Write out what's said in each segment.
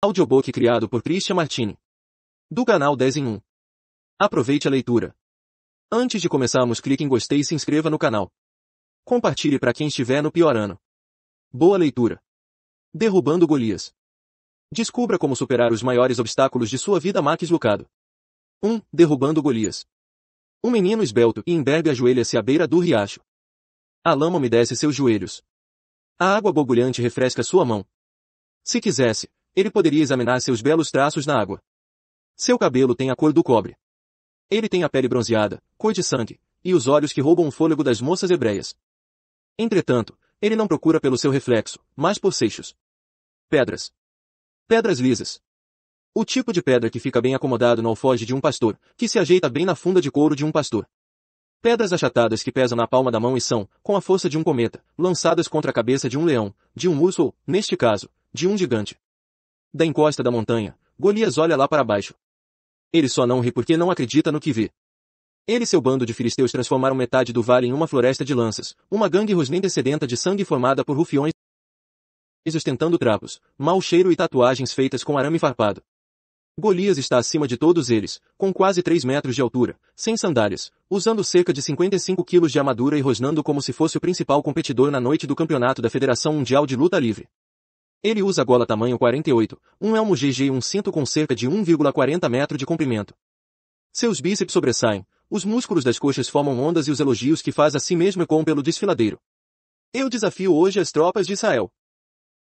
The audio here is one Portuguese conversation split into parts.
Audiobook criado por Christian Martini. Do canal 10 em 1. Aproveite a leitura. Antes de começarmos, clique em gostei e se inscreva no canal. Compartilhe para quem estiver no pior ano. Boa leitura. Derrubando Golias. Descubra como superar os maiores obstáculos de sua vida Max Lucado. 1. Derrubando Golias. Um menino esbelto e imberbe ajoelha-se à beira do riacho. A lama umedece seus joelhos. A água borbulhante refresca sua mão. Se quisesse, ele poderia examinar seus belos traços na água. Seu cabelo tem a cor do cobre. Ele tem a pele bronzeada, cor de sangue, e os olhos que roubam o fôlego das moças hebreias. Entretanto, ele não procura pelo seu reflexo, mas por seixos. Pedras. Pedras lisas. O tipo de pedra que fica bem acomodado no alfoge de um pastor, que se ajeita bem na funda de couro de um pastor. Pedras achatadas que pesam na palma da mão e são, com a força de um cometa, lançadas contra a cabeça de um leão, de um urso ou, neste caso, de um gigante da encosta da montanha, Golias olha lá para baixo. Ele só não ri porque não acredita no que vê. Ele e seu bando de filisteus transformaram metade do vale em uma floresta de lanças, uma gangue rosnenta sedenta de sangue formada por rufiões sustentando trapos, mau cheiro e tatuagens feitas com arame farpado. Golias está acima de todos eles, com quase 3 metros de altura, sem sandálias, usando cerca de 55 quilos de armadura e rosnando como se fosse o principal competidor na noite do campeonato da Federação Mundial de Luta Livre. Ele usa gola tamanho 48, um elmo GG e um cinto com cerca de 1,40 metro de comprimento. Seus bíceps sobressaem, os músculos das coxas formam ondas e os elogios que faz a si mesmo com pelo desfiladeiro. Eu desafio hoje as tropas de Israel.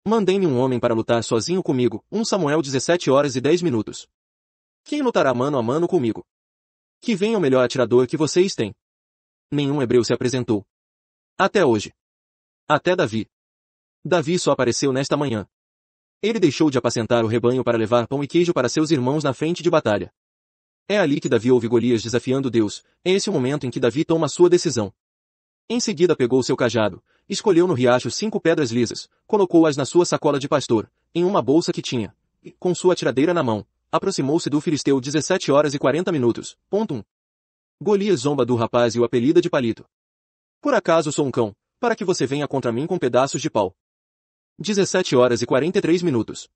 Mandei-me um homem para lutar sozinho comigo, um Samuel 17 horas e 10 minutos. Quem lutará mano a mano comigo? Que venha o melhor atirador que vocês têm. Nenhum hebreu se apresentou. Até hoje. Até Davi. Davi só apareceu nesta manhã. Ele deixou de apacentar o rebanho para levar pão e queijo para seus irmãos na frente de batalha. É ali que Davi ouve Golias desafiando Deus, é esse o momento em que Davi toma sua decisão. Em seguida pegou seu cajado, escolheu no riacho cinco pedras lisas, colocou-as na sua sacola de pastor, em uma bolsa que tinha, e, com sua tiradeira na mão, aproximou-se do filisteu 17 horas e 40 minutos. Ponto 1. Golias zomba do rapaz e o apelida de palito. Por acaso sou um cão, para que você venha contra mim com pedaços de pau. 17 horas e 43 minutos.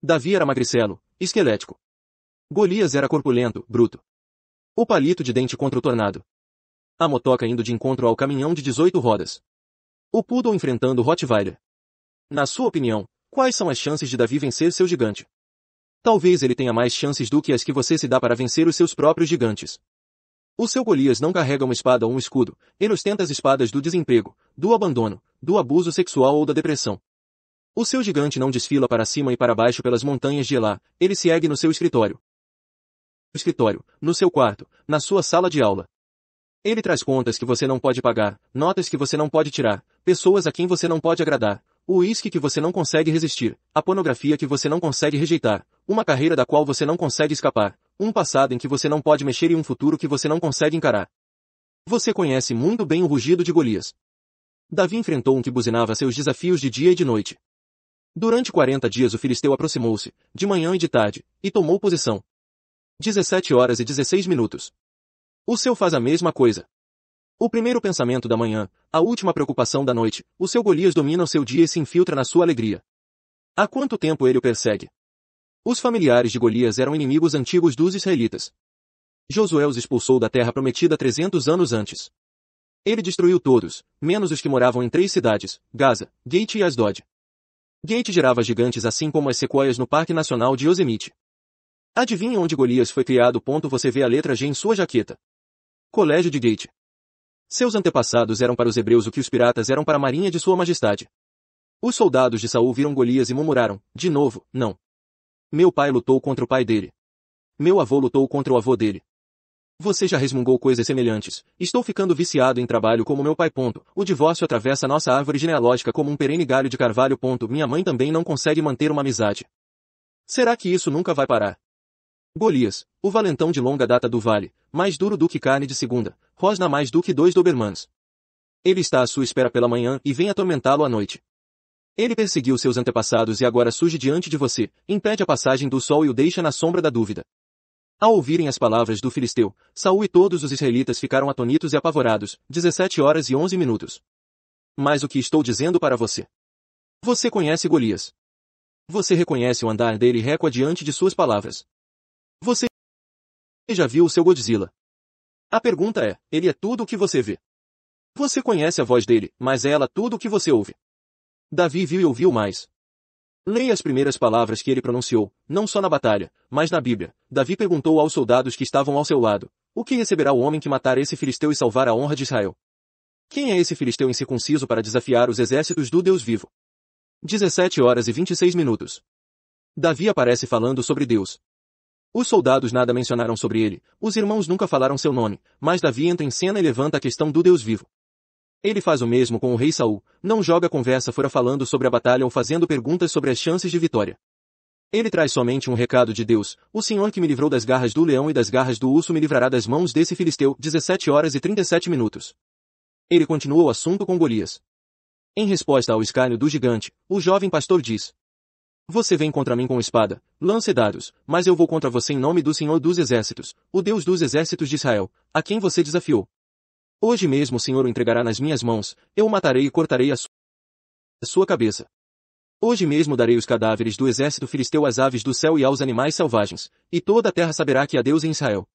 Davi era magricelo, esquelético. Golias era corpulento, bruto. O palito de dente contra o tornado. A motoca indo de encontro ao caminhão de 18 rodas. O poodle enfrentando o Rottweiler. Na sua opinião, quais são as chances de Davi vencer seu gigante? Talvez ele tenha mais chances do que as que você se dá para vencer os seus próprios gigantes. O seu Golias não carrega uma espada ou um escudo, ele ostenta as espadas do desemprego, do abandono, do abuso sexual ou da depressão. O seu gigante não desfila para cima e para baixo pelas montanhas de lá. ele se ergue no seu escritório. No escritório, no seu quarto, na sua sala de aula. Ele traz contas que você não pode pagar, notas que você não pode tirar, pessoas a quem você não pode agradar, o uísque que você não consegue resistir, a pornografia que você não consegue rejeitar, uma carreira da qual você não consegue escapar, um passado em que você não pode mexer e um futuro que você não consegue encarar. Você conhece muito bem o rugido de Golias. Davi enfrentou um que buzinava seus desafios de dia e de noite. Durante quarenta dias o filisteu aproximou-se, de manhã e de tarde, e tomou posição. 17 horas e 16 minutos. O seu faz a mesma coisa. O primeiro pensamento da manhã, a última preocupação da noite, o seu Golias domina o seu dia e se infiltra na sua alegria. Há quanto tempo ele o persegue? Os familiares de Golias eram inimigos antigos dos israelitas. Josué os expulsou da terra prometida 300 anos antes. Ele destruiu todos, menos os que moravam em três cidades, Gaza, Gate e Asdod. Gate girava gigantes assim como as sequoias no Parque Nacional de Yosemite. Adivinha onde Golias foi criado? Ponto você vê a letra G em sua jaqueta. Colégio de Gate. Seus antepassados eram para os hebreus o que os piratas eram para a marinha de sua majestade. Os soldados de Saul viram Golias e murmuraram, de novo, não. Meu pai lutou contra o pai dele. Meu avô lutou contra o avô dele. Você já resmungou coisas semelhantes. Estou ficando viciado em trabalho como meu pai. Ponto. O divórcio atravessa nossa árvore genealógica como um perene galho de carvalho. Ponto. Minha mãe também não consegue manter uma amizade. Será que isso nunca vai parar? Golias, o valentão de longa data do vale, mais duro do que carne de segunda, rosna mais do que dois Dobermans. Ele está à sua espera pela manhã e vem atormentá-lo à noite. Ele perseguiu seus antepassados e agora surge diante de você, impede a passagem do sol e o deixa na sombra da dúvida. Ao ouvirem as palavras do filisteu, Saul e todos os israelitas ficaram atonitos e apavorados, 17 horas e 11 minutos. Mas o que estou dizendo para você? Você conhece Golias. Você reconhece o andar dele réco diante de suas palavras. Você já viu o seu Godzilla. A pergunta é, ele é tudo o que você vê. Você conhece a voz dele, mas é ela tudo o que você ouve. Davi viu e ouviu mais. Leia as primeiras palavras que ele pronunciou, não só na batalha, mas na Bíblia. Davi perguntou aos soldados que estavam ao seu lado, o que receberá o homem que matar esse filisteu e salvar a honra de Israel? Quem é esse filisteu incircunciso para desafiar os exércitos do Deus vivo? 17 horas e 26 minutos. Davi aparece falando sobre Deus. Os soldados nada mencionaram sobre ele, os irmãos nunca falaram seu nome, mas Davi entra em cena e levanta a questão do Deus vivo. Ele faz o mesmo com o rei Saul, não joga conversa fora falando sobre a batalha ou fazendo perguntas sobre as chances de vitória. Ele traz somente um recado de Deus, o Senhor que me livrou das garras do leão e das garras do urso me livrará das mãos desse filisteu, 17 horas e 37 minutos. Ele continua o assunto com Golias. Em resposta ao escárnio do gigante, o jovem pastor diz, Você vem contra mim com espada, lance dados, mas eu vou contra você em nome do Senhor dos Exércitos, o Deus dos Exércitos de Israel, a quem você desafiou. Hoje mesmo o Senhor o entregará nas minhas mãos, eu o matarei e cortarei a sua cabeça. Hoje mesmo darei os cadáveres do exército filisteu às aves do céu e aos animais selvagens, e toda a terra saberá que há Deus em Israel.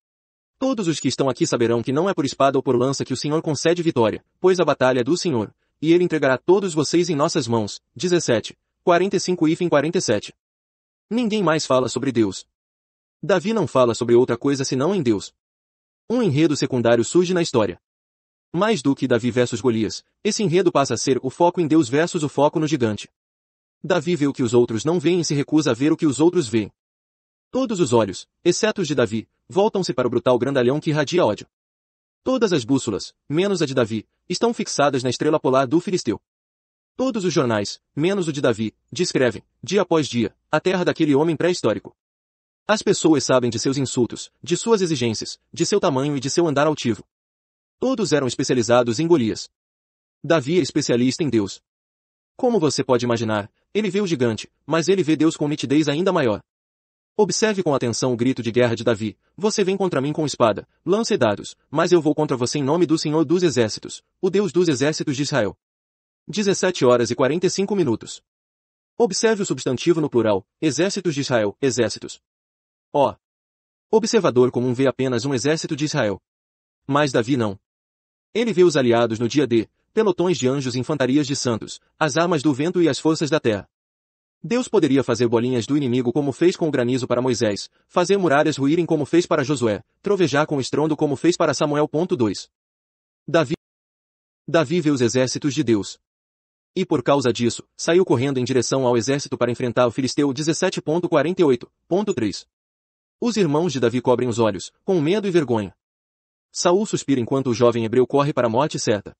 Todos os que estão aqui saberão que não é por espada ou por lança que o Senhor concede vitória, pois a batalha é do Senhor, e ele entregará todos vocês em nossas mãos. 17. 45 e 47. Ninguém mais fala sobre Deus. Davi não fala sobre outra coisa senão em Deus. Um enredo secundário surge na história. Mais do que Davi versus Golias, esse enredo passa a ser o foco em Deus versus o foco no gigante. Davi vê o que os outros não veem e se recusa a ver o que os outros veem. Todos os olhos, exceto os de Davi, voltam-se para o brutal grandalhão que irradia ódio. Todas as bússolas, menos a de Davi, estão fixadas na estrela polar do Filisteu. Todos os jornais, menos o de Davi, descrevem, dia após dia, a terra daquele homem pré-histórico. As pessoas sabem de seus insultos, de suas exigências, de seu tamanho e de seu andar altivo. Todos eram especializados em Golias. Davi é especialista em Deus. Como você pode imaginar, ele vê o gigante, mas ele vê Deus com nitidez ainda maior. Observe com atenção o grito de guerra de Davi. Você vem contra mim com espada, lança e dados, mas eu vou contra você em nome do Senhor dos Exércitos, o Deus dos Exércitos de Israel. 17 horas e 45 minutos. Observe o substantivo no plural, exércitos de Israel, exércitos. Ó. Observador comum vê apenas um exército de Israel. Mas Davi não. Ele vê os aliados no dia D, pelotões de anjos e infantarias de santos, as armas do vento e as forças da terra. Deus poderia fazer bolinhas do inimigo como fez com o granizo para Moisés, fazer muralhas ruírem como fez para Josué, trovejar com estrondo como fez para Samuel. 2. Davi Davi vê os exércitos de Deus. E por causa disso, saiu correndo em direção ao exército para enfrentar o Filisteu 17.48.3. Os irmãos de Davi cobrem os olhos, com medo e vergonha. Saul suspira enquanto o jovem hebreu corre para a morte certa.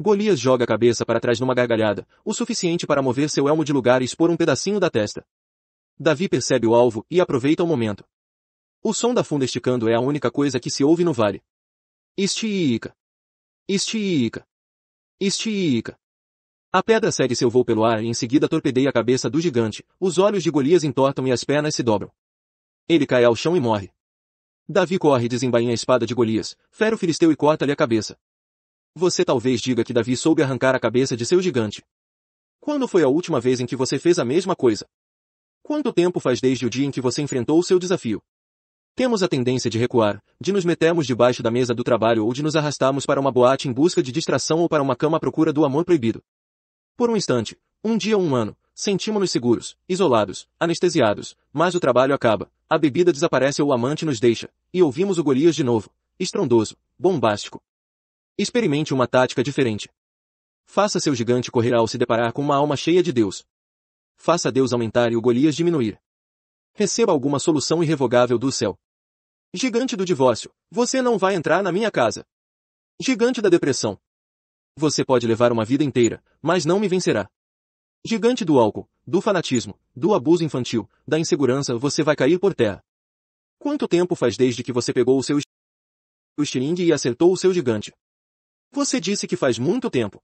Golias joga a cabeça para trás numa gargalhada, o suficiente para mover seu elmo de lugar e expor um pedacinho da testa. Davi percebe o alvo e aproveita o momento. O som da funda esticando é a única coisa que se ouve no vale. Estica. Estica. Estica. A pedra segue seu voo pelo ar e em seguida torpedeia a cabeça do gigante, os olhos de Golias entortam e as pernas se dobram. Ele cai ao chão e morre. Davi corre e desembainha a espada de Golias, fera o filisteu e corta-lhe a cabeça. Você talvez diga que Davi soube arrancar a cabeça de seu gigante. Quando foi a última vez em que você fez a mesma coisa? Quanto tempo faz desde o dia em que você enfrentou o seu desafio? Temos a tendência de recuar, de nos metermos debaixo da mesa do trabalho ou de nos arrastarmos para uma boate em busca de distração ou para uma cama à procura do amor proibido. Por um instante, um dia ou um ano, Sentimos-nos seguros, isolados, anestesiados, mas o trabalho acaba, a bebida desaparece ou o amante nos deixa, e ouvimos o Golias de novo, estrondoso, bombástico. Experimente uma tática diferente. Faça seu gigante correr ao se deparar com uma alma cheia de Deus. Faça Deus aumentar e o Golias diminuir. Receba alguma solução irrevogável do céu. Gigante do divórcio, você não vai entrar na minha casa. Gigante da depressão. Você pode levar uma vida inteira, mas não me vencerá. Gigante do álcool, do fanatismo, do abuso infantil, da insegurança, você vai cair por terra. Quanto tempo faz desde que você pegou o seu estilingue e acertou o seu gigante? Você disse que faz muito tempo.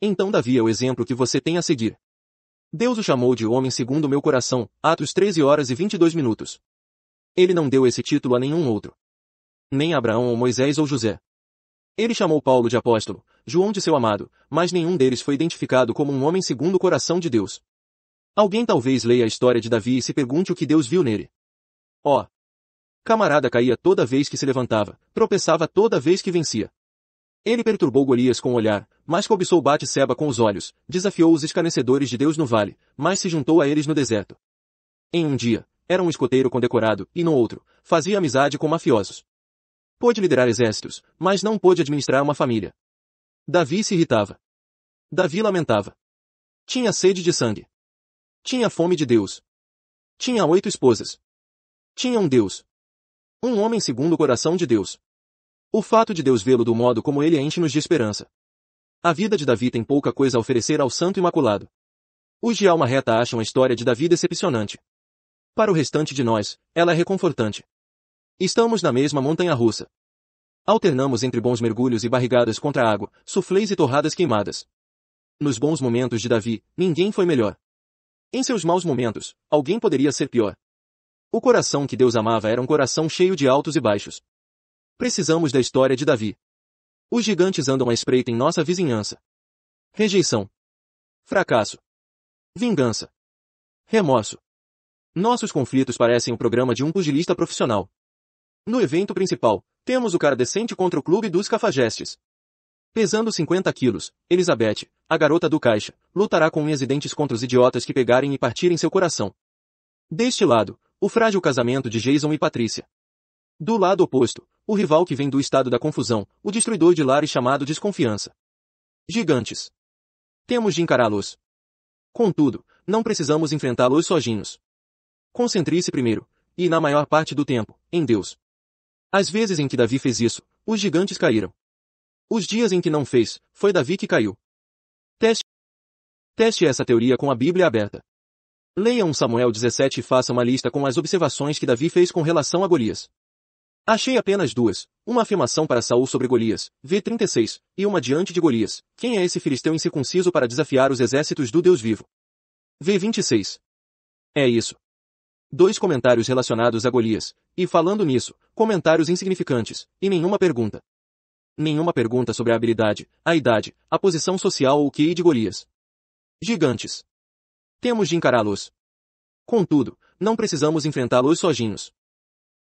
Então Davi é o exemplo que você tem a seguir. Deus o chamou de homem segundo meu coração, Atos 13 horas e 22 minutos. Ele não deu esse título a nenhum outro. Nem a Abraão ou Moisés ou José. Ele chamou Paulo de apóstolo, João de seu amado, mas nenhum deles foi identificado como um homem segundo o coração de Deus. Alguém talvez leia a história de Davi e se pergunte o que Deus viu nele. Ó! Oh, camarada caía toda vez que se levantava, tropeçava toda vez que vencia. Ele perturbou Golias com o olhar, mas cobiçou Bate-seba com os olhos, desafiou os escarnecedores de Deus no vale, mas se juntou a eles no deserto. Em um dia, era um escoteiro condecorado, e no outro, fazia amizade com mafiosos. Pôde liderar exércitos, mas não pôde administrar uma família. Davi se irritava. Davi lamentava. Tinha sede de sangue. Tinha fome de Deus. Tinha oito esposas. Tinha um Deus. Um homem segundo o coração de Deus. O fato de Deus vê-lo do modo como ele é enche-nos de esperança. A vida de Davi tem pouca coisa a oferecer ao santo imaculado. Os de alma reta acham a história de Davi decepcionante. Para o restante de nós, ela é reconfortante. Estamos na mesma montanha russa. Alternamos entre bons mergulhos e barrigadas contra a água, suflês e torradas queimadas. Nos bons momentos de Davi, ninguém foi melhor. Em seus maus momentos, alguém poderia ser pior. O coração que Deus amava era um coração cheio de altos e baixos. Precisamos da história de Davi. Os gigantes andam à espreita em nossa vizinhança. Rejeição. Fracasso. Vingança. Remorso. Nossos conflitos parecem o programa de um pugilista profissional. No evento principal, temos o cara decente contra o clube dos cafajestes. Pesando 50 quilos, Elizabeth, a garota do caixa, lutará com unhas e dentes contra os idiotas que pegarem e partirem seu coração. Deste lado, o frágil casamento de Jason e Patrícia. Do lado oposto, o rival que vem do estado da confusão, o destruidor de lares chamado Desconfiança. Gigantes. Temos de encará-los. Contudo, não precisamos enfrentá-los sozinhos. Concentre-se primeiro, e na maior parte do tempo, em Deus. As vezes em que Davi fez isso, os gigantes caíram. Os dias em que não fez, foi Davi que caiu. Teste. Teste essa teoria com a Bíblia aberta. Leia 1 Samuel 17 e faça uma lista com as observações que Davi fez com relação a Golias. Achei apenas duas, uma afirmação para Saul sobre Golias, V36, e uma diante de Golias, quem é esse filisteu incircunciso para desafiar os exércitos do Deus vivo? V26. É isso, Dois comentários relacionados a Golias, e falando nisso, comentários insignificantes, e nenhuma pergunta. Nenhuma pergunta sobre a habilidade, a idade, a posição social ou o QI de Golias. Gigantes. Temos de encará-los. Contudo, não precisamos enfrentá-los sozinhos.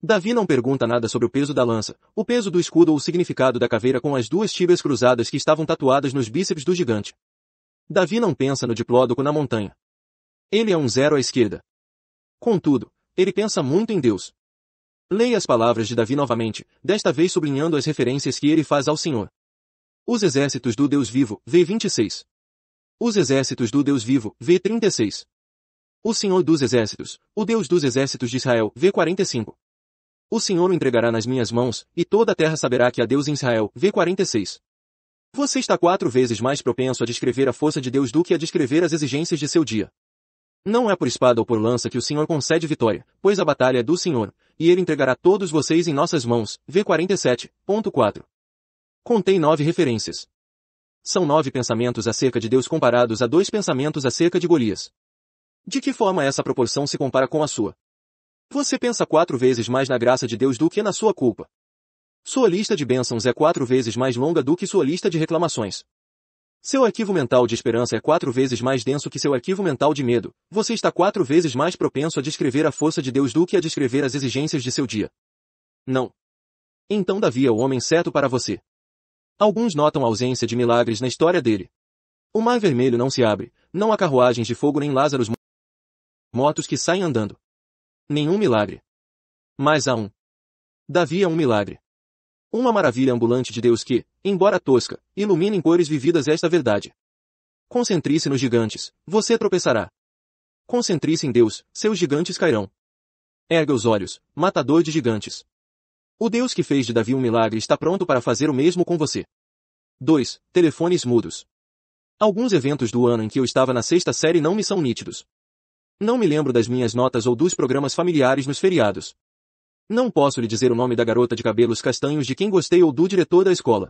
Davi não pergunta nada sobre o peso da lança, o peso do escudo ou o significado da caveira com as duas tíbias cruzadas que estavam tatuadas nos bíceps do gigante. Davi não pensa no diplódoco na montanha. Ele é um zero à esquerda, Contudo, ele pensa muito em Deus. Leia as palavras de Davi novamente, desta vez sublinhando as referências que ele faz ao Senhor. Os exércitos do Deus vivo, V26. Os exércitos do Deus vivo, V36. O Senhor dos exércitos, o Deus dos exércitos de Israel, V45. O Senhor o entregará nas minhas mãos, e toda a terra saberá que há Deus em Israel, V46. Você está quatro vezes mais propenso a descrever a força de Deus do que a descrever as exigências de seu dia. Não é por espada ou por lança que o Senhor concede vitória, pois a batalha é do Senhor, e ele entregará todos vocês em nossas mãos. V47.4 Contei nove referências. São nove pensamentos acerca de Deus comparados a dois pensamentos acerca de Golias. De que forma essa proporção se compara com a sua? Você pensa quatro vezes mais na graça de Deus do que na sua culpa. Sua lista de bênçãos é quatro vezes mais longa do que sua lista de reclamações. Seu arquivo mental de esperança é quatro vezes mais denso que seu arquivo mental de medo. Você está quatro vezes mais propenso a descrever a força de Deus do que a descrever as exigências de seu dia. Não. Então Davi é o homem certo para você. Alguns notam a ausência de milagres na história dele. O mar vermelho não se abre, não há carruagens de fogo nem Lázaros motos que saem andando. Nenhum milagre. Mas há um. Davi é um milagre. Uma maravilha ambulante de Deus que, embora tosca, ilumina em cores vividas esta verdade. Concentre-se nos gigantes, você tropeçará. Concentre-se em Deus, seus gigantes cairão. Erga os olhos, matador de gigantes. O Deus que fez de Davi um milagre está pronto para fazer o mesmo com você. 2. Telefones mudos. Alguns eventos do ano em que eu estava na sexta série não me são nítidos. Não me lembro das minhas notas ou dos programas familiares nos feriados. Não posso lhe dizer o nome da garota de cabelos castanhos de quem gostei ou do diretor da escola.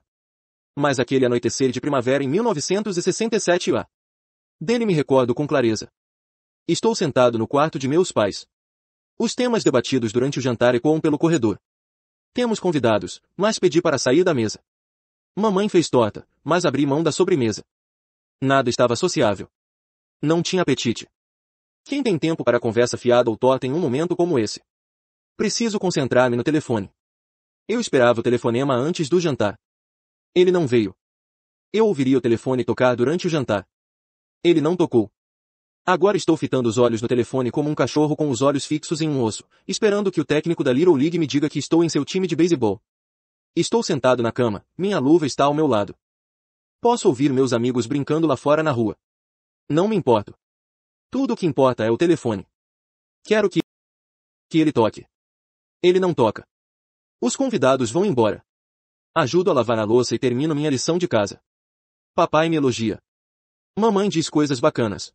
Mas aquele anoitecer de primavera em 1967 a. Ah. Dele me recordo com clareza. Estou sentado no quarto de meus pais. Os temas debatidos durante o jantar ecoam pelo corredor. Temos convidados, mas pedi para sair da mesa. Mamãe fez torta, mas abri mão da sobremesa. Nada estava sociável. Não tinha apetite. Quem tem tempo para conversa fiada ou torta em um momento como esse? Preciso concentrar-me no telefone. Eu esperava o telefonema antes do jantar. Ele não veio. Eu ouviria o telefone tocar durante o jantar. Ele não tocou. Agora estou fitando os olhos no telefone como um cachorro com os olhos fixos em um osso, esperando que o técnico da Little League me diga que estou em seu time de beisebol. Estou sentado na cama, minha luva está ao meu lado. Posso ouvir meus amigos brincando lá fora na rua. Não me importo. Tudo o que importa é o telefone. Quero que que ele toque. Ele não toca. Os convidados vão embora. Ajudo a lavar a louça e termino minha lição de casa. Papai me elogia. Mamãe diz coisas bacanas.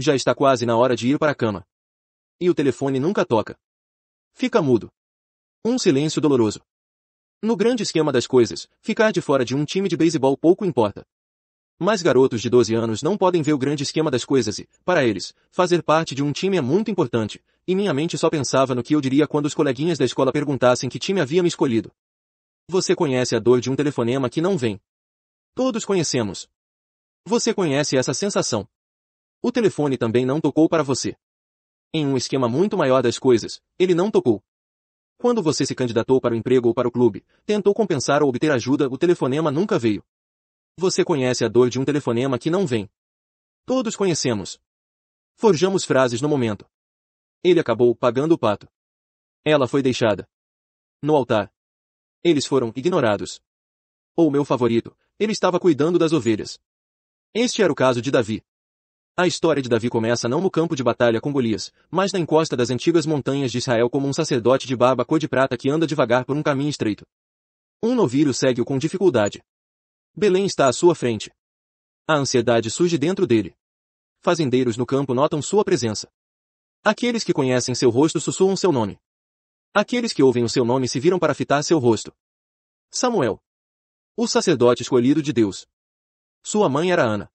Já está quase na hora de ir para a cama. E o telefone nunca toca. Fica mudo. Um silêncio doloroso. No grande esquema das coisas, ficar de fora de um time de beisebol pouco importa. Mas garotos de 12 anos não podem ver o grande esquema das coisas e, para eles, fazer parte de um time é muito importante, e minha mente só pensava no que eu diria quando os coleguinhas da escola perguntassem que time havia me escolhido. Você conhece a dor de um telefonema que não vem. Todos conhecemos. Você conhece essa sensação. O telefone também não tocou para você. Em um esquema muito maior das coisas, ele não tocou. Quando você se candidatou para o emprego ou para o clube, tentou compensar ou obter ajuda, o telefonema nunca veio. Você conhece a dor de um telefonema que não vem. Todos conhecemos. Forjamos frases no momento. Ele acabou pagando o pato. Ela foi deixada. No altar. Eles foram ignorados. Ou meu favorito, ele estava cuidando das ovelhas. Este era o caso de Davi. A história de Davi começa não no campo de batalha com Golias, mas na encosta das antigas montanhas de Israel como um sacerdote de barba cor de prata que anda devagar por um caminho estreito. Um novilho segue-o com dificuldade. Belém está à sua frente. A ansiedade surge dentro dele. Fazendeiros no campo notam sua presença. Aqueles que conhecem seu rosto sussurram seu nome. Aqueles que ouvem o seu nome se viram para fitar seu rosto. Samuel. O sacerdote escolhido de Deus. Sua mãe era Ana.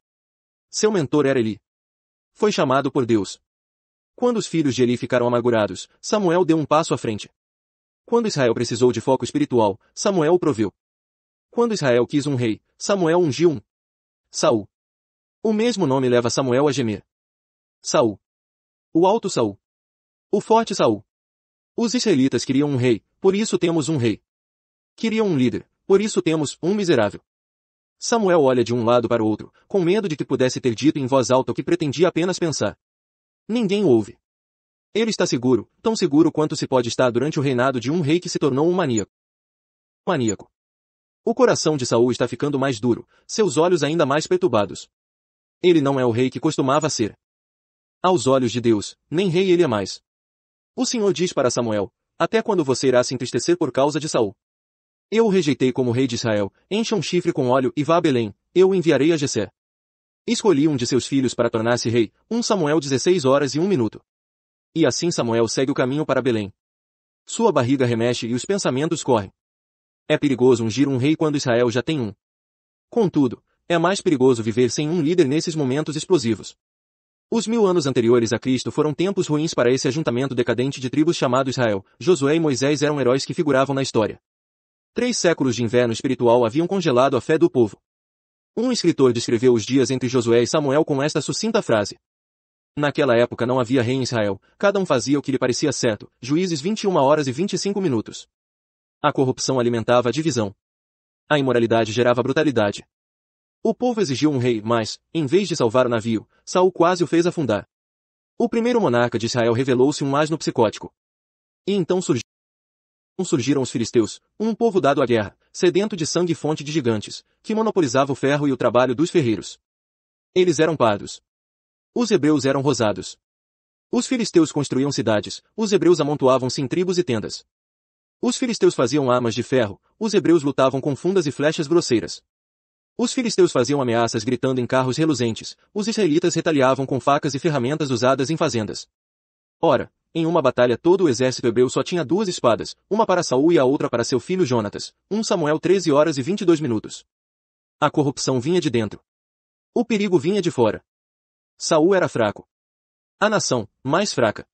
Seu mentor era Eli. Foi chamado por Deus. Quando os filhos de Eli ficaram amargurados, Samuel deu um passo à frente. Quando Israel precisou de foco espiritual, Samuel o proveu. Quando Israel quis um rei, Samuel ungiu um. Saul. O mesmo nome leva Samuel a gemer. Saul. O alto Saul. O forte Saul. Os israelitas queriam um rei, por isso temos um rei. Queriam um líder, por isso temos um miserável. Samuel olha de um lado para o outro, com medo de que pudesse ter dito em voz alta o que pretendia apenas pensar. Ninguém ouve. Ele está seguro, tão seguro quanto se pode estar durante o reinado de um rei que se tornou um maníaco. Maníaco. O coração de Saul está ficando mais duro, seus olhos ainda mais perturbados. Ele não é o rei que costumava ser. Aos olhos de Deus, nem rei ele é mais. O Senhor diz para Samuel, até quando você irá se entristecer por causa de Saul? Eu o rejeitei como rei de Israel, encha um chifre com óleo e vá a Belém, eu o enviarei a Jessé. Escolhi um de seus filhos para tornar-se rei, Um Samuel 16 horas e 1 minuto. E assim Samuel segue o caminho para Belém. Sua barriga remexe e os pensamentos correm. É perigoso ungir um rei quando Israel já tem um. Contudo, é mais perigoso viver sem um líder nesses momentos explosivos. Os mil anos anteriores a Cristo foram tempos ruins para esse ajuntamento decadente de tribos chamado Israel. Josué e Moisés eram heróis que figuravam na história. Três séculos de inverno espiritual haviam congelado a fé do povo. Um escritor descreveu os dias entre Josué e Samuel com esta sucinta frase. Naquela época não havia rei em Israel, cada um fazia o que lhe parecia certo. Juízes 21 horas e 25 minutos. A corrupção alimentava a divisão. A imoralidade gerava brutalidade. O povo exigiu um rei, mas, em vez de salvar o navio, Saul quase o fez afundar. O primeiro monarca de Israel revelou-se um asno psicótico. E então surgiu então surgiram os filisteus, um povo dado à guerra, sedento de sangue e fonte de gigantes, que monopolizava o ferro e o trabalho dos ferreiros. Eles eram pardos. Os hebreus eram rosados. Os filisteus construíam cidades, os hebreus amontoavam-se em tribos e tendas. Os filisteus faziam armas de ferro, os hebreus lutavam com fundas e flechas grosseiras. Os filisteus faziam ameaças gritando em carros reluzentes, os israelitas retaliavam com facas e ferramentas usadas em fazendas. Ora, em uma batalha todo o exército hebreu só tinha duas espadas, uma para Saul e a outra para seu filho Jonatas, 1 Samuel 13 horas e 22 minutos. A corrupção vinha de dentro. O perigo vinha de fora. Saul era fraco. A nação, mais fraca.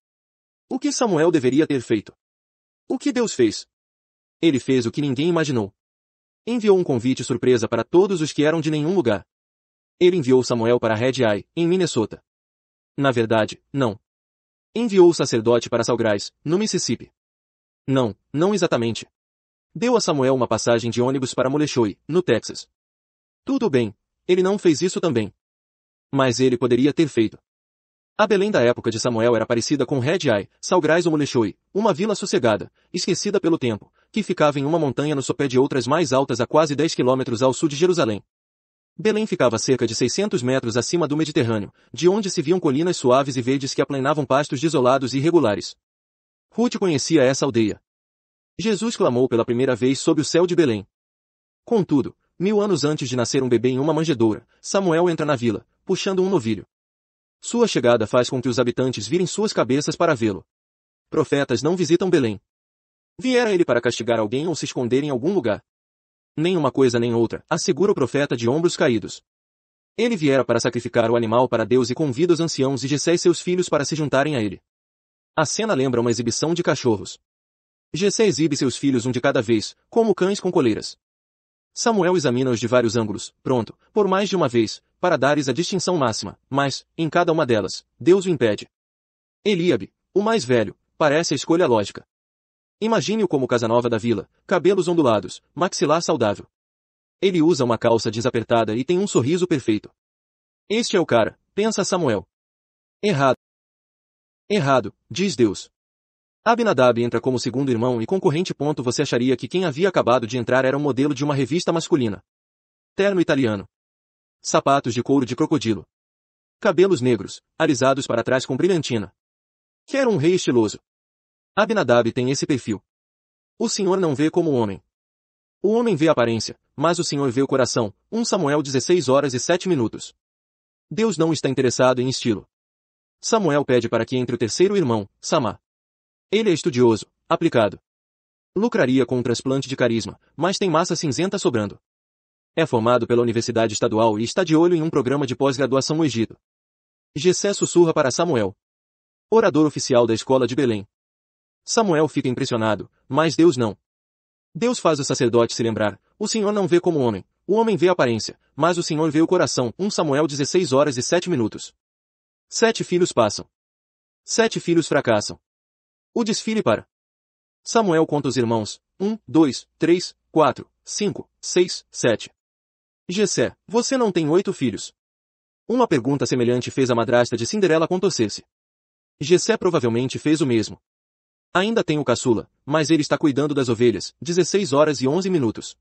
O que Samuel deveria ter feito? O que Deus fez? Ele fez o que ninguém imaginou. Enviou um convite surpresa para todos os que eram de nenhum lugar. Ele enviou Samuel para Red Eye, em Minnesota. Na verdade, não. Enviou o sacerdote para Salgrais, no Mississippi. Não, não exatamente. Deu a Samuel uma passagem de ônibus para Molechoi, no Texas. Tudo bem, ele não fez isso também. Mas ele poderia ter feito. A Belém da época de Samuel era parecida com Red-Eye, Salgrais ou Molechoi, uma vila sossegada, esquecida pelo tempo, que ficava em uma montanha no sopé de outras mais altas a quase 10 quilômetros ao sul de Jerusalém. Belém ficava cerca de 600 metros acima do Mediterrâneo, de onde se viam colinas suaves e verdes que aplainavam pastos desolados e irregulares. Ruth conhecia essa aldeia. Jesus clamou pela primeira vez sob o céu de Belém. Contudo, mil anos antes de nascer um bebê em uma manjedoura, Samuel entra na vila, puxando um novilho. Sua chegada faz com que os habitantes virem suas cabeças para vê-lo. Profetas não visitam Belém. Viera ele para castigar alguém ou se esconder em algum lugar. Nem uma coisa nem outra, assegura o profeta de ombros caídos. Ele viera para sacrificar o animal para Deus e convida os anciãos e Jessé e seus filhos para se juntarem a ele. A cena lembra uma exibição de cachorros. Jessé exibe seus filhos um de cada vez, como cães com coleiras. Samuel examina-os de vários ângulos, pronto, por mais de uma vez, para dares a distinção máxima, mas, em cada uma delas, Deus o impede. Eliabe, o mais velho, parece a escolha lógica. Imagine-o como Casanova da Vila, cabelos ondulados, maxilar saudável. Ele usa uma calça desapertada e tem um sorriso perfeito. Este é o cara, pensa Samuel. Errado. Errado, diz Deus. Abinadab entra como segundo irmão e concorrente. Ponto você acharia que quem havia acabado de entrar era um modelo de uma revista masculina. Terno italiano. Sapatos de couro de crocodilo. Cabelos negros, alisados para trás com brilhantina. Quero um rei estiloso. Abinadab tem esse perfil. O senhor não vê como homem. O homem vê a aparência, mas o senhor vê o coração. 1 Samuel 16 horas e 7 minutos. Deus não está interessado em estilo. Samuel pede para que entre o terceiro irmão, Samá. Ele é estudioso, aplicado. Lucraria com um transplante de carisma, mas tem massa cinzenta sobrando. É formado pela Universidade Estadual e está de olho em um programa de pós-graduação no Egito. Gessé sussurra para Samuel. Orador oficial da Escola de Belém. Samuel fica impressionado, mas Deus não. Deus faz o sacerdote se lembrar, o Senhor não vê como homem, o homem vê a aparência, mas o Senhor vê o coração. 1 Samuel 16 horas e 7 minutos. Sete filhos passam. Sete filhos fracassam. O desfile para Samuel conta os irmãos. 1, 2, 3, 4, 5, 6, 7. Gessé, você não tem oito filhos. Uma pergunta semelhante fez a madrasta de Cinderela contorcer-se. Gessé provavelmente fez o mesmo. Ainda tem o caçula, mas ele está cuidando das ovelhas, 16 horas e 11 minutos.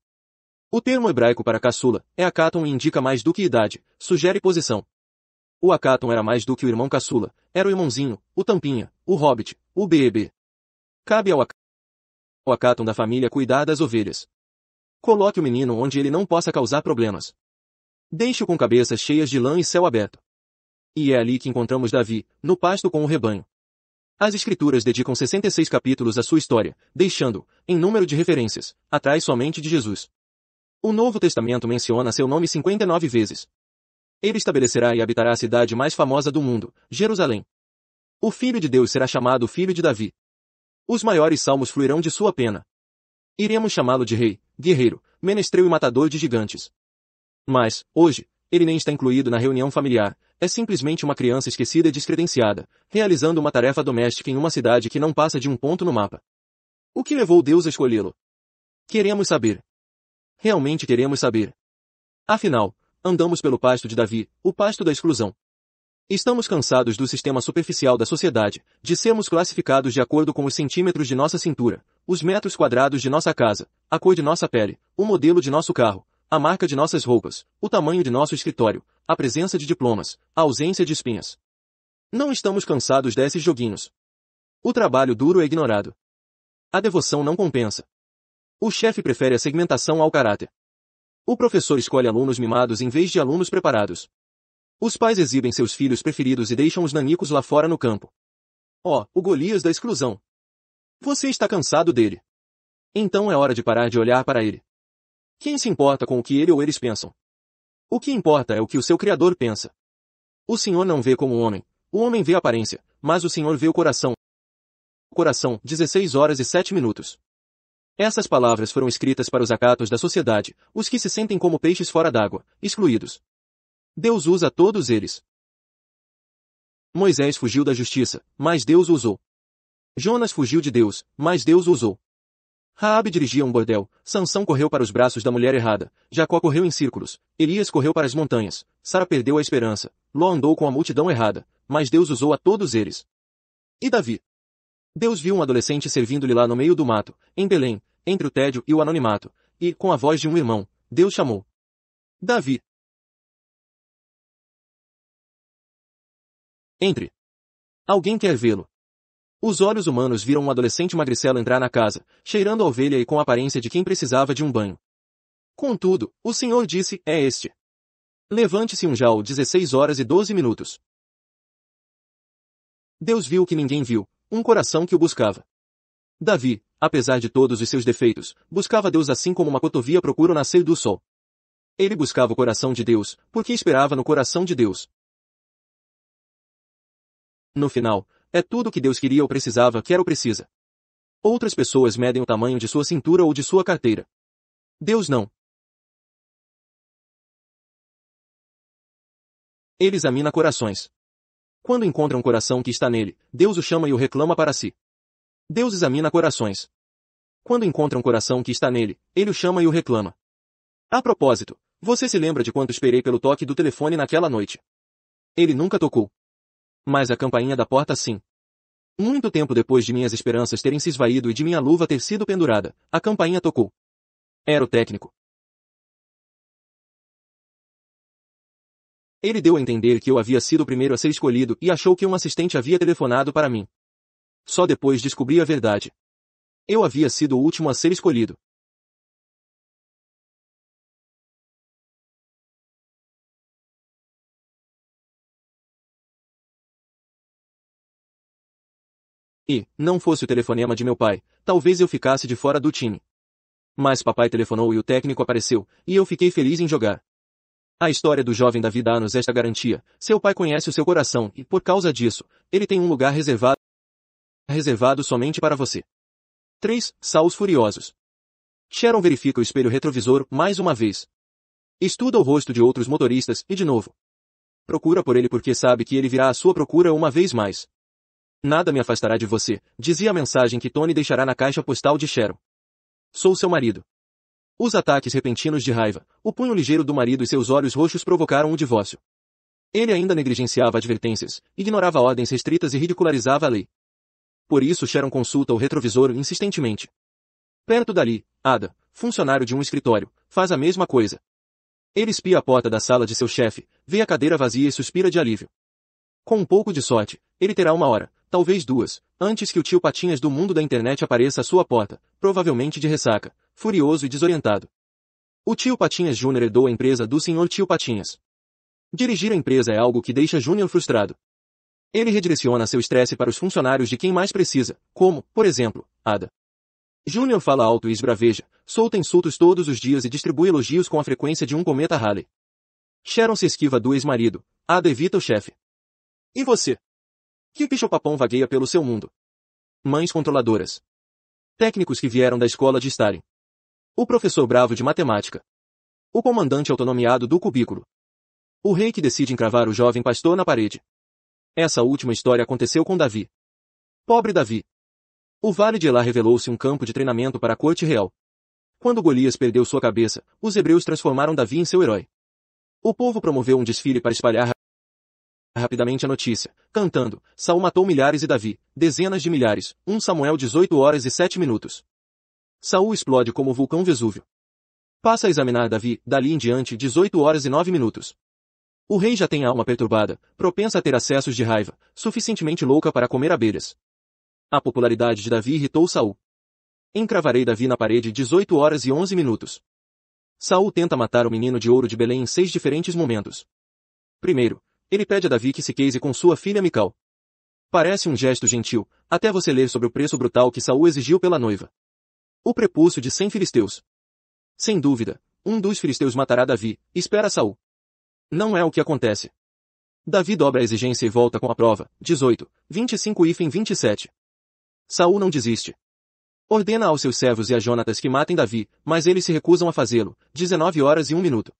O termo hebraico para caçula é acatum e indica mais do que idade, sugere posição. O Acaton era mais do que o irmão caçula, era o irmãozinho, o tampinha, o hobbit, o bebê. Cabe ao Acaton da família cuidar das ovelhas. Coloque o menino onde ele não possa causar problemas. Deixe-o com cabeças cheias de lã e céu aberto. E é ali que encontramos Davi, no pasto com o rebanho. As escrituras dedicam 66 capítulos à sua história, deixando, em número de referências, atrás somente de Jesus. O Novo Testamento menciona seu nome 59 vezes. Ele estabelecerá e habitará a cidade mais famosa do mundo, Jerusalém. O Filho de Deus será chamado Filho de Davi. Os maiores salmos fluirão de sua pena. Iremos chamá-lo de rei, guerreiro, menestreu e matador de gigantes. Mas, hoje, ele nem está incluído na reunião familiar, é simplesmente uma criança esquecida e descredenciada, realizando uma tarefa doméstica em uma cidade que não passa de um ponto no mapa. O que levou Deus a escolhê-lo? Queremos saber. Realmente queremos saber. Afinal, Andamos pelo pasto de Davi, o pasto da exclusão. Estamos cansados do sistema superficial da sociedade, de sermos classificados de acordo com os centímetros de nossa cintura, os metros quadrados de nossa casa, a cor de nossa pele, o modelo de nosso carro, a marca de nossas roupas, o tamanho de nosso escritório, a presença de diplomas, a ausência de espinhas. Não estamos cansados desses joguinhos. O trabalho duro é ignorado. A devoção não compensa. O chefe prefere a segmentação ao caráter. O professor escolhe alunos mimados em vez de alunos preparados. Os pais exibem seus filhos preferidos e deixam os nanicos lá fora no campo. Ó, oh, o Golias da exclusão. Você está cansado dele. Então é hora de parar de olhar para ele. Quem se importa com o que ele ou eles pensam? O que importa é o que o seu Criador pensa. O Senhor não vê como o homem. O homem vê a aparência, mas o Senhor vê o coração. Coração, 16 horas e 7 minutos. Essas palavras foram escritas para os acatos da sociedade, os que se sentem como peixes fora d'água, excluídos. Deus usa todos eles. Moisés fugiu da justiça, mas Deus usou. Jonas fugiu de Deus, mas Deus usou. Raabe dirigia um bordel, Sansão correu para os braços da mulher errada, Jacó correu em círculos, Elias correu para as montanhas, Sara perdeu a esperança, Ló andou com a multidão errada, mas Deus usou a todos eles. E Davi? Deus viu um adolescente servindo-lhe lá no meio do mato, em Belém, entre o tédio e o anonimato, e, com a voz de um irmão, Deus chamou. Davi. Entre. Alguém quer vê-lo. Os olhos humanos viram um adolescente magricelo entrar na casa, cheirando a ovelha e com a aparência de quem precisava de um banho. Contudo, o Senhor disse, é este. Levante-se um jao 16 horas e 12 minutos. Deus viu o que ninguém viu, um coração que o buscava. Davi, apesar de todos os seus defeitos, buscava Deus assim como uma cotovia procura o nascer do sol. Ele buscava o coração de Deus, porque esperava no coração de Deus. No final, é tudo o que Deus queria ou precisava, quer ou precisa. Outras pessoas medem o tamanho de sua cintura ou de sua carteira. Deus não. Ele examina corações. Quando encontra um coração que está nele, Deus o chama e o reclama para si. Deus examina corações. Quando encontra um coração que está nele, ele o chama e o reclama. A propósito, você se lembra de quanto esperei pelo toque do telefone naquela noite? Ele nunca tocou. Mas a campainha da porta sim. Muito tempo depois de minhas esperanças terem se esvaído e de minha luva ter sido pendurada, a campainha tocou. Era o técnico. Ele deu a entender que eu havia sido o primeiro a ser escolhido e achou que um assistente havia telefonado para mim. Só depois descobri a verdade. Eu havia sido o último a ser escolhido. E, não fosse o telefonema de meu pai, talvez eu ficasse de fora do time. Mas papai telefonou e o técnico apareceu, e eu fiquei feliz em jogar. A história do jovem Davi dá-nos esta garantia. Seu pai conhece o seu coração e, por causa disso, ele tem um lugar reservado, reservado somente para você. 3. saus Furiosos Sharon verifica o espelho retrovisor mais uma vez. Estuda o rosto de outros motoristas e, de novo, procura por ele porque sabe que ele virá à sua procura uma vez mais. Nada me afastará de você, dizia a mensagem que Tony deixará na caixa postal de Sharon. Sou seu marido. Os ataques repentinos de raiva, o punho ligeiro do marido e seus olhos roxos provocaram o divórcio. Ele ainda negligenciava advertências, ignorava ordens restritas e ridicularizava a lei. Por isso Sharon consulta o retrovisor insistentemente. Perto dali, Ada, funcionário de um escritório, faz a mesma coisa. Ele espia a porta da sala de seu chefe, vê a cadeira vazia e suspira de alívio. Com um pouco de sorte, ele terá uma hora, talvez duas, antes que o tio Patinhas do mundo da internet apareça à sua porta, provavelmente de ressaca, furioso e desorientado. O tio Patinhas Júnior herdou a empresa do senhor tio Patinhas. Dirigir a empresa é algo que deixa Júnior frustrado. Ele redireciona seu estresse para os funcionários de quem mais precisa, como, por exemplo, Ada. Júnior fala alto e esbraveja, solta insultos todos os dias e distribui elogios com a frequência de um cometa Halley. Sharon se esquiva do ex-marido, Ada evita o chefe. E você? Que pichopapão vagueia pelo seu mundo? Mães controladoras. Técnicos que vieram da escola de Stalin. O professor bravo de matemática. O comandante autonomiado do cubículo. O rei que decide encravar o jovem pastor na parede. Essa última história aconteceu com Davi. Pobre Davi. O vale de Elá revelou-se um campo de treinamento para a corte real. Quando Golias perdeu sua cabeça, os hebreus transformaram Davi em seu herói. O povo promoveu um desfile para espalhar rapidamente a notícia, cantando, Saul matou milhares e Davi, dezenas de milhares, 1 Samuel 18 horas e 7 minutos. Saul explode como o vulcão Vesúvio. Passa a examinar Davi, dali em diante, 18 horas e 9 minutos. O rei já tem a alma perturbada, propensa a ter acessos de raiva, suficientemente louca para comer abelhas. A popularidade de Davi irritou Saul. Encravarei Davi na parede 18 horas e 11 minutos. Saul tenta matar o menino de ouro de Belém em seis diferentes momentos. Primeiro, ele pede a Davi que se case com sua filha Mical. Parece um gesto gentil, até você ler sobre o preço brutal que Saul exigiu pela noiva. O prepúcio de cem filisteus. Sem dúvida, um dos filisteus matará Davi, espera Saul. Não é o que acontece. Davi dobra a exigência e volta com a prova, 18, 25 hífen 27. Saul não desiste. Ordena aos seus servos e a Jonatas que matem Davi, mas eles se recusam a fazê-lo, 19 horas e 1 minuto.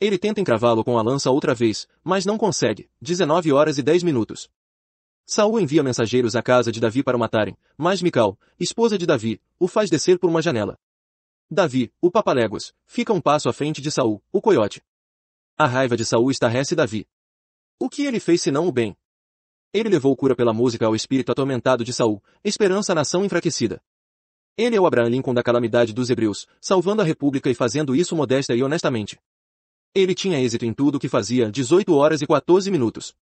Ele tenta encravá-lo com a lança outra vez, mas não consegue, 19 horas e 10 minutos. Saul envia mensageiros à casa de Davi para o matarem, mas Mical, esposa de Davi, o faz descer por uma janela. Davi, o papaléguas, fica um passo à frente de Saul, o coiote. A raiva de Saul estarrece Davi. O que ele fez senão o bem? Ele levou cura pela música ao espírito atormentado de Saul, esperança nação enfraquecida. Ele é o Abraham Lincoln da calamidade dos hebreus, salvando a república e fazendo isso modesta e honestamente. Ele tinha êxito em tudo o que fazia 18 horas e 14 minutos.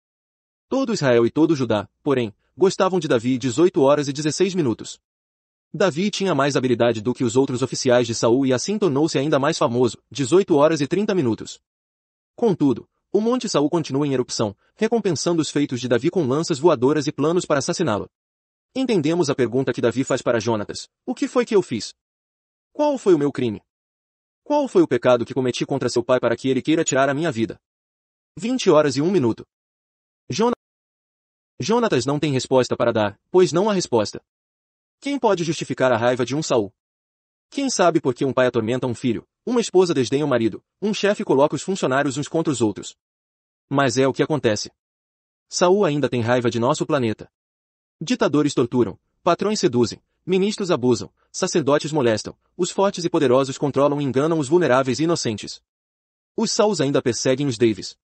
Todo Israel e todo Judá, porém, gostavam de Davi 18 horas e 16 minutos. Davi tinha mais habilidade do que os outros oficiais de Saul e assim tornou-se ainda mais famoso, 18 horas e 30 minutos. Contudo, o Monte Saul continua em erupção, recompensando os feitos de Davi com lanças voadoras e planos para assassiná-lo. Entendemos a pergunta que Davi faz para Jonatas. O que foi que eu fiz? Qual foi o meu crime? Qual foi o pecado que cometi contra seu pai para que ele queira tirar a minha vida? 20 horas e 1 minuto. Jonas Jonatas não tem resposta para dar, pois não há resposta. Quem pode justificar a raiva de um Saul? Quem sabe por que um pai atormenta um filho, uma esposa desdenha o marido, um chefe coloca os funcionários uns contra os outros. Mas é o que acontece. Saul ainda tem raiva de nosso planeta. Ditadores torturam, patrões seduzem, ministros abusam, sacerdotes molestam, os fortes e poderosos controlam e enganam os vulneráveis e inocentes. Os Sauls ainda perseguem os Davis.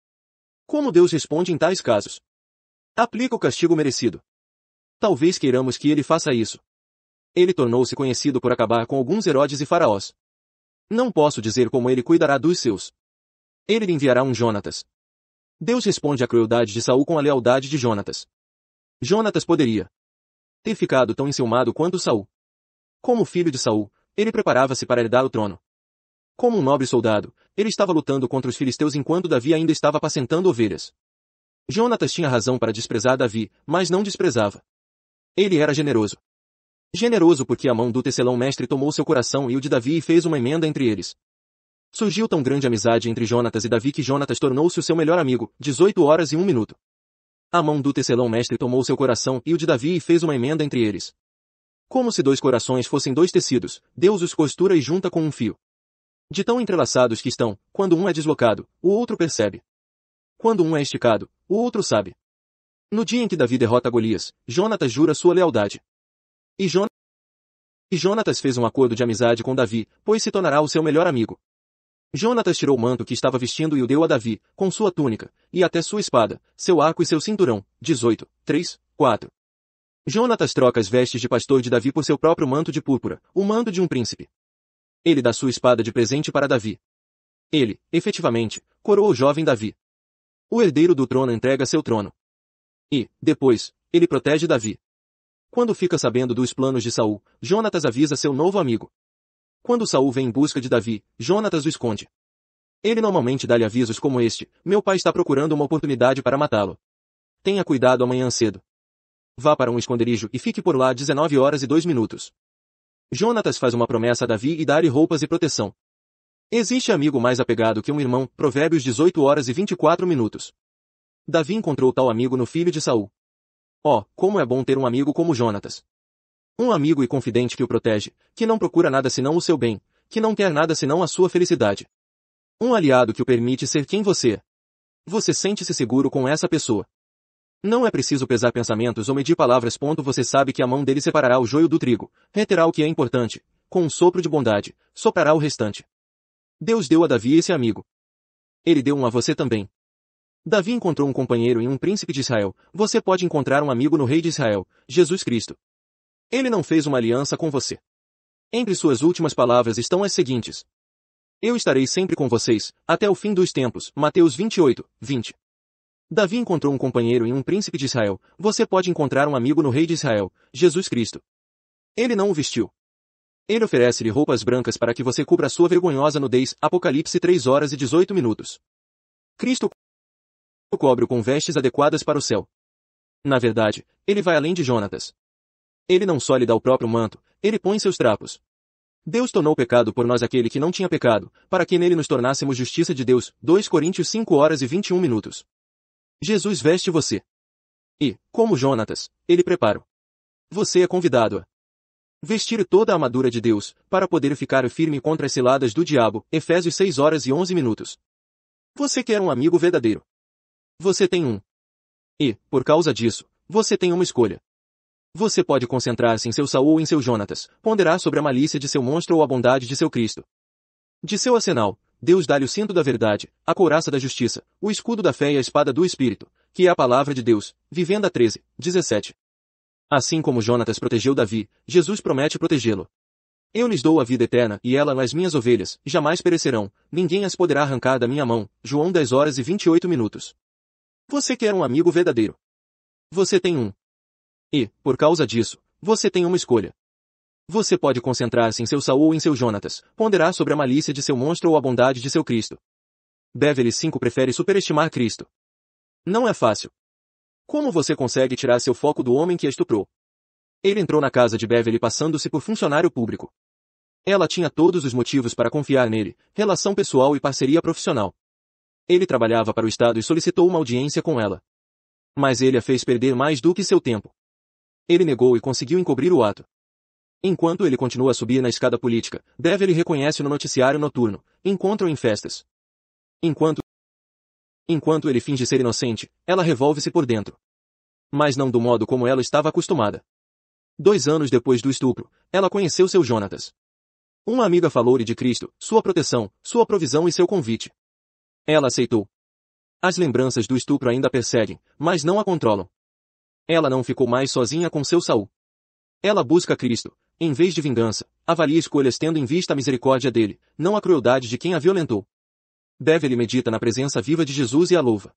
Como Deus responde em tais casos? Aplica o castigo merecido. Talvez queiramos que ele faça isso. Ele tornou-se conhecido por acabar com alguns Herodes e Faraós. Não posso dizer como ele cuidará dos seus. Ele lhe enviará um Jonatas. Deus responde à crueldade de Saul com a lealdade de Jonatas. Jonatas poderia ter ficado tão enciumado quanto Saul. Como filho de Saul, ele preparava-se para herdar o trono. Como um nobre soldado, ele estava lutando contra os filisteus enquanto Davi ainda estava apacentando ovelhas. Jonatas tinha razão para desprezar Davi, mas não desprezava. Ele era generoso. Generoso porque a mão do tecelão mestre tomou seu coração e o de Davi e fez uma emenda entre eles. Surgiu tão grande amizade entre Jonatas e Davi que Jonatas tornou-se o seu melhor amigo, 18 horas e um minuto. A mão do tecelão mestre tomou seu coração e o de Davi e fez uma emenda entre eles. Como se dois corações fossem dois tecidos, Deus os costura e junta com um fio. De tão entrelaçados que estão, quando um é deslocado, o outro percebe. Quando um é esticado, o outro sabe. No dia em que Davi derrota Golias, Jonatas jura sua lealdade. E, Jon... e Jonatas fez um acordo de amizade com Davi, pois se tornará o seu melhor amigo. Jonatas tirou o manto que estava vestindo e o deu a Davi, com sua túnica, e até sua espada, seu arco e seu cinturão. 18, 3, 4. Jonatas troca as vestes de pastor de Davi por seu próprio manto de púrpura, o manto de um príncipe. Ele dá sua espada de presente para Davi. Ele, efetivamente, coroa o jovem Davi. O herdeiro do trono entrega seu trono. E, depois, ele protege Davi. Quando fica sabendo dos planos de Saul, Jonatas avisa seu novo amigo. Quando Saul vem em busca de Davi, Jonatas o esconde. Ele normalmente dá-lhe avisos como este, meu pai está procurando uma oportunidade para matá-lo. Tenha cuidado amanhã cedo. Vá para um esconderijo e fique por lá 19 horas e 2 minutos. Jonatas faz uma promessa a Davi e dá-lhe roupas e proteção. Existe amigo mais apegado que um irmão, Provérbios 18 horas e 24 minutos. Davi encontrou tal amigo no filho de Saul. Oh, como é bom ter um amigo como Jonatas. Um amigo e confidente que o protege, que não procura nada senão o seu bem, que não quer nada senão a sua felicidade. Um aliado que o permite ser quem você é. Você sente-se seguro com essa pessoa. Não é preciso pesar pensamentos ou medir palavras. Você sabe que a mão dele separará o joio do trigo, reterá o que é importante, com um sopro de bondade, soprará o restante. Deus deu a Davi esse amigo. Ele deu um a você também. Davi encontrou um companheiro em um príncipe de Israel. Você pode encontrar um amigo no rei de Israel, Jesus Cristo. Ele não fez uma aliança com você. Entre suas últimas palavras estão as seguintes. Eu estarei sempre com vocês, até o fim dos tempos. Mateus 28, 20. Davi encontrou um companheiro em um príncipe de Israel. Você pode encontrar um amigo no rei de Israel, Jesus Cristo. Ele não o vestiu. Ele oferece-lhe roupas brancas para que você cubra sua vergonhosa nudez. Apocalipse 3 horas e 18 minutos. Cristo cobre-o com vestes adequadas para o céu. Na verdade, ele vai além de Jonatas. Ele não só lhe dá o próprio manto, ele põe seus trapos. Deus tornou pecado por nós aquele que não tinha pecado, para que nele nos tornássemos justiça de Deus. 2 Coríntios 5 horas e 21 minutos. Jesus veste você. E, como Jonatas, ele prepara. Você é convidado a Vestir toda a armadura de Deus, para poder ficar firme contra as ciladas do diabo. Efésios 6 horas e 11 minutos. Você quer um amigo verdadeiro. Você tem um. E, por causa disso, você tem uma escolha. Você pode concentrar-se em seu Saul ou em seu Jonatas, ponderar sobre a malícia de seu monstro ou a bondade de seu Cristo. De seu arsenal, Deus dá-lhe o cinto da verdade, a couraça da justiça, o escudo da fé e a espada do Espírito, que é a palavra de Deus, Vivenda 13, 17. Assim como Jonatas protegeu Davi, Jesus promete protegê-lo. Eu lhes dou a vida eterna e ela nas minhas ovelhas, jamais perecerão, ninguém as poderá arrancar da minha mão. João 10 horas e 28 minutos. Você quer um amigo verdadeiro. Você tem um. E, por causa disso, você tem uma escolha. Você pode concentrar-se em seu Saul ou em seu Jonatas, ponderar sobre a malícia de seu monstro ou a bondade de seu Cristo. Beverly 5 prefere superestimar Cristo. Não é fácil. Como você consegue tirar seu foco do homem que a estuprou? Ele entrou na casa de Beverly passando-se por funcionário público. Ela tinha todos os motivos para confiar nele, relação pessoal e parceria profissional. Ele trabalhava para o Estado e solicitou uma audiência com ela. Mas ele a fez perder mais do que seu tempo. Ele negou e conseguiu encobrir o ato. Enquanto ele continua a subir na escada política, Beverly reconhece no noticiário noturno, encontram em festas. Enquanto Enquanto ele finge ser inocente, ela revolve-se por dentro. Mas não do modo como ela estava acostumada. Dois anos depois do estupro, ela conheceu seu Jonatas. Uma amiga falou-lhe de Cristo, sua proteção, sua provisão e seu convite. Ela aceitou. As lembranças do estupro ainda perseguem, mas não a controlam. Ela não ficou mais sozinha com seu Saul. Ela busca Cristo, em vez de vingança, avalia escolhas tendo em vista a misericórdia dele, não a crueldade de quem a violentou. Beverly medita na presença viva de Jesus e a louva.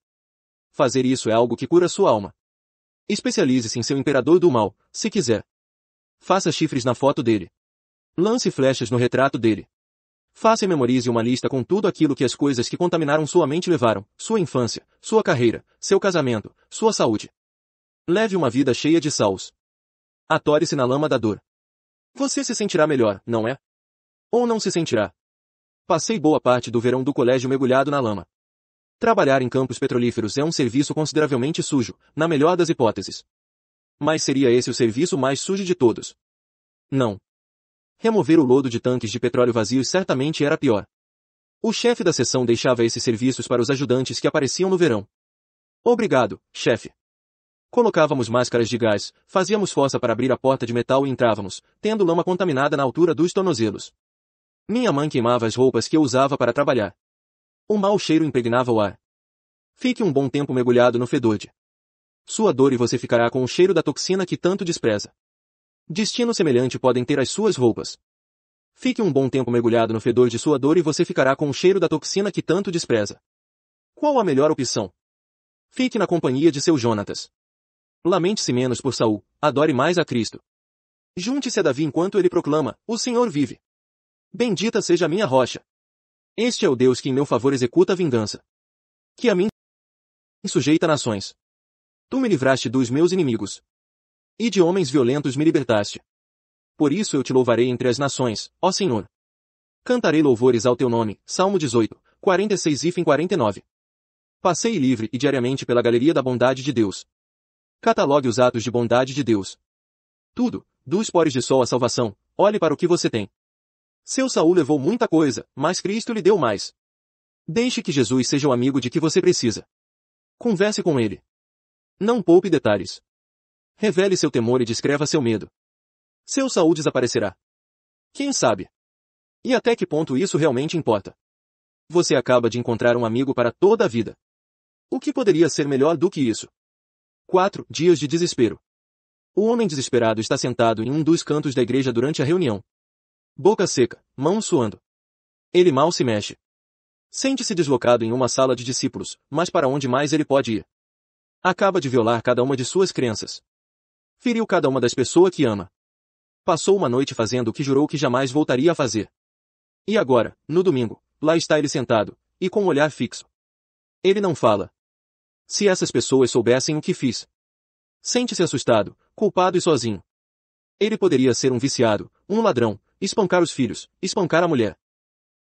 Fazer isso é algo que cura sua alma. Especialize-se em seu imperador do mal, se quiser. Faça chifres na foto dele. Lance flechas no retrato dele. Faça e memorize uma lista com tudo aquilo que as coisas que contaminaram sua mente levaram, sua infância, sua carreira, seu casamento, sua saúde. Leve uma vida cheia de saus. Atore-se na lama da dor. Você se sentirá melhor, não é? Ou não se sentirá. Passei boa parte do verão do colégio mergulhado na lama. Trabalhar em campos petrolíferos é um serviço consideravelmente sujo, na melhor das hipóteses. Mas seria esse o serviço mais sujo de todos? Não. Remover o lodo de tanques de petróleo vazios certamente era pior. O chefe da seção deixava esses serviços para os ajudantes que apareciam no verão. Obrigado, chefe. Colocávamos máscaras de gás, fazíamos força para abrir a porta de metal e entrávamos, tendo lama contaminada na altura dos tornozelos. Minha mãe queimava as roupas que eu usava para trabalhar. Um mau cheiro impregnava o ar. Fique um bom tempo mergulhado no fedor de sua dor e você ficará com o cheiro da toxina que tanto despreza. Destino semelhante podem ter as suas roupas. Fique um bom tempo mergulhado no fedor de sua dor e você ficará com o cheiro da toxina que tanto despreza. Qual a melhor opção? Fique na companhia de seu Jonatas. Lamente-se menos por Saul, adore mais a Cristo. Junte-se a Davi enquanto ele proclama: O Senhor vive. Bendita seja a minha rocha. Este é o Deus que em meu favor executa a vingança. Que a mim sujeita nações. Tu me livraste dos meus inimigos. E de homens violentos me libertaste. Por isso eu te louvarei entre as nações, ó Senhor. Cantarei louvores ao teu nome. Salmo 18, 46 e 49. Passei livre e diariamente pela galeria da bondade de Deus. Catalogue os atos de bondade de Deus. Tudo, dos pores de sol à salvação, olhe para o que você tem. Seu Saul levou muita coisa, mas Cristo lhe deu mais. Deixe que Jesus seja o amigo de que você precisa. Converse com ele. Não poupe detalhes. Revele seu temor e descreva seu medo. Seu Saul desaparecerá. Quem sabe? E até que ponto isso realmente importa? Você acaba de encontrar um amigo para toda a vida. O que poderia ser melhor do que isso? 4. Dias de desespero. O homem desesperado está sentado em um dos cantos da igreja durante a reunião, Boca seca, mãos suando. Ele mal se mexe. Sente-se deslocado em uma sala de discípulos, mas para onde mais ele pode ir? Acaba de violar cada uma de suas crenças. Feriu cada uma das pessoas que ama. Passou uma noite fazendo o que jurou que jamais voltaria a fazer. E agora, no domingo, lá está ele sentado, e com um olhar fixo. Ele não fala. Se essas pessoas soubessem o que fiz. Sente-se assustado, culpado e sozinho. Ele poderia ser um viciado, um ladrão, espancar os filhos, espancar a mulher.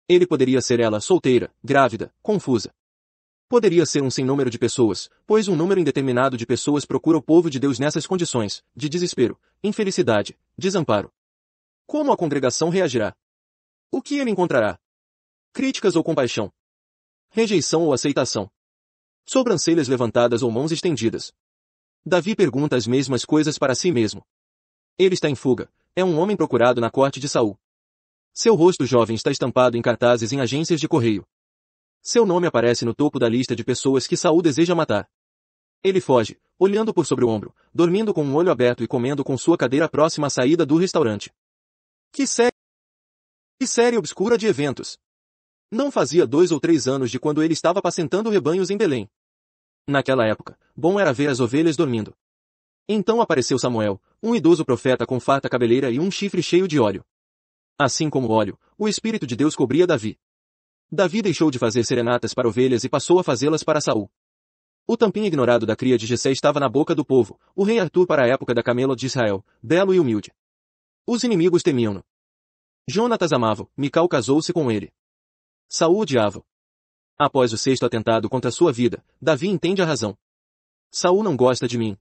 Ele poderia ser ela solteira, grávida, confusa. Poderia ser um sem número de pessoas, pois um número indeterminado de pessoas procura o povo de Deus nessas condições, de desespero, infelicidade, desamparo. Como a congregação reagirá? O que ele encontrará? Críticas ou compaixão? Rejeição ou aceitação? Sobrancelhas levantadas ou mãos estendidas? Davi pergunta as mesmas coisas para si mesmo. Ele está em fuga, é um homem procurado na corte de Saul. Seu rosto jovem está estampado em cartazes em agências de correio. Seu nome aparece no topo da lista de pessoas que Saul deseja matar. Ele foge, olhando por sobre o ombro, dormindo com um olho aberto e comendo com sua cadeira próxima à saída do restaurante. Que série! Que série obscura de eventos! Não fazia dois ou três anos de quando ele estava apacentando rebanhos em Belém. Naquela época, bom era ver as ovelhas dormindo. Então apareceu Samuel, um idoso profeta com farta cabeleira e um chifre cheio de óleo. Assim como óleo, o Espírito de Deus cobria Davi. Davi deixou de fazer serenatas para ovelhas e passou a fazê-las para Saul. O tampim ignorado da cria de Jessé estava na boca do povo, o rei Arthur para a época da camelo de Israel, belo e humilde. Os inimigos temiam-no. Jonatas amava Micael Mical casou-se com ele. Saul odiava Após o sexto atentado contra sua vida, Davi entende a razão. Saul não gosta de mim,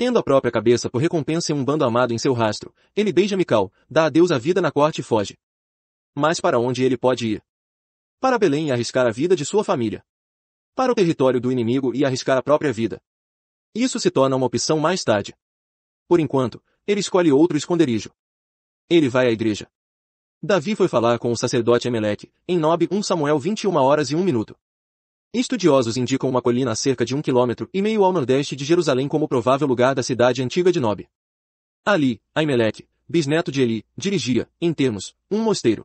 Tendo a própria cabeça por recompensa e um bando amado em seu rastro, ele beija Mical, dá a Deus a vida na corte e foge. Mas para onde ele pode ir? Para Belém e arriscar a vida de sua família. Para o território do inimigo e arriscar a própria vida. Isso se torna uma opção mais tarde. Por enquanto, ele escolhe outro esconderijo. Ele vai à igreja. Davi foi falar com o sacerdote Emelec, em Nob 1 Samuel 21 horas e 1 minuto. Estudiosos indicam uma colina a cerca de um quilômetro e meio ao nordeste de Jerusalém como provável lugar da cidade antiga de Nob. Ali, Aimeleque, bisneto de Eli, dirigia, em termos, um mosteiro.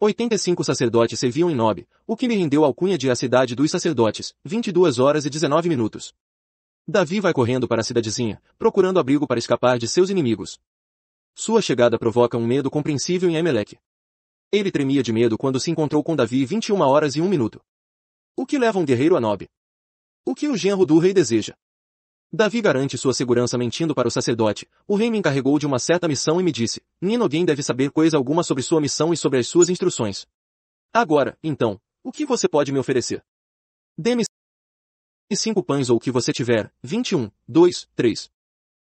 85 sacerdotes serviam em Nob, o que lhe rendeu alcunha de a cidade dos sacerdotes, 22 horas e 19 minutos. Davi vai correndo para a cidadezinha, procurando abrigo para escapar de seus inimigos. Sua chegada provoca um medo compreensível em Emelec. Ele tremia de medo quando se encontrou com Davi 21 horas e 1 minuto. O que leva um guerreiro a nobre? O que o genro do rei deseja? Davi garante sua segurança mentindo para o sacerdote. O rei me encarregou de uma certa missão e me disse, ninguém deve saber coisa alguma sobre sua missão e sobre as suas instruções. Agora, então, o que você pode me oferecer? Dê-me cinco pães ou o que você tiver, 21, 2, 3.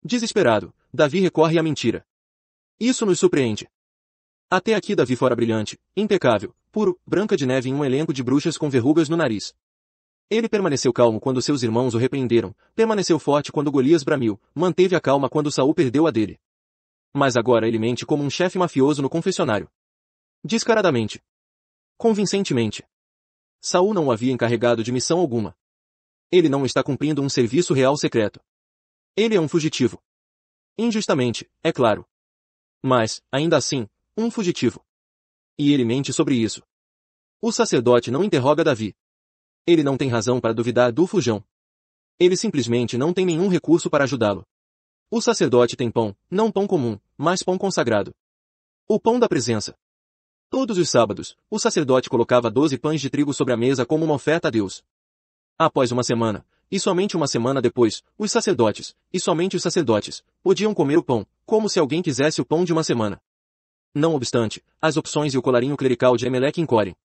Desesperado, Davi recorre à mentira. Isso nos surpreende. Até aqui Davi fora brilhante, impecável, puro, branca de neve em um elenco de bruxas com verrugas no nariz. Ele permaneceu calmo quando seus irmãos o repreenderam, permaneceu forte quando Golias bramiu, manteve a calma quando Saul perdeu a dele. Mas agora ele mente como um chefe mafioso no confessionário. Descaradamente. Convincentemente. Saul não o havia encarregado de missão alguma. Ele não está cumprindo um serviço real secreto. Ele é um fugitivo. Injustamente, é claro. Mas, ainda assim, um fugitivo. E ele mente sobre isso. O sacerdote não interroga Davi. Ele não tem razão para duvidar do fujão. Ele simplesmente não tem nenhum recurso para ajudá-lo. O sacerdote tem pão, não pão comum, mas pão consagrado. O pão da presença. Todos os sábados, o sacerdote colocava doze pães de trigo sobre a mesa como uma oferta a Deus. Após uma semana, e somente uma semana depois, os sacerdotes, e somente os sacerdotes, podiam comer o pão, como se alguém quisesse o pão de uma semana. Não obstante, as opções e o colarinho clerical de Emelec encorem.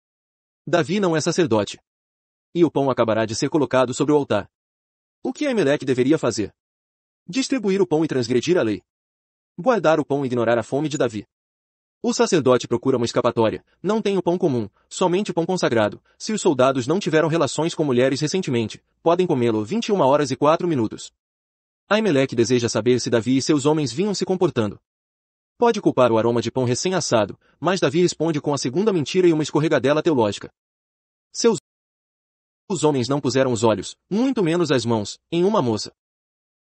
Davi não é sacerdote. E o pão acabará de ser colocado sobre o altar. O que Emelec deveria fazer? Distribuir o pão e transgredir a lei. Guardar o pão e ignorar a fome de Davi. O sacerdote procura uma escapatória, não tem o pão comum, somente o pão consagrado. Se os soldados não tiveram relações com mulheres recentemente, podem comê-lo 21 horas e 4 minutos. Aimelec deseja saber se Davi e seus homens vinham se comportando. Pode culpar o aroma de pão recém-assado, mas Davi responde com a segunda mentira e uma escorregadela teológica. Seus os homens não puseram os olhos, muito menos as mãos, em uma moça.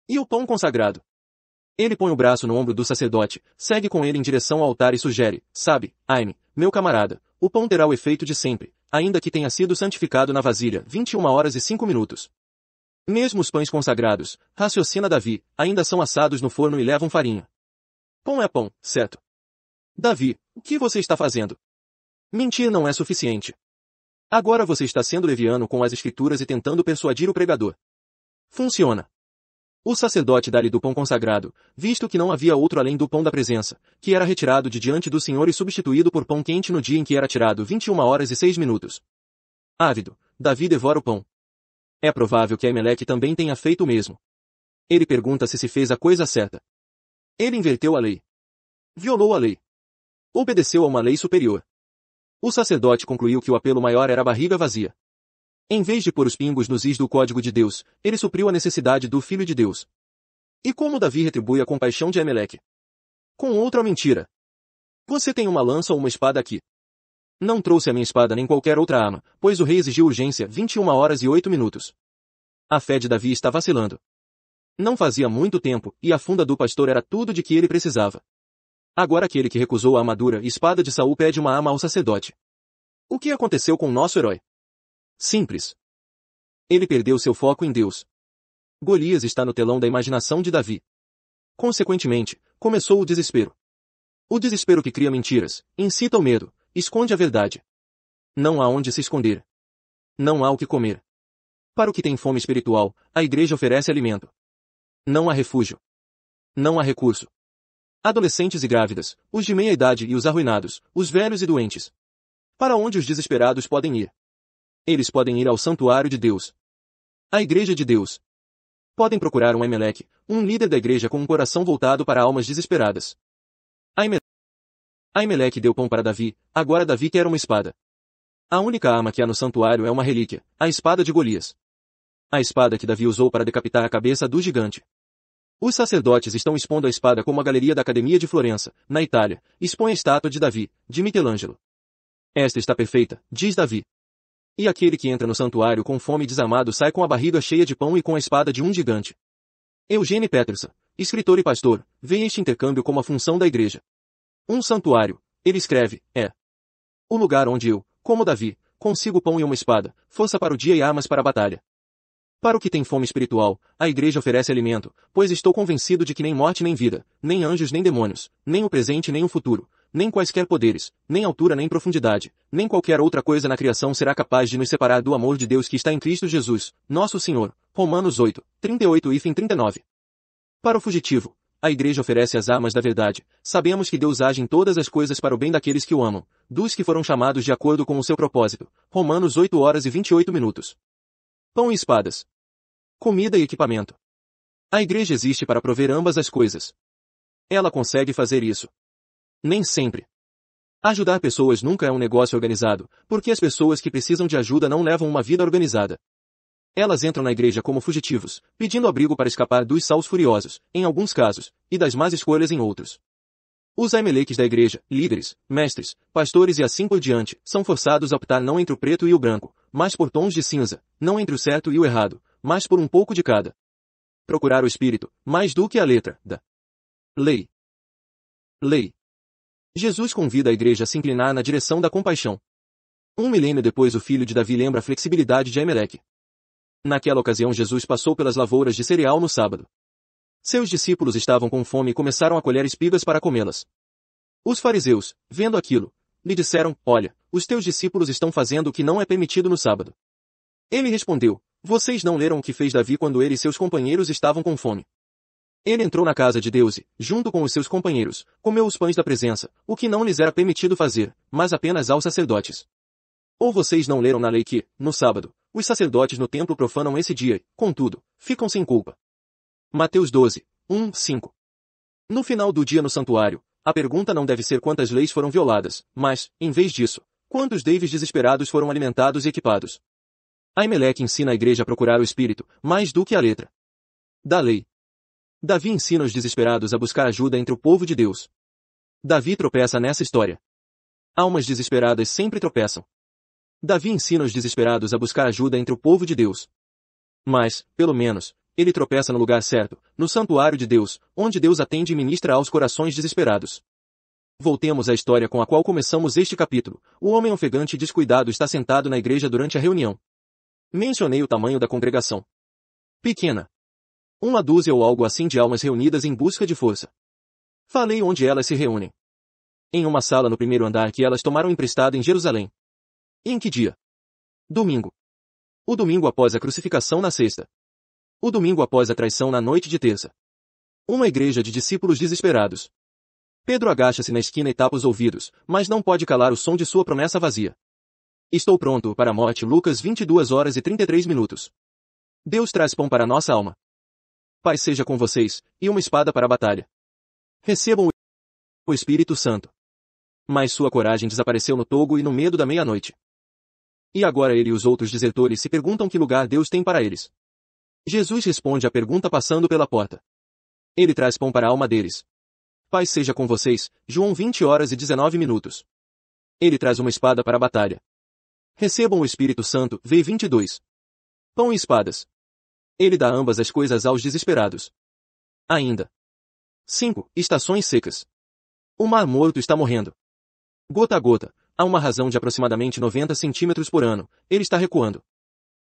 E o pão consagrado? Ele põe o braço no ombro do sacerdote, segue com ele em direção ao altar e sugere, sabe, Aine, meu camarada, o pão terá o efeito de sempre, ainda que tenha sido santificado na vasilha, 21 horas e 5 minutos. Mesmo os pães consagrados, raciocina Davi, ainda são assados no forno e levam farinha. Pão é pão, certo? Davi, o que você está fazendo? Mentir não é suficiente. Agora você está sendo leviano com as escrituras e tentando persuadir o pregador. Funciona. O sacerdote dá-lhe do pão consagrado, visto que não havia outro além do pão da presença, que era retirado de diante do Senhor e substituído por pão quente no dia em que era tirado 21 horas e 6 minutos. Ávido, Davi devora o pão. É provável que Emelec também tenha feito o mesmo. Ele pergunta se se fez a coisa certa. Ele inverteu a lei. Violou a lei. Obedeceu a uma lei superior. O sacerdote concluiu que o apelo maior era a barriga vazia. Em vez de pôr os pingos nos is do código de Deus, ele supriu a necessidade do Filho de Deus. E como Davi retribui a compaixão de Emeleque? Com outra mentira. Você tem uma lança ou uma espada aqui. Não trouxe a minha espada nem qualquer outra arma, pois o rei exigiu urgência 21 horas e 8 minutos. A fé de Davi está vacilando. Não fazia muito tempo, e a funda do pastor era tudo de que ele precisava. Agora aquele que recusou a armadura e espada de Saul pede uma arma ao sacerdote. O que aconteceu com nosso herói? Simples. Ele perdeu seu foco em Deus. Golias está no telão da imaginação de Davi. Consequentemente, começou o desespero. O desespero que cria mentiras, incita o medo, esconde a verdade. Não há onde se esconder. Não há o que comer. Para o que tem fome espiritual, a igreja oferece alimento. Não há refúgio. Não há recurso. Adolescentes e grávidas, os de meia idade e os arruinados, os velhos e doentes. Para onde os desesperados podem ir? Eles podem ir ao santuário de Deus. A igreja de Deus. Podem procurar um Emelec, um líder da igreja com um coração voltado para almas desesperadas. Aimelec deu pão para Davi, agora Davi quer uma espada. A única arma que há no santuário é uma relíquia, a espada de Golias a espada que Davi usou para decapitar a cabeça do gigante. Os sacerdotes estão expondo a espada como a galeria da Academia de Florença, na Itália, expõe a estátua de Davi, de Michelangelo. Esta está perfeita, diz Davi. E aquele que entra no santuário com fome desamado sai com a barriga cheia de pão e com a espada de um gigante. Eugênio Peterson, escritor e pastor, vê este intercâmbio como a função da igreja. Um santuário, ele escreve, é o lugar onde eu, como Davi, consigo pão e uma espada, força para o dia e armas para a batalha. Para o que tem fome espiritual, a igreja oferece alimento, pois estou convencido de que nem morte nem vida, nem anjos nem demônios, nem o presente nem o futuro, nem quaisquer poderes, nem altura nem profundidade, nem qualquer outra coisa na criação será capaz de nos separar do amor de Deus que está em Cristo Jesus, nosso Senhor. Romanos 8, 38 e 39. Para o fugitivo, a igreja oferece as armas da verdade. Sabemos que Deus age em todas as coisas para o bem daqueles que o amam, dos que foram chamados de acordo com o seu propósito. Romanos 8 horas e 28 minutos pão e espadas, comida e equipamento. A igreja existe para prover ambas as coisas. Ela consegue fazer isso. Nem sempre. Ajudar pessoas nunca é um negócio organizado, porque as pessoas que precisam de ajuda não levam uma vida organizada. Elas entram na igreja como fugitivos, pedindo abrigo para escapar dos saus furiosos, em alguns casos, e das más escolhas em outros. Os Aimeleques da igreja, líderes, mestres, pastores e assim por diante, são forçados a optar não entre o preto e o branco, mas por tons de cinza, não entre o certo e o errado, mas por um pouco de cada. Procurar o espírito, mais do que a letra, da lei. Lei. Jesus convida a igreja a se inclinar na direção da compaixão. Um milênio depois o filho de Davi lembra a flexibilidade de Aimeleque. Naquela ocasião Jesus passou pelas lavouras de cereal no sábado. Seus discípulos estavam com fome e começaram a colher espigas para comê-las. Os fariseus, vendo aquilo, lhe disseram, Olha, os teus discípulos estão fazendo o que não é permitido no sábado. Ele respondeu, Vocês não leram o que fez Davi quando ele e seus companheiros estavam com fome. Ele entrou na casa de Deus e, junto com os seus companheiros, comeu os pães da presença, o que não lhes era permitido fazer, mas apenas aos sacerdotes. Ou vocês não leram na lei que, no sábado, os sacerdotes no templo profanam esse dia, contudo, ficam sem culpa, Mateus 12, 1, 5. No final do dia no santuário, a pergunta não deve ser quantas leis foram violadas, mas, em vez disso, quantos Davis desesperados foram alimentados e equipados. Aimelec ensina a igreja a procurar o espírito, mais do que a letra. Da lei. Davi ensina os desesperados a buscar ajuda entre o povo de Deus. Davi tropeça nessa história. Almas desesperadas sempre tropeçam. Davi ensina os desesperados a buscar ajuda entre o povo de Deus. Mas, pelo menos, ele tropeça no lugar certo, no santuário de Deus, onde Deus atende e ministra aos corações desesperados. Voltemos à história com a qual começamos este capítulo. O homem ofegante e descuidado está sentado na igreja durante a reunião. Mencionei o tamanho da congregação. Pequena. Uma dúzia ou algo assim de almas reunidas em busca de força. Falei onde elas se reúnem. Em uma sala no primeiro andar que elas tomaram emprestado em Jerusalém. em que dia? Domingo. O domingo após a crucificação na sexta. O domingo após a traição na noite de terça. Uma igreja de discípulos desesperados. Pedro agacha-se na esquina e tapa os ouvidos, mas não pode calar o som de sua promessa vazia. Estou pronto para a morte. Lucas 22 horas e 33 minutos. Deus traz pão para nossa alma. Pai seja com vocês, e uma espada para a batalha. Recebam o Espírito Santo. Mas sua coragem desapareceu no togo e no medo da meia-noite. E agora ele e os outros desertores se perguntam que lugar Deus tem para eles. Jesus responde à pergunta passando pela porta. Ele traz pão para a alma deles. Paz seja com vocês, João 20 horas e 19 minutos. Ele traz uma espada para a batalha. Recebam o Espírito Santo, V22. Pão e espadas. Ele dá ambas as coisas aos desesperados. Ainda. 5. Estações secas. O Mar Morto está morrendo. Gota a gota, a uma razão de aproximadamente 90 centímetros por ano, ele está recuando.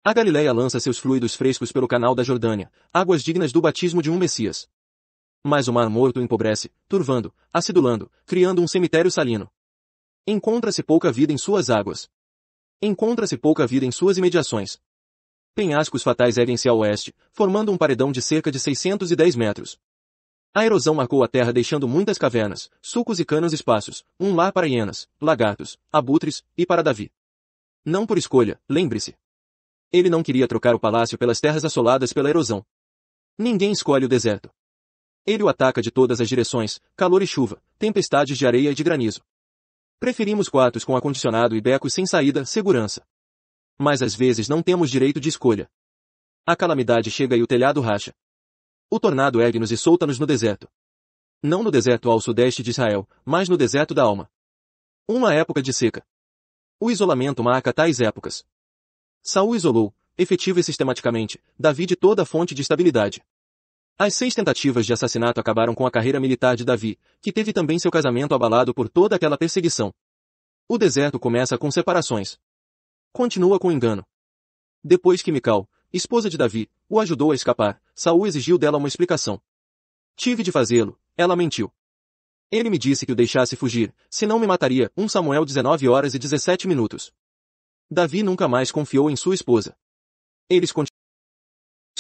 A Galileia lança seus fluidos frescos pelo canal da Jordânia, águas dignas do batismo de um Messias. Mas o Mar Morto empobrece, turvando, acidulando, criando um cemitério salino. Encontra-se pouca vida em suas águas. Encontra-se pouca vida em suas imediações. Penhascos fatais erguem-se a oeste, formando um paredão de cerca de 610 metros. A erosão marcou a terra deixando muitas cavernas, sulcos e canos espaços, um lar para hienas, lagartos, abutres e para Davi. Não por escolha, lembre-se. Ele não queria trocar o palácio pelas terras assoladas pela erosão. Ninguém escolhe o deserto. Ele o ataca de todas as direções, calor e chuva, tempestades de areia e de granizo. Preferimos quartos com ar-condicionado e becos sem saída, segurança. Mas às vezes não temos direito de escolha. A calamidade chega e o telhado racha. O tornado ergue-nos e solta-nos no deserto. Não no deserto ao sudeste de Israel, mas no deserto da alma. Uma época de seca. O isolamento marca tais épocas. Saul isolou, efetiva e sistematicamente, Davi de toda a fonte de estabilidade. As seis tentativas de assassinato acabaram com a carreira militar de Davi, que teve também seu casamento abalado por toda aquela perseguição. O deserto começa com separações. Continua com engano. Depois que Mical, esposa de Davi, o ajudou a escapar, Saul exigiu dela uma explicação. Tive de fazê-lo, ela mentiu. Ele me disse que o deixasse fugir, senão me mataria. 1 Samuel 19 horas e 17 minutos. Davi nunca mais confiou em sua esposa. Eles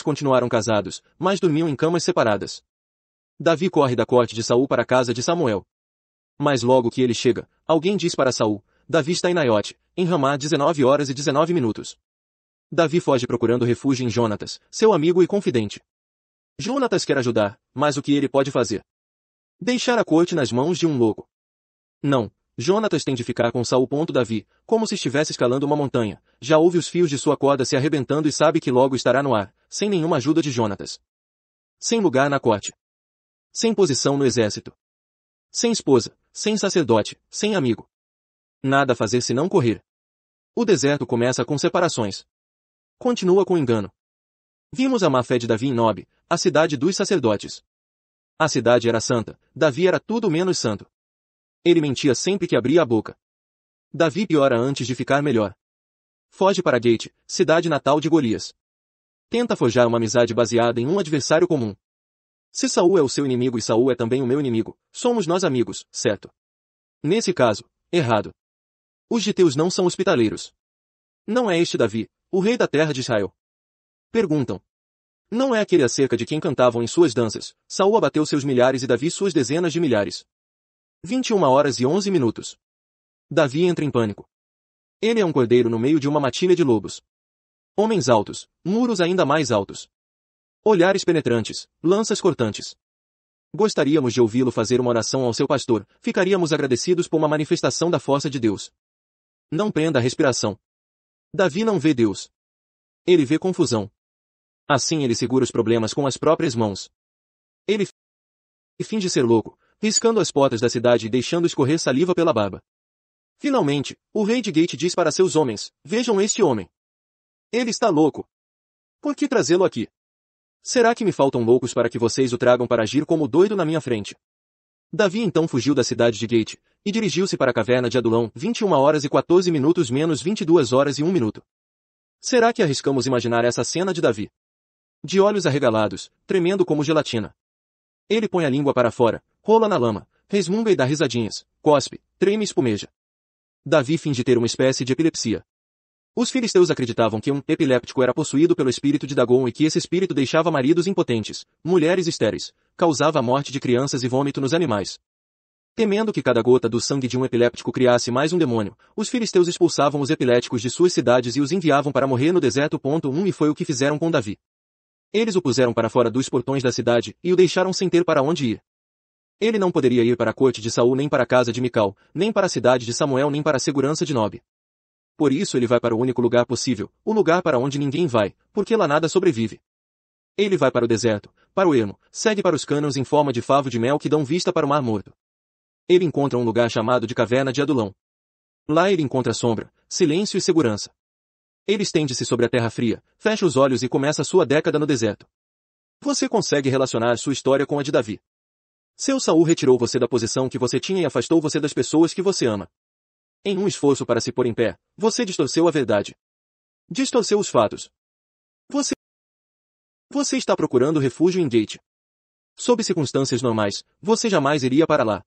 continuaram casados, mas dormiam em camas separadas. Davi corre da corte de Saul para a casa de Samuel. Mas logo que ele chega, alguém diz para Saul, Davi está em Naiote, em Ramá 19 horas e 19 minutos. Davi foge procurando refúgio em Jonatas, seu amigo e confidente. Jonatas quer ajudar, mas o que ele pode fazer? Deixar a corte nas mãos de um louco. Não, Jonatas tem de ficar com Saul. Davi, como se estivesse escalando uma montanha, já ouve os fios de sua corda se arrebentando e sabe que logo estará no ar, sem nenhuma ajuda de Jonatas. Sem lugar na corte. Sem posição no exército. Sem esposa, sem sacerdote, sem amigo. Nada a fazer senão correr. O deserto começa com separações. Continua com engano. Vimos a má fé de Davi em Nob, a cidade dos sacerdotes. A cidade era santa, Davi era tudo menos santo. Ele mentia sempre que abria a boca. Davi piora antes de ficar melhor. Foge para Gate, cidade natal de Golias. Tenta forjar uma amizade baseada em um adversário comum. Se Saul é o seu inimigo e Saul é também o meu inimigo, somos nós amigos, certo? Nesse caso, errado. Os giteus não são hospitaleiros. Não é este Davi, o rei da terra de Israel. Perguntam. Não é aquele acerca de quem cantavam em suas danças, Saul abateu seus milhares e Davi suas dezenas de milhares. 21 horas e 11 minutos. Davi entra em pânico. Ele é um cordeiro no meio de uma matilha de lobos. Homens altos, muros ainda mais altos. Olhares penetrantes, lanças cortantes. Gostaríamos de ouvi-lo fazer uma oração ao seu pastor, ficaríamos agradecidos por uma manifestação da força de Deus. Não prenda a respiração. Davi não vê Deus. Ele vê confusão. Assim ele segura os problemas com as próprias mãos. Ele finge ser louco, riscando as portas da cidade e deixando escorrer saliva pela barba. Finalmente, o rei de Gate diz para seus homens, vejam este homem. Ele está louco. Por que trazê-lo aqui? Será que me faltam loucos para que vocês o tragam para agir como doido na minha frente? Davi então fugiu da cidade de Gate, e dirigiu-se para a caverna de Adulão, 21 horas e 14 minutos menos 22 horas e 1 minuto. Será que arriscamos imaginar essa cena de Davi? De olhos arregalados, tremendo como gelatina. Ele põe a língua para fora, rola na lama, resmunga e dá risadinhas, cospe, treme e espumeja. Davi finge ter uma espécie de epilepsia. Os filisteus acreditavam que um epiléptico era possuído pelo espírito de Dagon e que esse espírito deixava maridos impotentes, mulheres estéreis, causava a morte de crianças e vômito nos animais. Temendo que cada gota do sangue de um epiléptico criasse mais um demônio, os filisteus expulsavam os epiléticos de suas cidades e os enviavam para morrer no deserto. Um e foi o que fizeram com Davi. Eles o puseram para fora dos portões da cidade e o deixaram sem ter para onde ir. Ele não poderia ir para a corte de Saul nem para a casa de Mical, nem para a cidade de Samuel nem para a segurança de Nob. Por isso ele vai para o único lugar possível, o lugar para onde ninguém vai, porque lá nada sobrevive. Ele vai para o deserto, para o ermo, segue para os cânions em forma de favo de mel que dão vista para o mar morto. Ele encontra um lugar chamado de caverna de Adulão. Lá ele encontra sombra, silêncio e segurança. Ele estende-se sobre a terra fria, fecha os olhos e começa sua década no deserto. Você consegue relacionar sua história com a de Davi. Seu Saul retirou você da posição que você tinha e afastou você das pessoas que você ama. Em um esforço para se pôr em pé, você distorceu a verdade. Distorceu os fatos. Você você está procurando refúgio em Gate. Sob circunstâncias normais, você jamais iria para lá.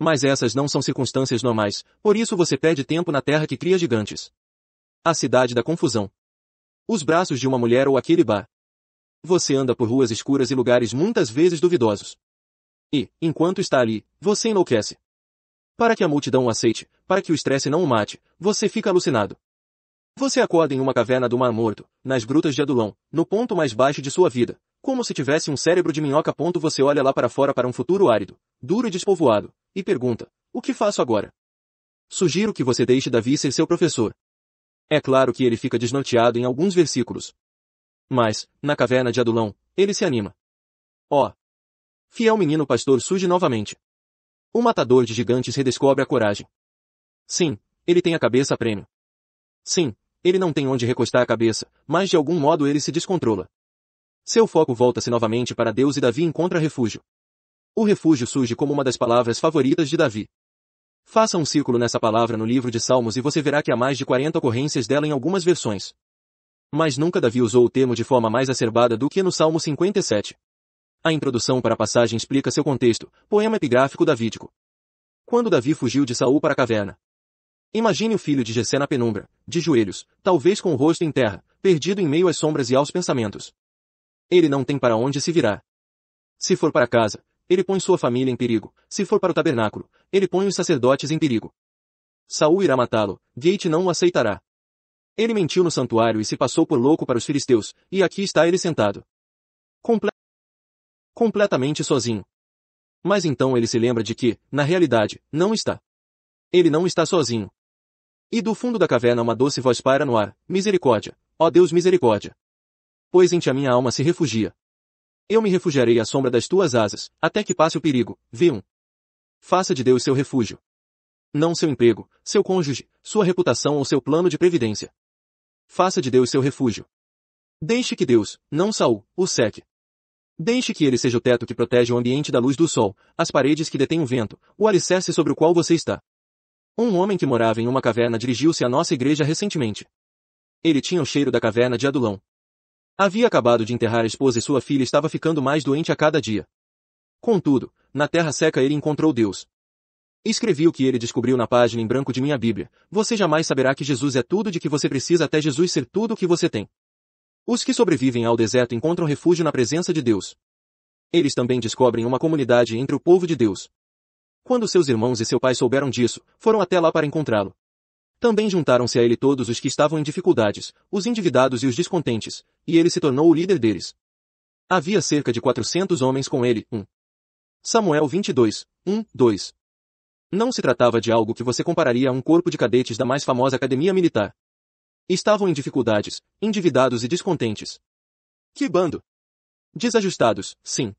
Mas essas não são circunstâncias normais, por isso você perde tempo na terra que cria gigantes. A cidade da confusão. Os braços de uma mulher ou aquele bar. Você anda por ruas escuras e lugares muitas vezes duvidosos. E, enquanto está ali, você enlouquece. Para que a multidão o aceite, para que o estresse não o mate, você fica alucinado. Você acorda em uma caverna do Mar Morto, nas grutas de Adulão, no ponto mais baixo de sua vida, como se tivesse um cérebro de minhoca. Ponto você olha lá para fora para um futuro árido, duro e despovoado, e pergunta, o que faço agora? Sugiro que você deixe Davi ser seu professor. É claro que ele fica desnorteado em alguns versículos. Mas, na caverna de Adulão, ele se anima. Ó, oh, Fiel menino pastor surge novamente. O matador de gigantes redescobre a coragem. Sim, ele tem a cabeça a prêmio. Sim, ele não tem onde recostar a cabeça, mas de algum modo ele se descontrola. Seu foco volta-se novamente para Deus e Davi encontra refúgio. O refúgio surge como uma das palavras favoritas de Davi. Faça um círculo nessa palavra no livro de Salmos e você verá que há mais de 40 ocorrências dela em algumas versões. Mas nunca Davi usou o termo de forma mais acerbada do que no Salmo 57. A introdução para a passagem explica seu contexto, poema epigráfico davídico. Quando Davi fugiu de Saul para a caverna. Imagine o filho de Jessé na penumbra, de joelhos, talvez com o rosto em terra, perdido em meio às sombras e aos pensamentos. Ele não tem para onde se virar. Se for para casa, ele põe sua família em perigo. Se for para o tabernáculo, ele põe os sacerdotes em perigo. Saul irá matá-lo, Gate não o aceitará. Ele mentiu no santuário e se passou por louco para os filisteus, e aqui está ele sentado. Comple completamente sozinho. Mas então ele se lembra de que, na realidade, não está. Ele não está sozinho. E do fundo da caverna uma doce voz paira no ar, misericórdia, ó Deus misericórdia. Pois em ti a minha alma se refugia. Eu me refugiarei à sombra das tuas asas, até que passe o perigo, viu? Faça de Deus seu refúgio. Não seu emprego, seu cônjuge, sua reputação ou seu plano de previdência. Faça de Deus seu refúgio. Deixe que Deus, não Saul, o seque. Deixe que ele seja o teto que protege o ambiente da luz do sol, as paredes que detêm o vento, o alicerce sobre o qual você está. Um homem que morava em uma caverna dirigiu-se à nossa igreja recentemente. Ele tinha o cheiro da caverna de Adulão. Havia acabado de enterrar a esposa e sua filha estava ficando mais doente a cada dia. Contudo, na terra seca ele encontrou Deus. Escrevi o que ele descobriu na página em branco de minha Bíblia. Você jamais saberá que Jesus é tudo de que você precisa até Jesus ser tudo o que você tem. Os que sobrevivem ao deserto encontram refúgio na presença de Deus. Eles também descobrem uma comunidade entre o povo de Deus. Quando seus irmãos e seu pai souberam disso, foram até lá para encontrá-lo. Também juntaram-se a ele todos os que estavam em dificuldades, os endividados e os descontentes, e ele se tornou o líder deles. Havia cerca de 400 homens com ele, 1. Samuel 22, 1, 2. Não se tratava de algo que você compararia a um corpo de cadetes da mais famosa academia militar. Estavam em dificuldades, endividados e descontentes. Que bando! Desajustados, sim.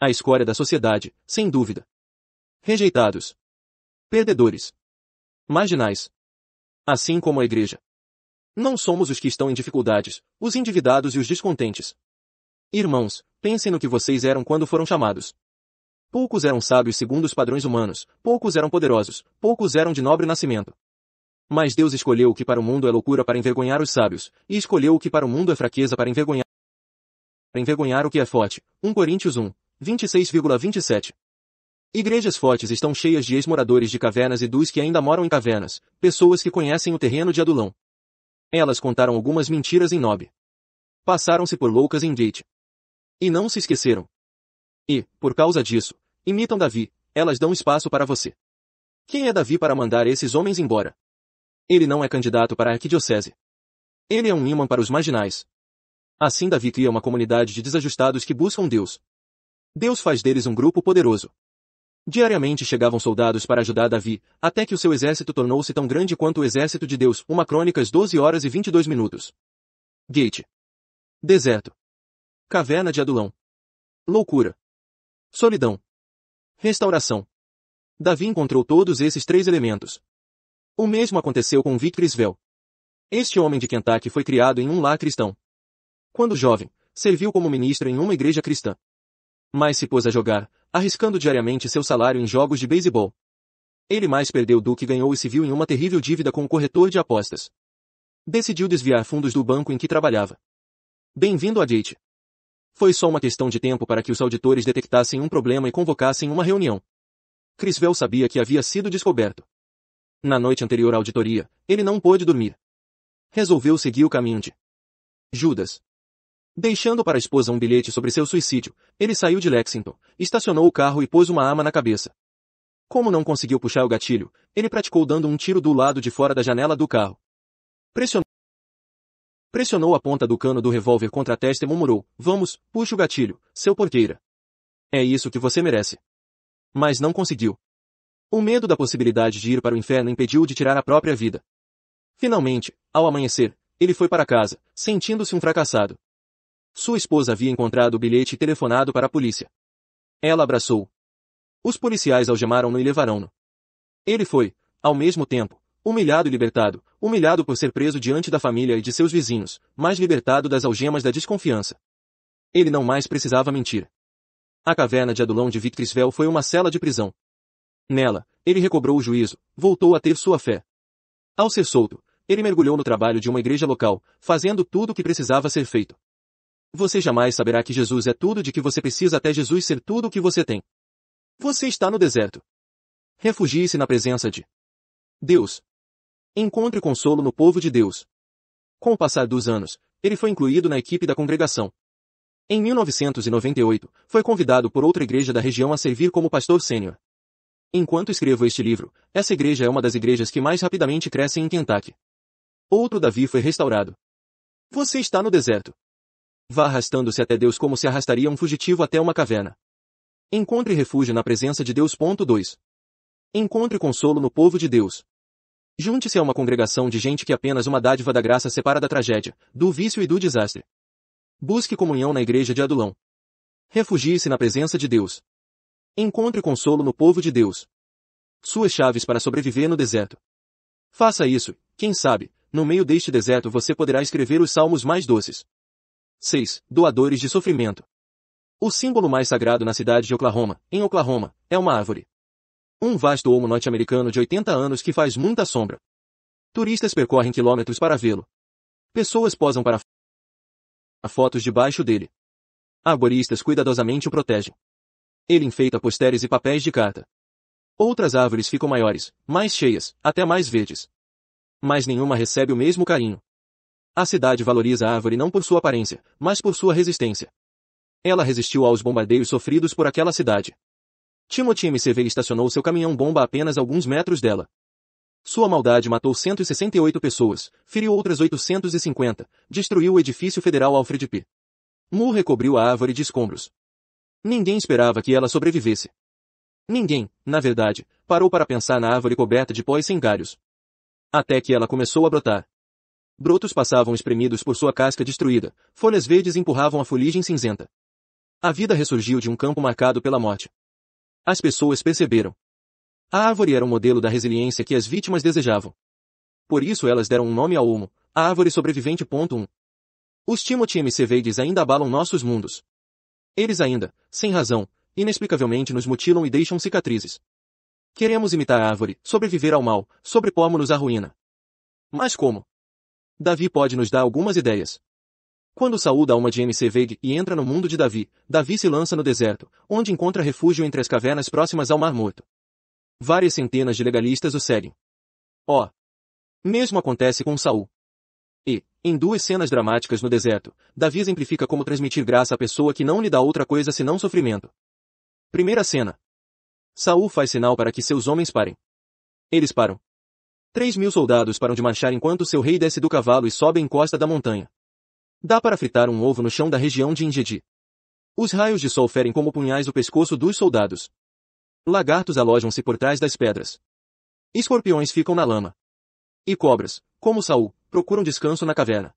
A escória da sociedade, sem dúvida. Rejeitados. Perdedores. Marginais. Assim como a igreja. Não somos os que estão em dificuldades, os endividados e os descontentes. Irmãos, pensem no que vocês eram quando foram chamados. Poucos eram sábios segundo os padrões humanos, poucos eram poderosos, poucos eram de nobre nascimento. Mas Deus escolheu o que para o mundo é loucura para envergonhar os sábios, e escolheu o que para o mundo é fraqueza para envergonhar, para envergonhar o que é forte. 1 Coríntios 1, 26,27 Igrejas fortes estão cheias de ex-moradores de cavernas e dos que ainda moram em cavernas, pessoas que conhecem o terreno de Adulão. Elas contaram algumas mentiras em Nob. Passaram-se por loucas em Gate. E não se esqueceram. E, por causa disso, imitam Davi, elas dão espaço para você. Quem é Davi para mandar esses homens embora? Ele não é candidato para a arquidiocese. Ele é um ímã para os marginais. Assim Davi cria uma comunidade de desajustados que buscam Deus. Deus faz deles um grupo poderoso. Diariamente chegavam soldados para ajudar Davi, até que o seu exército tornou-se tão grande quanto o exército de Deus. Uma Crônicas 12 horas e 22 minutos. Gate. Deserto. Caverna de Adulão. Loucura. Solidão. Restauração. Davi encontrou todos esses três elementos. O mesmo aconteceu com Vic Crisvel. Este homem de Kentucky foi criado em um lar cristão. Quando jovem, serviu como ministro em uma igreja cristã. Mas se pôs a jogar, arriscando diariamente seu salário em jogos de beisebol. Ele mais perdeu do que ganhou e se viu em uma terrível dívida com o corretor de apostas. Decidiu desviar fundos do banco em que trabalhava. Bem-vindo a Gate. Foi só uma questão de tempo para que os auditores detectassem um problema e convocassem uma reunião. Crisvel sabia que havia sido descoberto. Na noite anterior à auditoria, ele não pôde dormir. Resolveu seguir o caminho de Judas. Deixando para a esposa um bilhete sobre seu suicídio, ele saiu de Lexington, estacionou o carro e pôs uma arma na cabeça. Como não conseguiu puxar o gatilho, ele praticou dando um tiro do lado de fora da janela do carro. Pressionou Pressionou a ponta do cano do revólver contra a testa e murmurou, vamos, puxa o gatilho, seu porqueira. É isso que você merece. Mas não conseguiu. O medo da possibilidade de ir para o inferno impediu-o de tirar a própria vida. Finalmente, ao amanhecer, ele foi para casa, sentindo-se um fracassado. Sua esposa havia encontrado o bilhete e telefonado para a polícia. Ela abraçou. Os policiais algemaram-no e levaram-no. Ele foi, ao mesmo tempo, humilhado e libertado, humilhado por ser preso diante da família e de seus vizinhos, mas libertado das algemas da desconfiança. Ele não mais precisava mentir. A caverna de Adulão de Victrisvel foi uma cela de prisão. Nela, ele recobrou o juízo, voltou a ter sua fé. Ao ser solto, ele mergulhou no trabalho de uma igreja local, fazendo tudo o que precisava ser feito. Você jamais saberá que Jesus é tudo de que você precisa até Jesus ser tudo o que você tem. Você está no deserto. Refugie-se na presença de Deus. Encontre consolo no povo de Deus. Com o passar dos anos, ele foi incluído na equipe da congregação. Em 1998, foi convidado por outra igreja da região a servir como pastor sênior. Enquanto escrevo este livro, essa igreja é uma das igrejas que mais rapidamente crescem em Kentucky. Outro Davi foi restaurado. Você está no deserto. Vá arrastando-se até Deus como se arrastaria um fugitivo até uma caverna. Encontre refúgio na presença de Deus. 2. Encontre consolo no povo de Deus. Junte-se a uma congregação de gente que apenas uma dádiva da graça separa da tragédia, do vício e do desastre. Busque comunhão na igreja de Adulão. Refugie-se na presença de Deus. Encontre consolo no povo de Deus. Suas chaves para sobreviver no deserto. Faça isso, quem sabe, no meio deste deserto você poderá escrever os salmos mais doces. 6. Doadores de sofrimento. O símbolo mais sagrado na cidade de Oklahoma, em Oklahoma, é uma árvore. Um vasto olmo norte-americano de 80 anos que faz muita sombra. Turistas percorrem quilômetros para vê-lo. Pessoas posam para fotos debaixo dele. Arboristas cuidadosamente o protegem. Ele enfeita posteres e papéis de carta. Outras árvores ficam maiores, mais cheias, até mais verdes. Mas nenhuma recebe o mesmo carinho. A cidade valoriza a árvore não por sua aparência, mas por sua resistência. Ela resistiu aos bombardeios sofridos por aquela cidade. Timothy MCV estacionou seu caminhão-bomba a apenas alguns metros dela. Sua maldade matou 168 pessoas, feriu outras 850, destruiu o edifício federal Alfred P. Moore recobriu a árvore de escombros. Ninguém esperava que ela sobrevivesse. Ninguém, na verdade, parou para pensar na árvore coberta de pó e sem galhos. Até que ela começou a brotar. Brotos passavam espremidos por sua casca destruída, folhas verdes empurravam a folhagem cinzenta. A vida ressurgiu de um campo marcado pela morte. As pessoas perceberam. A árvore era um modelo da resiliência que as vítimas desejavam. Por isso elas deram um nome ao homo, a árvore sobrevivente. Os Timothy M. ainda abalam nossos mundos. Eles ainda, sem razão, inexplicavelmente nos mutilam e deixam cicatrizes. Queremos imitar a árvore, sobreviver ao mal, sobrepomos-nos à ruína. Mas como? Davi pode nos dar algumas ideias. Quando Saul dá uma de MC Veig e entra no mundo de Davi, Davi se lança no deserto, onde encontra refúgio entre as cavernas próximas ao Mar Morto. Várias centenas de legalistas o seguem. Ó! Oh, mesmo acontece com Saul. E, em duas cenas dramáticas no deserto, Davi exemplifica como transmitir graça à pessoa que não lhe dá outra coisa senão sofrimento. Primeira cena. Saul faz sinal para que seus homens parem. Eles param. Três mil soldados param de marchar enquanto seu rei desce do cavalo e sobe em costa da montanha. Dá para fritar um ovo no chão da região de Engedi. Os raios de sol ferem como punhais o pescoço dos soldados. Lagartos alojam-se por trás das pedras. Escorpiões ficam na lama. E cobras, como Saul, procuram descanso na caverna.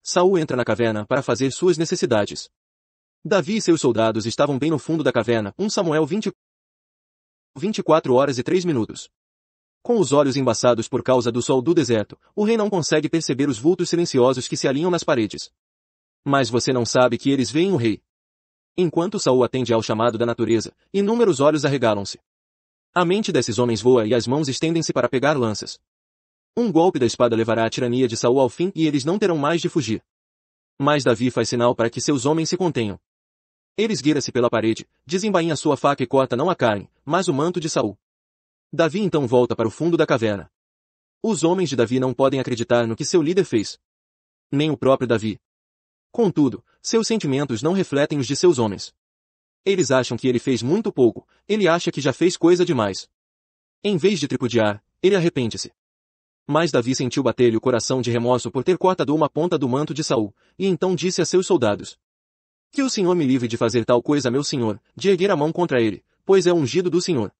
Saul entra na caverna para fazer suas necessidades. Davi e seus soldados estavam bem no fundo da caverna, 1 Samuel 20... 24 horas e 3 minutos. Com os olhos embaçados por causa do sol do deserto, o rei não consegue perceber os vultos silenciosos que se alinham nas paredes. Mas você não sabe que eles veem o rei. Enquanto Saul atende ao chamado da natureza, inúmeros olhos arregalam-se. A mente desses homens voa e as mãos estendem-se para pegar lanças. Um golpe da espada levará a tirania de Saul ao fim e eles não terão mais de fugir. Mas Davi faz sinal para que seus homens se contenham. Eles guira se pela parede, desembainha sua faca e corta não a carne, mas o manto de Saul. Davi então volta para o fundo da caverna. Os homens de Davi não podem acreditar no que seu líder fez. Nem o próprio Davi. Contudo, seus sentimentos não refletem os de seus homens. Eles acham que ele fez muito pouco, ele acha que já fez coisa demais. Em vez de tripudiar, ele arrepende-se. Mas Davi sentiu bater-lhe o coração de remorso por ter cortado uma ponta do manto de Saul, e então disse a seus soldados: Que o Senhor me livre de fazer tal coisa, meu senhor, de erguer a mão contra ele, pois é ungido do Senhor.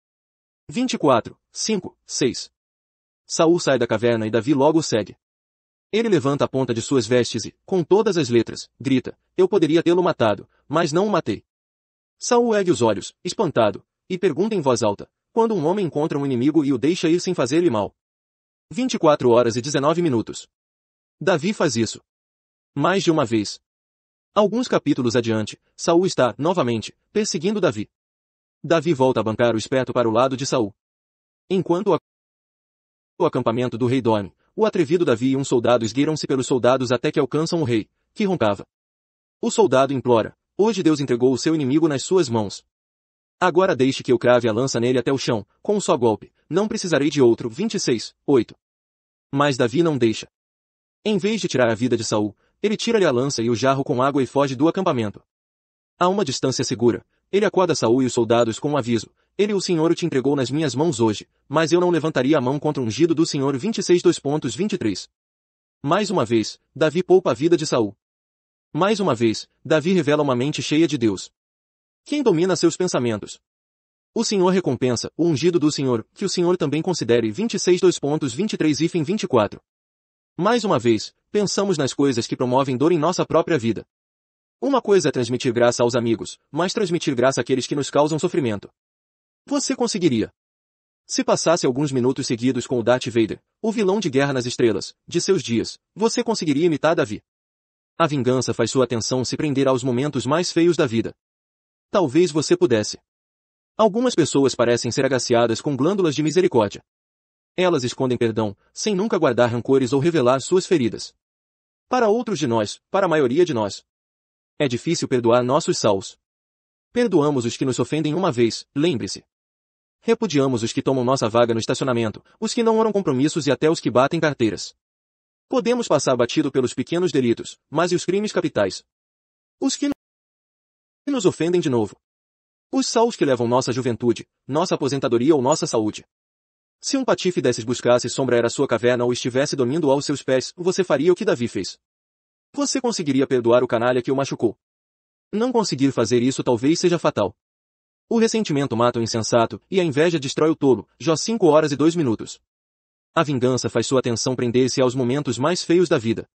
24, 5, 6. Saul sai da caverna e Davi logo segue. Ele levanta a ponta de suas vestes e, com todas as letras, grita: Eu poderia tê-lo matado, mas não o matei. Saul ergue os olhos, espantado, e pergunta em voz alta: Quando um homem encontra um inimigo e o deixa ir sem fazer-lhe mal, 24 horas e 19 minutos. Davi faz isso. Mais de uma vez. Alguns capítulos adiante, Saul está, novamente, perseguindo Davi. Davi volta a bancar o esperto para o lado de Saul. Enquanto o acampamento do rei dorme, o atrevido Davi e um soldado esgueiram-se pelos soldados até que alcançam o rei, que roncava. O soldado implora, hoje Deus entregou o seu inimigo nas suas mãos. Agora deixe que eu crave a lança nele até o chão, com um só golpe, não precisarei de outro. 26, 8. Mas Davi não deixa. Em vez de tirar a vida de Saul, ele tira-lhe a lança e o jarro com água e foge do acampamento. A uma distância segura, ele acorda Saul e os soldados com um aviso. Ele o Senhor te entregou nas minhas mãos hoje, mas eu não levantaria a mão contra o ungido do Senhor 26 2.23. Mais uma vez, Davi poupa a vida de Saul. Mais uma vez, Davi revela uma mente cheia de Deus. Quem domina seus pensamentos? O Senhor recompensa, o ungido do Senhor, que o Senhor também considere 26 2.23 24. Mais uma vez, pensamos nas coisas que promovem dor em nossa própria vida. Uma coisa é transmitir graça aos amigos, mas transmitir graça àqueles que nos causam sofrimento. Você conseguiria. Se passasse alguns minutos seguidos com o Darth Vader, o vilão de Guerra nas Estrelas, de seus dias, você conseguiria imitar Davi. A vingança faz sua atenção se prender aos momentos mais feios da vida. Talvez você pudesse. Algumas pessoas parecem ser agaciadas com glândulas de misericórdia. Elas escondem perdão, sem nunca guardar rancores ou revelar suas feridas. Para outros de nós, para a maioria de nós, é difícil perdoar nossos salvos. Perdoamos os que nos ofendem uma vez, lembre-se. Repudiamos os que tomam nossa vaga no estacionamento, os que não oram compromissos e até os que batem carteiras. Podemos passar batido pelos pequenos delitos, mas e os crimes capitais? Os que nos ofendem de novo, os saúdos que levam nossa juventude, nossa aposentadoria ou nossa saúde. Se um patife desses buscasse sombra era sua caverna ou estivesse dormindo aos seus pés, você faria o que Davi fez. Você conseguiria perdoar o canalha que o machucou. Não conseguir fazer isso talvez seja fatal. O ressentimento mata o insensato, e a inveja destrói o tolo, Já 5 horas e 2 minutos. A vingança faz sua atenção prender-se aos momentos mais feios da vida.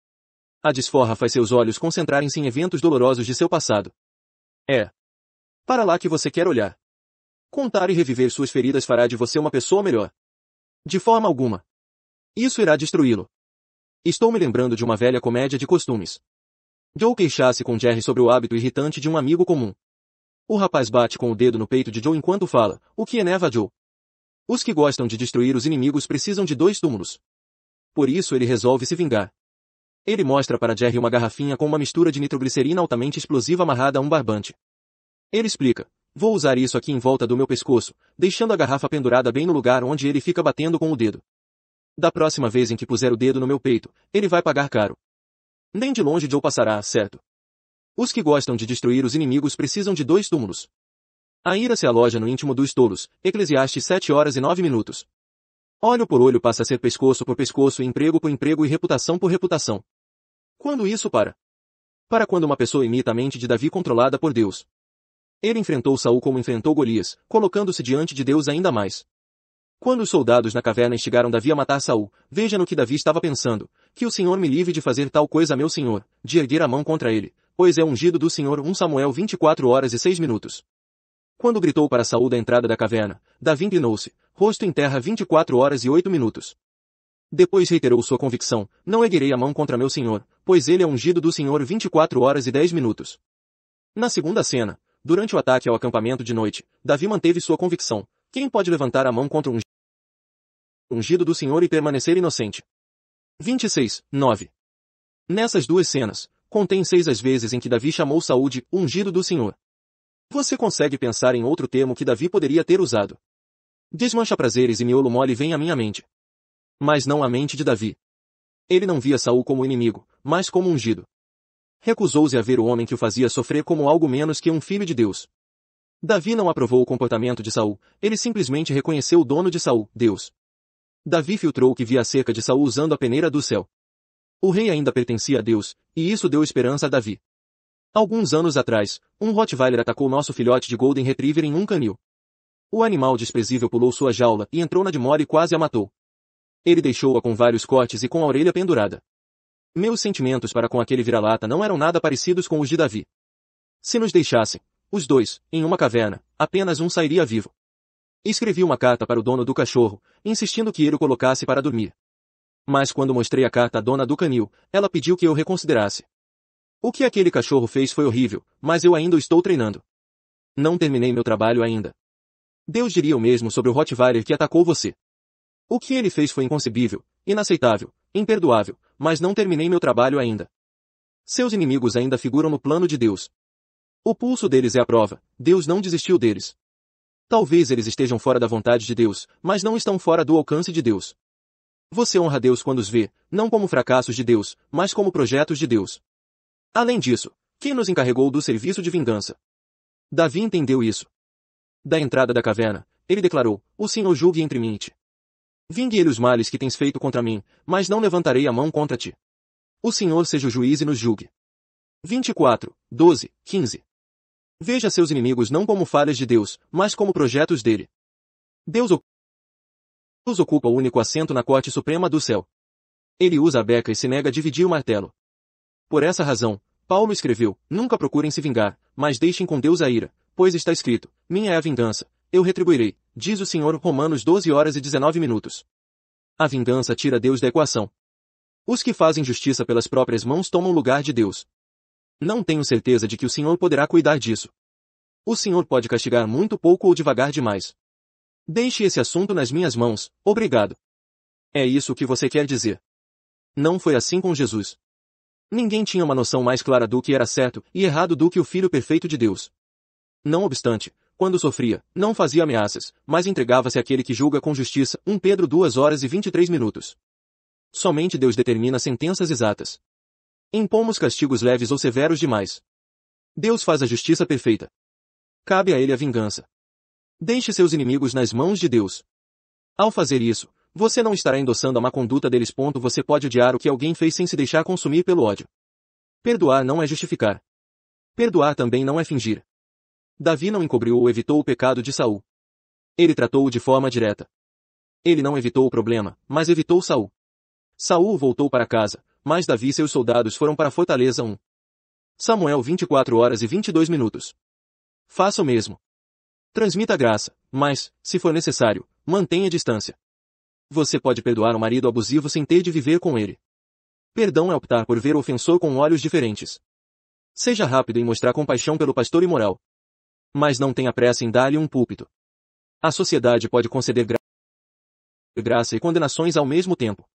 A desforra faz seus olhos concentrarem-se em eventos dolorosos de seu passado. É, para lá que você quer olhar. Contar e reviver suas feridas fará de você uma pessoa melhor. De forma alguma. Isso irá destruí-lo. Estou me lembrando de uma velha comédia de costumes. Joe queixasse com Jerry sobre o hábito irritante de um amigo comum. O rapaz bate com o dedo no peito de Joe enquanto fala, o que eneva é Joe. Os que gostam de destruir os inimigos precisam de dois túmulos. Por isso ele resolve se vingar. Ele mostra para Jerry uma garrafinha com uma mistura de nitroglicerina altamente explosiva amarrada a um barbante. Ele explica. Vou usar isso aqui em volta do meu pescoço, deixando a garrafa pendurada bem no lugar onde ele fica batendo com o dedo. Da próxima vez em que puser o dedo no meu peito, ele vai pagar caro. Nem de longe Joe passará, certo? Os que gostam de destruir os inimigos precisam de dois túmulos. A ira se aloja no íntimo dos tolos, Eclesiastes 7 horas e 9 minutos. Olho por olho passa a ser pescoço por pescoço, emprego por emprego e reputação por reputação. Quando isso para? Para quando uma pessoa imita a mente de Davi controlada por Deus. Ele enfrentou Saul como enfrentou Golias, colocando-se diante de Deus ainda mais. Quando os soldados na caverna instigaram Davi a matar Saul, veja no que Davi estava pensando, que o Senhor me livre de fazer tal coisa a meu Senhor, de erguer a mão contra ele, pois é ungido do Senhor 1 Samuel 24 horas e 6 minutos. Quando gritou para Saul da entrada da caverna, Davi inclinou-se, rosto em terra 24 horas e 8 minutos. Depois reiterou sua convicção, não erguerei a mão contra meu Senhor, pois ele é ungido do Senhor 24 horas e 10 minutos. Na segunda cena, Durante o ataque ao acampamento de noite, Davi manteve sua convicção. Quem pode levantar a mão contra um ungido do Senhor e permanecer inocente? 26, 9. Nessas duas cenas, contém seis as vezes em que Davi chamou saúde de ungido do Senhor. Você consegue pensar em outro termo que Davi poderia ter usado? Desmancha prazeres e miolo mole vem à minha mente. Mas não à mente de Davi. Ele não via Saúl como inimigo, mas como ungido recusou-se a ver o homem que o fazia sofrer como algo menos que um filho de Deus. Davi não aprovou o comportamento de Saul, ele simplesmente reconheceu o dono de Saul, Deus. Davi filtrou o que via acerca de Saul usando a peneira do céu. O rei ainda pertencia a Deus, e isso deu esperança a Davi. Alguns anos atrás, um Rottweiler atacou nosso filhote de Golden Retriever em um canil. O animal desprezível pulou sua jaula e entrou na demora e quase a matou. Ele deixou-a com vários cortes e com a orelha pendurada. Meus sentimentos para com aquele vira-lata não eram nada parecidos com os de Davi. Se nos deixassem, os dois, em uma caverna, apenas um sairia vivo. Escrevi uma carta para o dono do cachorro, insistindo que ele o colocasse para dormir. Mas quando mostrei a carta à dona do canil, ela pediu que eu reconsiderasse. O que aquele cachorro fez foi horrível, mas eu ainda o estou treinando. Não terminei meu trabalho ainda. Deus diria o mesmo sobre o Rottweiler que atacou você. O que ele fez foi inconcebível, Inaceitável, imperdoável, mas não terminei meu trabalho ainda. Seus inimigos ainda figuram no plano de Deus. O pulso deles é a prova, Deus não desistiu deles. Talvez eles estejam fora da vontade de Deus, mas não estão fora do alcance de Deus. Você honra Deus quando os vê, não como fracassos de Deus, mas como projetos de Deus. Além disso, quem nos encarregou do serviço de vingança? Davi entendeu isso. Da entrada da caverna, ele declarou, o Senhor julgue entre mim e ti. Vingue os males que tens feito contra mim, mas não levantarei a mão contra ti. O Senhor seja o juiz e nos julgue. 24, 12, 15. Veja seus inimigos não como falhas de Deus, mas como projetos dele. Deus, o... Deus ocupa o único assento na corte suprema do céu. Ele usa a beca e se nega a dividir o martelo. Por essa razão, Paulo escreveu, nunca procurem se vingar, mas deixem com Deus a ira, pois está escrito, minha é a vingança, eu retribuirei, diz o Senhor Romanos 12 horas e 19 minutos. A vingança tira Deus da equação. Os que fazem justiça pelas próprias mãos tomam o lugar de Deus. Não tenho certeza de que o Senhor poderá cuidar disso. O Senhor pode castigar muito pouco ou devagar demais. Deixe esse assunto nas minhas mãos, obrigado. É isso que você quer dizer. Não foi assim com Jesus. Ninguém tinha uma noção mais clara do que era certo e errado do que o Filho perfeito de Deus. Não obstante, quando sofria, não fazia ameaças, mas entregava-se àquele que julga com justiça. 1 Pedro 2 horas e 23 minutos. Somente Deus determina sentenças exatas. Impomos castigos leves ou severos demais. Deus faz a justiça perfeita. Cabe a ele a vingança. Deixe seus inimigos nas mãos de Deus. Ao fazer isso, você não estará endossando a má conduta deles. Você pode odiar o que alguém fez sem se deixar consumir pelo ódio. Perdoar não é justificar. Perdoar também não é fingir. Davi não encobriu ou evitou o pecado de Saul. Ele tratou-o de forma direta. Ele não evitou o problema, mas evitou Saul. Saul voltou para casa, mas Davi e seus soldados foram para Fortaleza 1. Samuel 24 horas e 22 minutos. Faça o mesmo. Transmita graça, mas, se for necessário, mantenha distância. Você pode perdoar um marido abusivo sem ter de viver com ele. Perdão é optar por ver o ofensor com olhos diferentes. Seja rápido em mostrar compaixão pelo pastor imoral. Mas não tenha pressa em dar-lhe um púlpito. A sociedade pode conceder gra graça e condenações ao mesmo tempo.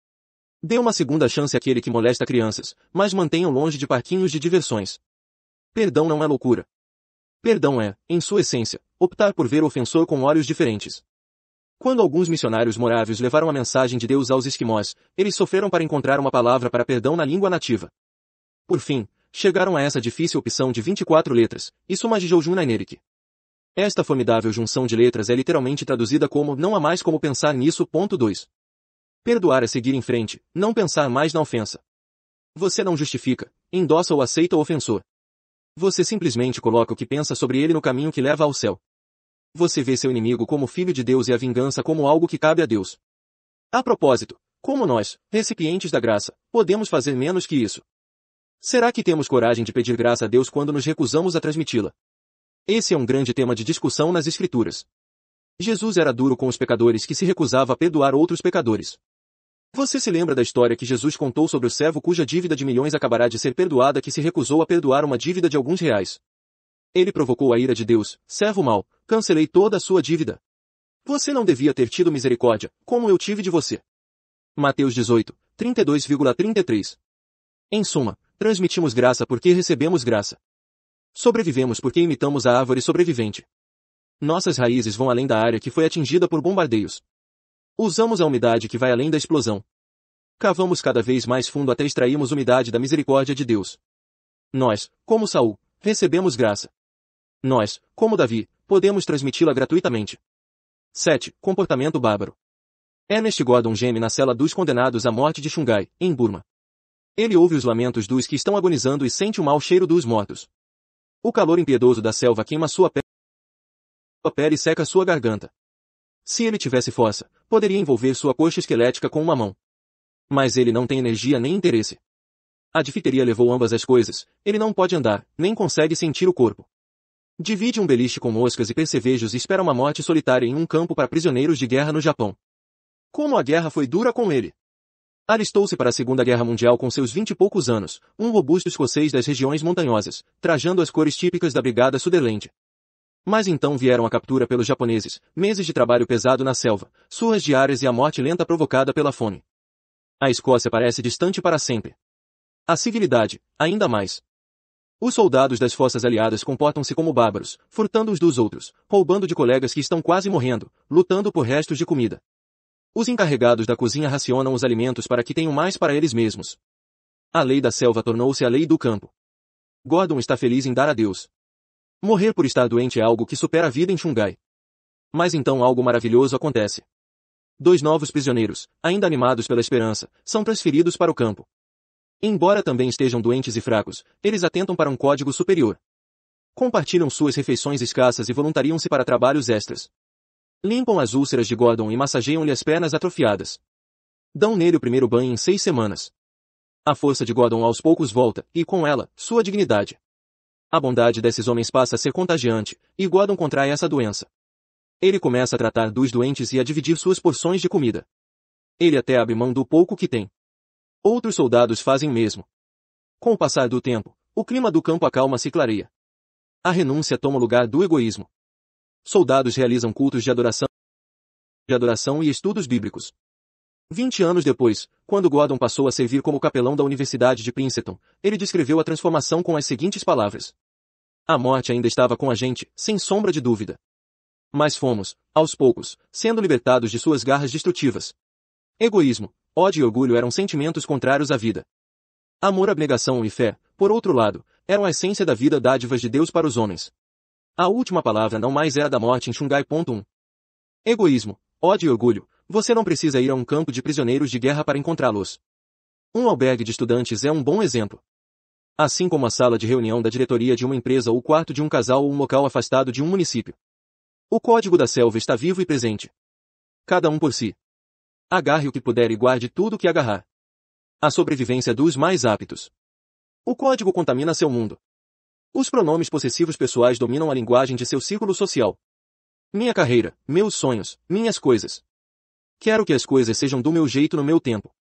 Dê uma segunda chance àquele que molesta crianças, mas mantenha o longe de parquinhos de diversões. Perdão não é loucura. Perdão é, em sua essência, optar por ver o ofensor com olhos diferentes. Quando alguns missionários morávios levaram a mensagem de Deus aos esquimós, eles sofreram para encontrar uma palavra para perdão na língua nativa. Por fim, chegaram a essa difícil opção de 24 letras, isso Majijou Nainerik. Esta formidável junção de letras é literalmente traduzida como não há mais como pensar nisso. Ponto 2. Perdoar é seguir em frente, não pensar mais na ofensa. Você não justifica, endossa ou aceita o ofensor. Você simplesmente coloca o que pensa sobre ele no caminho que leva ao céu. Você vê seu inimigo como filho de Deus e a vingança como algo que cabe a Deus. A propósito, como nós, recipientes da graça, podemos fazer menos que isso? Será que temos coragem de pedir graça a Deus quando nos recusamos a transmiti-la? Esse é um grande tema de discussão nas Escrituras. Jesus era duro com os pecadores que se recusava a perdoar outros pecadores. Você se lembra da história que Jesus contou sobre o servo cuja dívida de milhões acabará de ser perdoada que se recusou a perdoar uma dívida de alguns reais? Ele provocou a ira de Deus, servo mau, cancelei toda a sua dívida. Você não devia ter tido misericórdia, como eu tive de você. Mateus 18, 32,33 Em suma, Transmitimos graça porque recebemos graça. Sobrevivemos porque imitamos a árvore sobrevivente. Nossas raízes vão além da área que foi atingida por bombardeios. Usamos a umidade que vai além da explosão. Cavamos cada vez mais fundo até extrairmos umidade da misericórdia de Deus. Nós, como Saul, recebemos graça. Nós, como Davi, podemos transmiti-la gratuitamente. 7. Comportamento bárbaro. Ernest Gordon geme na cela dos condenados à morte de Xungai, em Burma. Ele ouve os lamentos dos que estão agonizando e sente o mau cheiro dos mortos. O calor impiedoso da selva queima sua pele, e seca sua garganta. Se ele tivesse força, poderia envolver sua coxa esquelética com uma mão. Mas ele não tem energia nem interesse. A difteria levou ambas as coisas, ele não pode andar, nem consegue sentir o corpo. Divide um beliche com moscas e percevejos e espera uma morte solitária em um campo para prisioneiros de guerra no Japão. Como a guerra foi dura com ele! Alistou-se para a Segunda Guerra Mundial com seus vinte e poucos anos, um robusto escocês das regiões montanhosas, trajando as cores típicas da Brigada Sutherland. Mas então vieram a captura pelos japoneses, meses de trabalho pesado na selva, surras diárias e a morte lenta provocada pela fome. A Escócia parece distante para sempre. A civilidade, ainda mais. Os soldados das forças aliadas comportam-se como bárbaros, furtando os dos outros, roubando de colegas que estão quase morrendo, lutando por restos de comida. Os encarregados da cozinha racionam os alimentos para que tenham mais para eles mesmos. A lei da selva tornou-se a lei do campo. Gordon está feliz em dar a Deus. Morrer por estar doente é algo que supera a vida em Xungai. Mas então algo maravilhoso acontece. Dois novos prisioneiros, ainda animados pela esperança, são transferidos para o campo. Embora também estejam doentes e fracos, eles atentam para um código superior. Compartilham suas refeições escassas e voluntariam-se para trabalhos extras. Limpam as úlceras de Gordon e massageiam-lhe as pernas atrofiadas. Dão nele o primeiro banho em seis semanas. A força de Gordon aos poucos volta, e com ela, sua dignidade. A bondade desses homens passa a ser contagiante, e Gordon contrai essa doença. Ele começa a tratar dos doentes e a dividir suas porções de comida. Ele até abre mão do pouco que tem. Outros soldados fazem mesmo. Com o passar do tempo, o clima do campo acalma-se e clareia. A renúncia toma o lugar do egoísmo. Soldados realizam cultos de adoração, de adoração e estudos bíblicos. Vinte anos depois, quando Gordon passou a servir como capelão da Universidade de Princeton, ele descreveu a transformação com as seguintes palavras. A morte ainda estava com a gente, sem sombra de dúvida. Mas fomos, aos poucos, sendo libertados de suas garras destrutivas. Egoísmo, ódio e orgulho eram sentimentos contrários à vida. Amor, abnegação e fé, por outro lado, eram a essência da vida dádivas de Deus para os homens. A última palavra não mais era é da morte em Xungai.1. Egoísmo, ódio e orgulho. Você não precisa ir a um campo de prisioneiros de guerra para encontrá-los. Um albergue de estudantes é um bom exemplo. Assim como a sala de reunião da diretoria de uma empresa ou o quarto de um casal ou um local afastado de um município. O código da selva está vivo e presente. Cada um por si. Agarre o que puder e guarde tudo o que agarrar. A sobrevivência dos mais aptos. O código contamina seu mundo. Os pronomes possessivos pessoais dominam a linguagem de seu círculo social. Minha carreira, meus sonhos, minhas coisas. Quero que as coisas sejam do meu jeito no meu tempo.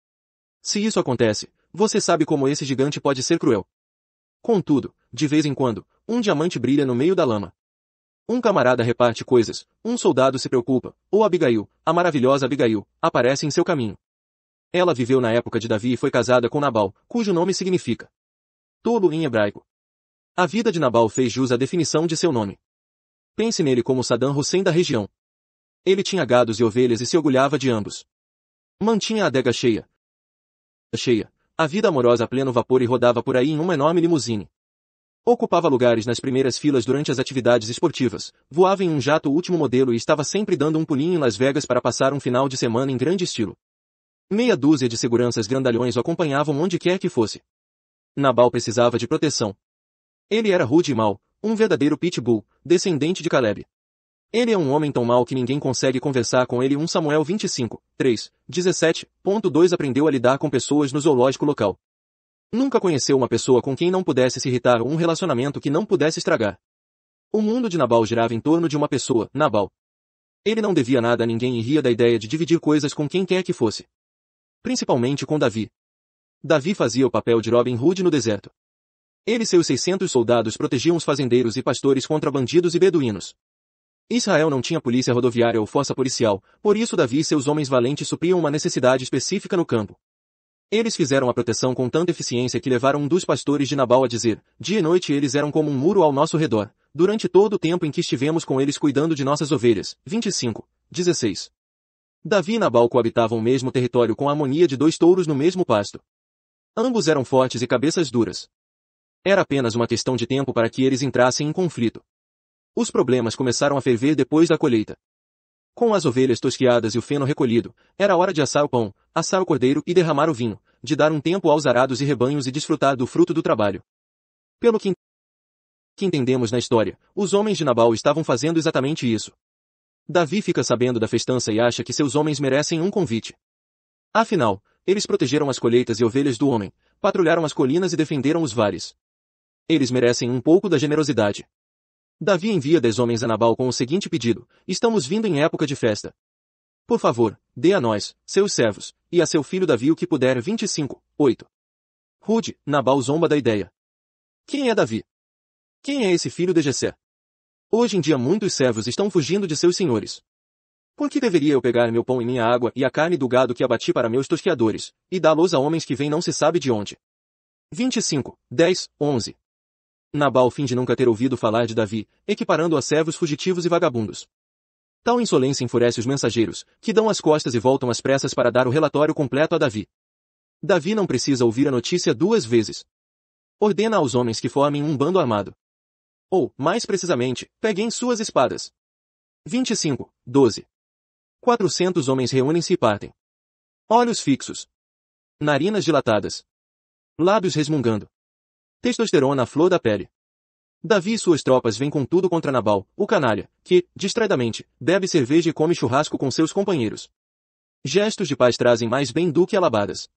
Se isso acontece, você sabe como esse gigante pode ser cruel. Contudo, de vez em quando, um diamante brilha no meio da lama. Um camarada reparte coisas, um soldado se preocupa, ou Abigail, a maravilhosa Abigail, aparece em seu caminho. Ela viveu na época de Davi e foi casada com Nabal, cujo nome significa tolo em hebraico. A vida de Nabal fez jus à definição de seu nome. Pense nele como Saddam Hussein da região. Ele tinha gados e ovelhas e se orgulhava de ambos. Mantinha a adega cheia. Cheia. A vida amorosa a pleno vapor e rodava por aí em uma enorme limusine. Ocupava lugares nas primeiras filas durante as atividades esportivas, voava em um jato último modelo e estava sempre dando um pulinho em Las Vegas para passar um final de semana em grande estilo. Meia dúzia de seguranças grandalhões o acompanhavam onde quer que fosse. Nabal precisava de proteção. Ele era rude e mau, um verdadeiro pitbull, descendente de Caleb. Ele é um homem tão mau que ninguém consegue conversar com ele. 1 um Samuel 25, 3, 2 aprendeu a lidar com pessoas no zoológico local. Nunca conheceu uma pessoa com quem não pudesse se irritar ou um relacionamento que não pudesse estragar. O mundo de Nabal girava em torno de uma pessoa, Nabal. Ele não devia nada a ninguém e ria da ideia de dividir coisas com quem quer que fosse. Principalmente com Davi. Davi fazia o papel de Robin Hood no deserto. Ele e seus 600 soldados protegiam os fazendeiros e pastores contra bandidos e beduínos. Israel não tinha polícia rodoviária ou força policial, por isso Davi e seus homens valentes supriam uma necessidade específica no campo. Eles fizeram a proteção com tanta eficiência que levaram um dos pastores de Nabal a dizer, dia e noite eles eram como um muro ao nosso redor, durante todo o tempo em que estivemos com eles cuidando de nossas ovelhas. 25. 16. Davi e Nabal coabitavam o mesmo território com a harmonia de dois touros no mesmo pasto. Ambos eram fortes e cabeças duras. Era apenas uma questão de tempo para que eles entrassem em conflito. Os problemas começaram a ferver depois da colheita. Com as ovelhas tosquiadas e o feno recolhido, era hora de assar o pão, assar o cordeiro e derramar o vinho, de dar um tempo aos arados e rebanhos e desfrutar do fruto do trabalho. Pelo que entendemos na história, os homens de Nabal estavam fazendo exatamente isso. Davi fica sabendo da festança e acha que seus homens merecem um convite. Afinal, eles protegeram as colheitas e ovelhas do homem, patrulharam as colinas e defenderam os vales. Eles merecem um pouco da generosidade. Davi envia dez homens a Nabal com o seguinte pedido, estamos vindo em época de festa. Por favor, dê a nós, seus servos, e a seu filho Davi o que puder 25, 8. Rude, Nabal zomba da ideia. Quem é Davi? Quem é esse filho de Jessé? Hoje em dia muitos servos estão fugindo de seus senhores. Por que deveria eu pegar meu pão e minha água e a carne do gado que abati para meus tosqueadores, e dá-los a homens que vêm não se sabe de onde? 25, 10, 11 Nabal finge nunca ter ouvido falar de Davi, equiparando a servos fugitivos e vagabundos. Tal insolência enfurece os mensageiros, que dão as costas e voltam às pressas para dar o relatório completo a Davi. Davi não precisa ouvir a notícia duas vezes. Ordena aos homens que formem um bando armado. Ou, mais precisamente, peguem suas espadas. 25, 12. 400 homens reúnem-se e partem. Olhos fixos. Narinas dilatadas. Lábios resmungando. Testosterona à flor da pele. Davi e suas tropas vêm com tudo contra Nabal, o canalha, que, distraidamente, bebe cerveja e come churrasco com seus companheiros. Gestos de paz trazem mais bem do que alabadas.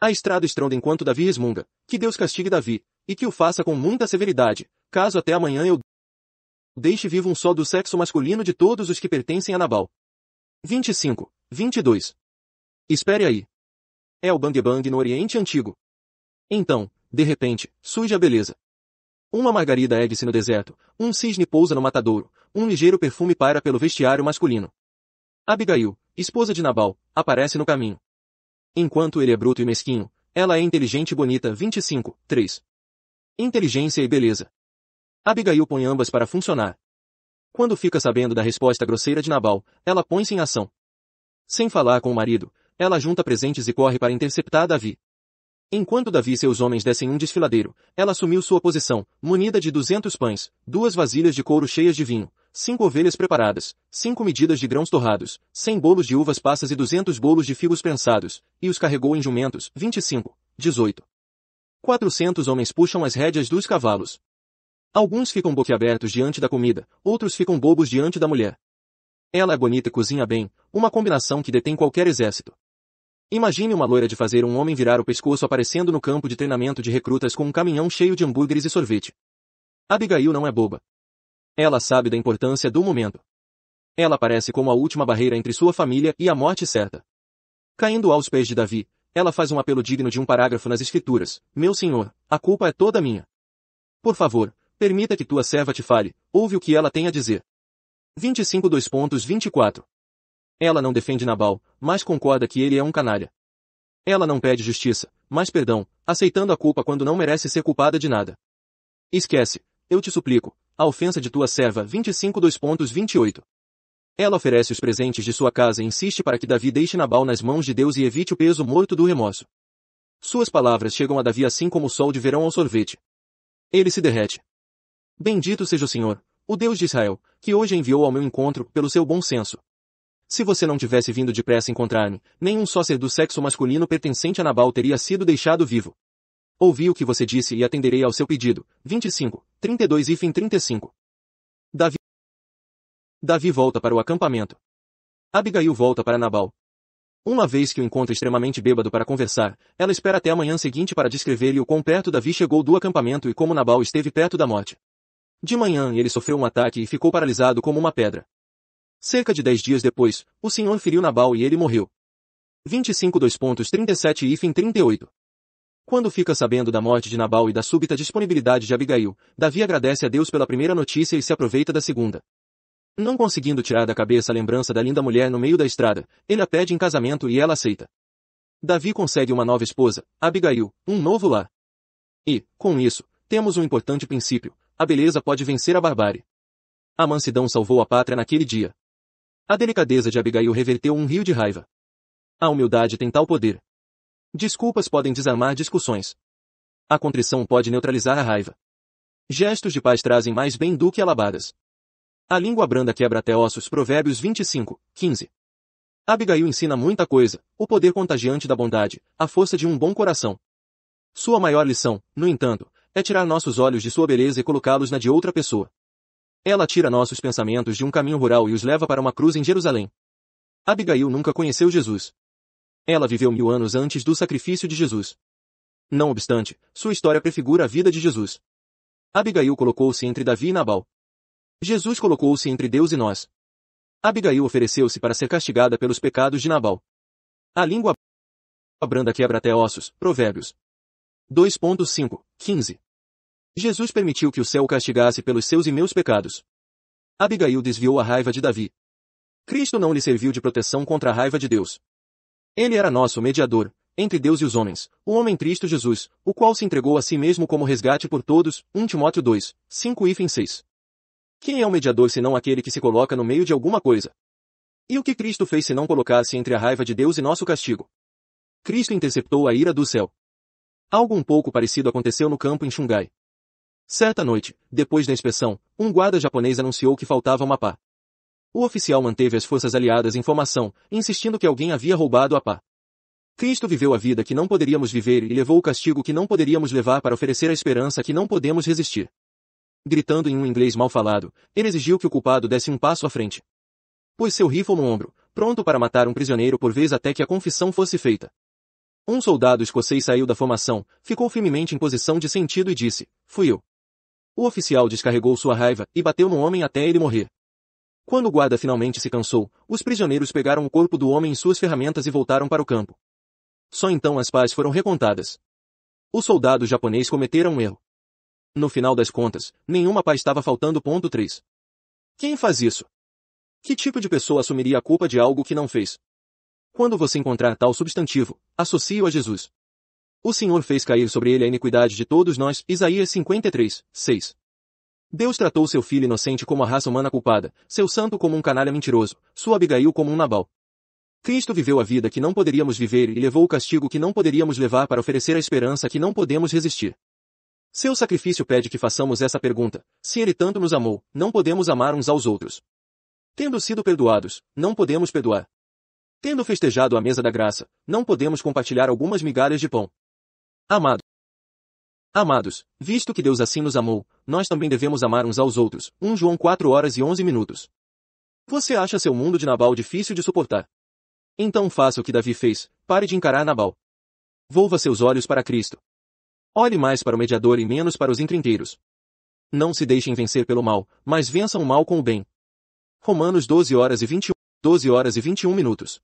A estrada estronda enquanto Davi resmunga, que Deus castigue Davi, e que o faça com muita severidade, caso até amanhã eu deixe vivo um só do sexo masculino de todos os que pertencem a Nabal. 25. 22. Espere aí. É o Bang Bang no Oriente Antigo. Então, de repente, surge a beleza. Uma margarida ergue-se no deserto, um cisne pousa no matadouro, um ligeiro perfume paira pelo vestiário masculino. Abigail, esposa de Nabal, aparece no caminho. Enquanto ele é bruto e mesquinho, ela é inteligente e bonita 25, 3. Inteligência e beleza. Abigail põe ambas para funcionar. Quando fica sabendo da resposta grosseira de Nabal, ela põe-se em ação. Sem falar com o marido, ela junta presentes e corre para interceptar Davi. Enquanto Davi e seus homens descem um desfiladeiro, ela assumiu sua posição, munida de duzentos pães, duas vasilhas de couro cheias de vinho, cinco ovelhas preparadas, cinco medidas de grãos torrados, cem bolos de uvas passas e duzentos bolos de figos prensados, e os carregou em jumentos, vinte e cinco, dezoito. Quatrocentos homens puxam as rédeas dos cavalos. Alguns ficam boquiabertos diante da comida, outros ficam bobos diante da mulher. Ela é bonita e cozinha bem, uma combinação que detém qualquer exército. Imagine uma loira de fazer um homem virar o pescoço aparecendo no campo de treinamento de recrutas com um caminhão cheio de hambúrgueres e sorvete. Abigail não é boba. Ela sabe da importância do momento. Ela parece como a última barreira entre sua família e a morte certa. Caindo aos pés de Davi, ela faz um apelo digno de um parágrafo nas Escrituras. Meu senhor, a culpa é toda minha. Por favor, permita que tua serva te fale, ouve o que ela tem a dizer. 25 2.24 ela não defende Nabal, mas concorda que ele é um canalha. Ela não pede justiça, mas perdão, aceitando a culpa quando não merece ser culpada de nada. Esquece, eu te suplico, a ofensa de tua serva 25 2.28. Ela oferece os presentes de sua casa e insiste para que Davi deixe Nabal nas mãos de Deus e evite o peso morto do remorso. Suas palavras chegam a Davi assim como o sol de verão ao sorvete. Ele se derrete. Bendito seja o Senhor, o Deus de Israel, que hoje enviou ao meu encontro pelo seu bom senso. Se você não tivesse vindo depressa encontrar-me, nenhum só ser do sexo masculino pertencente a Nabal teria sido deixado vivo. Ouvi o que você disse e atenderei ao seu pedido. 25, 32 e fim 35. Davi Davi volta para o acampamento. Abigail volta para Nabal. Uma vez que o encontra extremamente bêbado para conversar, ela espera até a manhã seguinte para descrever-lhe o quão perto Davi chegou do acampamento e como Nabal esteve perto da morte. De manhã ele sofreu um ataque e ficou paralisado como uma pedra. Cerca de dez dias depois, o senhor feriu Nabal e ele morreu. 25 2.37 e 38. Quando fica sabendo da morte de Nabal e da súbita disponibilidade de Abigail, Davi agradece a Deus pela primeira notícia e se aproveita da segunda. Não conseguindo tirar da cabeça a lembrança da linda mulher no meio da estrada, ele a pede em casamento e ela aceita. Davi consegue uma nova esposa, Abigail, um novo lar. E, com isso, temos um importante princípio, a beleza pode vencer a barbárie. A mansidão salvou a pátria naquele dia. A delicadeza de Abigail reverteu um rio de raiva. A humildade tem tal poder. Desculpas podem desarmar discussões. A contrição pode neutralizar a raiva. Gestos de paz trazem mais bem do que alabadas. A língua branda quebra até ossos. Provérbios 25, 15. Abigail ensina muita coisa, o poder contagiante da bondade, a força de um bom coração. Sua maior lição, no entanto, é tirar nossos olhos de sua beleza e colocá-los na de outra pessoa. Ela tira nossos pensamentos de um caminho rural e os leva para uma cruz em Jerusalém. Abigail nunca conheceu Jesus. Ela viveu mil anos antes do sacrifício de Jesus. Não obstante, sua história prefigura a vida de Jesus. Abigail colocou-se entre Davi e Nabal. Jesus colocou-se entre Deus e nós. Abigail ofereceu-se para ser castigada pelos pecados de Nabal. A língua branda quebra até ossos. Provérbios 2.5, 15. Jesus permitiu que o céu o castigasse pelos seus e meus pecados. Abigail desviou a raiva de Davi. Cristo não lhe serviu de proteção contra a raiva de Deus. Ele era nosso mediador, entre Deus e os homens, o homem Cristo Jesus, o qual se entregou a si mesmo como resgate por todos, 1 Timóteo 2, 5 e 6. Quem é o mediador senão aquele que se coloca no meio de alguma coisa? E o que Cristo fez se não colocasse entre a raiva de Deus e nosso castigo? Cristo interceptou a ira do céu. Algo um pouco parecido aconteceu no campo em Xungai. Certa noite, depois da inspeção, um guarda japonês anunciou que faltava uma pá. O oficial manteve as forças aliadas em formação, insistindo que alguém havia roubado a pá. Cristo viveu a vida que não poderíamos viver e levou o castigo que não poderíamos levar para oferecer a esperança que não podemos resistir. Gritando em um inglês mal falado, ele exigiu que o culpado desse um passo à frente. Pôs seu rifle no ombro, pronto para matar um prisioneiro por vez até que a confissão fosse feita. Um soldado escocês saiu da formação, ficou firmemente em posição de sentido e disse, fui eu. O oficial descarregou sua raiva e bateu no homem até ele morrer. Quando o guarda finalmente se cansou, os prisioneiros pegaram o corpo do homem em suas ferramentas e voltaram para o campo. Só então as pás foram recontadas. O soldado japonês cometeram um erro. No final das contas, nenhuma pá estava faltando. Ponto 3. Quem faz isso? Que tipo de pessoa assumiria a culpa de algo que não fez? Quando você encontrar tal substantivo, associe-o a Jesus. O Senhor fez cair sobre ele a iniquidade de todos nós. Isaías 53, 6. Deus tratou seu filho inocente como a raça humana culpada, seu santo como um canalha mentiroso, sua Abigail como um Nabal. Cristo viveu a vida que não poderíamos viver e levou o castigo que não poderíamos levar para oferecer a esperança que não podemos resistir. Seu sacrifício pede que façamos essa pergunta: se ele tanto nos amou, não podemos amar uns aos outros. Tendo sido perdoados, não podemos perdoar. Tendo festejado a mesa da graça, não podemos compartilhar algumas migalhas de pão. Amado. Amados, visto que Deus assim nos amou, nós também devemos amar uns aos outros. 1 João 4 horas e 11 minutos. Você acha seu mundo de Nabal difícil de suportar? Então faça o que Davi fez, pare de encarar Nabal. Volva seus olhos para Cristo. Olhe mais para o mediador e menos para os intrinteiros. Não se deixem vencer pelo mal, mas vençam o mal com o bem. Romanos 12 horas e 21, 12 horas e 21 minutos.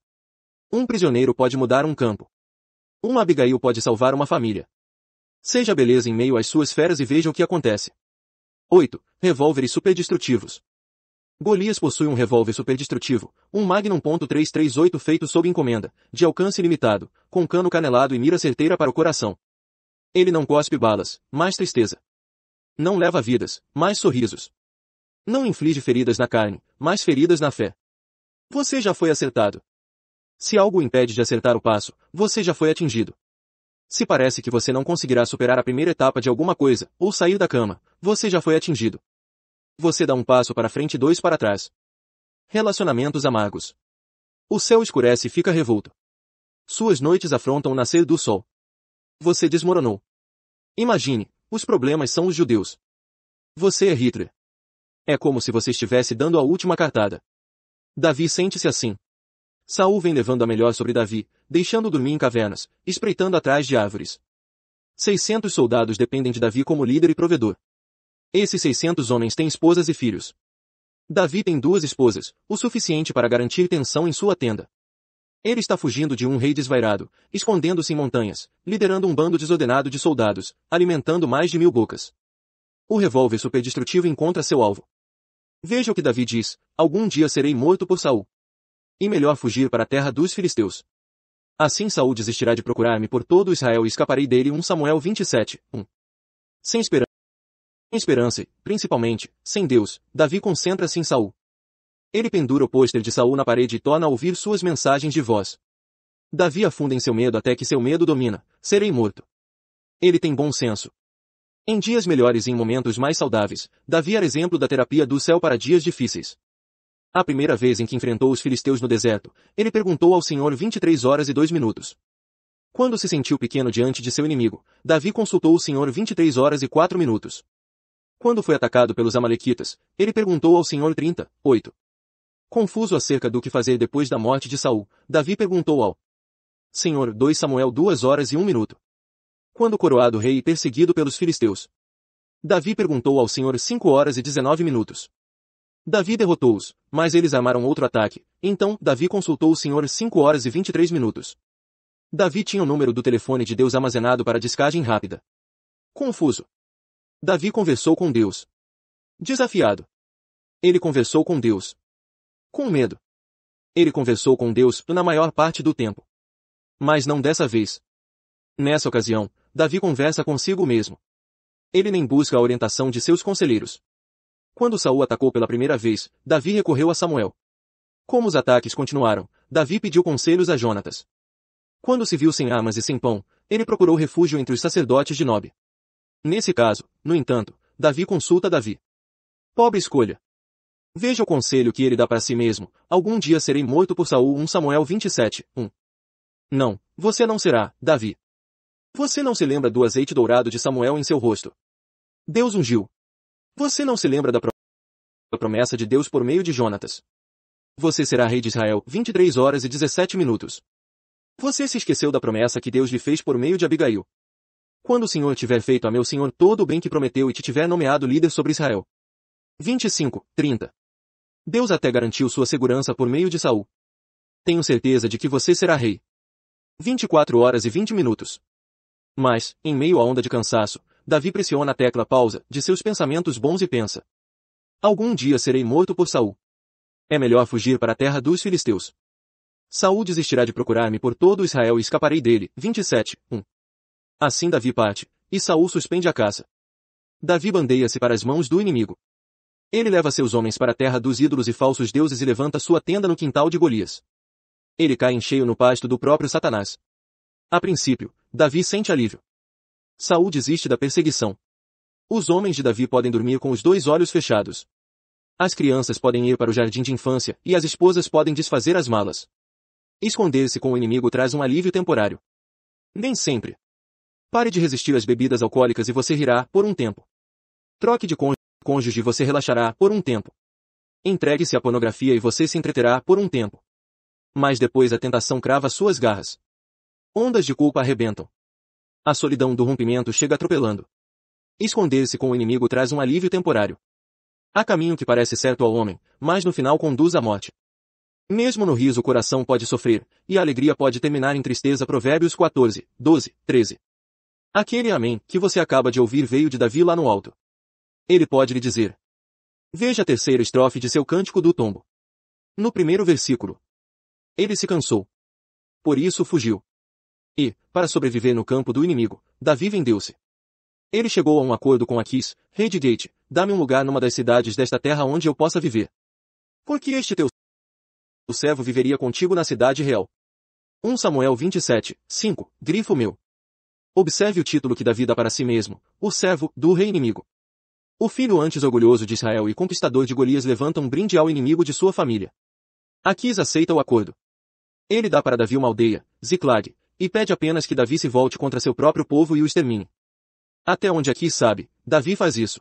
Um prisioneiro pode mudar um campo. Uma Abigail pode salvar uma família. Seja beleza em meio às suas feras e veja o que acontece. 8. Revólveres superdestrutivos. Golias possui um revólver superdestrutivo, um Magnum .338 feito sob encomenda, de alcance ilimitado, com cano canelado e mira certeira para o coração. Ele não cospe balas, mas tristeza. Não leva vidas, mas sorrisos. Não inflige feridas na carne, mas feridas na fé. Você já foi acertado. Se algo impede de acertar o passo, você já foi atingido. Se parece que você não conseguirá superar a primeira etapa de alguma coisa, ou sair da cama, você já foi atingido. Você dá um passo para frente e dois para trás. Relacionamentos amargos. O céu escurece e fica revolto. Suas noites afrontam o nascer do sol. Você desmoronou. Imagine, os problemas são os judeus. Você é Hitler. É como se você estivesse dando a última cartada. Davi sente-se assim. Saul vem levando a melhor sobre Davi, deixando o dormir em cavernas, espreitando atrás de árvores. 600 soldados dependem de Davi como líder e provedor. Esses 600 homens têm esposas e filhos. Davi tem duas esposas, o suficiente para garantir tensão em sua tenda. Ele está fugindo de um rei desvairado, escondendo-se em montanhas, liderando um bando desordenado de soldados, alimentando mais de mil bocas. O revólver superdestrutivo encontra seu alvo. Veja o que Davi diz, algum dia serei morto por Saul e melhor fugir para a terra dos filisteus. Assim Saul desistirá de procurar-me por todo Israel e escaparei dele 1 Samuel 27, 1. Sem esperança. Sem esperança, principalmente, sem Deus, Davi concentra-se em Saul. Ele pendura o pôster de Saul na parede e torna a ouvir suas mensagens de voz. Davi afunda em seu medo até que seu medo domina. Serei morto. Ele tem bom senso. Em dias melhores e em momentos mais saudáveis, Davi era exemplo da terapia do céu para dias difíceis. A primeira vez em que enfrentou os filisteus no deserto, ele perguntou ao Senhor 23 horas e 2 minutos. Quando se sentiu pequeno diante de seu inimigo, Davi consultou o Senhor 23 horas e 4 minutos. Quando foi atacado pelos amalequitas, ele perguntou ao Senhor 30, 8. Confuso acerca do que fazer depois da morte de Saul, Davi perguntou ao Senhor 2 Samuel 2 horas e 1 minuto. Quando coroado rei e perseguido pelos filisteus, Davi perguntou ao Senhor 5 horas e 19 minutos. Davi derrotou-os, mas eles armaram outro ataque, então Davi consultou o Senhor 5 horas e 23 minutos. Davi tinha o número do telefone de Deus armazenado para descagem rápida. Confuso. Davi conversou com Deus. Desafiado. Ele conversou com Deus. Com medo. Ele conversou com Deus na maior parte do tempo. Mas não dessa vez. Nessa ocasião, Davi conversa consigo mesmo. Ele nem busca a orientação de seus conselheiros. Quando Saul atacou pela primeira vez, Davi recorreu a Samuel. Como os ataques continuaram, Davi pediu conselhos a Jonatas. Quando se viu sem armas e sem pão, ele procurou refúgio entre os sacerdotes de Nob. Nesse caso, no entanto, Davi consulta Davi. Pobre escolha. Veja o conselho que ele dá para si mesmo, algum dia serei morto por Saul 1 Samuel 27, 1. Não, você não será, Davi. Você não se lembra do azeite dourado de Samuel em seu rosto. Deus ungiu, você não se lembra da promessa de Deus por meio de Jonatas. Você será rei de Israel, 23 horas e 17 minutos. Você se esqueceu da promessa que Deus lhe fez por meio de Abigail. Quando o Senhor tiver feito a meu Senhor todo o bem que prometeu e te tiver nomeado líder sobre Israel. 25, 30. Deus até garantiu sua segurança por meio de Saul. Tenho certeza de que você será rei. 24 horas e 20 minutos. Mas, em meio à onda de cansaço, Davi pressiona a tecla pausa de seus pensamentos bons e pensa. Algum dia serei morto por Saul. É melhor fugir para a terra dos filisteus. Saul desistirá de procurar-me por todo Israel e escaparei dele. 27, 1. Assim Davi parte, e Saul suspende a caça. Davi bandeia-se para as mãos do inimigo. Ele leva seus homens para a terra dos ídolos e falsos deuses e levanta sua tenda no quintal de Golias. Ele cai em cheio no pasto do próprio Satanás. A princípio, Davi sente alívio. Saul desiste da perseguição. Os homens de Davi podem dormir com os dois olhos fechados. As crianças podem ir para o jardim de infância e as esposas podem desfazer as malas. Esconder-se com o inimigo traz um alívio temporário. Nem sempre. Pare de resistir às bebidas alcoólicas e você rirá por um tempo. Troque de cônjuge e você relaxará por um tempo. Entregue-se à pornografia e você se entreterá por um tempo. Mas depois a tentação crava suas garras. Ondas de culpa arrebentam. A solidão do rompimento chega atropelando. Esconder-se com o inimigo traz um alívio temporário. Há caminho que parece certo ao homem, mas no final conduz à morte. Mesmo no riso o coração pode sofrer, e a alegria pode terminar em tristeza Provérbios 14, 12, 13. Aquele amém que você acaba de ouvir veio de Davi lá no alto. Ele pode lhe dizer. Veja a terceira estrofe de seu cântico do tombo. No primeiro versículo. Ele se cansou. Por isso fugiu. E, para sobreviver no campo do inimigo, Davi vendeu-se. Ele chegou a um acordo com Aquis, rei de Gate, dá-me um lugar numa das cidades desta terra onde eu possa viver. Porque este teu o servo viveria contigo na cidade real. 1 Samuel 27, 5, grifo meu. Observe o título que Davi dá para si mesmo, o servo do rei inimigo. O filho antes orgulhoso de Israel e conquistador de Golias levanta um brinde ao inimigo de sua família. Aquis aceita o acordo. Ele dá para Davi uma aldeia, Ziclag, e pede apenas que Davi se volte contra seu próprio povo e o extermine. Até onde aqui sabe, Davi faz isso.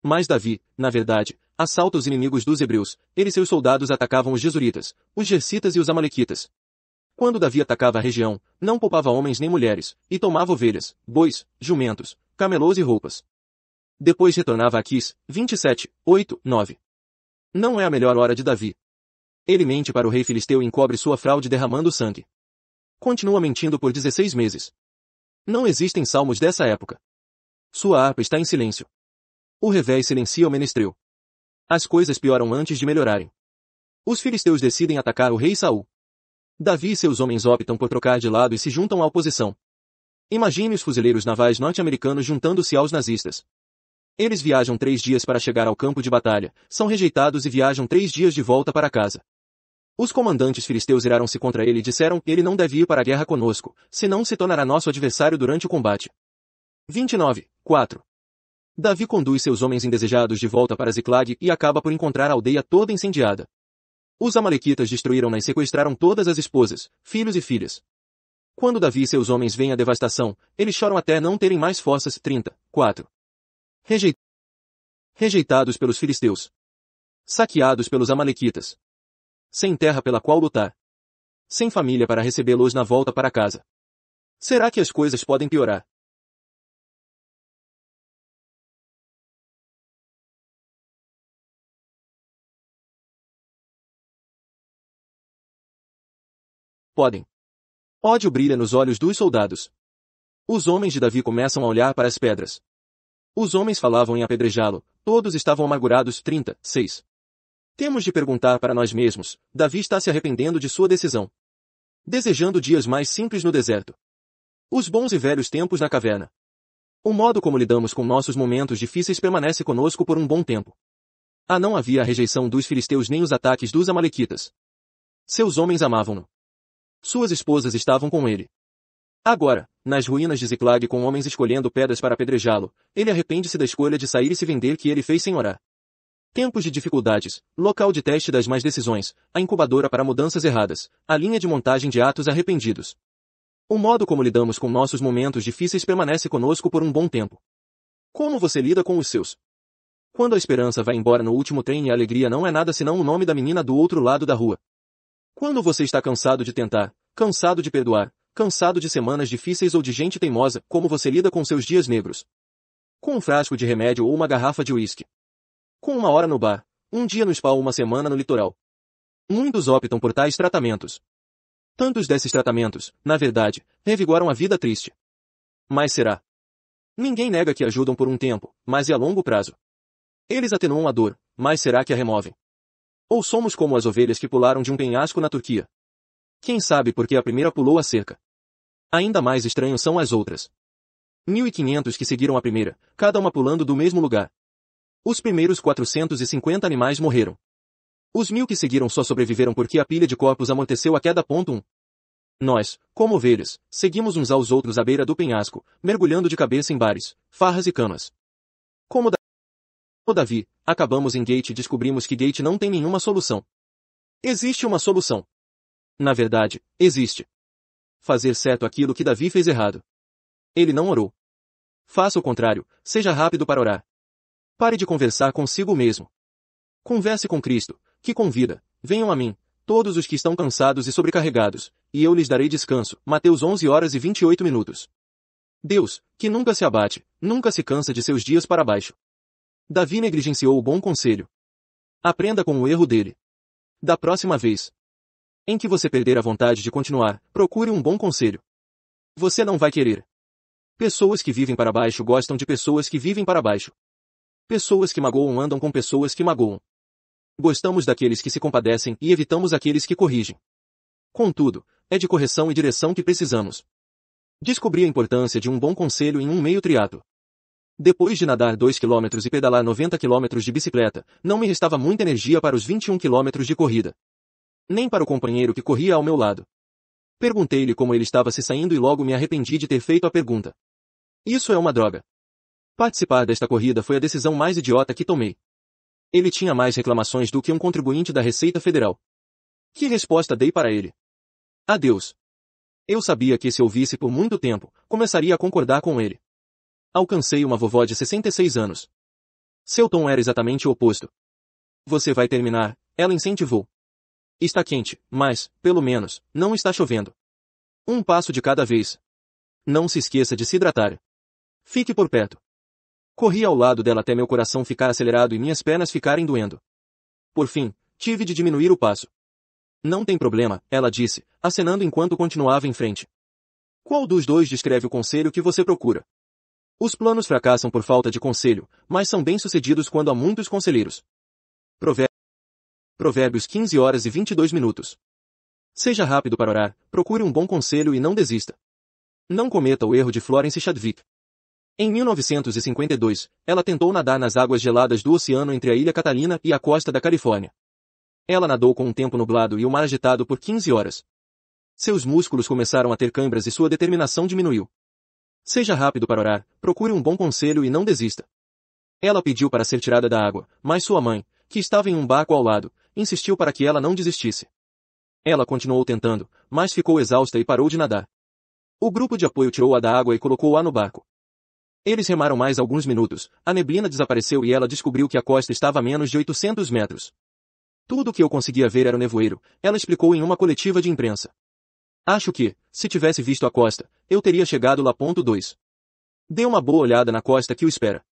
Mas Davi, na verdade, assalta os inimigos dos hebreus, ele e seus soldados atacavam os jesuritas, os jercitas e os amalequitas. Quando Davi atacava a região, não poupava homens nem mulheres, e tomava ovelhas, bois, jumentos, camelôs e roupas. Depois retornava a Quis, 27, 8, 9. Não é a melhor hora de Davi. Ele mente para o rei filisteu e encobre sua fraude derramando sangue. Continua mentindo por 16 meses. Não existem salmos dessa época. Sua harpa está em silêncio. O revés silencia o Menestreu. As coisas pioram antes de melhorarem. Os filisteus decidem atacar o rei Saul. Davi e seus homens optam por trocar de lado e se juntam à oposição. Imagine os fuzileiros navais norte-americanos juntando-se aos nazistas. Eles viajam três dias para chegar ao campo de batalha, são rejeitados e viajam três dias de volta para casa. Os comandantes filisteus iraram-se contra ele e disseram, ele não deve ir para a guerra conosco, senão se tornará nosso adversário durante o combate. 29. 4. Davi conduz seus homens indesejados de volta para Ziclag e acaba por encontrar a aldeia toda incendiada. Os amalequitas destruíram-na e sequestraram todas as esposas, filhos e filhas. Quando Davi e seus homens veem a devastação, eles choram até não terem mais forças. 30. 4. Rejeitados pelos filisteus. Saqueados pelos amalequitas sem terra pela qual lutar. Sem família para recebê-los na volta para casa. Será que as coisas podem piorar? Podem. Ódio brilha nos olhos dos soldados. Os homens de Davi começam a olhar para as pedras. Os homens falavam em apedrejá-lo, todos estavam amargurados. 30, 6. Temos de perguntar para nós mesmos, Davi está se arrependendo de sua decisão. Desejando dias mais simples no deserto. Os bons e velhos tempos na caverna. O modo como lidamos com nossos momentos difíceis permanece conosco por um bom tempo. Ah, não havia a rejeição dos filisteus nem os ataques dos amalequitas. Seus homens amavam-no. Suas esposas estavam com ele. Agora, nas ruínas de Ziclag com homens escolhendo pedras para apedrejá-lo, ele arrepende-se da escolha de sair e se vender que ele fez sem orar. Tempos de dificuldades, local de teste das más decisões, a incubadora para mudanças erradas, a linha de montagem de atos arrependidos. O modo como lidamos com nossos momentos difíceis permanece conosco por um bom tempo. Como você lida com os seus? Quando a esperança vai embora no último trem e a alegria não é nada senão o nome da menina do outro lado da rua. Quando você está cansado de tentar, cansado de perdoar, cansado de semanas difíceis ou de gente teimosa, como você lida com seus dias negros? Com um frasco de remédio ou uma garrafa de uísque. Com uma hora no bar, um dia no spa ou uma semana no litoral. Muitos optam por tais tratamentos. Tantos desses tratamentos, na verdade, revigoram a vida triste. Mas será? Ninguém nega que ajudam por um tempo, mas e a longo prazo? Eles atenuam a dor, mas será que a removem? Ou somos como as ovelhas que pularam de um penhasco na Turquia? Quem sabe porque a primeira pulou a cerca? Ainda mais estranhos são as outras. 1500 que seguiram a primeira, cada uma pulando do mesmo lugar. Os primeiros 450 animais morreram. Os mil que seguiram só sobreviveram porque a pilha de corpos amorteceu a queda. Um. Nós, como ovelhas, seguimos uns aos outros à beira do penhasco, mergulhando de cabeça em bares, farras e camas. Como Davi, acabamos em Gate e descobrimos que Gate não tem nenhuma solução. Existe uma solução. Na verdade, existe. Fazer certo aquilo que Davi fez errado. Ele não orou. Faça o contrário, seja rápido para orar. Pare de conversar consigo mesmo. Converse com Cristo, que convida, venham a mim, todos os que estão cansados e sobrecarregados, e eu lhes darei descanso. Mateus 11 horas e 28 minutos. Deus, que nunca se abate, nunca se cansa de seus dias para baixo. Davi negligenciou o bom conselho. Aprenda com o erro dele. Da próxima vez em que você perder a vontade de continuar, procure um bom conselho. Você não vai querer. Pessoas que vivem para baixo gostam de pessoas que vivem para baixo. Pessoas que magoam andam com pessoas que magoam. Gostamos daqueles que se compadecem e evitamos aqueles que corrigem. Contudo, é de correção e direção que precisamos. Descobri a importância de um bom conselho em um meio triato. Depois de nadar 2 km e pedalar 90 km de bicicleta, não me restava muita energia para os 21 km de corrida. Nem para o companheiro que corria ao meu lado. Perguntei-lhe como ele estava se saindo e logo me arrependi de ter feito a pergunta. Isso é uma droga. Participar desta corrida foi a decisão mais idiota que tomei. Ele tinha mais reclamações do que um contribuinte da Receita Federal. Que resposta dei para ele? Adeus. Eu sabia que se ouvisse por muito tempo, começaria a concordar com ele. Alcancei uma vovó de 66 anos. Seu tom era exatamente o oposto. Você vai terminar, ela incentivou. Está quente, mas, pelo menos, não está chovendo. Um passo de cada vez. Não se esqueça de se hidratar. Fique por perto. Corri ao lado dela até meu coração ficar acelerado e minhas pernas ficarem doendo. Por fim, tive de diminuir o passo. Não tem problema, ela disse, acenando enquanto continuava em frente. Qual dos dois descreve o conselho que você procura? Os planos fracassam por falta de conselho, mas são bem-sucedidos quando há muitos conselheiros. Provérbios 15 horas e 22 minutos. Seja rápido para orar, procure um bom conselho e não desista. Não cometa o erro de Florence Chadwick. Em 1952, ela tentou nadar nas águas geladas do oceano entre a Ilha Catalina e a costa da Califórnia. Ela nadou com um tempo nublado e o mar agitado por 15 horas. Seus músculos começaram a ter câimbras e sua determinação diminuiu. Seja rápido para orar, procure um bom conselho e não desista. Ela pediu para ser tirada da água, mas sua mãe, que estava em um barco ao lado, insistiu para que ela não desistisse. Ela continuou tentando, mas ficou exausta e parou de nadar. O grupo de apoio tirou-a da água e colocou-a no barco. Eles remaram mais alguns minutos, a neblina desapareceu e ela descobriu que a costa estava a menos de 800 metros. Tudo o que eu conseguia ver era o nevoeiro, ela explicou em uma coletiva de imprensa. Acho que, se tivesse visto a costa, eu teria chegado lá. Ponto 2. Dê uma boa olhada na costa que o espera.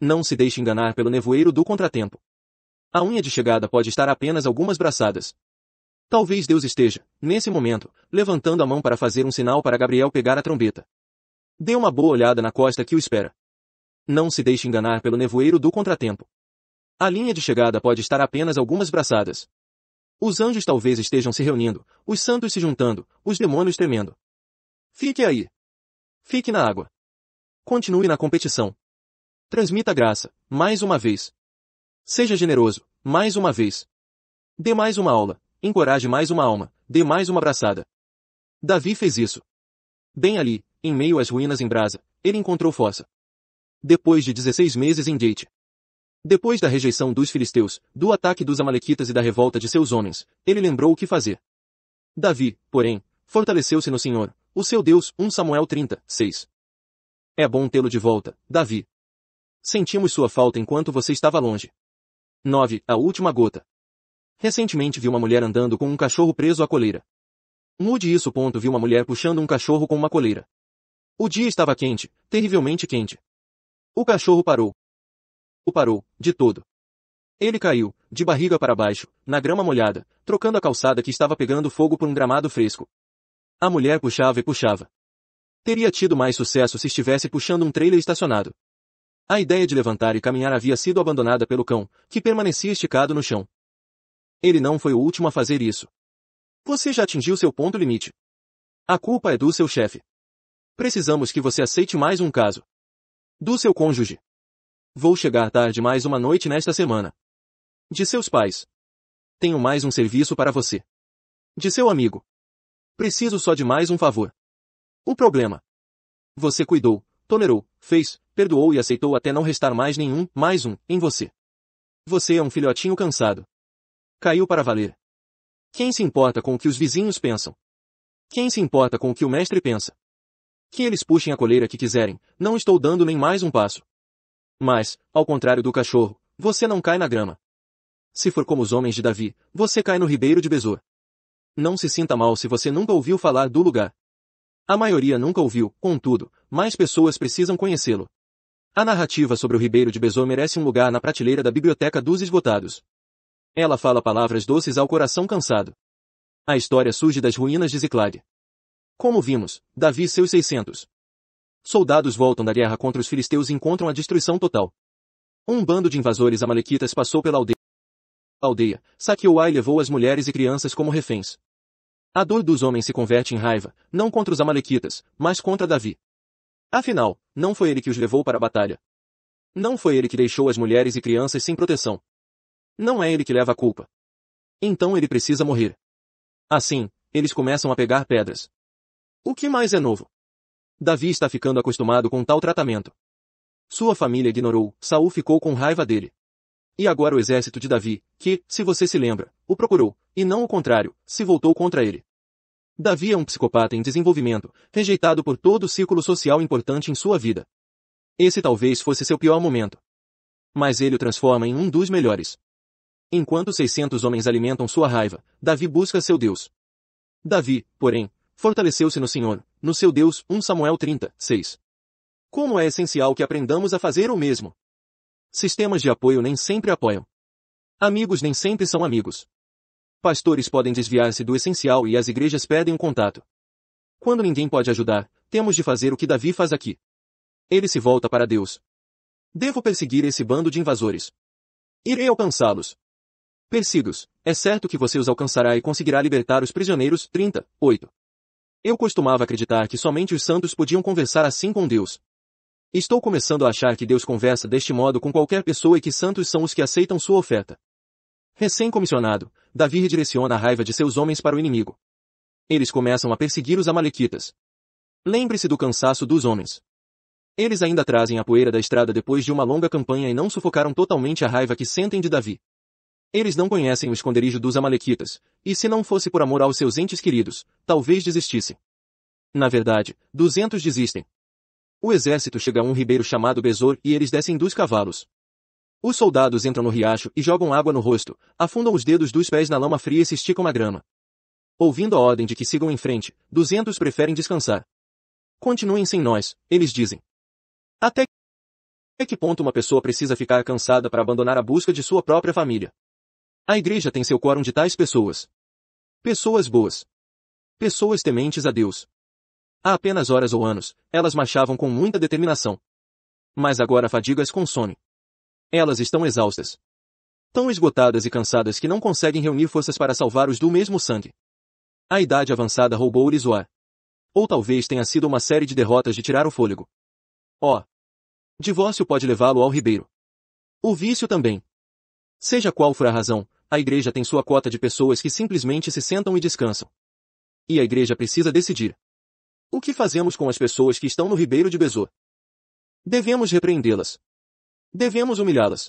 Não se deixe enganar pelo nevoeiro do contratempo. A unha de chegada pode estar a apenas algumas braçadas. Talvez Deus esteja, nesse momento, levantando a mão para fazer um sinal para Gabriel pegar a trombeta. Dê uma boa olhada na costa que o espera. Não se deixe enganar pelo nevoeiro do contratempo. A linha de chegada pode estar apenas algumas braçadas. Os anjos talvez estejam se reunindo, os santos se juntando, os demônios tremendo. Fique aí. Fique na água. Continue na competição. Transmita graça, mais uma vez. Seja generoso, mais uma vez. Dê mais uma aula, encoraje mais uma alma, dê mais uma abraçada. Davi fez isso. Bem ali, em meio às ruínas em brasa, ele encontrou fossa. Depois de 16 meses em Gate. Depois da rejeição dos filisteus, do ataque dos amalequitas e da revolta de seus homens, ele lembrou o que fazer. Davi, porém, fortaleceu-se no Senhor, o seu Deus, 1 Samuel 30, 6. É bom tê-lo de volta, Davi. Sentimos sua falta enquanto você estava longe. 9. A última gota. Recentemente vi uma mulher andando com um cachorro preso à coleira. Mude isso. Ponto, vi uma mulher puxando um cachorro com uma coleira. O dia estava quente, terrivelmente quente. O cachorro parou. O parou, de todo. Ele caiu, de barriga para baixo, na grama molhada, trocando a calçada que estava pegando fogo por um gramado fresco. A mulher puxava e puxava. Teria tido mais sucesso se estivesse puxando um trailer estacionado. A ideia de levantar e caminhar havia sido abandonada pelo cão, que permanecia esticado no chão. Ele não foi o último a fazer isso. Você já atingiu seu ponto limite. A culpa é do seu chefe. Precisamos que você aceite mais um caso. Do seu cônjuge. Vou chegar tarde mais uma noite nesta semana. De seus pais. Tenho mais um serviço para você. De seu amigo. Preciso só de mais um favor. O problema. Você cuidou, tolerou, fez, perdoou e aceitou até não restar mais nenhum, mais um, em você. Você é um filhotinho cansado. Caiu para valer. Quem se importa com o que os vizinhos pensam? Quem se importa com o que o mestre pensa? Que eles puxem a coleira que quiserem, não estou dando nem mais um passo. Mas, ao contrário do cachorro, você não cai na grama. Se for como os homens de Davi, você cai no ribeiro de Besor. Não se sinta mal se você nunca ouviu falar do lugar. A maioria nunca ouviu, contudo, mais pessoas precisam conhecê-lo. A narrativa sobre o ribeiro de Besor merece um lugar na prateleira da biblioteca dos esgotados. Ela fala palavras doces ao coração cansado. A história surge das ruínas de Ziclag. Como vimos, Davi e seus 600 soldados voltam da guerra contra os filisteus e encontram a destruição total. Um bando de invasores amalequitas passou pela aldeia, aldeia saqueou-a e levou as mulheres e crianças como reféns. A dor dos homens se converte em raiva, não contra os amalequitas, mas contra Davi. Afinal, não foi ele que os levou para a batalha. Não foi ele que deixou as mulheres e crianças sem proteção. Não é ele que leva a culpa. Então ele precisa morrer. Assim, eles começam a pegar pedras. O que mais é novo? Davi está ficando acostumado com tal tratamento. Sua família ignorou, Saul ficou com raiva dele. E agora o exército de Davi, que, se você se lembra, o procurou, e não o contrário, se voltou contra ele. Davi é um psicopata em desenvolvimento, rejeitado por todo o círculo social importante em sua vida. Esse talvez fosse seu pior momento. Mas ele o transforma em um dos melhores. Enquanto 600 homens alimentam sua raiva, Davi busca seu Deus. Davi, porém, fortaleceu-se no Senhor, no seu Deus, 1 Samuel 30, 6. Como é essencial que aprendamos a fazer o mesmo. Sistemas de apoio nem sempre apoiam. Amigos nem sempre são amigos. Pastores podem desviar-se do essencial e as igrejas perdem o contato. Quando ninguém pode ajudar, temos de fazer o que Davi faz aqui. Ele se volta para Deus. Devo perseguir esse bando de invasores. Irei alcançá-los. Persigos, É certo que você os alcançará e conseguirá libertar os prisioneiros. 30, 8. Eu costumava acreditar que somente os santos podiam conversar assim com Deus. Estou começando a achar que Deus conversa deste modo com qualquer pessoa e que santos são os que aceitam sua oferta. Recém-comissionado, Davi redireciona a raiva de seus homens para o inimigo. Eles começam a perseguir os amalequitas. Lembre-se do cansaço dos homens. Eles ainda trazem a poeira da estrada depois de uma longa campanha e não sufocaram totalmente a raiva que sentem de Davi. Eles não conhecem o esconderijo dos Amalequitas, e se não fosse por amor aos seus entes queridos, talvez desistissem. Na verdade, duzentos desistem. O exército chega a um ribeiro chamado Besor e eles descem dos cavalos. Os soldados entram no riacho e jogam água no rosto, afundam os dedos dos pés na lama fria e se esticam na grama. Ouvindo a ordem de que sigam em frente, duzentos preferem descansar. Continuem sem nós, eles dizem. Até que ponto uma pessoa precisa ficar cansada para abandonar a busca de sua própria família? A igreja tem seu quórum de tais pessoas. Pessoas boas. Pessoas tementes a Deus. Há apenas horas ou anos, elas marchavam com muita determinação. Mas agora a fadiga as consome. Elas estão exaustas. Tão esgotadas e cansadas que não conseguem reunir forças para salvar os do mesmo sangue. A idade avançada roubou-lhes o ar. Ou talvez tenha sido uma série de derrotas de tirar o fôlego. Ó! Oh, divórcio pode levá-lo ao ribeiro. O vício também. Seja qual for a razão, a igreja tem sua cota de pessoas que simplesmente se sentam e descansam. E a igreja precisa decidir. O que fazemos com as pessoas que estão no ribeiro de Besor? Devemos repreendê-las. Devemos humilhá-las.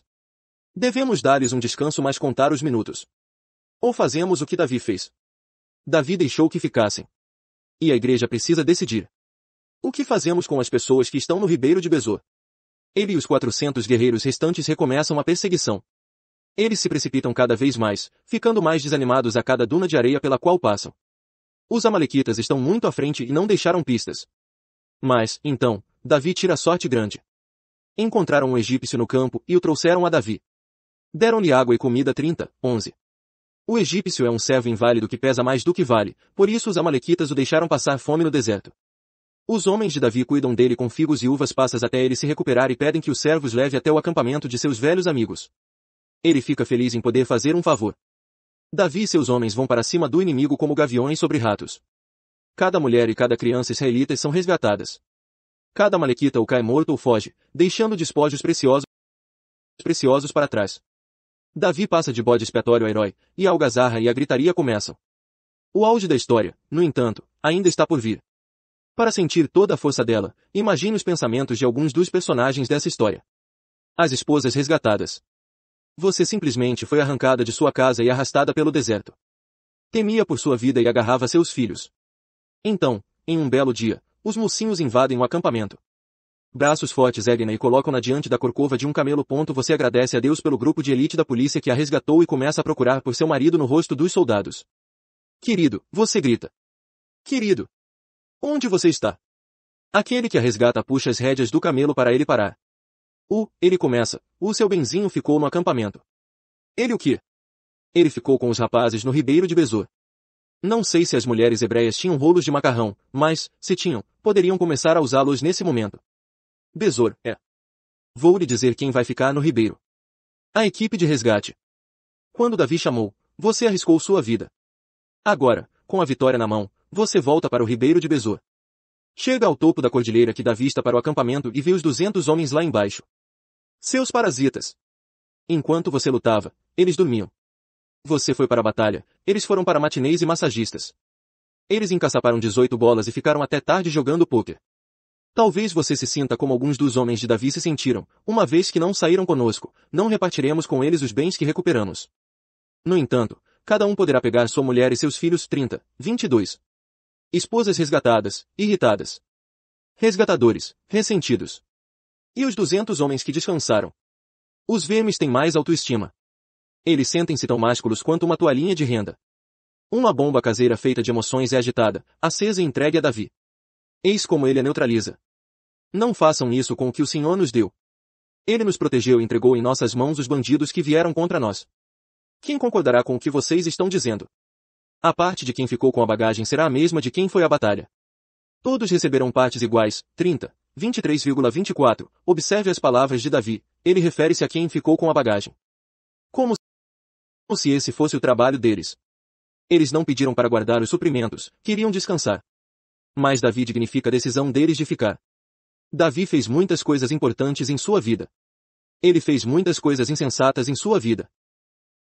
Devemos dar-lhes um descanso mas contar os minutos. Ou fazemos o que Davi fez. Davi deixou que ficassem. E a igreja precisa decidir. O que fazemos com as pessoas que estão no ribeiro de Besor? Ele e os 400 guerreiros restantes recomeçam a perseguição. Eles se precipitam cada vez mais, ficando mais desanimados a cada duna de areia pela qual passam. Os amalequitas estão muito à frente e não deixaram pistas. Mas, então, Davi tira sorte grande. Encontraram um egípcio no campo e o trouxeram a Davi. Deram-lhe água e comida 30, 11. O egípcio é um servo inválido que pesa mais do que vale, por isso os amalequitas o deixaram passar fome no deserto. Os homens de Davi cuidam dele com figos e uvas passas até ele se recuperar e pedem que os servos leve até o acampamento de seus velhos amigos. Ele fica feliz em poder fazer um favor. Davi e seus homens vão para cima do inimigo como gaviões sobre ratos. Cada mulher e cada criança israelitas são resgatadas. Cada malequita ou cai morto ou foge, deixando despojos preciosos, preciosos para trás. Davi passa de bode expiatório ao herói, e a algazarra e a gritaria começam. O auge da história, no entanto, ainda está por vir. Para sentir toda a força dela, imagine os pensamentos de alguns dos personagens dessa história. As esposas resgatadas. Você simplesmente foi arrancada de sua casa e arrastada pelo deserto. Temia por sua vida e agarrava seus filhos. Então, em um belo dia, os mocinhos invadem o acampamento. Braços fortes erguem e colocam-na diante da corcova de um camelo. Ponto você agradece a Deus pelo grupo de elite da polícia que a resgatou e começa a procurar por seu marido no rosto dos soldados. Querido, você grita. Querido! Onde você está? Aquele que a resgata puxa as rédeas do camelo para ele parar. O, ele começa. O seu benzinho ficou no acampamento. Ele o que? Ele ficou com os rapazes no ribeiro de Besor. Não sei se as mulheres hebreias tinham rolos de macarrão, mas, se tinham, poderiam começar a usá-los nesse momento. Besor, é. Vou lhe dizer quem vai ficar no ribeiro. A equipe de resgate. Quando Davi chamou, você arriscou sua vida. Agora, com a vitória na mão, você volta para o ribeiro de Besor. Chega ao topo da cordilheira que dá vista para o acampamento e vê os duzentos homens lá embaixo. Seus parasitas. Enquanto você lutava, eles dormiam. Você foi para a batalha, eles foram para matinês e massagistas. Eles encaçaparam 18 bolas e ficaram até tarde jogando pôquer. Talvez você se sinta como alguns dos homens de Davi se sentiram, uma vez que não saíram conosco, não repartiremos com eles os bens que recuperamos. No entanto, cada um poderá pegar sua mulher e seus filhos 30, 22. Esposas resgatadas, irritadas. Resgatadores, ressentidos. E os duzentos homens que descansaram? Os vermes têm mais autoestima. Eles sentem-se tão másculos quanto uma toalhinha de renda. Uma bomba caseira feita de emoções é agitada, acesa e entregue a Davi. Eis como ele a neutraliza. Não façam isso com o que o Senhor nos deu. Ele nos protegeu e entregou em nossas mãos os bandidos que vieram contra nós. Quem concordará com o que vocês estão dizendo? A parte de quem ficou com a bagagem será a mesma de quem foi à batalha. Todos receberão partes iguais, 30. 23,24. Observe as palavras de Davi. Ele refere-se a quem ficou com a bagagem. Como se esse fosse o trabalho deles. Eles não pediram para guardar os suprimentos, queriam descansar. Mas Davi dignifica a decisão deles de ficar. Davi fez muitas coisas importantes em sua vida. Ele fez muitas coisas insensatas em sua vida.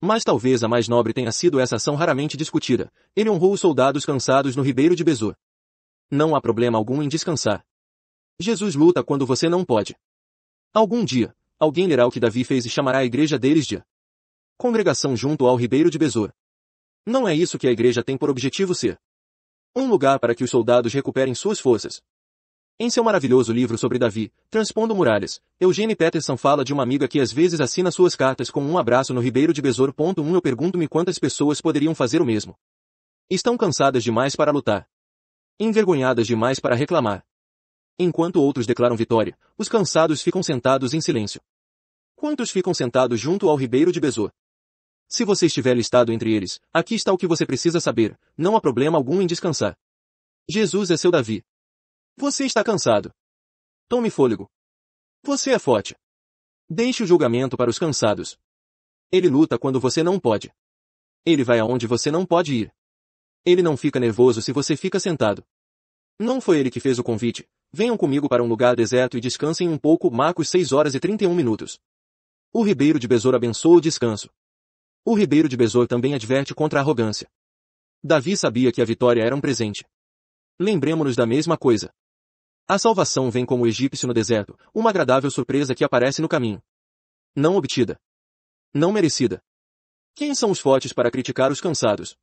Mas talvez a mais nobre tenha sido essa ação raramente discutida. Ele honrou os soldados cansados no ribeiro de Besor. Não há problema algum em descansar. Jesus luta quando você não pode. Algum dia, alguém lerá o que Davi fez e chamará a igreja deles de congregação junto ao ribeiro de Besor. Não é isso que a igreja tem por objetivo ser. Um lugar para que os soldados recuperem suas forças. Em seu maravilhoso livro sobre Davi, Transpondo Muralhas, Eugene Peterson fala de uma amiga que às vezes assina suas cartas com um abraço no ribeiro de Besor. 1 Eu pergunto-me quantas pessoas poderiam fazer o mesmo. Estão cansadas demais para lutar. Envergonhadas demais para reclamar. Enquanto outros declaram vitória, os cansados ficam sentados em silêncio. Quantos ficam sentados junto ao ribeiro de Bezor? Se você estiver listado entre eles, aqui está o que você precisa saber, não há problema algum em descansar. Jesus é seu Davi. Você está cansado. Tome fôlego. Você é forte. Deixe o julgamento para os cansados. Ele luta quando você não pode. Ele vai aonde você não pode ir. Ele não fica nervoso se você fica sentado. Não foi ele que fez o convite, Venham comigo para um lugar deserto e descansem um pouco. Marcos 6 horas e 31 minutos. O ribeiro de Besor abençoa o descanso. O ribeiro de Besor também adverte contra a arrogância. Davi sabia que a vitória era um presente. Lembremos-nos da mesma coisa. A salvação vem como o egípcio no deserto, uma agradável surpresa que aparece no caminho. Não obtida. Não merecida. Quem são os fortes para criticar os cansados?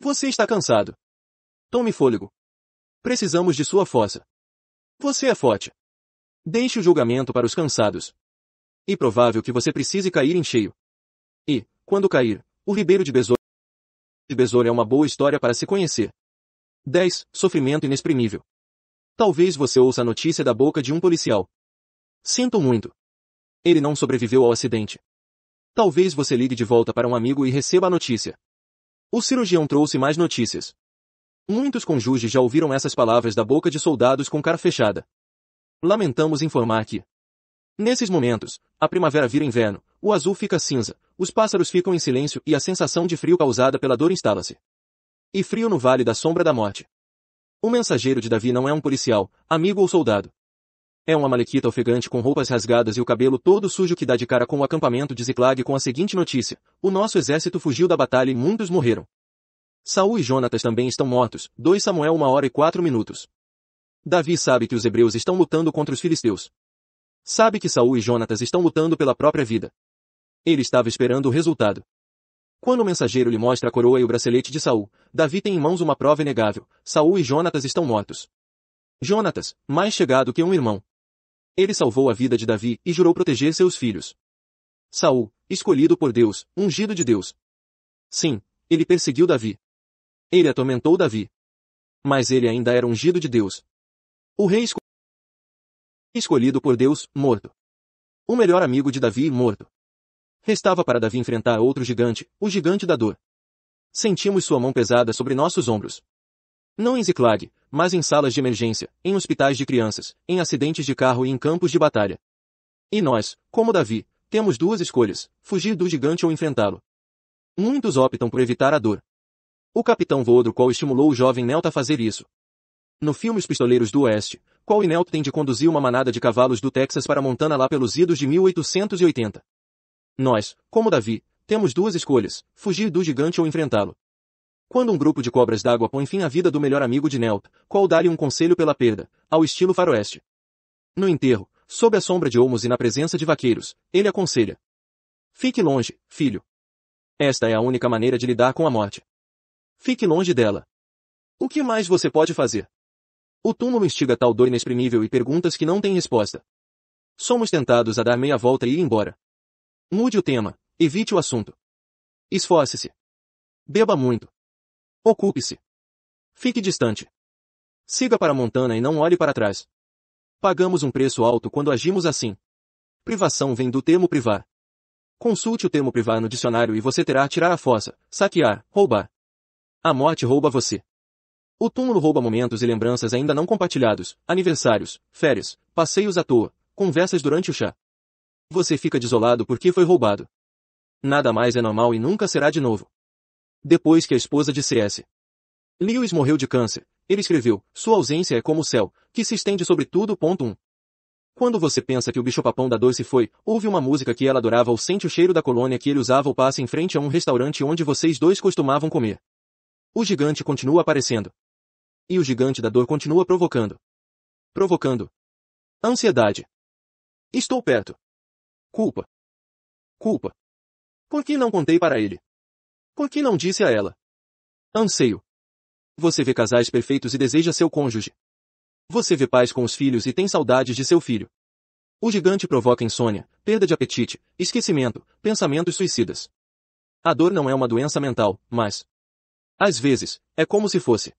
Você está cansado. Tome fôlego. Precisamos de sua força. Você é forte. Deixe o julgamento para os cansados. E provável que você precise cair em cheio. E, quando cair, o ribeiro de besouro de besouro é uma boa história para se conhecer. 10. Sofrimento inexprimível. Talvez você ouça a notícia da boca de um policial. Sinto muito. Ele não sobreviveu ao acidente. Talvez você ligue de volta para um amigo e receba a notícia. O cirurgião trouxe mais notícias. Muitos conjuges já ouviram essas palavras da boca de soldados com cara fechada. Lamentamos informar que, nesses momentos, a primavera vira inverno, o azul fica cinza, os pássaros ficam em silêncio e a sensação de frio causada pela dor instala-se. E frio no vale da sombra da morte. O mensageiro de Davi não é um policial, amigo ou soldado. É um amalequita ofegante com roupas rasgadas e o cabelo todo sujo que dá de cara com o acampamento de Ziklag com a seguinte notícia. O nosso exército fugiu da batalha e muitos morreram. Saul e Jonatas também estão mortos. 2 Samuel 1 hora e 4 minutos. Davi sabe que os hebreus estão lutando contra os filisteus. Sabe que Saul e Jonatas estão lutando pela própria vida. Ele estava esperando o resultado. Quando o mensageiro lhe mostra a coroa e o bracelete de Saul, Davi tem em mãos uma prova inegável. Saul e Jonatas estão mortos. Jonatas, mais chegado que um irmão. Ele salvou a vida de Davi e jurou proteger seus filhos. Saul, escolhido por Deus, ungido de Deus. Sim, ele perseguiu Davi. Ele atormentou Davi. Mas ele ainda era ungido de Deus. O rei escolhido por Deus, morto. O melhor amigo de Davi, morto. Restava para Davi enfrentar outro gigante, o gigante da dor. Sentimos sua mão pesada sobre nossos ombros. Não em Ziclag, mas em salas de emergência, em hospitais de crianças, em acidentes de carro e em campos de batalha. E nós, como Davi, temos duas escolhas, fugir do gigante ou enfrentá-lo. Muitos optam por evitar a dor. O capitão Vodrukol estimulou o jovem Nelta a fazer isso. No filme Os Pistoleiros do Oeste, qual e Nelta têm de conduzir uma manada de cavalos do Texas para Montana lá pelos idos de 1880. Nós, como Davi, temos duas escolhas, fugir do gigante ou enfrentá-lo. Quando um grupo de cobras d'água põe fim à vida do melhor amigo de Nelta, qual dá-lhe um conselho pela perda, ao estilo faroeste. No enterro, sob a sombra de olmos e na presença de vaqueiros, ele aconselha. Fique longe, filho. Esta é a única maneira de lidar com a morte. Fique longe dela. O que mais você pode fazer? O túmulo instiga tal dor inexprimível e perguntas que não têm resposta. Somos tentados a dar meia volta e ir embora. Mude o tema, evite o assunto. Esforce-se. Beba muito. Ocupe-se. Fique distante. Siga para a Montana e não olhe para trás. Pagamos um preço alto quando agimos assim. Privação vem do termo privar. Consulte o termo privar no dicionário e você terá tirar a fossa, saquear, roubar. A morte rouba você. O túmulo rouba momentos e lembranças ainda não compartilhados, aniversários, férias, passeios à toa, conversas durante o chá. Você fica desolado porque foi roubado. Nada mais é normal e nunca será de novo. Depois que a esposa de C.S. Lewis morreu de câncer, ele escreveu, sua ausência é como o céu, que se estende sobre tudo. Ponto 1. Quando você pensa que o bicho-papão da doce foi, ouve uma música que ela adorava ou sente o cheiro da colônia que ele usava ou passa em frente a um restaurante onde vocês dois costumavam comer. O gigante continua aparecendo. E o gigante da dor continua provocando. Provocando. Ansiedade. Estou perto. Culpa. Culpa. Por que não contei para ele? Por que não disse a ela? Anseio. Você vê casais perfeitos e deseja seu cônjuge. Você vê pais com os filhos e tem saudades de seu filho. O gigante provoca insônia, perda de apetite, esquecimento, pensamentos suicidas. A dor não é uma doença mental, mas às vezes, é como se fosse.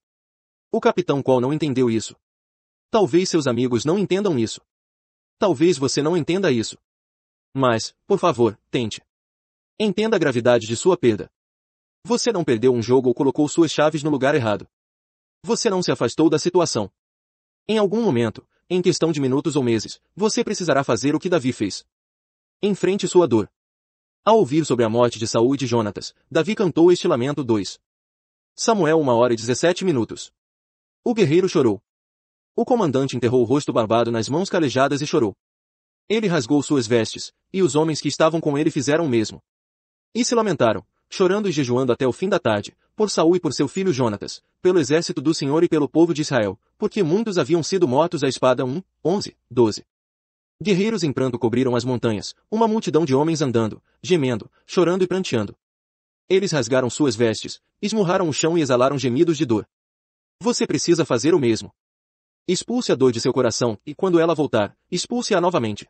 O capitão Qual não entendeu isso. Talvez seus amigos não entendam isso. Talvez você não entenda isso. Mas, por favor, tente. Entenda a gravidade de sua perda. Você não perdeu um jogo ou colocou suas chaves no lugar errado. Você não se afastou da situação. Em algum momento, em questão de minutos ou meses, você precisará fazer o que Davi fez. Enfrente sua dor. Ao ouvir sobre a morte de Saul e de Jonatas, Davi cantou este lamento 2. Samuel uma hora e dezessete minutos. O guerreiro chorou. O comandante enterrou o rosto barbado nas mãos calejadas e chorou. Ele rasgou suas vestes, e os homens que estavam com ele fizeram o mesmo. E se lamentaram, chorando e jejuando até o fim da tarde, por Saul e por seu filho Jonatas, pelo exército do Senhor e pelo povo de Israel, porque muitos haviam sido mortos à espada 1, 11, 12. Guerreiros em pranto cobriram as montanhas, uma multidão de homens andando, gemendo, chorando e pranteando. Eles rasgaram suas vestes, esmurraram o chão e exalaram gemidos de dor. Você precisa fazer o mesmo. Expulse a dor de seu coração, e quando ela voltar, expulse-a novamente.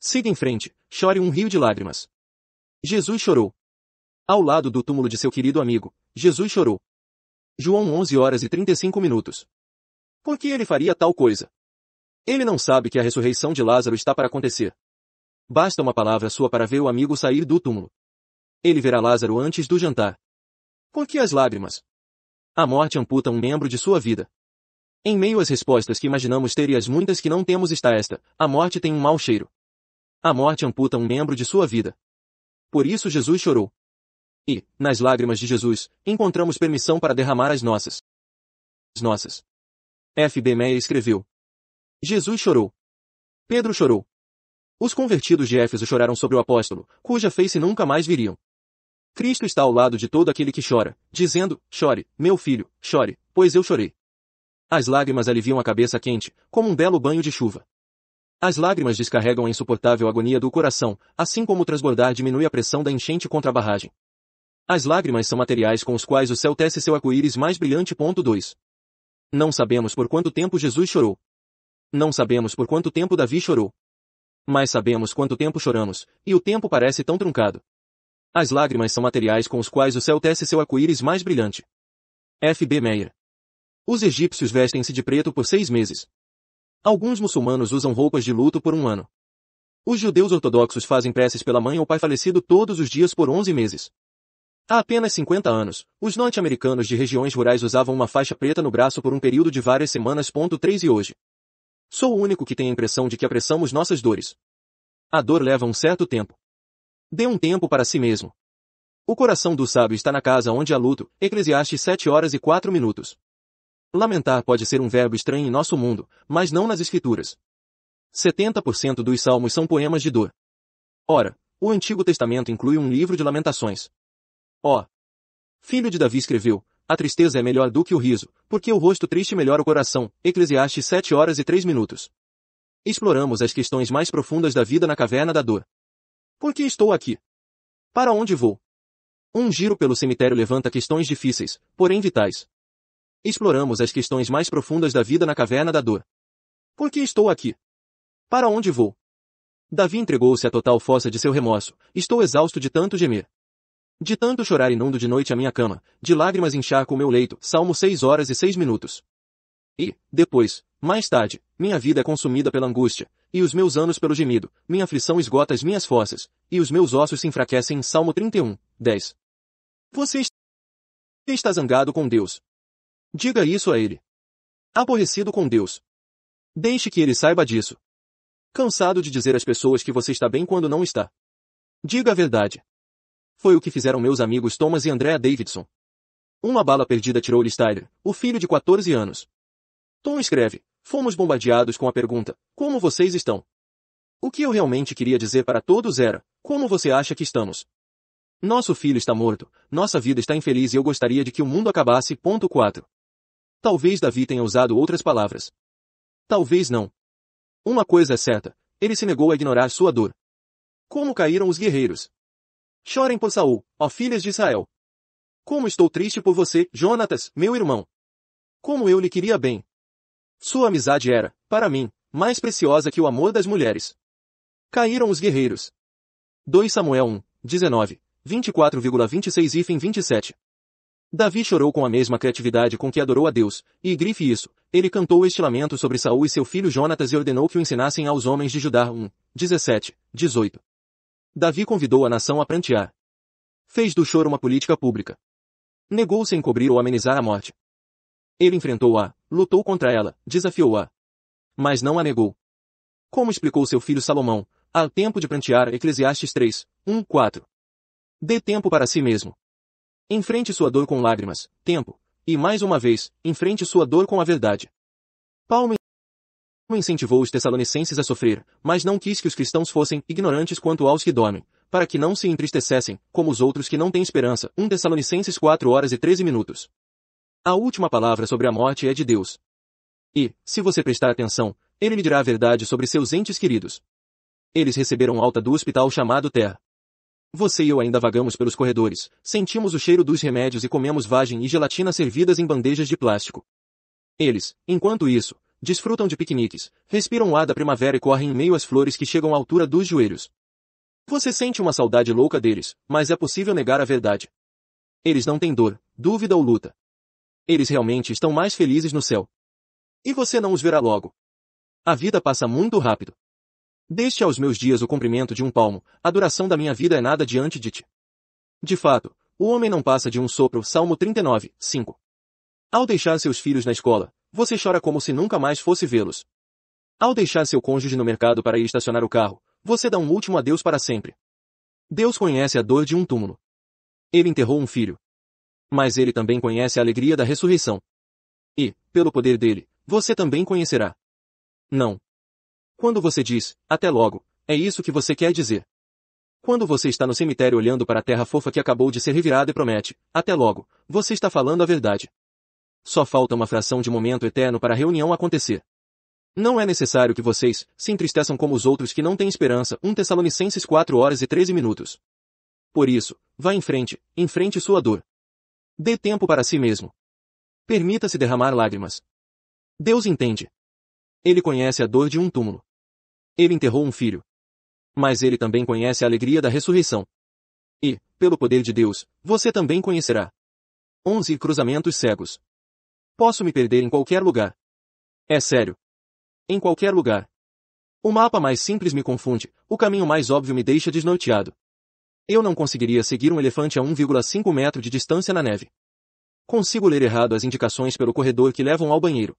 Siga em frente, chore um rio de lágrimas. Jesus chorou. Ao lado do túmulo de seu querido amigo, Jesus chorou. João 11 horas e 35 minutos. Por que ele faria tal coisa? Ele não sabe que a ressurreição de Lázaro está para acontecer. Basta uma palavra sua para ver o amigo sair do túmulo. Ele verá Lázaro antes do jantar. Por que as lágrimas? A morte amputa um membro de sua vida. Em meio às respostas que imaginamos ter e as muitas que não temos está esta, a morte tem um mau cheiro. A morte amputa um membro de sua vida. Por isso Jesus chorou. E, nas lágrimas de Jesus, encontramos permissão para derramar as nossas. As nossas. F. B. Meyer escreveu. Jesus chorou. Pedro chorou. Os convertidos de Éfeso choraram sobre o apóstolo, cuja face nunca mais viriam. Cristo está ao lado de todo aquele que chora, dizendo: Chore, meu filho, chore, pois eu chorei. As lágrimas aliviam a cabeça quente, como um belo banho de chuva. As lágrimas descarregam a insuportável agonia do coração, assim como o transbordar diminui a pressão da enchente contra a barragem. As lágrimas são materiais com os quais o céu tece seu arco-íris mais brilhante. 2. Não sabemos por quanto tempo Jesus chorou. Não sabemos por quanto tempo Davi chorou. Mas sabemos quanto tempo choramos, e o tempo parece tão truncado. As lágrimas são materiais com os quais o céu tece seu arco-íris mais brilhante. F. B. Meyer. Os egípcios vestem-se de preto por seis meses. Alguns muçulmanos usam roupas de luto por um ano. Os judeus ortodoxos fazem preces pela mãe ou pai falecido todos os dias por onze meses. Há apenas 50 anos, os norte-americanos de regiões rurais usavam uma faixa preta no braço por um período de várias semanas. três E hoje. Sou o único que tem a impressão de que apressamos nossas dores. A dor leva um certo tempo. Dê um tempo para si mesmo. O coração do sábio está na casa onde há luto, Eclesiastes 7 horas e 4 minutos. Lamentar pode ser um verbo estranho em nosso mundo, mas não nas escrituras. 70% dos salmos são poemas de dor. Ora, o Antigo Testamento inclui um livro de lamentações. Ó! Oh, filho de Davi escreveu, a tristeza é melhor do que o riso, porque o rosto triste melhora o coração, Eclesiastes 7 horas e 3 minutos. Exploramos as questões mais profundas da vida na caverna da dor. Por que estou aqui? Para onde vou? Um giro pelo cemitério levanta questões difíceis, porém vitais. Exploramos as questões mais profundas da vida na caverna da dor. Por que estou aqui? Para onde vou? Davi entregou-se à total fossa de seu remorso. Estou exausto de tanto gemer. De tanto chorar inundo de noite a minha cama, de lágrimas encharco o meu leito. Salmo 6 horas e 6 minutos. E, depois, mais tarde, minha vida é consumida pela angústia, e os meus anos pelo gemido, minha aflição esgota as minhas forças, e os meus ossos se enfraquecem em Salmo 31, 10. Você está zangado com Deus. Diga isso a ele. Aborrecido com Deus. Deixe que ele saiba disso. Cansado de dizer às pessoas que você está bem quando não está. Diga a verdade. Foi o que fizeram meus amigos Thomas e Andrea Davidson. Uma bala perdida tirou-lhe Steiner, o filho de 14 anos. Tom escreve, fomos bombardeados com a pergunta, como vocês estão? O que eu realmente queria dizer para todos era, como você acha que estamos? Nosso filho está morto, nossa vida está infeliz e eu gostaria de que o mundo acabasse. Ponto 4. Talvez Davi tenha usado outras palavras. Talvez não. Uma coisa é certa, ele se negou a ignorar sua dor. Como caíram os guerreiros? Chorem por Saul, ó filhas de Israel. Como estou triste por você, Jonatas, meu irmão. Como eu lhe queria bem. Sua amizade era, para mim, mais preciosa que o amor das mulheres. Caíram os guerreiros. 2 Samuel 1, 19, 24,26 e 27. Davi chorou com a mesma criatividade com que adorou a Deus, e grife isso, ele cantou este lamento sobre Saul e seu filho Jonatas e ordenou que o ensinassem aos homens de Judá 1, 17, 18. Davi convidou a nação a prantear. Fez do choro uma política pública. Negou-se a encobrir ou amenizar a morte. Ele enfrentou-a, lutou contra ela, desafiou-a. Mas não a negou. Como explicou seu filho Salomão, há tempo de prantear Eclesiastes 3, 1, 4. Dê tempo para si mesmo. Enfrente sua dor com lágrimas, tempo, e mais uma vez, enfrente sua dor com a verdade. Paulo incentivou os tessalonicenses a sofrer, mas não quis que os cristãos fossem ignorantes quanto aos que dormem, para que não se entristecessem, como os outros que não têm esperança. 1 Tessalonicenses 4 horas e 13 minutos. A última palavra sobre a morte é de Deus. E, se você prestar atenção, ele me dirá a verdade sobre seus entes queridos. Eles receberam alta do hospital chamado Terra. Você e eu ainda vagamos pelos corredores, sentimos o cheiro dos remédios e comemos vagem e gelatina servidas em bandejas de plástico. Eles, enquanto isso, desfrutam de piqueniques, respiram o ar da primavera e correm em meio às flores que chegam à altura dos joelhos. Você sente uma saudade louca deles, mas é possível negar a verdade. Eles não têm dor, dúvida ou luta. Eles realmente estão mais felizes no céu. E você não os verá logo. A vida passa muito rápido. Deste aos meus dias o comprimento de um palmo, a duração da minha vida é nada diante de ti. De fato, o homem não passa de um sopro. Salmo 39, 5. Ao deixar seus filhos na escola, você chora como se nunca mais fosse vê-los. Ao deixar seu cônjuge no mercado para ir estacionar o carro, você dá um último adeus para sempre. Deus conhece a dor de um túmulo. Ele enterrou um filho, mas ele também conhece a alegria da ressurreição. E, pelo poder dele, você também conhecerá. Não. Quando você diz, até logo, é isso que você quer dizer. Quando você está no cemitério olhando para a terra fofa que acabou de ser revirada e promete, até logo, você está falando a verdade. Só falta uma fração de momento eterno para a reunião acontecer. Não é necessário que vocês se entristeçam como os outros que não têm esperança. 1 Tessalonicenses 4 horas e 13 minutos. Por isso, vá em frente, enfrente sua dor. Dê tempo para si mesmo. Permita-se derramar lágrimas. Deus entende. Ele conhece a dor de um túmulo. Ele enterrou um filho. Mas ele também conhece a alegria da ressurreição. E, pelo poder de Deus, você também conhecerá. 11 Cruzamentos cegos. Posso me perder em qualquer lugar. É sério. Em qualquer lugar. O mapa mais simples me confunde, o caminho mais óbvio me deixa desnorteado. Eu não conseguiria seguir um elefante a 1,5 metro de distância na neve. Consigo ler errado as indicações pelo corredor que levam ao banheiro.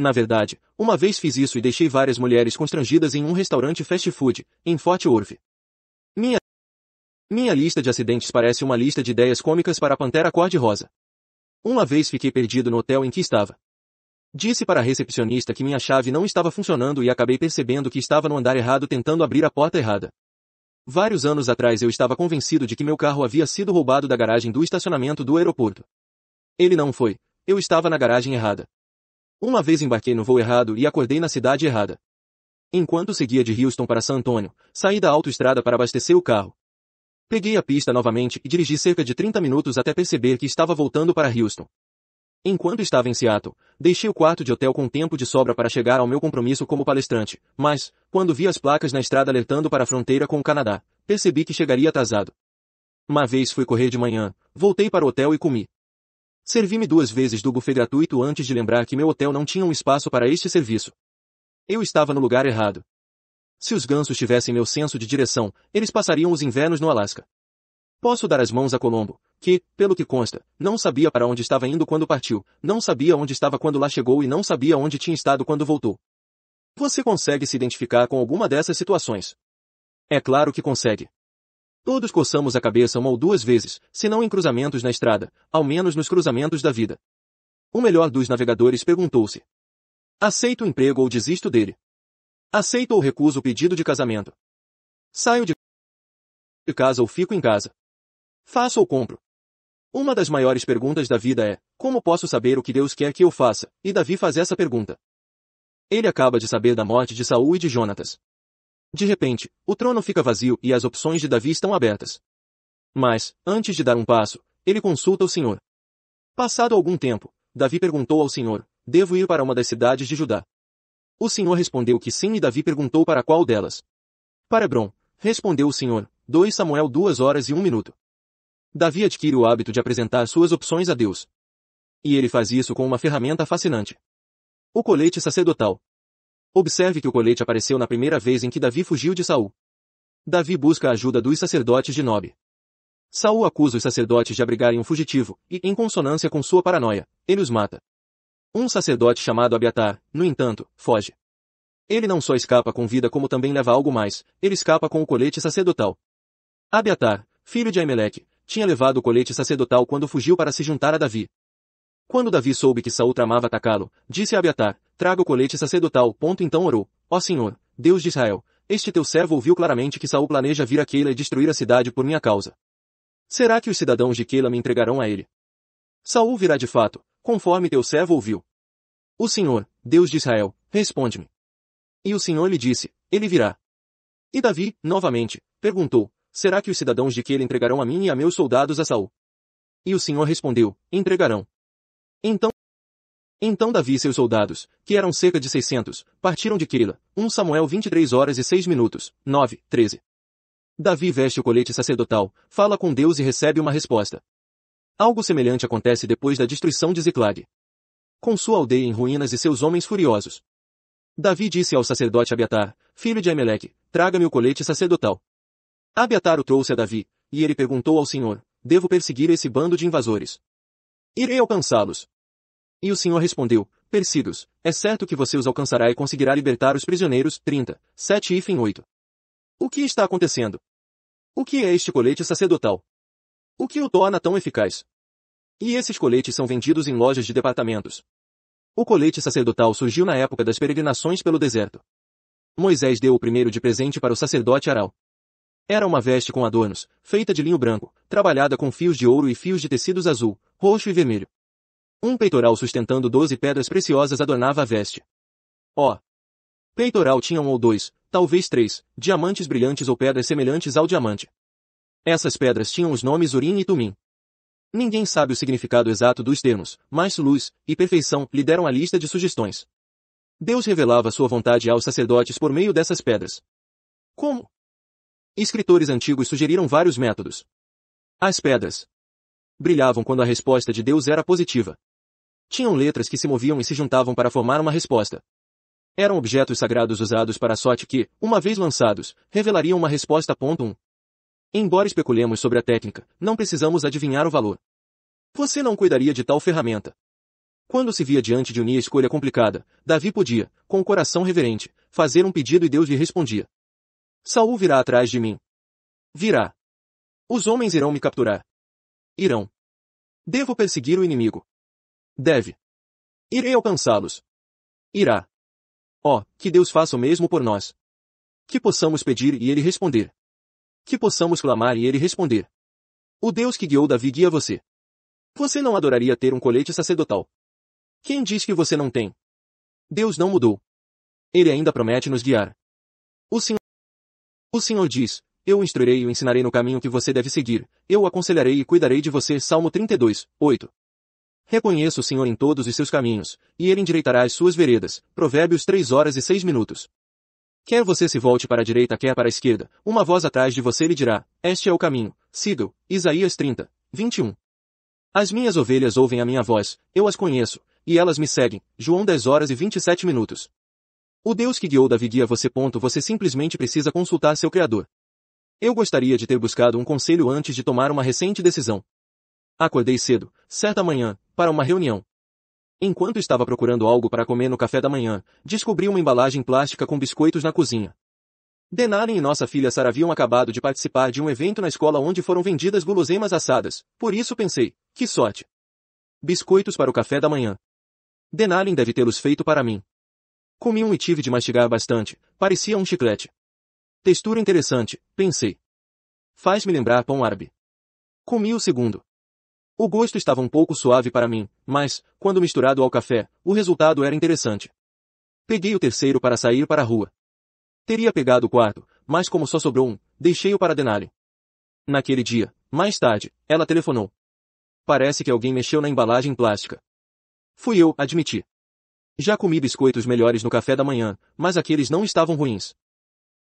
Na verdade, uma vez fiz isso e deixei várias mulheres constrangidas em um restaurante fast food, em Fort Worth. Minha minha lista de acidentes parece uma lista de ideias cômicas para a Pantera Cor-de-Rosa. Uma vez fiquei perdido no hotel em que estava. Disse para a recepcionista que minha chave não estava funcionando e acabei percebendo que estava no andar errado tentando abrir a porta errada. Vários anos atrás eu estava convencido de que meu carro havia sido roubado da garagem do estacionamento do aeroporto. Ele não foi. Eu estava na garagem errada. Uma vez embarquei no voo errado e acordei na cidade errada. Enquanto seguia de Houston para San Antônio, saí da autoestrada para abastecer o carro. Peguei a pista novamente e dirigi cerca de 30 minutos até perceber que estava voltando para Houston. Enquanto estava em Seattle, deixei o quarto de hotel com tempo de sobra para chegar ao meu compromisso como palestrante, mas, quando vi as placas na estrada alertando para a fronteira com o Canadá, percebi que chegaria atrasado. Uma vez fui correr de manhã, voltei para o hotel e comi. Servi-me duas vezes do buffet gratuito antes de lembrar que meu hotel não tinha um espaço para este serviço. Eu estava no lugar errado. Se os gansos tivessem meu senso de direção, eles passariam os invernos no Alasca. Posso dar as mãos a Colombo, que, pelo que consta, não sabia para onde estava indo quando partiu, não sabia onde estava quando lá chegou e não sabia onde tinha estado quando voltou. Você consegue se identificar com alguma dessas situações? É claro que consegue. Todos coçamos a cabeça uma ou duas vezes, se não em cruzamentos na estrada, ao menos nos cruzamentos da vida. O melhor dos navegadores perguntou-se. Aceito o emprego ou desisto dele? Aceito ou recuso o pedido de casamento? Saio de casa ou fico em casa? Faço ou compro? Uma das maiores perguntas da vida é, como posso saber o que Deus quer que eu faça? E Davi faz essa pergunta. Ele acaba de saber da morte de Saul e de Jonatas. De repente, o trono fica vazio e as opções de Davi estão abertas. Mas, antes de dar um passo, ele consulta o Senhor. Passado algum tempo, Davi perguntou ao Senhor, devo ir para uma das cidades de Judá? O Senhor respondeu que sim e Davi perguntou para qual delas. Para Hebron, respondeu o Senhor, 2 Samuel 2 horas e 1 minuto. Davi adquire o hábito de apresentar suas opções a Deus. E ele faz isso com uma ferramenta fascinante. O colete sacerdotal. Observe que o colete apareceu na primeira vez em que Davi fugiu de Saul. Davi busca a ajuda dos sacerdotes de Nob. Saul acusa os sacerdotes de abrigarem um fugitivo, e, em consonância com sua paranoia, ele os mata. Um sacerdote chamado Abiatar, no entanto, foge. Ele não só escapa com vida como também leva algo mais, ele escapa com o colete sacerdotal. Abiatar, filho de Aimeleque, tinha levado o colete sacerdotal quando fugiu para se juntar a Davi. Quando Davi soube que Saul tramava atacá-lo, disse a Abiatar, traga o colete sacerdotal. Ponto então orou, ó oh Senhor, Deus de Israel, este teu servo ouviu claramente que Saul planeja vir a Keila e destruir a cidade por minha causa. Será que os cidadãos de Keila me entregarão a ele? Saul virá de fato, conforme teu servo ouviu. O Senhor, Deus de Israel, responde-me. E o Senhor lhe disse, ele virá. E Davi, novamente, perguntou, será que os cidadãos de Kele entregarão a mim e a meus soldados a Saul? E o Senhor respondeu, entregarão. Então, então Davi e seus soldados, que eram cerca de 600, partiram de Quirila. 1 Samuel 23 horas e 6 minutos, 9, 13. Davi veste o colete sacerdotal, fala com Deus e recebe uma resposta. Algo semelhante acontece depois da destruição de Ziclag. Com sua aldeia em ruínas e seus homens furiosos. Davi disse ao sacerdote Abiatar, filho de Emelec, traga-me o colete sacerdotal. Abiatar o trouxe a Davi, e ele perguntou ao Senhor, devo perseguir esse bando de invasores. Irei alcançá-los. E o Senhor respondeu, persiga é certo que você os alcançará e conseguirá libertar os prisioneiros, 30, 7 e fim 8. O que está acontecendo? O que é este colete sacerdotal? O que o torna tão eficaz? E esses coletes são vendidos em lojas de departamentos. O colete sacerdotal surgiu na época das peregrinações pelo deserto. Moisés deu o primeiro de presente para o sacerdote Aral. Era uma veste com adornos, feita de linho branco, trabalhada com fios de ouro e fios de tecidos azul, roxo e vermelho. Um peitoral sustentando doze pedras preciosas adornava a veste. Ó! Oh. Peitoral tinha um ou dois, talvez três, diamantes brilhantes ou pedras semelhantes ao diamante. Essas pedras tinham os nomes Urim e Tumim. Ninguém sabe o significado exato dos termos, mas luz e perfeição lhe deram a lista de sugestões. Deus revelava sua vontade aos sacerdotes por meio dessas pedras. Como? Escritores antigos sugeriram vários métodos. As pedras brilhavam quando a resposta de Deus era positiva. Tinham letras que se moviam e se juntavam para formar uma resposta. Eram objetos sagrados usados para a sorte que, uma vez lançados, revelariam uma resposta. 1. Embora especulemos sobre a técnica, não precisamos adivinhar o valor. Você não cuidaria de tal ferramenta. Quando se via diante de unir escolha complicada, Davi podia, com o coração reverente, fazer um pedido e Deus lhe respondia. Saul virá atrás de mim. Virá. Os homens irão me capturar. Irão. Devo perseguir o inimigo. Deve. Irei alcançá-los. Irá. Ó, oh, que Deus faça o mesmo por nós. Que possamos pedir e ele responder. Que possamos clamar e ele responder. O Deus que guiou Davi guia você. Você não adoraria ter um colete sacerdotal. Quem diz que você não tem? Deus não mudou. Ele ainda promete nos guiar. O Senhor o Senhor diz, eu instruirei e o ensinarei no caminho que você deve seguir, eu o aconselharei e cuidarei de você. Salmo 32, 8. Reconheça o Senhor em todos os seus caminhos, e ele endireitará as suas veredas. Provérbios 3 horas e 6 minutos. Quer você se volte para a direita quer para a esquerda, uma voz atrás de você lhe dirá, este é o caminho, siga-o. Isaías 30, 21. As minhas ovelhas ouvem a minha voz, eu as conheço, e elas me seguem. João 10 horas e 27 minutos. O Deus que guiou Davi guia você. Ponto, você simplesmente precisa consultar seu Criador. Eu gostaria de ter buscado um conselho antes de tomar uma recente decisão. Acordei cedo, certa manhã, para uma reunião. Enquanto estava procurando algo para comer no café da manhã, descobri uma embalagem plástica com biscoitos na cozinha. Denaren e nossa filha Sara haviam acabado de participar de um evento na escola onde foram vendidas guloseimas assadas, por isso pensei, que sorte! Biscoitos para o café da manhã. Denaren deve tê-los feito para mim. Comi um e tive de mastigar bastante, parecia um chiclete. Textura interessante, pensei. Faz-me lembrar pão árabe. Comi o segundo. O gosto estava um pouco suave para mim, mas, quando misturado ao café, o resultado era interessante. Peguei o terceiro para sair para a rua. Teria pegado o quarto, mas como só sobrou um, deixei-o para Denali. Naquele dia, mais tarde, ela telefonou. Parece que alguém mexeu na embalagem plástica. Fui eu, admiti. Já comi biscoitos melhores no café da manhã, mas aqueles não estavam ruins.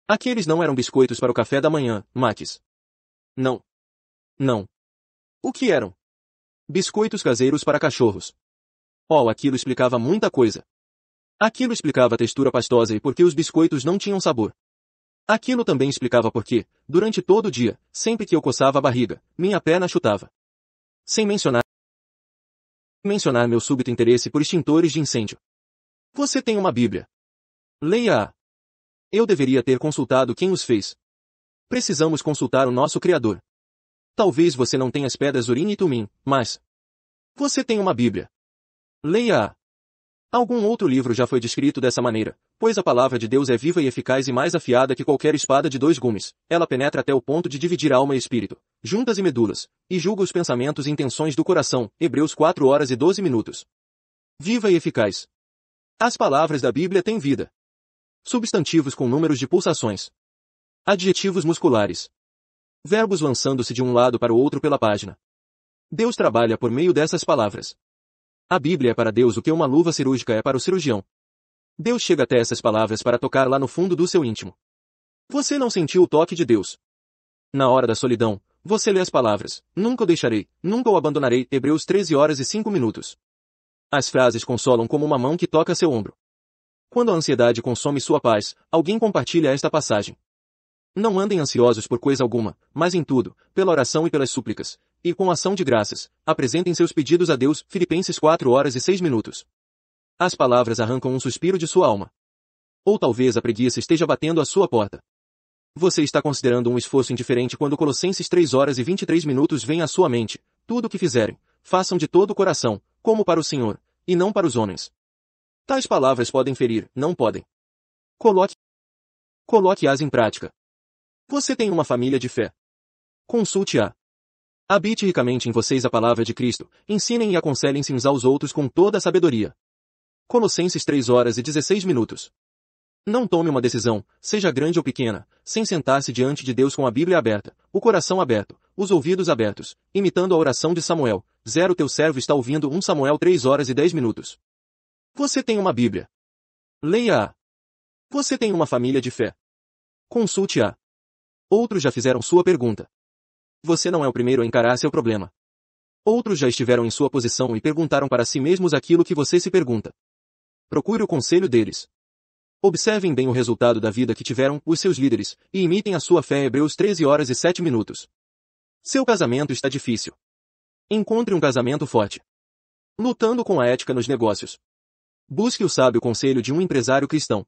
Aqueles não eram biscoitos para o café da manhã, mates. Não. Não. O que eram? Biscoitos caseiros para cachorros. Oh, aquilo explicava muita coisa. Aquilo explicava a textura pastosa e por que os biscoitos não tinham sabor. Aquilo também explicava por que, durante todo o dia, sempre que eu coçava a barriga, minha perna chutava. Sem mencionar mencionar meu súbito interesse por extintores de incêndio. Você tem uma Bíblia. Leia-a. Eu deveria ter consultado quem os fez. Precisamos consultar o nosso Criador. Talvez você não tenha as pedras Urim e Tumim, mas... Você tem uma Bíblia. Leia-a. Algum outro livro já foi descrito dessa maneira, pois a palavra de Deus é viva e eficaz e mais afiada que qualquer espada de dois gumes. Ela penetra até o ponto de dividir alma e espírito, juntas e medulas, e julga os pensamentos e intenções do coração. Hebreus 4 horas e 12 minutos. Viva e eficaz. As palavras da Bíblia têm vida. Substantivos com números de pulsações. Adjetivos musculares. Verbos lançando-se de um lado para o outro pela página. Deus trabalha por meio dessas palavras. A Bíblia é para Deus o que uma luva cirúrgica é para o cirurgião. Deus chega até essas palavras para tocar lá no fundo do seu íntimo. Você não sentiu o toque de Deus. Na hora da solidão, você lê as palavras, nunca o deixarei, nunca o abandonarei, Hebreus 13 horas e 5 minutos. As frases consolam como uma mão que toca seu ombro. Quando a ansiedade consome sua paz, alguém compartilha esta passagem. Não andem ansiosos por coisa alguma, mas em tudo, pela oração e pelas súplicas, e com ação de graças, apresentem seus pedidos a Deus. Filipenses 4 horas e 6 minutos. As palavras arrancam um suspiro de sua alma. Ou talvez a preguiça esteja batendo à sua porta. Você está considerando um esforço indiferente quando Colossenses 3 horas e 23 minutos vem à sua mente. Tudo o que fizerem, façam de todo o coração, como para o Senhor, e não para os homens. Tais palavras podem ferir, não podem. Coloque. Coloque-as em prática. Você tem uma família de fé. Consulte-a. Habite ricamente em vocês a palavra de Cristo, ensinem e aconselhem-se uns aos outros com toda a sabedoria. Colossenses 3 horas e 16 minutos. Não tome uma decisão, seja grande ou pequena, sem sentar-se diante de Deus com a Bíblia aberta, o coração aberto, os ouvidos abertos, imitando a oração de Samuel. Zero teu servo está ouvindo um Samuel 3 horas e 10 minutos. Você tem uma Bíblia. Leia-a. Você tem uma família de fé. Consulte-a. Outros já fizeram sua pergunta. Você não é o primeiro a encarar seu problema. Outros já estiveram em sua posição e perguntaram para si mesmos aquilo que você se pergunta. Procure o conselho deles. Observem bem o resultado da vida que tiveram os seus líderes, e imitem a sua fé Hebreus 13 horas e 7 minutos. Seu casamento está difícil. Encontre um casamento forte. Lutando com a ética nos negócios. Busque o sábio conselho de um empresário cristão.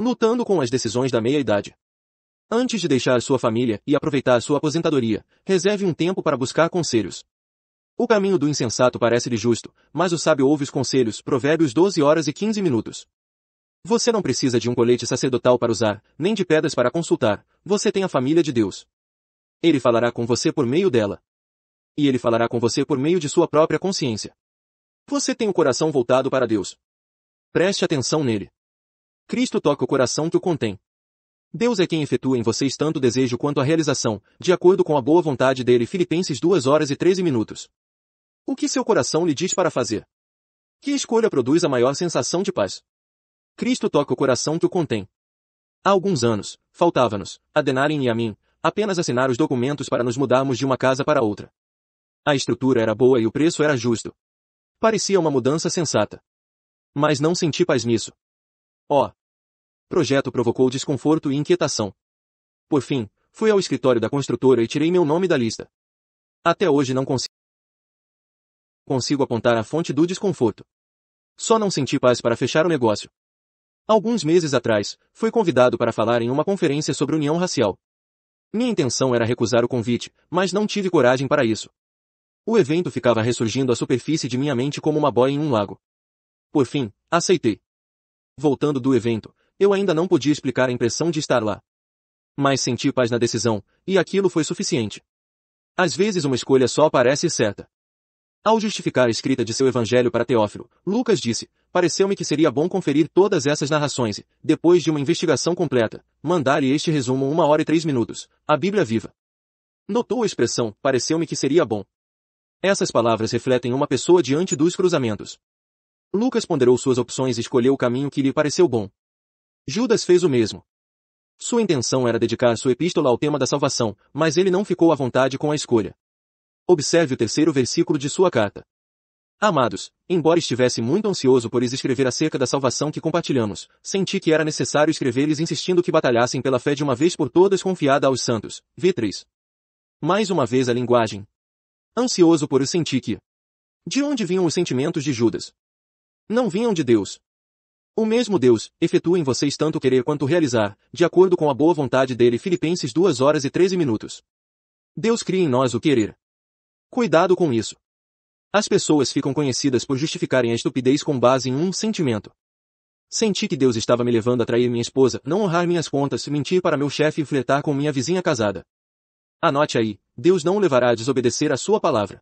Lutando com as decisões da meia-idade. Antes de deixar sua família e aproveitar sua aposentadoria, reserve um tempo para buscar conselhos. O caminho do insensato parece-lhe justo, mas o sábio ouve os conselhos, Provérbios 12 horas e 15 minutos. Você não precisa de um colete sacerdotal para usar, nem de pedras para consultar, você tem a família de Deus. Ele falará com você por meio dela. E ele falará com você por meio de sua própria consciência. Você tem o coração voltado para Deus. Preste atenção nele. Cristo toca o coração que o contém. Deus é quem efetua em vocês tanto desejo quanto a realização, de acordo com a boa vontade dele. Filipenses 2 horas e 13 minutos. O que seu coração lhe diz para fazer? Que escolha produz a maior sensação de paz? Cristo toca o coração que o contém. Há alguns anos, faltava-nos, a Denarin e a mim, apenas assinar os documentos para nos mudarmos de uma casa para outra. A estrutura era boa e o preço era justo. Parecia uma mudança sensata. Mas não senti paz nisso. Ó! Oh. Projeto provocou desconforto e inquietação. Por fim, fui ao escritório da construtora e tirei meu nome da lista. Até hoje não consigo consigo apontar a fonte do desconforto. Só não senti paz para fechar o negócio. Alguns meses atrás, fui convidado para falar em uma conferência sobre união racial. Minha intenção era recusar o convite, mas não tive coragem para isso. O evento ficava ressurgindo à superfície de minha mente como uma boia em um lago. Por fim, aceitei. Voltando do evento, eu ainda não podia explicar a impressão de estar lá. Mas senti paz na decisão, e aquilo foi suficiente. Às vezes uma escolha só parece certa. Ao justificar a escrita de seu evangelho para Teófilo, Lucas disse, pareceu-me que seria bom conferir todas essas narrações e, depois de uma investigação completa, mandar-lhe este resumo uma hora e três minutos, a Bíblia viva. Notou a expressão, pareceu-me que seria bom. Essas palavras refletem uma pessoa diante dos cruzamentos. Lucas ponderou suas opções e escolheu o caminho que lhe pareceu bom. Judas fez o mesmo. Sua intenção era dedicar sua epístola ao tema da salvação, mas ele não ficou à vontade com a escolha. Observe o terceiro versículo de sua carta. Amados, embora estivesse muito ansioso por lhes escrever acerca da salvação que compartilhamos, senti que era necessário escrever-lhes insistindo que batalhassem pela fé de uma vez por todas confiada aos santos. V3. Mais uma vez a linguagem. Ansioso por os senti que. De onde vinham os sentimentos de Judas? Não vinham de Deus. O mesmo Deus, efetua em vocês tanto querer quanto realizar, de acordo com a boa vontade dele. Filipenses 2 horas e 13 minutos. Deus cria em nós o querer. Cuidado com isso. As pessoas ficam conhecidas por justificarem a estupidez com base em um sentimento. Senti que Deus estava me levando a trair minha esposa, não honrar minhas contas, mentir para meu chefe e flertar com minha vizinha casada. Anote aí, Deus não o levará a desobedecer a sua palavra.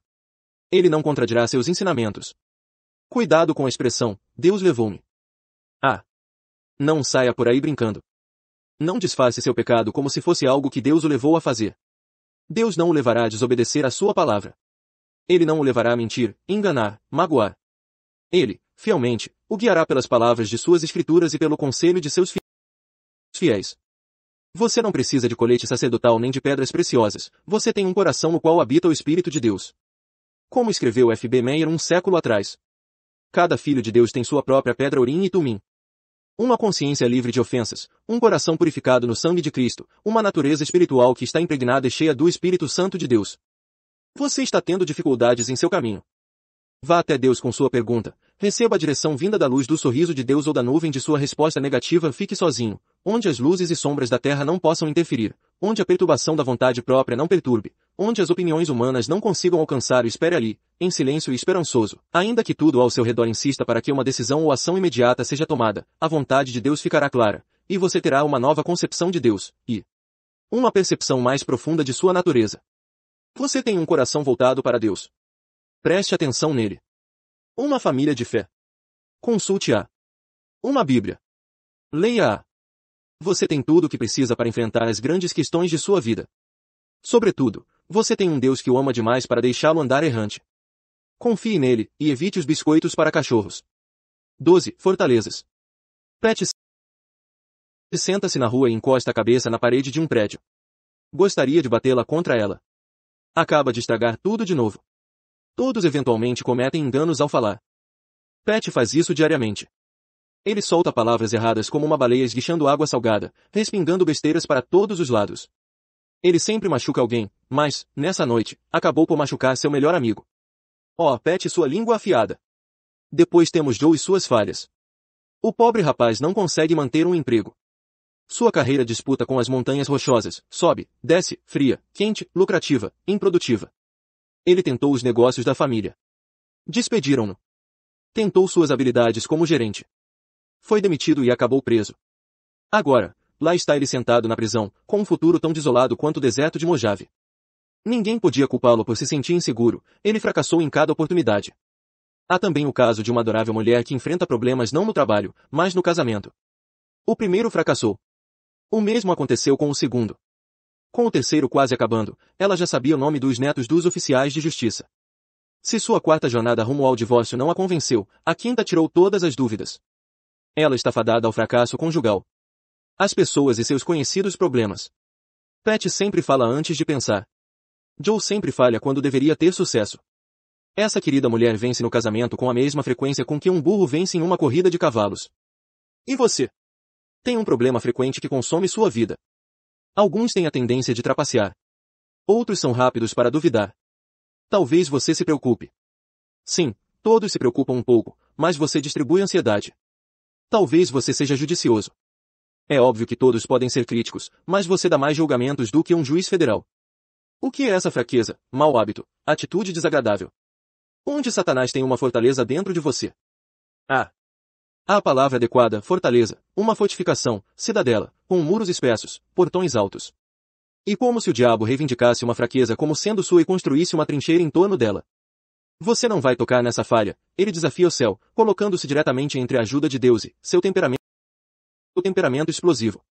Ele não contradirá seus ensinamentos. Cuidado com a expressão, Deus levou-me. Ah! Não saia por aí brincando. Não disfarce seu pecado como se fosse algo que Deus o levou a fazer. Deus não o levará a desobedecer a sua palavra. Ele não o levará a mentir, enganar, magoar. Ele, fielmente, o guiará pelas palavras de suas escrituras e pelo conselho de seus fiéis. Você não precisa de colete sacerdotal nem de pedras preciosas, você tem um coração no qual habita o Espírito de Deus. Como escreveu F. B. Meyer um século atrás. Cada filho de Deus tem sua própria pedra orim e tumim. Uma consciência livre de ofensas, um coração purificado no sangue de Cristo, uma natureza espiritual que está impregnada e cheia do Espírito Santo de Deus. Você está tendo dificuldades em seu caminho. Vá até Deus com sua pergunta, receba a direção vinda da luz do sorriso de Deus ou da nuvem de sua resposta negativa, fique sozinho, onde as luzes e sombras da terra não possam interferir, onde a perturbação da vontade própria não perturbe, onde as opiniões humanas não consigam alcançar o espere ali, em silêncio e esperançoso. Ainda que tudo ao seu redor insista para que uma decisão ou ação imediata seja tomada, a vontade de Deus ficará clara, e você terá uma nova concepção de Deus, e uma percepção mais profunda de sua natureza. Você tem um coração voltado para Deus. Preste atenção nele. Uma família de fé. Consulte-a. Uma Bíblia. Leia-a. Você tem tudo o que precisa para enfrentar as grandes questões de sua vida. Sobretudo, você tem um Deus que o ama demais para deixá-lo andar errante. Confie nele e evite os biscoitos para cachorros. 12. Fortalezas. Pet senta-se na rua e encosta a cabeça na parede de um prédio. Gostaria de batê-la contra ela. Acaba de estragar tudo de novo. Todos eventualmente cometem enganos ao falar. Pet faz isso diariamente. Ele solta palavras erradas como uma baleia esguichando água salgada, respingando besteiras para todos os lados. Ele sempre machuca alguém, mas, nessa noite, acabou por machucar seu melhor amigo. Oh, Pet sua língua afiada. Depois temos Joe e suas falhas. O pobre rapaz não consegue manter um emprego. Sua carreira disputa com as montanhas rochosas, sobe, desce, fria, quente, lucrativa, improdutiva. Ele tentou os negócios da família. Despediram-no. Tentou suas habilidades como gerente. Foi demitido e acabou preso. Agora, lá está ele sentado na prisão, com um futuro tão desolado quanto o deserto de Mojave. Ninguém podia culpá-lo por se sentir inseguro, ele fracassou em cada oportunidade. Há também o caso de uma adorável mulher que enfrenta problemas não no trabalho, mas no casamento. O primeiro fracassou, o mesmo aconteceu com o segundo. Com o terceiro quase acabando, ela já sabia o nome dos netos dos oficiais de justiça. Se sua quarta jornada rumo ao divórcio não a convenceu, a quinta tirou todas as dúvidas. Ela está fadada ao fracasso conjugal. As pessoas e seus conhecidos problemas. Pat sempre fala antes de pensar. Joe sempre falha quando deveria ter sucesso. Essa querida mulher vence no casamento com a mesma frequência com que um burro vence em uma corrida de cavalos. E você? Tem um problema frequente que consome sua vida. Alguns têm a tendência de trapacear. Outros são rápidos para duvidar. Talvez você se preocupe. Sim, todos se preocupam um pouco, mas você distribui ansiedade. Talvez você seja judicioso. É óbvio que todos podem ser críticos, mas você dá mais julgamentos do que um juiz federal. O que é essa fraqueza, mau hábito, atitude desagradável? Onde Satanás tem uma fortaleza dentro de você? Ah. Há a palavra adequada, fortaleza, uma fortificação, cidadela, com muros espessos, portões altos. E como se o diabo reivindicasse uma fraqueza como sendo sua e construísse uma trincheira em torno dela. Você não vai tocar nessa falha, ele desafia o céu, colocando-se diretamente entre a ajuda de Deus e seu temperamento, o temperamento explosivo.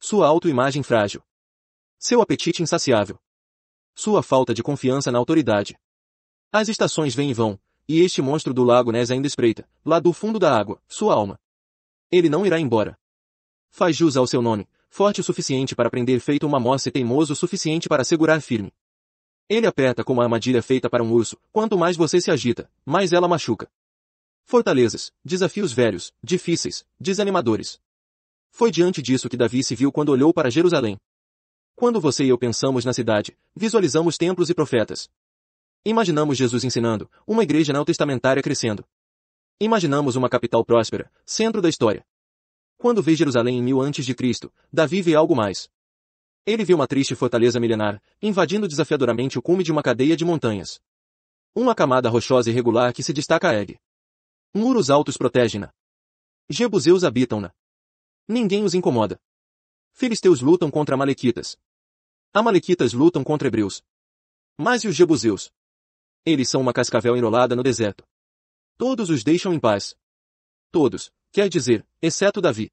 Sua autoimagem frágil. Seu apetite insaciável. Sua falta de confiança na autoridade. As estações vêm e vão, e este monstro do lago Néz ainda espreita, lá do fundo da água, sua alma. Ele não irá embora. Faz jus ao seu nome, forte o suficiente para prender feito uma moça e teimoso o suficiente para segurar firme. Ele aperta como a armadilha feita para um urso, quanto mais você se agita, mais ela machuca. Fortalezas, desafios velhos, difíceis, desanimadores. Foi diante disso que Davi se viu quando olhou para Jerusalém. Quando você e eu pensamos na cidade, visualizamos templos e profetas, Imaginamos Jesus ensinando, uma igreja neotestamentária crescendo. Imaginamos uma capital próspera, centro da história. Quando vê Jerusalém em mil antes de Cristo, Davi vê algo mais. Ele viu uma triste fortaleza milenar, invadindo desafiadoramente o cume de uma cadeia de montanhas. Uma camada rochosa irregular que se destaca ergue. Muros altos protegem-na. Jebuseus habitam-na. Ninguém os incomoda. Filisteus lutam contra Amalequitas. Amalequitas lutam contra Hebreus. Mas e os Jebuseus? Eles são uma cascavel enrolada no deserto. Todos os deixam em paz. Todos, quer dizer, exceto Davi.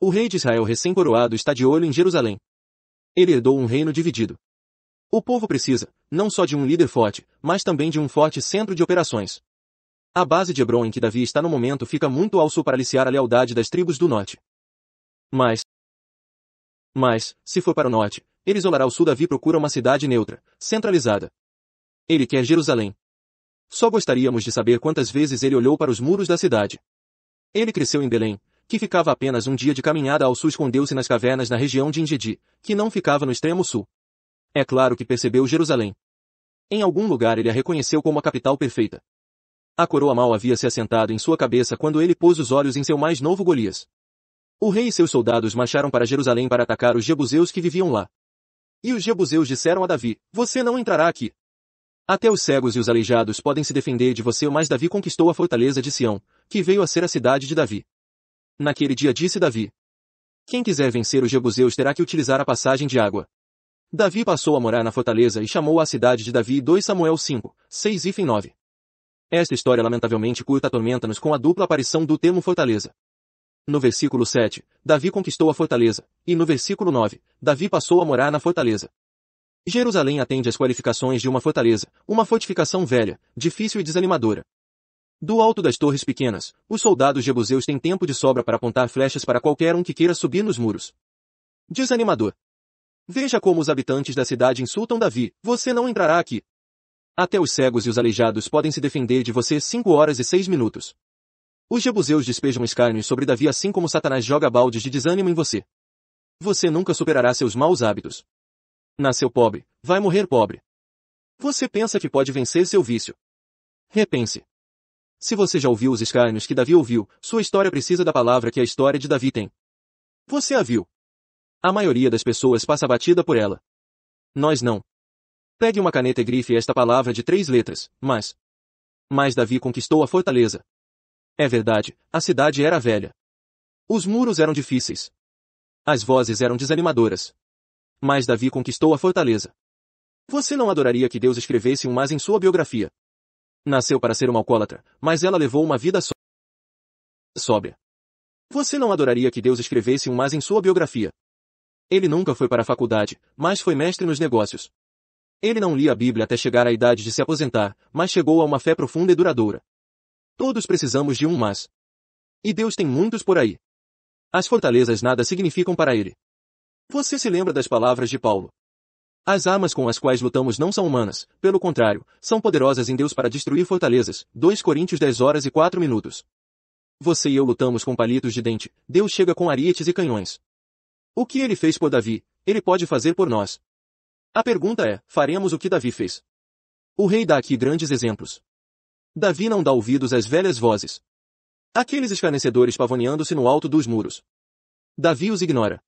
O rei de Israel recém-coroado está de olho em Jerusalém. Ele herdou um reino dividido. O povo precisa, não só de um líder forte, mas também de um forte centro de operações. A base de Hebron em que Davi está no momento fica muito ao sul para aliciar a lealdade das tribos do norte. Mas, mas, se for para o norte, ele isolará o sul. Davi procura uma cidade neutra, centralizada, ele quer Jerusalém. Só gostaríamos de saber quantas vezes ele olhou para os muros da cidade. Ele cresceu em Belém, que ficava apenas um dia de caminhada ao sul escondeu-se nas cavernas na região de Engedi, que não ficava no extremo sul. É claro que percebeu Jerusalém. Em algum lugar ele a reconheceu como a capital perfeita. A coroa mal havia se assentado em sua cabeça quando ele pôs os olhos em seu mais novo Golias. O rei e seus soldados marcharam para Jerusalém para atacar os jebuseus que viviam lá. E os jebuseus disseram a Davi, você não entrará aqui. Até os cegos e os aleijados podem se defender de você, mas Davi conquistou a fortaleza de Sião, que veio a ser a cidade de Davi. Naquele dia disse Davi: Quem quiser vencer os jebuseus terá que utilizar a passagem de água. Davi passou a morar na fortaleza e chamou a cidade de Davi 2 Samuel 5, 6 e 9. Esta história lamentavelmente curta atormenta-nos com a dupla aparição do termo fortaleza. No versículo 7, Davi conquistou a fortaleza, e no versículo 9, Davi passou a morar na fortaleza. Jerusalém atende às qualificações de uma fortaleza, uma fortificação velha, difícil e desanimadora. Do alto das torres pequenas, os soldados jebuseus têm tempo de sobra para apontar flechas para qualquer um que queira subir nos muros. Desanimador. Veja como os habitantes da cidade insultam Davi, você não entrará aqui. Até os cegos e os aleijados podem se defender de você cinco horas e seis minutos. Os jebuseus despejam escárnio sobre Davi assim como Satanás joga baldes de desânimo em você. Você nunca superará seus maus hábitos. Nasceu pobre, vai morrer pobre. Você pensa que pode vencer seu vício. Repense. Se você já ouviu os escárnios que Davi ouviu, sua história precisa da palavra que a história de Davi tem. Você a viu. A maioria das pessoas passa batida por ela. Nós não. Pegue uma caneta e grife esta palavra de três letras, mas. Mas Davi conquistou a fortaleza. É verdade, a cidade era velha. Os muros eram difíceis. As vozes eram desanimadoras. Mas Davi conquistou a fortaleza. Você não adoraria que Deus escrevesse um mas em sua biografia. Nasceu para ser uma alcoólatra, mas ela levou uma vida só sóbria. Você não adoraria que Deus escrevesse um mas em sua biografia. Ele nunca foi para a faculdade, mas foi mestre nos negócios. Ele não lia a Bíblia até chegar à idade de se aposentar, mas chegou a uma fé profunda e duradoura. Todos precisamos de um mas. E Deus tem muitos por aí. As fortalezas nada significam para ele. Você se lembra das palavras de Paulo? As armas com as quais lutamos não são humanas, pelo contrário, são poderosas em Deus para destruir fortalezas. 2 Coríntios 10 horas e 4 minutos. Você e eu lutamos com palitos de dente, Deus chega com arietes e canhões. O que ele fez por Davi, ele pode fazer por nós. A pergunta é, faremos o que Davi fez? O rei dá aqui grandes exemplos. Davi não dá ouvidos às velhas vozes. Aqueles escarnecedores pavoneando-se no alto dos muros. Davi os ignora.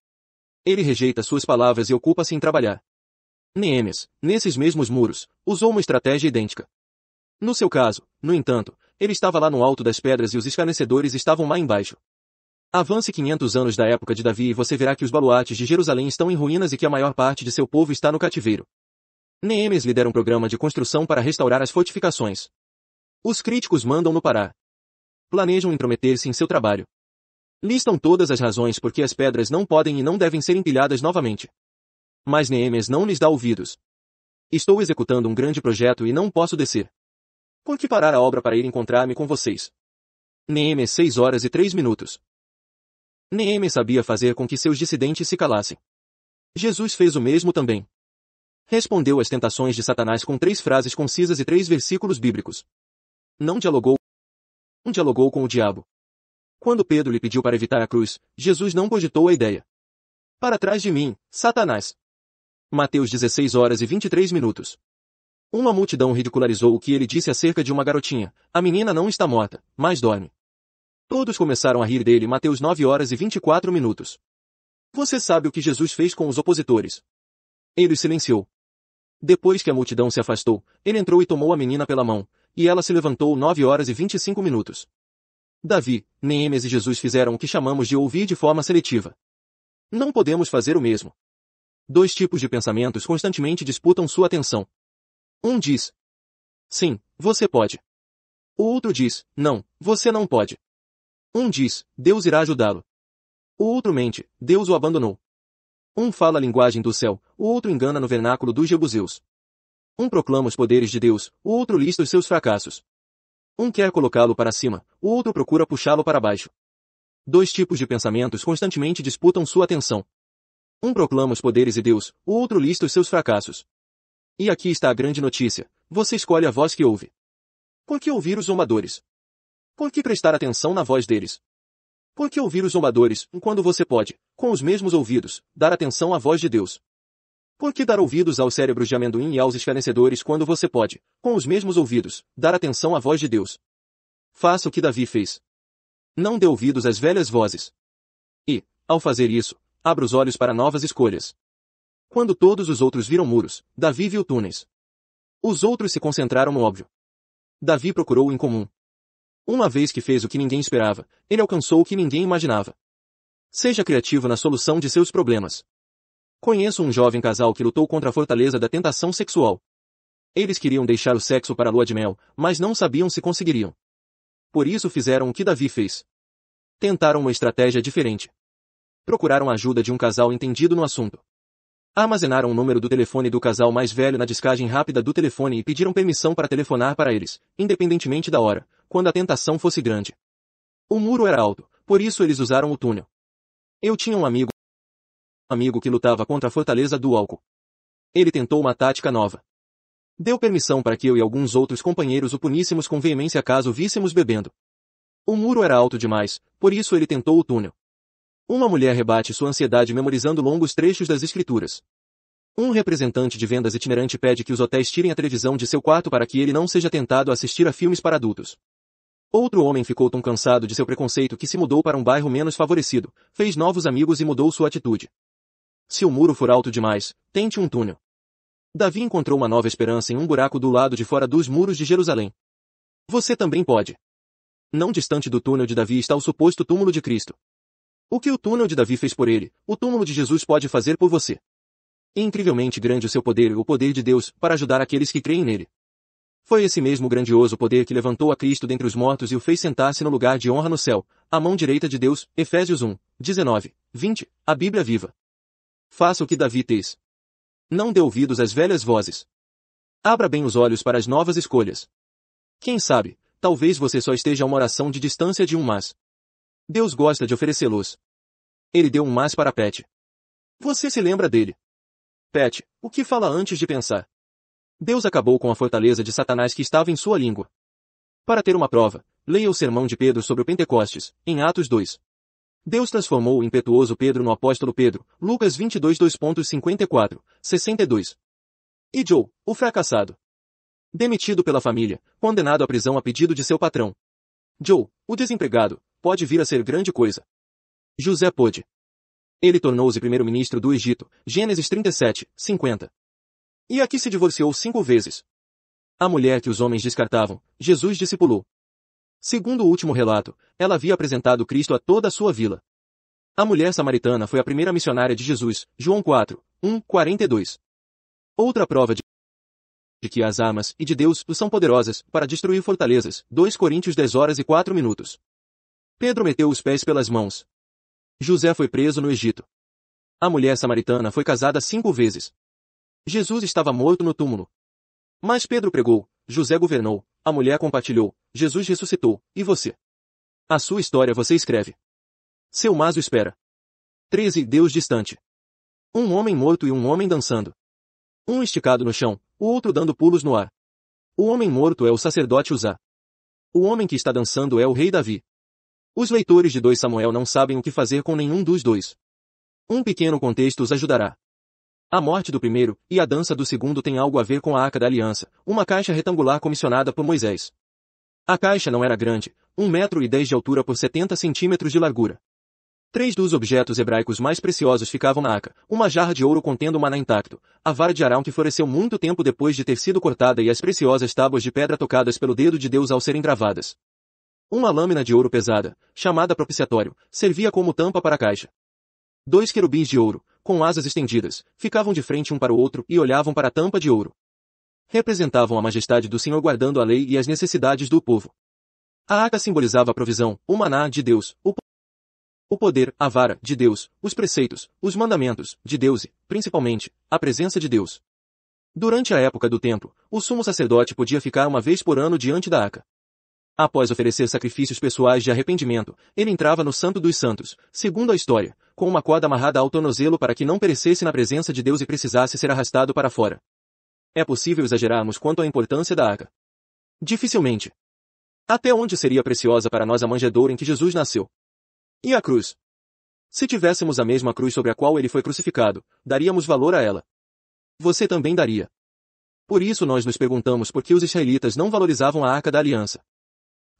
Ele rejeita suas palavras e ocupa-se em trabalhar. Neemias, nesses mesmos muros, usou uma estratégia idêntica. No seu caso, no entanto, ele estava lá no alto das pedras e os escarnecedores estavam lá embaixo. Avance 500 anos da época de Davi e você verá que os baluartes de Jerusalém estão em ruínas e que a maior parte de seu povo está no cativeiro. Neemes lidera um programa de construção para restaurar as fortificações. Os críticos mandam no parar. Planejam intrometer-se em seu trabalho. Listam todas as razões por que as pedras não podem e não devem ser empilhadas novamente. Mas Neemias não lhes dá ouvidos. Estou executando um grande projeto e não posso descer. Por que parar a obra para ir encontrar-me com vocês? Neemias 6 horas e 3 minutos. Neemias sabia fazer com que seus dissidentes se calassem. Jesus fez o mesmo também. Respondeu às tentações de Satanás com três frases concisas e três versículos bíblicos. Não dialogou. Não dialogou com o diabo, quando Pedro lhe pediu para evitar a cruz, Jesus não cogitou a ideia. Para trás de mim, Satanás. Mateus 16 horas e 23 minutos. Uma multidão ridicularizou o que ele disse acerca de uma garotinha. A menina não está morta, mas dorme. Todos começaram a rir dele Mateus 9 horas e 24 minutos. Você sabe o que Jesus fez com os opositores. Ele os silenciou. Depois que a multidão se afastou, ele entrou e tomou a menina pela mão, e ela se levantou 9 horas e 25 minutos. Davi, Neemes e Jesus fizeram o que chamamos de ouvir de forma seletiva. Não podemos fazer o mesmo. Dois tipos de pensamentos constantemente disputam sua atenção. Um diz, sim, você pode. O outro diz, não, você não pode. Um diz, Deus irá ajudá-lo. O outro mente, Deus o abandonou. Um fala a linguagem do céu, o outro engana no vernáculo dos jebuseus. Um proclama os poderes de Deus, o outro lista os seus fracassos. Um quer colocá-lo para cima, o outro procura puxá-lo para baixo. Dois tipos de pensamentos constantemente disputam sua atenção. Um proclama os poderes de Deus, o outro lista os seus fracassos. E aqui está a grande notícia. Você escolhe a voz que ouve. Por que ouvir os zombadores? Por que prestar atenção na voz deles? Por que ouvir os zombadores, quando você pode, com os mesmos ouvidos, dar atenção à voz de Deus? Por que dar ouvidos aos cérebros de amendoim e aos escarnecedores quando você pode, com os mesmos ouvidos, dar atenção à voz de Deus? Faça o que Davi fez. Não dê ouvidos às velhas vozes. E, ao fazer isso, abra os olhos para novas escolhas. Quando todos os outros viram muros, Davi viu túneis. Os outros se concentraram no óbvio. Davi procurou o incomum. Uma vez que fez o que ninguém esperava, ele alcançou o que ninguém imaginava. Seja criativo na solução de seus problemas. Conheço um jovem casal que lutou contra a fortaleza da tentação sexual. Eles queriam deixar o sexo para a lua de mel, mas não sabiam se conseguiriam. Por isso fizeram o que Davi fez. Tentaram uma estratégia diferente. Procuraram a ajuda de um casal entendido no assunto. Armazenaram o número do telefone do casal mais velho na descagem rápida do telefone e pediram permissão para telefonar para eles, independentemente da hora, quando a tentação fosse grande. O muro era alto, por isso eles usaram o túnel. Eu tinha um amigo amigo que lutava contra a fortaleza do álcool. Ele tentou uma tática nova. Deu permissão para que eu e alguns outros companheiros o puníssemos com veemência caso víssemos bebendo. O muro era alto demais, por isso ele tentou o túnel. Uma mulher rebate sua ansiedade memorizando longos trechos das escrituras. Um representante de vendas itinerante pede que os hotéis tirem a televisão de seu quarto para que ele não seja tentado a assistir a filmes para adultos. Outro homem ficou tão cansado de seu preconceito que se mudou para um bairro menos favorecido, fez novos amigos e mudou sua atitude. Se o muro for alto demais, tente um túnel. Davi encontrou uma nova esperança em um buraco do lado de fora dos muros de Jerusalém. Você também pode. Não distante do túnel de Davi está o suposto túmulo de Cristo. O que o túnel de Davi fez por ele, o túmulo de Jesus pode fazer por você. É incrivelmente grande o seu poder e o poder de Deus para ajudar aqueles que creem nele. Foi esse mesmo grandioso poder que levantou a Cristo dentre os mortos e o fez sentar-se no lugar de honra no céu, à mão direita de Deus, Efésios 1, 19, 20, a Bíblia viva. Faça o que Davi fez. Não dê ouvidos às velhas vozes. Abra bem os olhos para as novas escolhas. Quem sabe, talvez você só esteja a uma oração de distância de um mas. Deus gosta de oferecê-los. Ele deu um mas para Pet. Você se lembra dele? Pet, o que fala antes de pensar? Deus acabou com a fortaleza de Satanás que estava em sua língua. Para ter uma prova, leia o sermão de Pedro sobre o Pentecostes, em Atos 2. Deus transformou o impetuoso Pedro no apóstolo Pedro, Lucas 22 2.54, 62. E Joe, o fracassado. Demitido pela família, condenado à prisão a pedido de seu patrão. Joe, o desempregado, pode vir a ser grande coisa. José pôde. Ele tornou-se primeiro-ministro do Egito, Gênesis 37, 50. E aqui se divorciou cinco vezes. A mulher que os homens descartavam, Jesus discipulou. Segundo o último relato, ela havia apresentado Cristo a toda a sua vila. A mulher samaritana foi a primeira missionária de Jesus, João 4, 1, 42. Outra prova de que as armas e de Deus são poderosas para destruir fortalezas, 2 Coríntios 10 horas e 4 minutos. Pedro meteu os pés pelas mãos. José foi preso no Egito. A mulher samaritana foi casada cinco vezes. Jesus estava morto no túmulo. Mas Pedro pregou, José governou, a mulher compartilhou, Jesus ressuscitou, e você? A sua história você escreve. Seu maso espera. 13. Deus distante. Um homem morto e um homem dançando. Um esticado no chão, o outro dando pulos no ar. O homem morto é o sacerdote Uzá. O homem que está dançando é o rei Davi. Os leitores de 2 Samuel não sabem o que fazer com nenhum dos dois. Um pequeno contexto os ajudará. A morte do primeiro e a dança do segundo tem algo a ver com a arca da aliança, uma caixa retangular comissionada por Moisés. A caixa não era grande, 1 metro e 10 de altura por 70 centímetros de largura. Três dos objetos hebraicos mais preciosos ficavam na Aca, uma jarra de ouro contendo maná intacto, a vara de Arão que floresceu muito tempo depois de ter sido cortada e as preciosas tábuas de pedra tocadas pelo dedo de Deus ao serem gravadas. Uma lâmina de ouro pesada, chamada propiciatório, servia como tampa para a caixa. Dois querubins de ouro, com asas estendidas, ficavam de frente um para o outro e olhavam para a tampa de ouro. Representavam a majestade do Senhor guardando a lei e as necessidades do povo. A arca simbolizava a provisão, o maná de Deus, o o poder, a vara, de Deus, os preceitos, os mandamentos, de Deus e, principalmente, a presença de Deus. Durante a época do templo, o sumo sacerdote podia ficar uma vez por ano diante da arca. Após oferecer sacrifícios pessoais de arrependimento, ele entrava no Santo dos Santos, segundo a história, com uma corda amarrada ao tornozelo para que não perecesse na presença de Deus e precisasse ser arrastado para fora. É possível exagerarmos quanto à importância da arca? Dificilmente. Até onde seria preciosa para nós a manjedoura em que Jesus nasceu? E a cruz? Se tivéssemos a mesma cruz sobre a qual ele foi crucificado, daríamos valor a ela. Você também daria. Por isso nós nos perguntamos por que os israelitas não valorizavam a Arca da Aliança.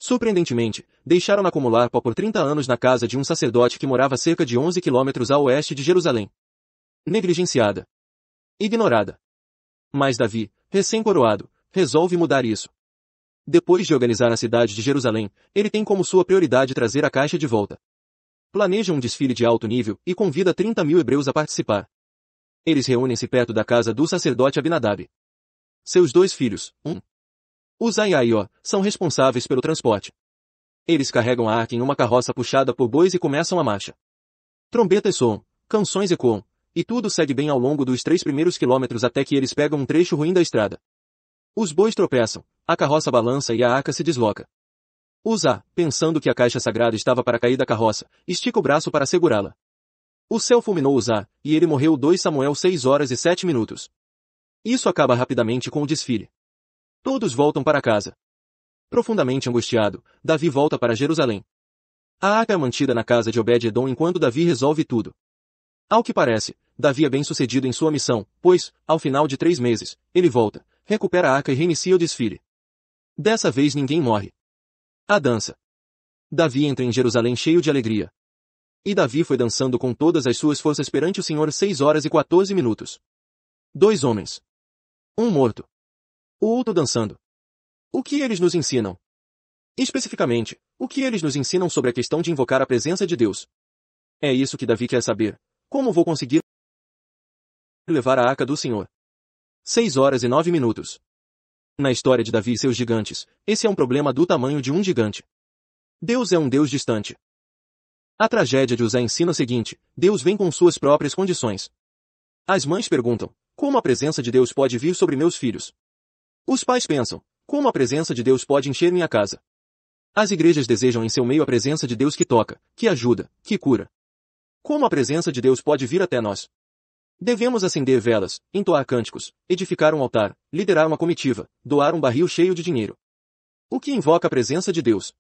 Surpreendentemente, deixaram acumular pó por 30 anos na casa de um sacerdote que morava cerca de 11 quilômetros a oeste de Jerusalém. Negligenciada. Ignorada. Mas Davi, recém-coroado, resolve mudar isso. Depois de organizar a cidade de Jerusalém, ele tem como sua prioridade trazer a caixa de volta. Planeja um desfile de alto nível e convida 30 mil hebreus a participar. Eles reúnem-se perto da casa do sacerdote Abinadab. Seus dois filhos, um, os Aiaió são responsáveis pelo transporte. Eles carregam a arca em uma carroça puxada por bois e começam a marcha. Trombetas soam, canções ecoam, e tudo segue bem ao longo dos três primeiros quilômetros até que eles pegam um trecho ruim da estrada. Os bois tropeçam, a carroça balança e a arca se desloca. Usa, pensando que a caixa sagrada estava para cair da carroça, estica o braço para segurá-la. O céu fulminou Uzá, e ele morreu 2 Samuel 6 horas e 7 minutos. Isso acaba rapidamente com o desfile. Todos voltam para casa. Profundamente angustiado, Davi volta para Jerusalém. A arca é mantida na casa de Obed-Edom enquanto Davi resolve tudo. Ao que parece, Davi é bem sucedido em sua missão, pois, ao final de três meses, ele volta, recupera a arca e reinicia o desfile. Dessa vez ninguém morre. A dança. Davi entra em Jerusalém cheio de alegria. E Davi foi dançando com todas as suas forças perante o Senhor seis horas e 14 minutos. Dois homens. Um morto o outro dançando. O que eles nos ensinam? Especificamente, o que eles nos ensinam sobre a questão de invocar a presença de Deus? É isso que Davi quer saber. Como vou conseguir levar a arca do Senhor? 6 horas e 9 minutos. Na história de Davi e seus gigantes, esse é um problema do tamanho de um gigante. Deus é um Deus distante. A tragédia de Uzá ensina o seguinte, Deus vem com suas próprias condições. As mães perguntam, como a presença de Deus pode vir sobre meus filhos? Os pais pensam, como a presença de Deus pode encher minha casa? As igrejas desejam em seu meio a presença de Deus que toca, que ajuda, que cura. Como a presença de Deus pode vir até nós? Devemos acender velas, entoar cânticos, edificar um altar, liderar uma comitiva, doar um barril cheio de dinheiro. O que invoca a presença de Deus?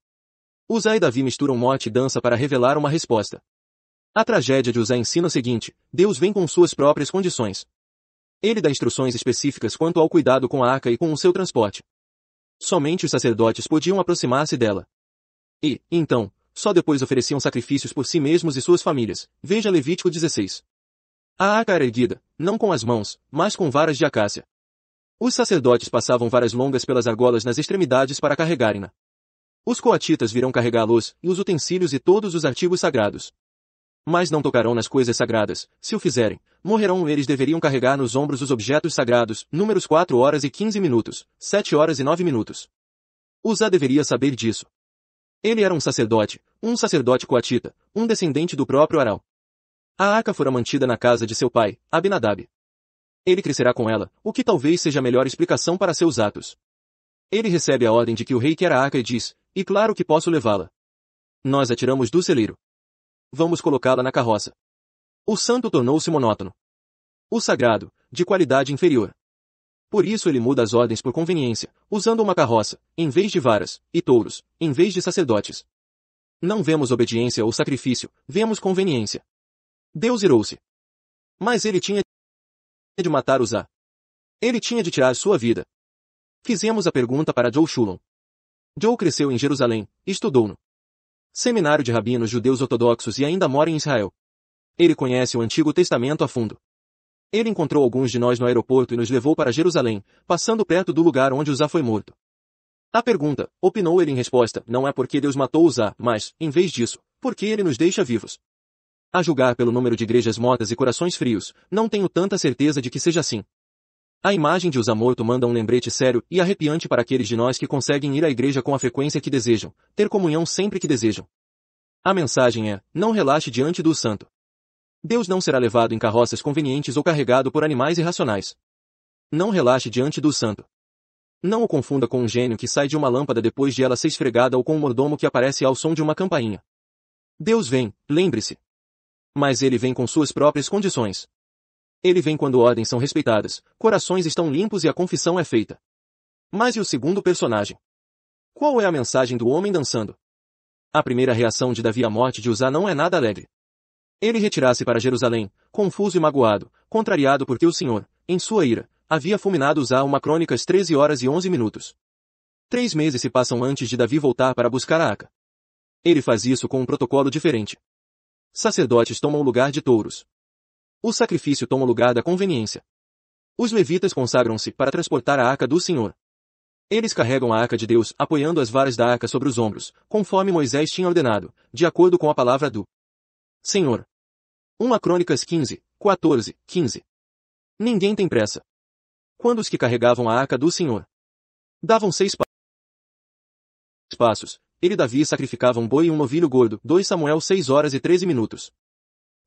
Uzá e Davi misturam morte e dança para revelar uma resposta. A tragédia de Uzá ensina o seguinte, Deus vem com suas próprias condições. Ele dá instruções específicas quanto ao cuidado com a arca e com o seu transporte. Somente os sacerdotes podiam aproximar-se dela. E, então, só depois ofereciam sacrifícios por si mesmos e suas famílias. Veja Levítico 16. A arca era erguida, não com as mãos, mas com varas de acácia. Os sacerdotes passavam varas longas pelas argolas nas extremidades para carregarem-na. Os coatitas virão carregá-los, e os utensílios e todos os artigos sagrados. Mas não tocarão nas coisas sagradas, se o fizerem, morrerão eles deveriam carregar nos ombros os objetos sagrados, números 4 horas e 15 minutos, 7 horas e 9 minutos. Uzá deveria saber disso. Ele era um sacerdote, um sacerdote coatita, um descendente do próprio Arão. A arca fora mantida na casa de seu pai, Abinadab. Ele crescerá com ela, o que talvez seja a melhor explicação para seus atos. Ele recebe a ordem de que o rei quer a arca e diz, e claro que posso levá-la. Nós atiramos do celeiro. Vamos colocá-la na carroça. O santo tornou-se monótono. O sagrado, de qualidade inferior. Por isso ele muda as ordens por conveniência, usando uma carroça, em vez de varas, e touros, em vez de sacerdotes. Não vemos obediência ou sacrifício, vemos conveniência. Deus irou-se. Mas ele tinha de matar Uzá. Ele tinha de tirar sua vida. Fizemos a pergunta para Joe Shulon. Joe cresceu em Jerusalém, estudou-no seminário de rabinos judeus ortodoxos e ainda mora em Israel. Ele conhece o Antigo Testamento a fundo. Ele encontrou alguns de nós no aeroporto e nos levou para Jerusalém, passando perto do lugar onde Uzá foi morto. A pergunta, opinou ele em resposta, não é porque Deus matou Uzá, mas, em vez disso, porque ele nos deixa vivos. A julgar pelo número de igrejas mortas e corações frios, não tenho tanta certeza de que seja assim. A imagem de Usa morto manda um lembrete sério e arrepiante para aqueles de nós que conseguem ir à igreja com a frequência que desejam, ter comunhão sempre que desejam. A mensagem é, não relaxe diante do santo. Deus não será levado em carroças convenientes ou carregado por animais irracionais. Não relaxe diante do santo. Não o confunda com um gênio que sai de uma lâmpada depois de ela ser esfregada ou com um mordomo que aparece ao som de uma campainha. Deus vem, lembre-se. Mas ele vem com suas próprias condições. Ele vem quando ordens são respeitadas, corações estão limpos e a confissão é feita. Mas e o segundo personagem? Qual é a mensagem do homem dançando? A primeira reação de Davi à morte de Uzá não é nada alegre. Ele retirasse para Jerusalém, confuso e magoado, contrariado porque o Senhor, em sua ira, havia fulminado Uzá uma crônicas 13 horas e 11 minutos. Três meses se passam antes de Davi voltar para buscar a Aca. Ele faz isso com um protocolo diferente. Sacerdotes tomam o lugar de touros, o sacrifício toma lugar da conveniência. Os levitas consagram-se para transportar a arca do Senhor. Eles carregam a arca de Deus apoiando as varas da arca sobre os ombros, conforme Moisés tinha ordenado, de acordo com a palavra do Senhor. 1 Crônicas 15, 14, 15. Ninguém tem pressa. Quando os que carregavam a arca do Senhor davam seis pa passos, ele e Davi sacrificavam um boi e um novilho gordo, 2 Samuel 6 horas e 13 minutos.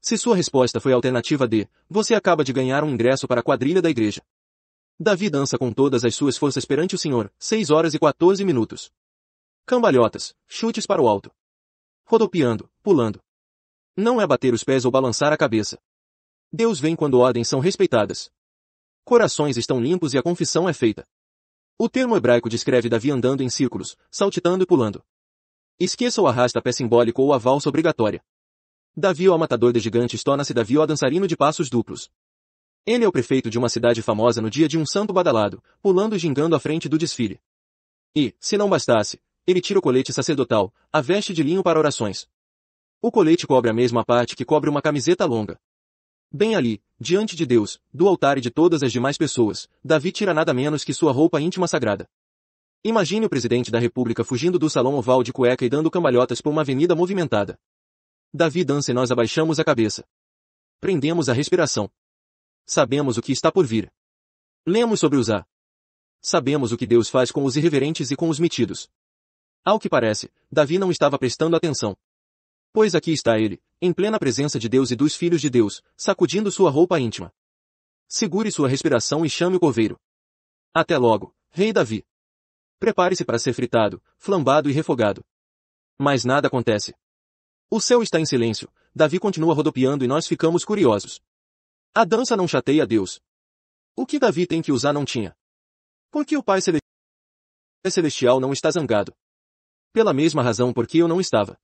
Se sua resposta foi a alternativa D, você acaba de ganhar um ingresso para a quadrilha da igreja. Davi dança com todas as suas forças perante o Senhor, 6 horas e 14 minutos. Cambalhotas, chutes para o alto. Rodopiando, pulando. Não é bater os pés ou balançar a cabeça. Deus vem quando ordens são respeitadas. Corações estão limpos e a confissão é feita. O termo hebraico descreve Davi andando em círculos, saltitando e pulando. Esqueça o arrasta-pé simbólico ou a valsa obrigatória. Davi o matador de gigantes torna-se Davi o dançarino de passos duplos. Ele é o prefeito de uma cidade famosa no dia de um santo badalado, pulando e gingando à frente do desfile. E, se não bastasse, ele tira o colete sacerdotal, a veste de linho para orações. O colete cobre a mesma parte que cobre uma camiseta longa. Bem ali, diante de Deus, do altar e de todas as demais pessoas, Davi tira nada menos que sua roupa íntima sagrada. Imagine o presidente da república fugindo do salão oval de cueca e dando cambalhotas por uma avenida movimentada. Davi dança e nós abaixamos a cabeça. Prendemos a respiração. Sabemos o que está por vir. Lemos sobre os A. Sabemos o que Deus faz com os irreverentes e com os metidos. Ao que parece, Davi não estava prestando atenção. Pois aqui está ele, em plena presença de Deus e dos filhos de Deus, sacudindo sua roupa íntima. Segure sua respiração e chame o coveiro. Até logo, rei Davi. Prepare-se para ser fritado, flambado e refogado. Mas nada acontece. O céu está em silêncio. Davi continua rodopiando e nós ficamos curiosos. A dança não chateia Deus. O que Davi tem que usar não tinha. Por que o Pai Celestial não está zangado? Pela mesma razão por que eu não estava.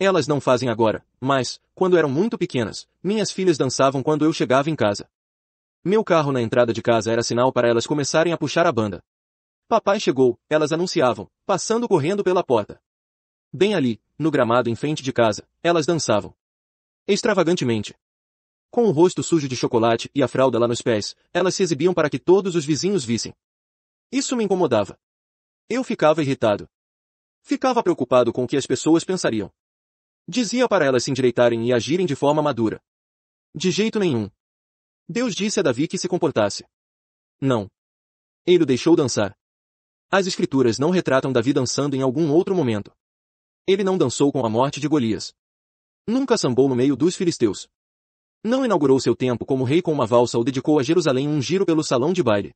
Elas não fazem agora, mas, quando eram muito pequenas, minhas filhas dançavam quando eu chegava em casa. Meu carro na entrada de casa era sinal para elas começarem a puxar a banda. Papai chegou, elas anunciavam, passando correndo pela porta. Bem ali, no gramado em frente de casa, elas dançavam. Extravagantemente. Com o rosto sujo de chocolate e a fralda lá nos pés, elas se exibiam para que todos os vizinhos vissem. Isso me incomodava. Eu ficava irritado. Ficava preocupado com o que as pessoas pensariam. Dizia para elas se endireitarem e agirem de forma madura. De jeito nenhum. Deus disse a Davi que se comportasse. Não. Ele o deixou dançar. As escrituras não retratam Davi dançando em algum outro momento. Ele não dançou com a morte de Golias. Nunca sambou no meio dos filisteus. Não inaugurou seu tempo como rei com uma valsa ou dedicou a Jerusalém um giro pelo salão de baile.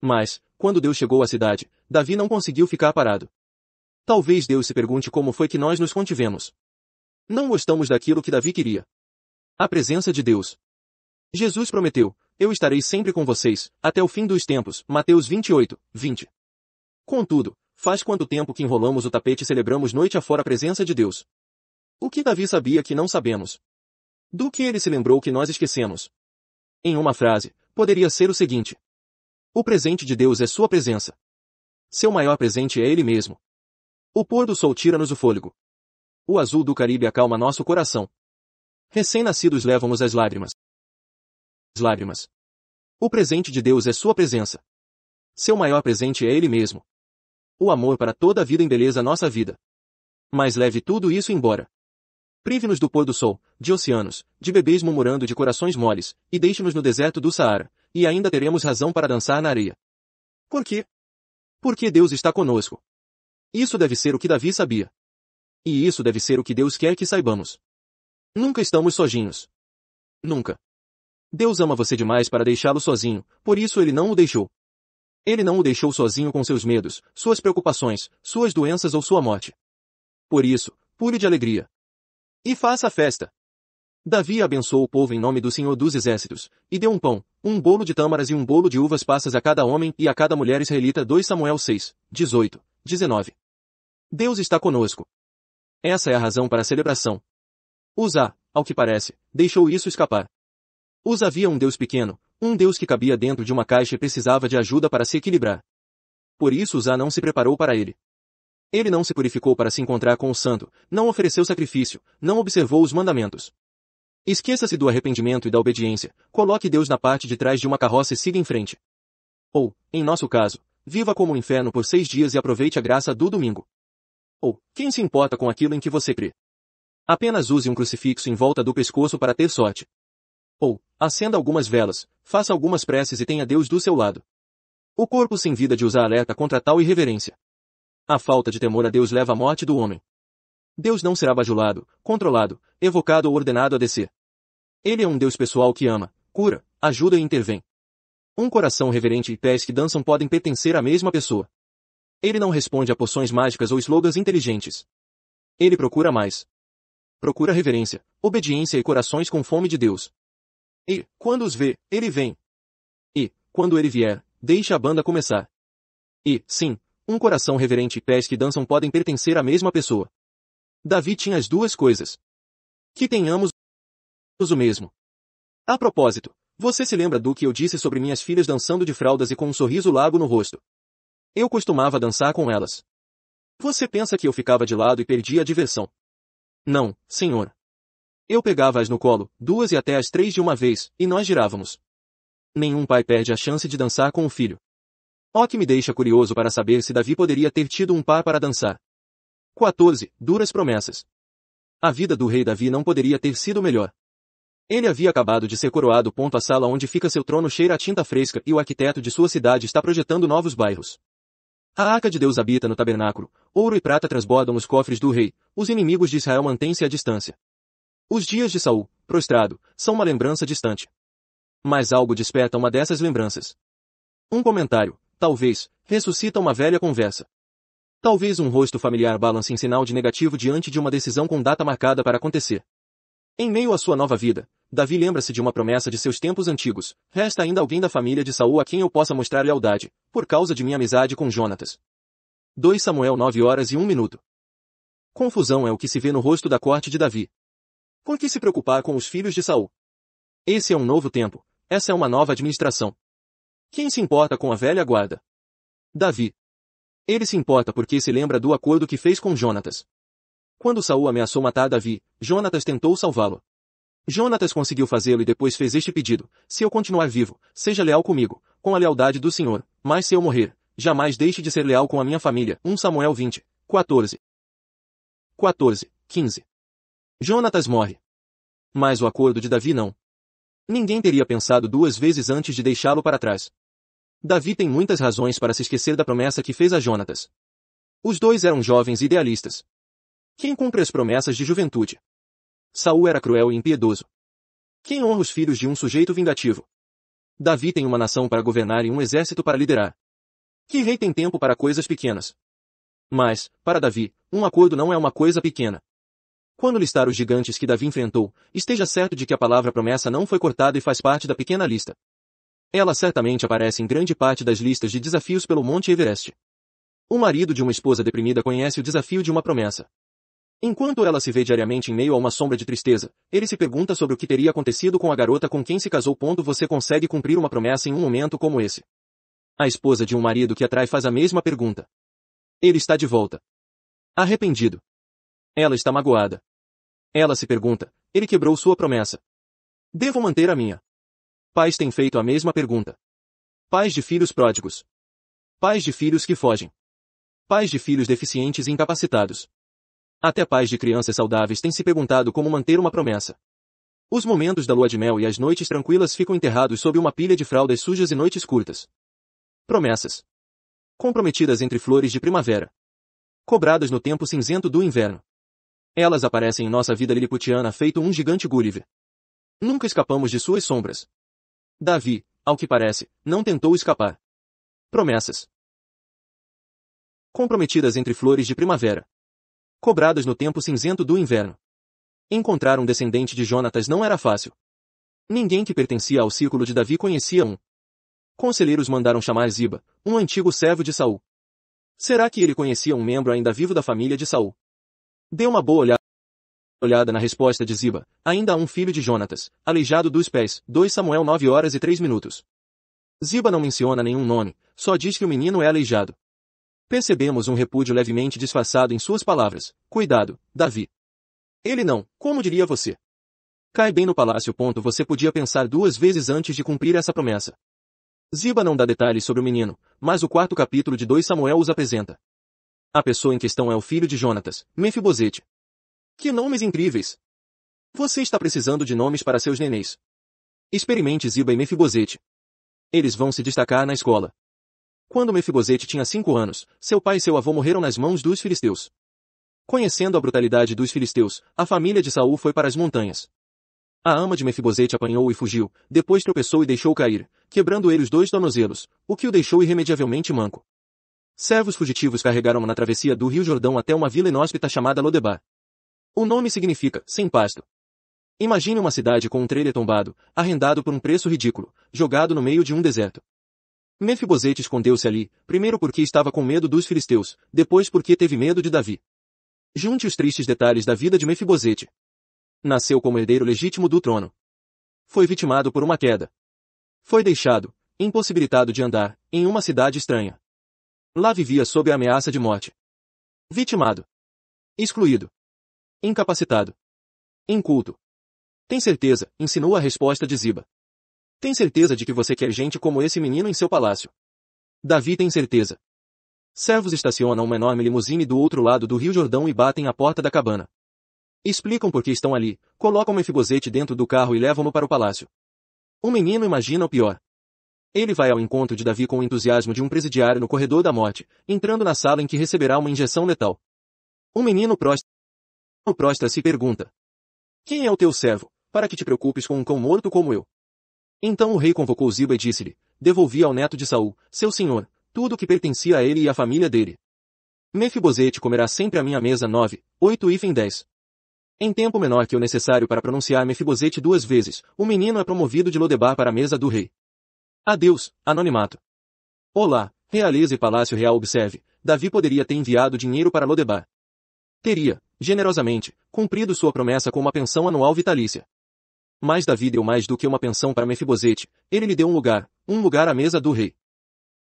Mas, quando Deus chegou à cidade, Davi não conseguiu ficar parado. Talvez Deus se pergunte como foi que nós nos contivemos. Não gostamos daquilo que Davi queria. A presença de Deus. Jesus prometeu, eu estarei sempre com vocês, até o fim dos tempos, Mateus 28, 20. Contudo, Faz quanto tempo que enrolamos o tapete e celebramos noite afora a presença de Deus? O que Davi sabia que não sabemos? Do que ele se lembrou que nós esquecemos? Em uma frase, poderia ser o seguinte. O presente de Deus é sua presença. Seu maior presente é ele mesmo. O pôr do sol tira-nos o fôlego. O azul do Caribe acalma nosso coração. Recém-nascidos levam-nos as lágrimas. As lágrimas. O presente de Deus é sua presença. Seu maior presente é ele mesmo o amor para toda a vida embeleza nossa vida. Mas leve tudo isso embora. Prive-nos do pôr do sol, de oceanos, de bebês murmurando de corações moles, e deixe-nos no deserto do Saara, e ainda teremos razão para dançar na areia. Por quê? Porque Deus está conosco. Isso deve ser o que Davi sabia. E isso deve ser o que Deus quer que saibamos. Nunca estamos sozinhos. Nunca. Deus ama você demais para deixá-lo sozinho, por isso ele não o deixou. Ele não o deixou sozinho com seus medos, suas preocupações, suas doenças ou sua morte. Por isso, pule de alegria. E faça a festa. Davi abençoou o povo em nome do Senhor dos Exércitos, e deu um pão, um bolo de tâmaras e um bolo de uvas passas a cada homem e a cada mulher israelita 2 Samuel 6, 18, 19. Deus está conosco. Essa é a razão para a celebração. Uzá, ao que parece, deixou isso escapar. Uzá havia um Deus pequeno, um Deus que cabia dentro de uma caixa e precisava de ajuda para se equilibrar. Por isso Zá não se preparou para ele. Ele não se purificou para se encontrar com o santo, não ofereceu sacrifício, não observou os mandamentos. Esqueça-se do arrependimento e da obediência, coloque Deus na parte de trás de uma carroça e siga em frente. Ou, em nosso caso, viva como o um inferno por seis dias e aproveite a graça do domingo. Ou, quem se importa com aquilo em que você crê? Apenas use um crucifixo em volta do pescoço para ter sorte. Ou, acenda algumas velas, Faça algumas preces e tenha Deus do seu lado. O corpo sem vida de usar alerta contra tal irreverência. A falta de temor a Deus leva à morte do homem. Deus não será bajulado, controlado, evocado ou ordenado a descer. Ele é um Deus pessoal que ama, cura, ajuda e intervém. Um coração reverente e pés que dançam podem pertencer à mesma pessoa. Ele não responde a poções mágicas ou slogans inteligentes. Ele procura mais. Procura reverência, obediência e corações com fome de Deus. E, quando os vê, ele vem. E, quando ele vier, deixa a banda começar. E, sim, um coração reverente e pés que dançam podem pertencer à mesma pessoa. Davi tinha as duas coisas. Que tenhamos o mesmo. A propósito, você se lembra do que eu disse sobre minhas filhas dançando de fraldas e com um sorriso largo no rosto? Eu costumava dançar com elas. Você pensa que eu ficava de lado e perdia a diversão? Não, senhor. Eu pegava-as no colo, duas e até as três de uma vez, e nós girávamos. Nenhum pai perde a chance de dançar com o filho. O que me deixa curioso para saber se Davi poderia ter tido um par para dançar. 14. Duras promessas. A vida do rei Davi não poderia ter sido melhor. Ele havia acabado de ser coroado. Ponto. A sala onde fica seu trono cheira a tinta fresca e o arquiteto de sua cidade está projetando novos bairros. A arca de Deus habita no tabernáculo, ouro e prata transbordam os cofres do rei, os inimigos de Israel mantêm-se à distância. Os dias de Saul, prostrado, são uma lembrança distante. Mas algo desperta uma dessas lembranças. Um comentário, talvez, ressuscita uma velha conversa. Talvez um rosto familiar balance em sinal de negativo diante de uma decisão com data marcada para acontecer. Em meio à sua nova vida, Davi lembra-se de uma promessa de seus tempos antigos. Resta ainda alguém da família de Saul a quem eu possa mostrar lealdade, por causa de minha amizade com Jonatas. 2 Samuel 9 horas e 1 minuto. Confusão é o que se vê no rosto da corte de Davi. Com que se preocupar com os filhos de Saul? Esse é um novo tempo. Essa é uma nova administração. Quem se importa com a velha guarda? Davi. Ele se importa porque se lembra do acordo que fez com Jonatas. Quando Saul ameaçou matar Davi, Jonatas tentou salvá-lo. Jonatas conseguiu fazê-lo e depois fez este pedido: Se eu continuar vivo, seja leal comigo, com a lealdade do Senhor, mas se eu morrer, jamais deixe de ser leal com a minha família. 1 Samuel 20, 14. 14, 15. Jonatas morre. Mas o acordo de Davi não. Ninguém teria pensado duas vezes antes de deixá-lo para trás. Davi tem muitas razões para se esquecer da promessa que fez a Jonatas. Os dois eram jovens idealistas. Quem cumpre as promessas de juventude? Saul era cruel e impiedoso. Quem honra os filhos de um sujeito vingativo? Davi tem uma nação para governar e um exército para liderar. Que rei tem tempo para coisas pequenas? Mas, para Davi, um acordo não é uma coisa pequena. Quando listar os gigantes que Davi enfrentou, esteja certo de que a palavra promessa não foi cortada e faz parte da pequena lista. Ela certamente aparece em grande parte das listas de desafios pelo Monte Everest. O marido de uma esposa deprimida conhece o desafio de uma promessa. Enquanto ela se vê diariamente em meio a uma sombra de tristeza, ele se pergunta sobre o que teria acontecido com a garota com quem se casou. Ponto você consegue cumprir uma promessa em um momento como esse. A esposa de um marido que atrai faz a mesma pergunta. Ele está de volta. Arrependido. Ela está magoada. Ela se pergunta, ele quebrou sua promessa. Devo manter a minha. Pais têm feito a mesma pergunta. Pais de filhos pródigos. Pais de filhos que fogem. Pais de filhos deficientes e incapacitados. Até pais de crianças saudáveis têm se perguntado como manter uma promessa. Os momentos da lua de mel e as noites tranquilas ficam enterrados sob uma pilha de fraldas sujas e noites curtas. Promessas. Comprometidas entre flores de primavera. Cobradas no tempo cinzento do inverno. Elas aparecem em nossa vida liliputiana feito um gigante Gulliver. Nunca escapamos de suas sombras. Davi, ao que parece, não tentou escapar. Promessas. Comprometidas entre flores de primavera. Cobradas no tempo cinzento do inverno. Encontrar um descendente de Jonatas não era fácil. Ninguém que pertencia ao círculo de Davi conhecia um. Conselheiros mandaram chamar Ziba, um antigo servo de Saul. Será que ele conhecia um membro ainda vivo da família de Saul? Dê uma boa olhada olhada na resposta de Ziba. Ainda há um filho de Jonatas, aleijado dos pés, 2 Samuel 9 horas e 3 minutos. Ziba não menciona nenhum nome, só diz que o menino é aleijado. Percebemos um repúdio levemente disfarçado em suas palavras. Cuidado, Davi. Ele não, como diria você? Cai bem no palácio. Ponto você podia pensar duas vezes antes de cumprir essa promessa. Ziba não dá detalhes sobre o menino, mas o quarto capítulo de 2 Samuel os apresenta. A pessoa em questão é o filho de Jonatas, Mefibosete. Que nomes incríveis! Você está precisando de nomes para seus nenês. Experimente Ziba e Mefibosete. Eles vão se destacar na escola. Quando Mefibosete tinha cinco anos, seu pai e seu avô morreram nas mãos dos filisteus. Conhecendo a brutalidade dos filisteus, a família de Saul foi para as montanhas. A ama de Mefibosete apanhou e fugiu, depois tropeçou e deixou cair, quebrando ele os dois tornozelos, o que o deixou irremediavelmente manco. Servos fugitivos carregaram-no na travessia do Rio Jordão até uma vila inóspita chamada Lodebar. O nome significa, sem pasto. Imagine uma cidade com um trailer tombado, arrendado por um preço ridículo, jogado no meio de um deserto. Mefibosete escondeu-se ali, primeiro porque estava com medo dos filisteus, depois porque teve medo de Davi. Junte os tristes detalhes da vida de Mefibosete. Nasceu como herdeiro legítimo do trono. Foi vitimado por uma queda. Foi deixado, impossibilitado de andar, em uma cidade estranha. Lá vivia sob a ameaça de morte. Vitimado. Excluído. Incapacitado. Inculto. Tem certeza, Ensinou a resposta de Ziba. Tem certeza de que você quer gente como esse menino em seu palácio. Davi tem certeza. Servos estacionam uma enorme limusine do outro lado do Rio Jordão e batem a porta da cabana. Explicam por que estão ali, colocam um figozete dentro do carro e levam-no para o palácio. O menino imagina o pior. Ele vai ao encontro de Davi com o entusiasmo de um presidiário no corredor da morte, entrando na sala em que receberá uma injeção letal. O menino prostra, o prostra se pergunta. Quem é o teu servo, para que te preocupes com um cão morto como eu? Então o rei convocou Ziba e disse-lhe, devolvi ao neto de Saul, seu senhor, tudo o que pertencia a ele e à família dele. Mefibosete comerá sempre a minha mesa 9, 8 e 10. Em tempo menor que o necessário para pronunciar Mefibosete duas vezes, o menino é promovido de Lodebar para a mesa do rei. Adeus, anonimato. Olá, e Palácio Real observe, Davi poderia ter enviado dinheiro para Lodebar. Teria, generosamente, cumprido sua promessa com uma pensão anual vitalícia. Mas Davi deu mais do que uma pensão para Mefibosete, ele lhe deu um lugar, um lugar à mesa do rei.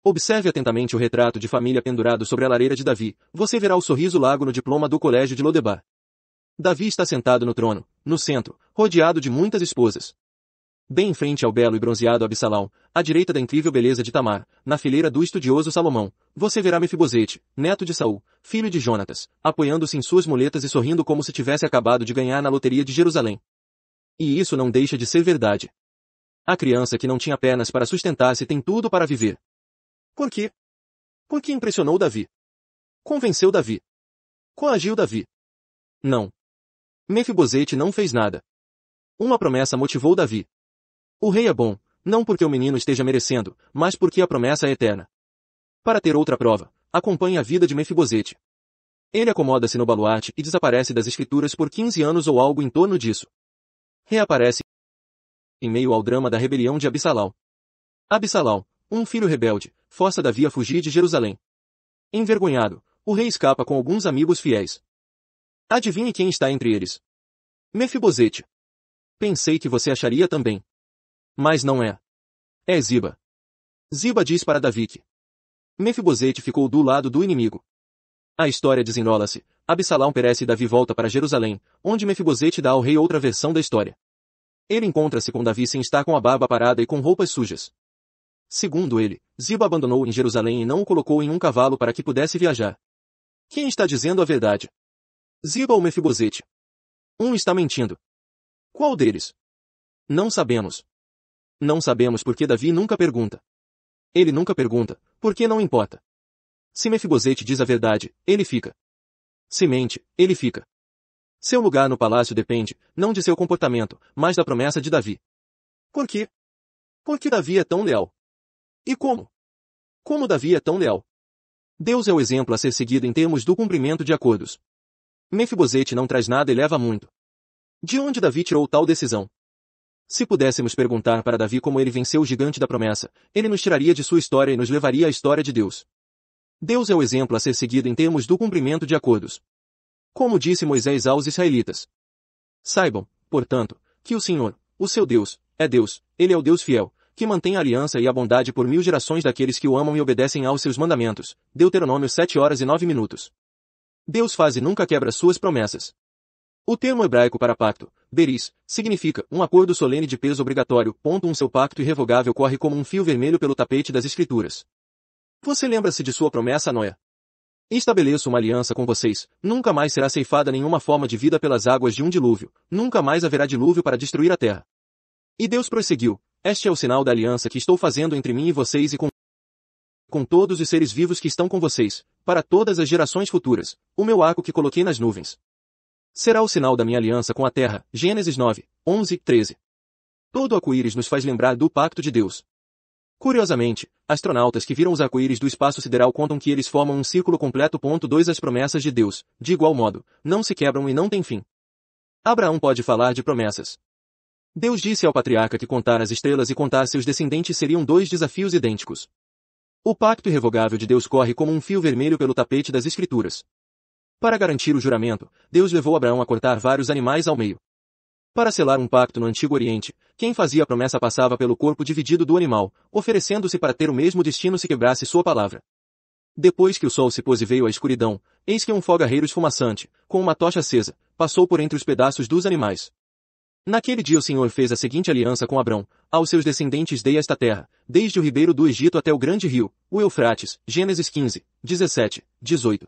Observe atentamente o retrato de família pendurado sobre a lareira de Davi, você verá o sorriso largo no diploma do colégio de Lodebar. Davi está sentado no trono, no centro, rodeado de muitas esposas bem em frente ao belo e bronzeado Absalão, à direita da incrível beleza de Tamar, na fileira do estudioso Salomão, você verá Mefibosete, neto de Saul, filho de Jonatas, apoiando-se em suas muletas e sorrindo como se tivesse acabado de ganhar na loteria de Jerusalém. E isso não deixa de ser verdade. A criança que não tinha pernas para sustentar-se tem tudo para viver. Por quê? Porque impressionou Davi. Convenceu Davi. Coagiu Davi. Não. Mefibosete não fez nada. Uma promessa motivou Davi, o rei é bom, não porque o menino esteja merecendo, mas porque a promessa é eterna. Para ter outra prova, acompanhe a vida de Mefibosete. Ele acomoda-se no baluarte e desaparece das escrituras por 15 anos ou algo em torno disso. Reaparece em meio ao drama da rebelião de Abissalau. Abissalau, um filho rebelde, força Davi a fugir de Jerusalém. Envergonhado, o rei escapa com alguns amigos fiéis. Adivinhe quem está entre eles? Mefibosete. Pensei que você acharia também. Mas não é. É Ziba. Ziba diz para Davi que Mefibosete ficou do lado do inimigo. A história desenrola-se. Absalão perece e Davi volta para Jerusalém, onde Mefibosete dá ao rei outra versão da história. Ele encontra-se com Davi sem estar com a barba parada e com roupas sujas. Segundo ele, Ziba abandonou em Jerusalém e não o colocou em um cavalo para que pudesse viajar. Quem está dizendo a verdade? Ziba ou Mefibosete? Um está mentindo. Qual deles? Não sabemos. Não sabemos porque Davi nunca pergunta. Ele nunca pergunta, porque não importa. Se Mefibosete diz a verdade, ele fica. Se mente, ele fica. Seu lugar no palácio depende, não de seu comportamento, mas da promessa de Davi. Por quê? Porque Davi é tão leal. E como? Como Davi é tão leal? Deus é o exemplo a ser seguido em termos do cumprimento de acordos. Mefibosete não traz nada e leva muito. De onde Davi tirou tal decisão? Se pudéssemos perguntar para Davi como ele venceu o gigante da promessa, ele nos tiraria de sua história e nos levaria à história de Deus. Deus é o exemplo a ser seguido em termos do cumprimento de acordos. Como disse Moisés aos israelitas. Saibam, portanto, que o Senhor, o seu Deus, é Deus, ele é o Deus fiel, que mantém a aliança e a bondade por mil gerações daqueles que o amam e obedecem aos seus mandamentos. Deuteronômio 7 horas e 9 minutos. Deus faz e nunca quebra suas promessas. O termo hebraico para pacto, beris, significa um acordo solene de peso obrigatório. Ponto um seu pacto irrevogável corre como um fio vermelho pelo tapete das escrituras. Você lembra-se de sua promessa Noia? Noé? Estabeleço uma aliança com vocês, nunca mais será ceifada nenhuma forma de vida pelas águas de um dilúvio, nunca mais haverá dilúvio para destruir a terra. E Deus prosseguiu, este é o sinal da aliança que estou fazendo entre mim e vocês e com com todos os seres vivos que estão com vocês, para todas as gerações futuras, o meu arco que coloquei nas nuvens. Será o sinal da minha aliança com a terra. Gênesis 9, 11, 13. Todo arco-íris nos faz lembrar do pacto de Deus. Curiosamente, astronautas que viram os arco-íris do espaço sideral contam que eles formam um círculo completo. 2 As promessas de Deus, de igual modo, não se quebram e não têm fim. Abraão pode falar de promessas. Deus disse ao patriarca que contar as estrelas e contar seus descendentes seriam dois desafios idênticos. O pacto irrevogável de Deus corre como um fio vermelho pelo tapete das Escrituras. Para garantir o juramento, Deus levou Abraão a cortar vários animais ao meio. Para selar um pacto no Antigo Oriente, quem fazia a promessa passava pelo corpo dividido do animal, oferecendo-se para ter o mesmo destino se quebrasse sua palavra. Depois que o sol se pôs e veio a escuridão, eis que um fogareiro esfumaçante, com uma tocha acesa, passou por entre os pedaços dos animais. Naquele dia o Senhor fez a seguinte aliança com Abrão, aos seus descendentes dei esta terra, desde o ribeiro do Egito até o grande rio, o Eufrates, Gênesis 15, 17, 18.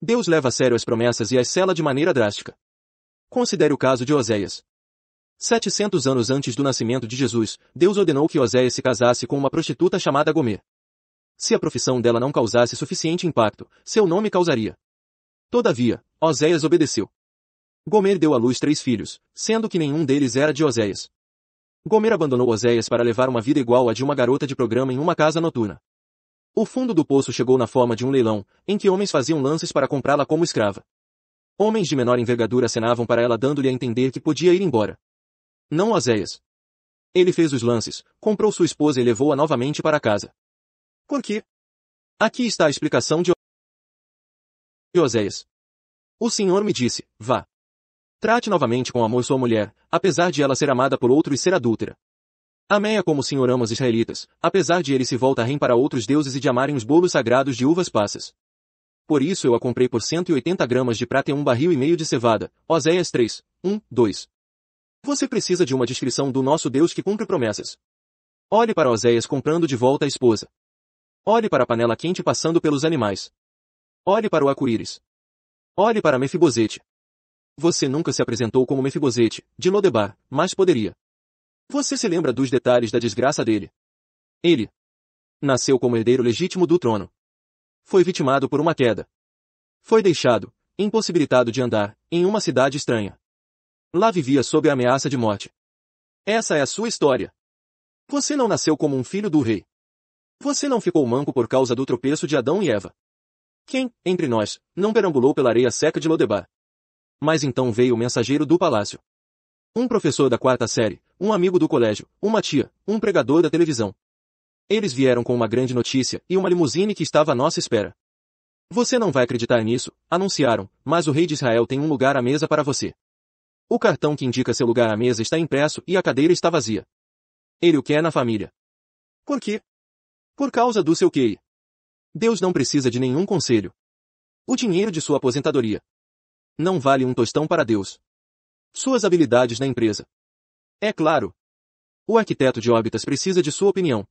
Deus leva a sério as promessas e as cela de maneira drástica. Considere o caso de Oséias. 700 anos antes do nascimento de Jesus, Deus ordenou que Oséias se casasse com uma prostituta chamada Gomer. Se a profissão dela não causasse suficiente impacto, seu nome causaria. Todavia, Oséias obedeceu. Gomer deu à luz três filhos, sendo que nenhum deles era de Oséias. Gomer abandonou Oséias para levar uma vida igual à de uma garota de programa em uma casa noturna. O fundo do poço chegou na forma de um leilão, em que homens faziam lances para comprá-la como escrava. Homens de menor envergadura acenavam para ela dando-lhe a entender que podia ir embora. Não Oséias. Ele fez os lances, comprou sua esposa e levou-a novamente para casa. Por quê? Aqui está a explicação de Oséias. O senhor me disse, vá. Trate novamente com amor sua mulher, apesar de ela ser amada por outro e ser adúltera. Amém como o Senhor ama os israelitas, apesar de ele se voltarem para outros deuses e de amarem os bolos sagrados de uvas passas. Por isso eu a comprei por 180 gramas de prata e um barril e meio de cevada. Oséias 3, 1, 2. Você precisa de uma descrição do nosso Deus que cumpre promessas. Olhe para Oséias comprando de volta a esposa. Olhe para a panela quente passando pelos animais. Olhe para o arco-íris. Olhe para Mefibosete. Você nunca se apresentou como Mefibosete, de Lodebar, mas poderia. Você se lembra dos detalhes da desgraça dele. Ele nasceu como herdeiro legítimo do trono. Foi vitimado por uma queda. Foi deixado, impossibilitado de andar, em uma cidade estranha. Lá vivia sob a ameaça de morte. Essa é a sua história. Você não nasceu como um filho do rei. Você não ficou manco por causa do tropeço de Adão e Eva. Quem, entre nós, não perambulou pela areia seca de Lodebar? Mas então veio o mensageiro do palácio. Um professor da quarta série, um amigo do colégio, uma tia, um pregador da televisão. Eles vieram com uma grande notícia e uma limusine que estava à nossa espera. Você não vai acreditar nisso, anunciaram, mas o rei de Israel tem um lugar à mesa para você. O cartão que indica seu lugar à mesa está impresso e a cadeira está vazia. Ele o quer na família. Por quê? Por causa do seu QI. Deus não precisa de nenhum conselho. O dinheiro de sua aposentadoria. Não vale um tostão para Deus. Suas habilidades na empresa, é claro. O arquiteto de órbitas precisa de sua opinião.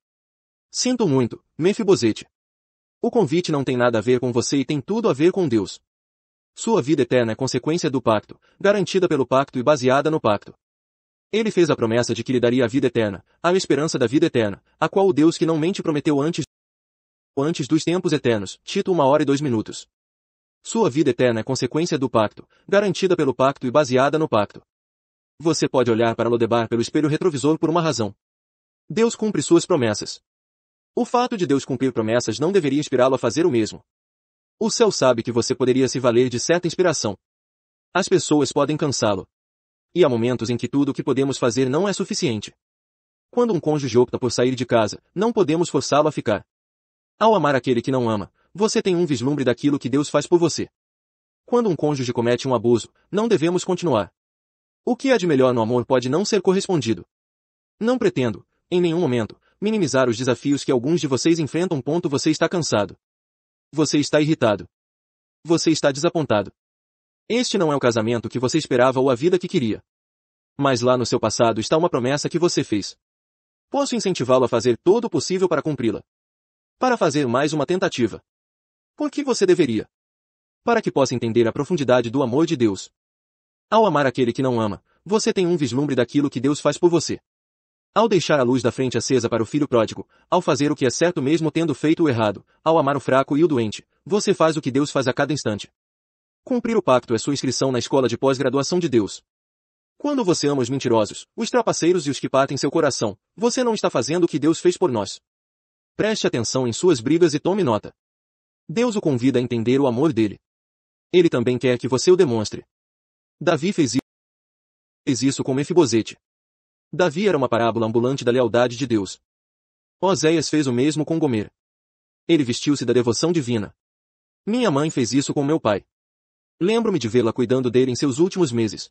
Sinto muito, Mefibosete. O convite não tem nada a ver com você e tem tudo a ver com Deus. Sua vida eterna é consequência do pacto, garantida pelo pacto e baseada no pacto. Ele fez a promessa de que lhe daria a vida eterna, a esperança da vida eterna, a qual o Deus que não mente prometeu antes antes dos tempos eternos. Tito 1 hora e 2 minutos. Sua vida eterna é consequência do pacto, garantida pelo pacto e baseada no pacto. Você pode olhar para Lodebar pelo espelho retrovisor por uma razão. Deus cumpre suas promessas. O fato de Deus cumprir promessas não deveria inspirá-lo a fazer o mesmo. O céu sabe que você poderia se valer de certa inspiração. As pessoas podem cansá-lo. E há momentos em que tudo o que podemos fazer não é suficiente. Quando um cônjuge opta por sair de casa, não podemos forçá-lo a ficar. Ao amar aquele que não ama, você tem um vislumbre daquilo que Deus faz por você. Quando um cônjuge comete um abuso, não devemos continuar. O que há de melhor no amor pode não ser correspondido. Não pretendo, em nenhum momento, minimizar os desafios que alguns de vocês enfrentam. Ponto você está cansado. Você está irritado. Você está desapontado. Este não é o casamento que você esperava ou a vida que queria. Mas lá no seu passado está uma promessa que você fez. Posso incentivá-lo a fazer todo o possível para cumpri-la. Para fazer mais uma tentativa. Por que você deveria? Para que possa entender a profundidade do amor de Deus, ao amar aquele que não ama, você tem um vislumbre daquilo que Deus faz por você. Ao deixar a luz da frente acesa para o filho pródigo, ao fazer o que é certo mesmo tendo feito o errado, ao amar o fraco e o doente, você faz o que Deus faz a cada instante. Cumprir o pacto é sua inscrição na escola de pós-graduação de Deus. Quando você ama os mentirosos, os trapaceiros e os que partem seu coração, você não está fazendo o que Deus fez por nós. Preste atenção em suas brigas e tome nota. Deus o convida a entender o amor dele. Ele também quer que você o demonstre. Davi fez isso com Mefibosete. Davi era uma parábola ambulante da lealdade de Deus. Oséias fez o mesmo com Gomer. Ele vestiu-se da devoção divina. Minha mãe fez isso com meu pai. Lembro-me de vê-la cuidando dele em seus últimos meses.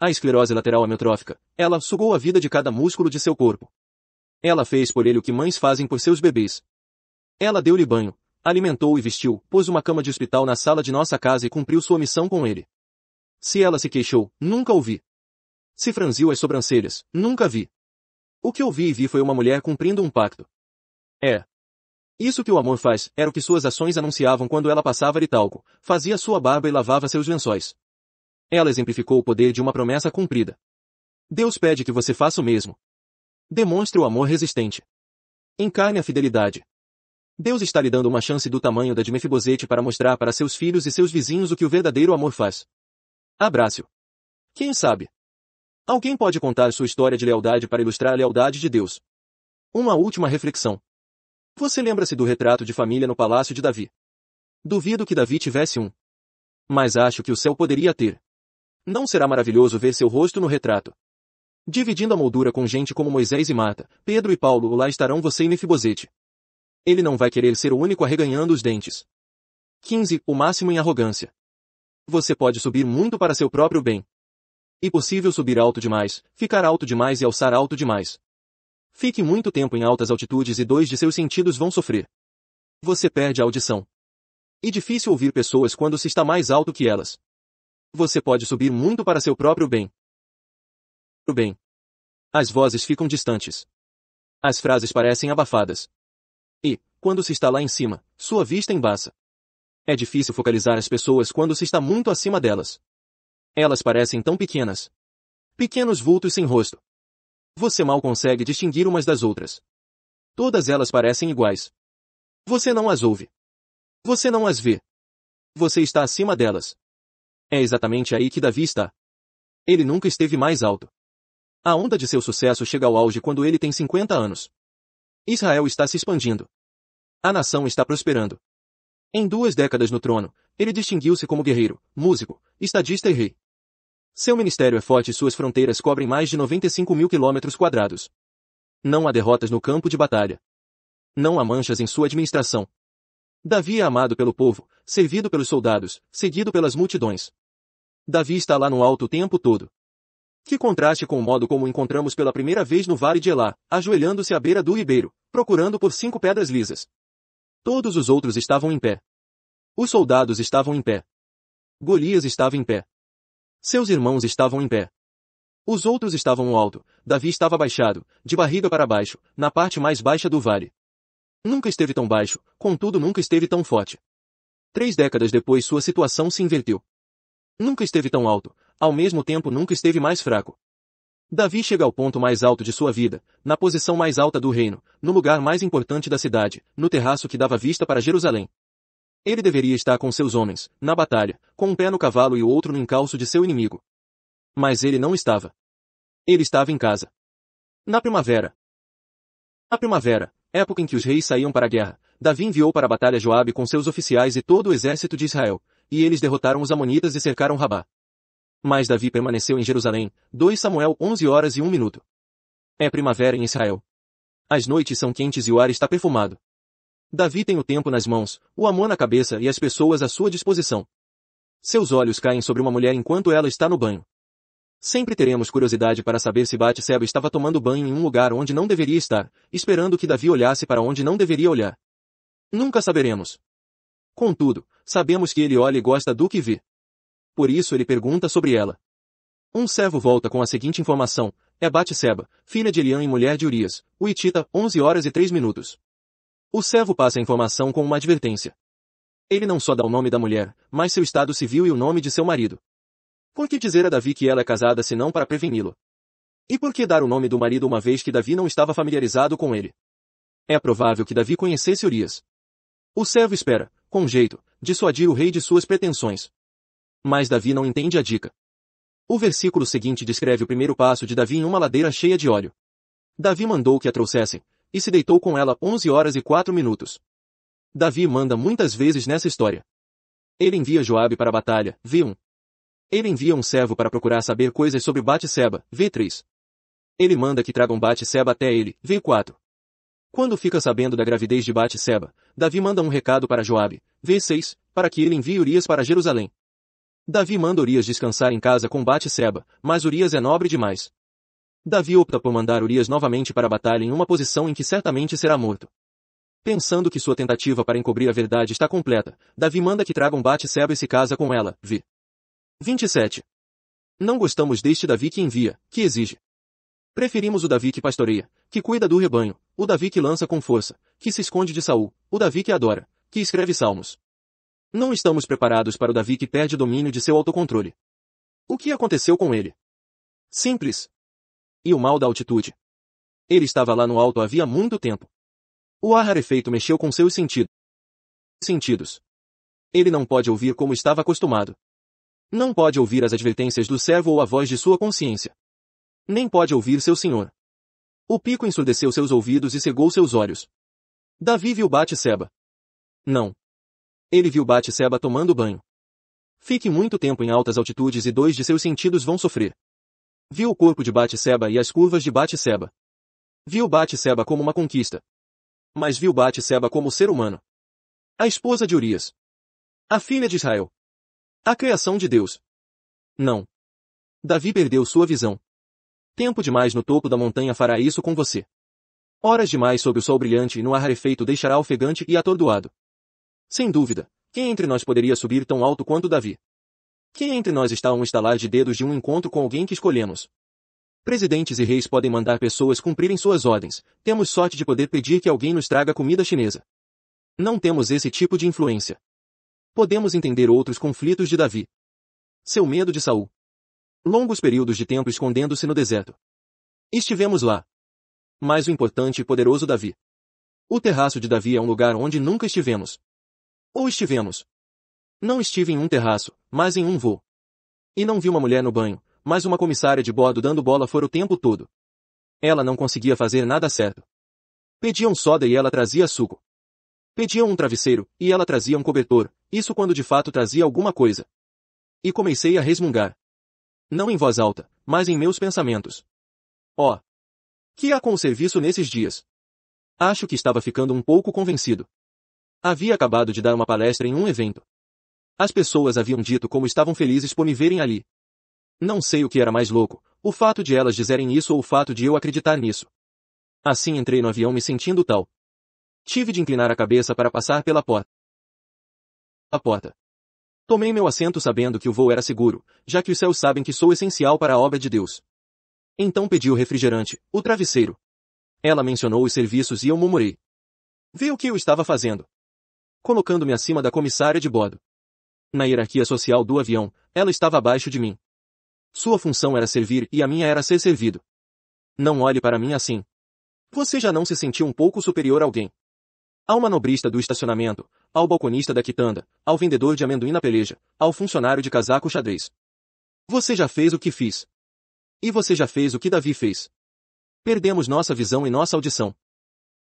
A esclerose lateral amiotrófica, ela sugou a vida de cada músculo de seu corpo. Ela fez por ele o que mães fazem por seus bebês. Ela deu-lhe banho, alimentou e vestiu, pôs uma cama de hospital na sala de nossa casa e cumpriu sua missão com ele. Se ela se queixou, nunca ouvi. Se franziu as sobrancelhas, nunca vi. O que ouvi e vi foi uma mulher cumprindo um pacto. É. Isso que o amor faz, era o que suas ações anunciavam quando ela passava de talco, fazia sua barba e lavava seus lençóis. Ela exemplificou o poder de uma promessa cumprida. Deus pede que você faça o mesmo. Demonstre o amor resistente. Encarne a fidelidade. Deus está lhe dando uma chance do tamanho da de Mefibosete para mostrar para seus filhos e seus vizinhos o que o verdadeiro amor faz. Abraço. Quem sabe? Alguém pode contar sua história de lealdade para ilustrar a lealdade de Deus. Uma última reflexão. Você lembra-se do retrato de família no palácio de Davi? Duvido que Davi tivesse um. Mas acho que o céu poderia ter. Não será maravilhoso ver seu rosto no retrato? Dividindo a moldura com gente como Moisés e Mata, Pedro e Paulo, lá estarão você e Mefibosete. Ele não vai querer ser o único arreganhando os dentes. 15. O máximo em arrogância você pode subir muito para seu próprio bem. E possível subir alto demais, ficar alto demais e alçar alto demais. Fique muito tempo em altas altitudes e dois de seus sentidos vão sofrer. Você perde a audição. E difícil ouvir pessoas quando se está mais alto que elas. Você pode subir muito para seu próprio bem. O bem. As vozes ficam distantes. As frases parecem abafadas. E, quando se está lá em cima, sua vista embaça. É difícil focalizar as pessoas quando se está muito acima delas. Elas parecem tão pequenas. Pequenos vultos sem rosto. Você mal consegue distinguir umas das outras. Todas elas parecem iguais. Você não as ouve. Você não as vê. Você está acima delas. É exatamente aí que Davi está. Ele nunca esteve mais alto. A onda de seu sucesso chega ao auge quando ele tem 50 anos. Israel está se expandindo. A nação está prosperando. Em duas décadas no trono, ele distinguiu-se como guerreiro, músico, estadista e rei. Seu ministério é forte e suas fronteiras cobrem mais de 95 mil quilômetros quadrados. Não há derrotas no campo de batalha. Não há manchas em sua administração. Davi é amado pelo povo, servido pelos soldados, seguido pelas multidões. Davi está lá no alto o tempo todo. Que contraste com o modo como o encontramos pela primeira vez no Vale de Elá, ajoelhando-se à beira do ribeiro, procurando por cinco pedras lisas. Todos os outros estavam em pé. Os soldados estavam em pé. Golias estava em pé. Seus irmãos estavam em pé. Os outros estavam alto, Davi estava baixado, de barriga para baixo, na parte mais baixa do vale. Nunca esteve tão baixo, contudo nunca esteve tão forte. Três décadas depois sua situação se inverteu. Nunca esteve tão alto, ao mesmo tempo nunca esteve mais fraco. Davi chega ao ponto mais alto de sua vida, na posição mais alta do reino, no lugar mais importante da cidade, no terraço que dava vista para Jerusalém. Ele deveria estar com seus homens, na batalha, com um pé no cavalo e o outro no encalço de seu inimigo. Mas ele não estava. Ele estava em casa. Na primavera. Na primavera, época em que os reis saíam para a guerra, Davi enviou para a batalha Joabe com seus oficiais e todo o exército de Israel, e eles derrotaram os amonitas e cercaram Rabá. Mas Davi permaneceu em Jerusalém. 2 Samuel 11 horas e 1 minuto. É primavera em Israel. As noites são quentes e o ar está perfumado. Davi tem o tempo nas mãos, o amor na cabeça e as pessoas à sua disposição. Seus olhos caem sobre uma mulher enquanto ela está no banho. Sempre teremos curiosidade para saber se Bate-seba estava tomando banho em um lugar onde não deveria estar, esperando que Davi olhasse para onde não deveria olhar. Nunca saberemos. Contudo, sabemos que ele olha e gosta do que vê por isso ele pergunta sobre ela. Um servo volta com a seguinte informação, é Batseba, seba filha de Eliã e mulher de Urias, o Itita, 11 horas e 3 minutos. O servo passa a informação com uma advertência. Ele não só dá o nome da mulher, mas seu estado civil e o nome de seu marido. Por que dizer a Davi que ela é casada se não para preveni-lo? E por que dar o nome do marido uma vez que Davi não estava familiarizado com ele? É provável que Davi conhecesse Urias. O servo espera, com jeito, dissuadir o rei de suas pretensões. Mas Davi não entende a dica. O versículo seguinte descreve o primeiro passo de Davi em uma ladeira cheia de óleo. Davi mandou que a trouxessem, e se deitou com ela 11 horas e 4 minutos. Davi manda muitas vezes nessa história. Ele envia Joabe para a batalha, V1. Ele envia um servo para procurar saber coisas sobre Bate-seba, V3. Ele manda que tragam Bate-seba até ele, V4. Quando fica sabendo da gravidez de Bate-seba, Davi manda um recado para Joabe, V6, para que ele envie Urias para Jerusalém. Davi manda Urias descansar em casa com bate Seba, mas Urias é nobre demais. Davi opta por mandar Urias novamente para a batalha em uma posição em que certamente será morto. Pensando que sua tentativa para encobrir a verdade está completa, Davi manda que tragam Bate-Seba e se casa com ela, vi. 27. Não gostamos deste Davi que envia, que exige. Preferimos o Davi que pastoreia, que cuida do rebanho, o Davi que lança com força, que se esconde de Saul, o Davi que adora, que escreve salmos. Não estamos preparados para o Davi que perde domínio de seu autocontrole. O que aconteceu com ele? Simples. E o mal da altitude. Ele estava lá no alto havia muito tempo. O ar rarefeito mexeu com seus sentidos. Sentidos. Ele não pode ouvir como estava acostumado. Não pode ouvir as advertências do servo ou a voz de sua consciência. Nem pode ouvir seu senhor. O pico ensurdeceu seus ouvidos e cegou seus olhos. Davi viu Bate-seba. Não, ele viu Bate-seba tomando banho. Fique muito tempo em altas altitudes e dois de seus sentidos vão sofrer. Viu o corpo de Bate-seba e as curvas de Bate-seba. Viu Bate-seba como uma conquista. Mas viu Bate-seba como ser humano. A esposa de Urias. A filha de Israel. A criação de Deus. Não. Davi perdeu sua visão. Tempo demais no topo da montanha fará isso com você. Horas demais sob o sol brilhante e no ar rarefeito deixará ofegante e atordoado. Sem dúvida, quem entre nós poderia subir tão alto quanto Davi? Quem entre nós está a um estalar de dedos de um encontro com alguém que escolhemos? Presidentes e reis podem mandar pessoas cumprirem suas ordens, temos sorte de poder pedir que alguém nos traga comida chinesa. Não temos esse tipo de influência. Podemos entender outros conflitos de Davi. Seu medo de Saul. Longos períodos de tempo escondendo-se no deserto. Estivemos lá. Mas o importante e poderoso Davi. O terraço de Davi é um lugar onde nunca estivemos. Ou estivemos. Não estive em um terraço, mas em um voo. E não vi uma mulher no banho, mas uma comissária de bordo dando bola fora o tempo todo. Ela não conseguia fazer nada certo. Pediam soda e ela trazia suco. Pediam um travesseiro, e ela trazia um cobertor, isso quando de fato trazia alguma coisa. E comecei a resmungar. Não em voz alta, mas em meus pensamentos. Oh! Que há com o serviço nesses dias? Acho que estava ficando um pouco convencido. Havia acabado de dar uma palestra em um evento. As pessoas haviam dito como estavam felizes por me verem ali. Não sei o que era mais louco, o fato de elas dizerem isso ou o fato de eu acreditar nisso. Assim entrei no avião me sentindo tal. Tive de inclinar a cabeça para passar pela porta. A porta. Tomei meu assento sabendo que o voo era seguro, já que os céus sabem que sou essencial para a obra de Deus. Então pedi o refrigerante, o travesseiro. Ela mencionou os serviços e eu murmurei. Vê o que eu estava fazendo colocando-me acima da comissária de bordo. Na hierarquia social do avião, ela estava abaixo de mim. Sua função era servir e a minha era ser servido. Não olhe para mim assim. Você já não se sentiu um pouco superior a alguém. Ao manobrista do estacionamento, ao balconista da quitanda, ao vendedor de amendoim na peleja, ao funcionário de casaco xadrez. Você já fez o que fiz. E você já fez o que Davi fez. Perdemos nossa visão e nossa audição.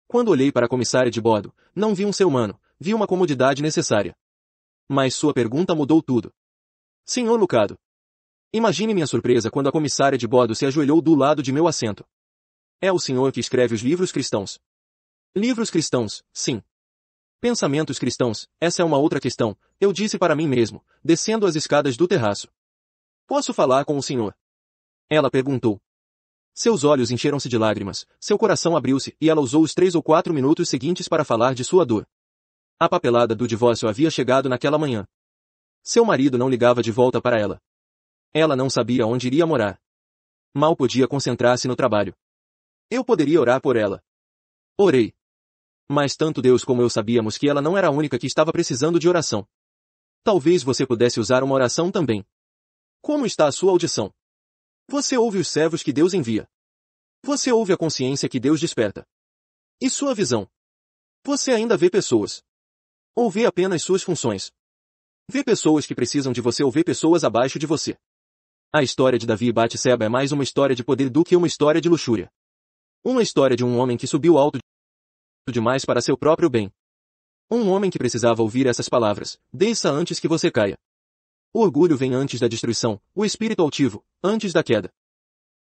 Quando olhei para a comissária de bordo, não vi um ser humano, vi uma comodidade necessária. Mas sua pergunta mudou tudo. Senhor Lucado. Imagine minha surpresa quando a comissária de bordo se ajoelhou do lado de meu assento. É o senhor que escreve os livros cristãos. Livros cristãos, sim. Pensamentos cristãos, essa é uma outra questão, eu disse para mim mesmo, descendo as escadas do terraço. Posso falar com o senhor? Ela perguntou. Seus olhos encheram-se de lágrimas, seu coração abriu-se e ela usou os três ou quatro minutos seguintes para falar de sua dor. A papelada do divórcio havia chegado naquela manhã. Seu marido não ligava de volta para ela. Ela não sabia onde iria morar. Mal podia concentrar-se no trabalho. Eu poderia orar por ela. Orei. Mas tanto Deus como eu sabíamos que ela não era a única que estava precisando de oração. Talvez você pudesse usar uma oração também. Como está a sua audição? Você ouve os servos que Deus envia. Você ouve a consciência que Deus desperta. E sua visão? Você ainda vê pessoas, ou vê apenas suas funções. Vê pessoas que precisam de você ou vê pessoas abaixo de você. A história de Davi e Batseba é mais uma história de poder do que uma história de luxúria. Uma história de um homem que subiu alto demais para seu próprio bem. Um homem que precisava ouvir essas palavras, desça antes que você caia. O orgulho vem antes da destruição, o espírito altivo, antes da queda.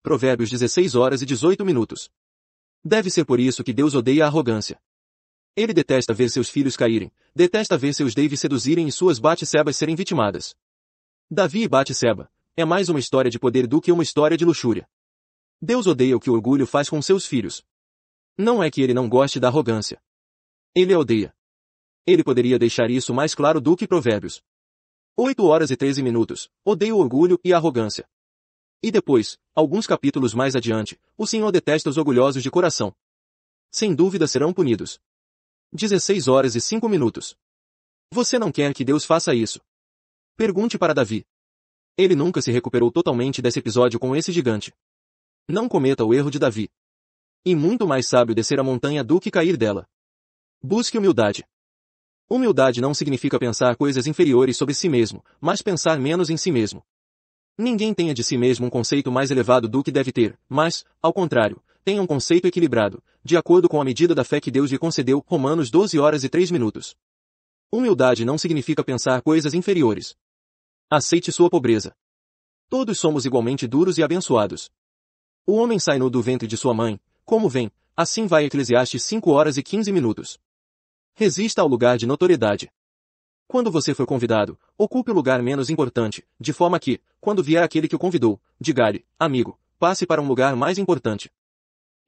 Provérbios 16 horas e 18 minutos. Deve ser por isso que Deus odeia a arrogância. Ele detesta ver seus filhos caírem, detesta ver seus Davis seduzirem e suas Batsebas serem vitimadas. Davi e Batseba é mais uma história de poder do que uma história de luxúria. Deus odeia o que o orgulho faz com seus filhos. Não é que ele não goste da arrogância. Ele a odeia. Ele poderia deixar isso mais claro do que Provérbios. 8 horas e 13 minutos. Odeio o orgulho e a arrogância. E depois, alguns capítulos mais adiante, o Senhor detesta os orgulhosos de coração. Sem dúvida serão punidos. 16 horas e 5 minutos. Você não quer que Deus faça isso? Pergunte para Davi. Ele nunca se recuperou totalmente desse episódio com esse gigante. Não cometa o erro de Davi. E muito mais sábio descer a montanha do que cair dela. Busque humildade. Humildade não significa pensar coisas inferiores sobre si mesmo, mas pensar menos em si mesmo. Ninguém tenha de si mesmo um conceito mais elevado do que deve ter, mas, ao contrário, Tenha um conceito equilibrado, de acordo com a medida da fé que Deus lhe concedeu. Romanos 12 horas e 3 minutos. Humildade não significa pensar coisas inferiores. Aceite sua pobreza. Todos somos igualmente duros e abençoados. O homem sai nu do ventre de sua mãe, como vem, assim vai Eclesiastes 5 horas e 15 minutos. Resista ao lugar de notoriedade. Quando você for convidado, ocupe o lugar menos importante, de forma que, quando vier aquele que o convidou, diga-lhe, amigo, passe para um lugar mais importante.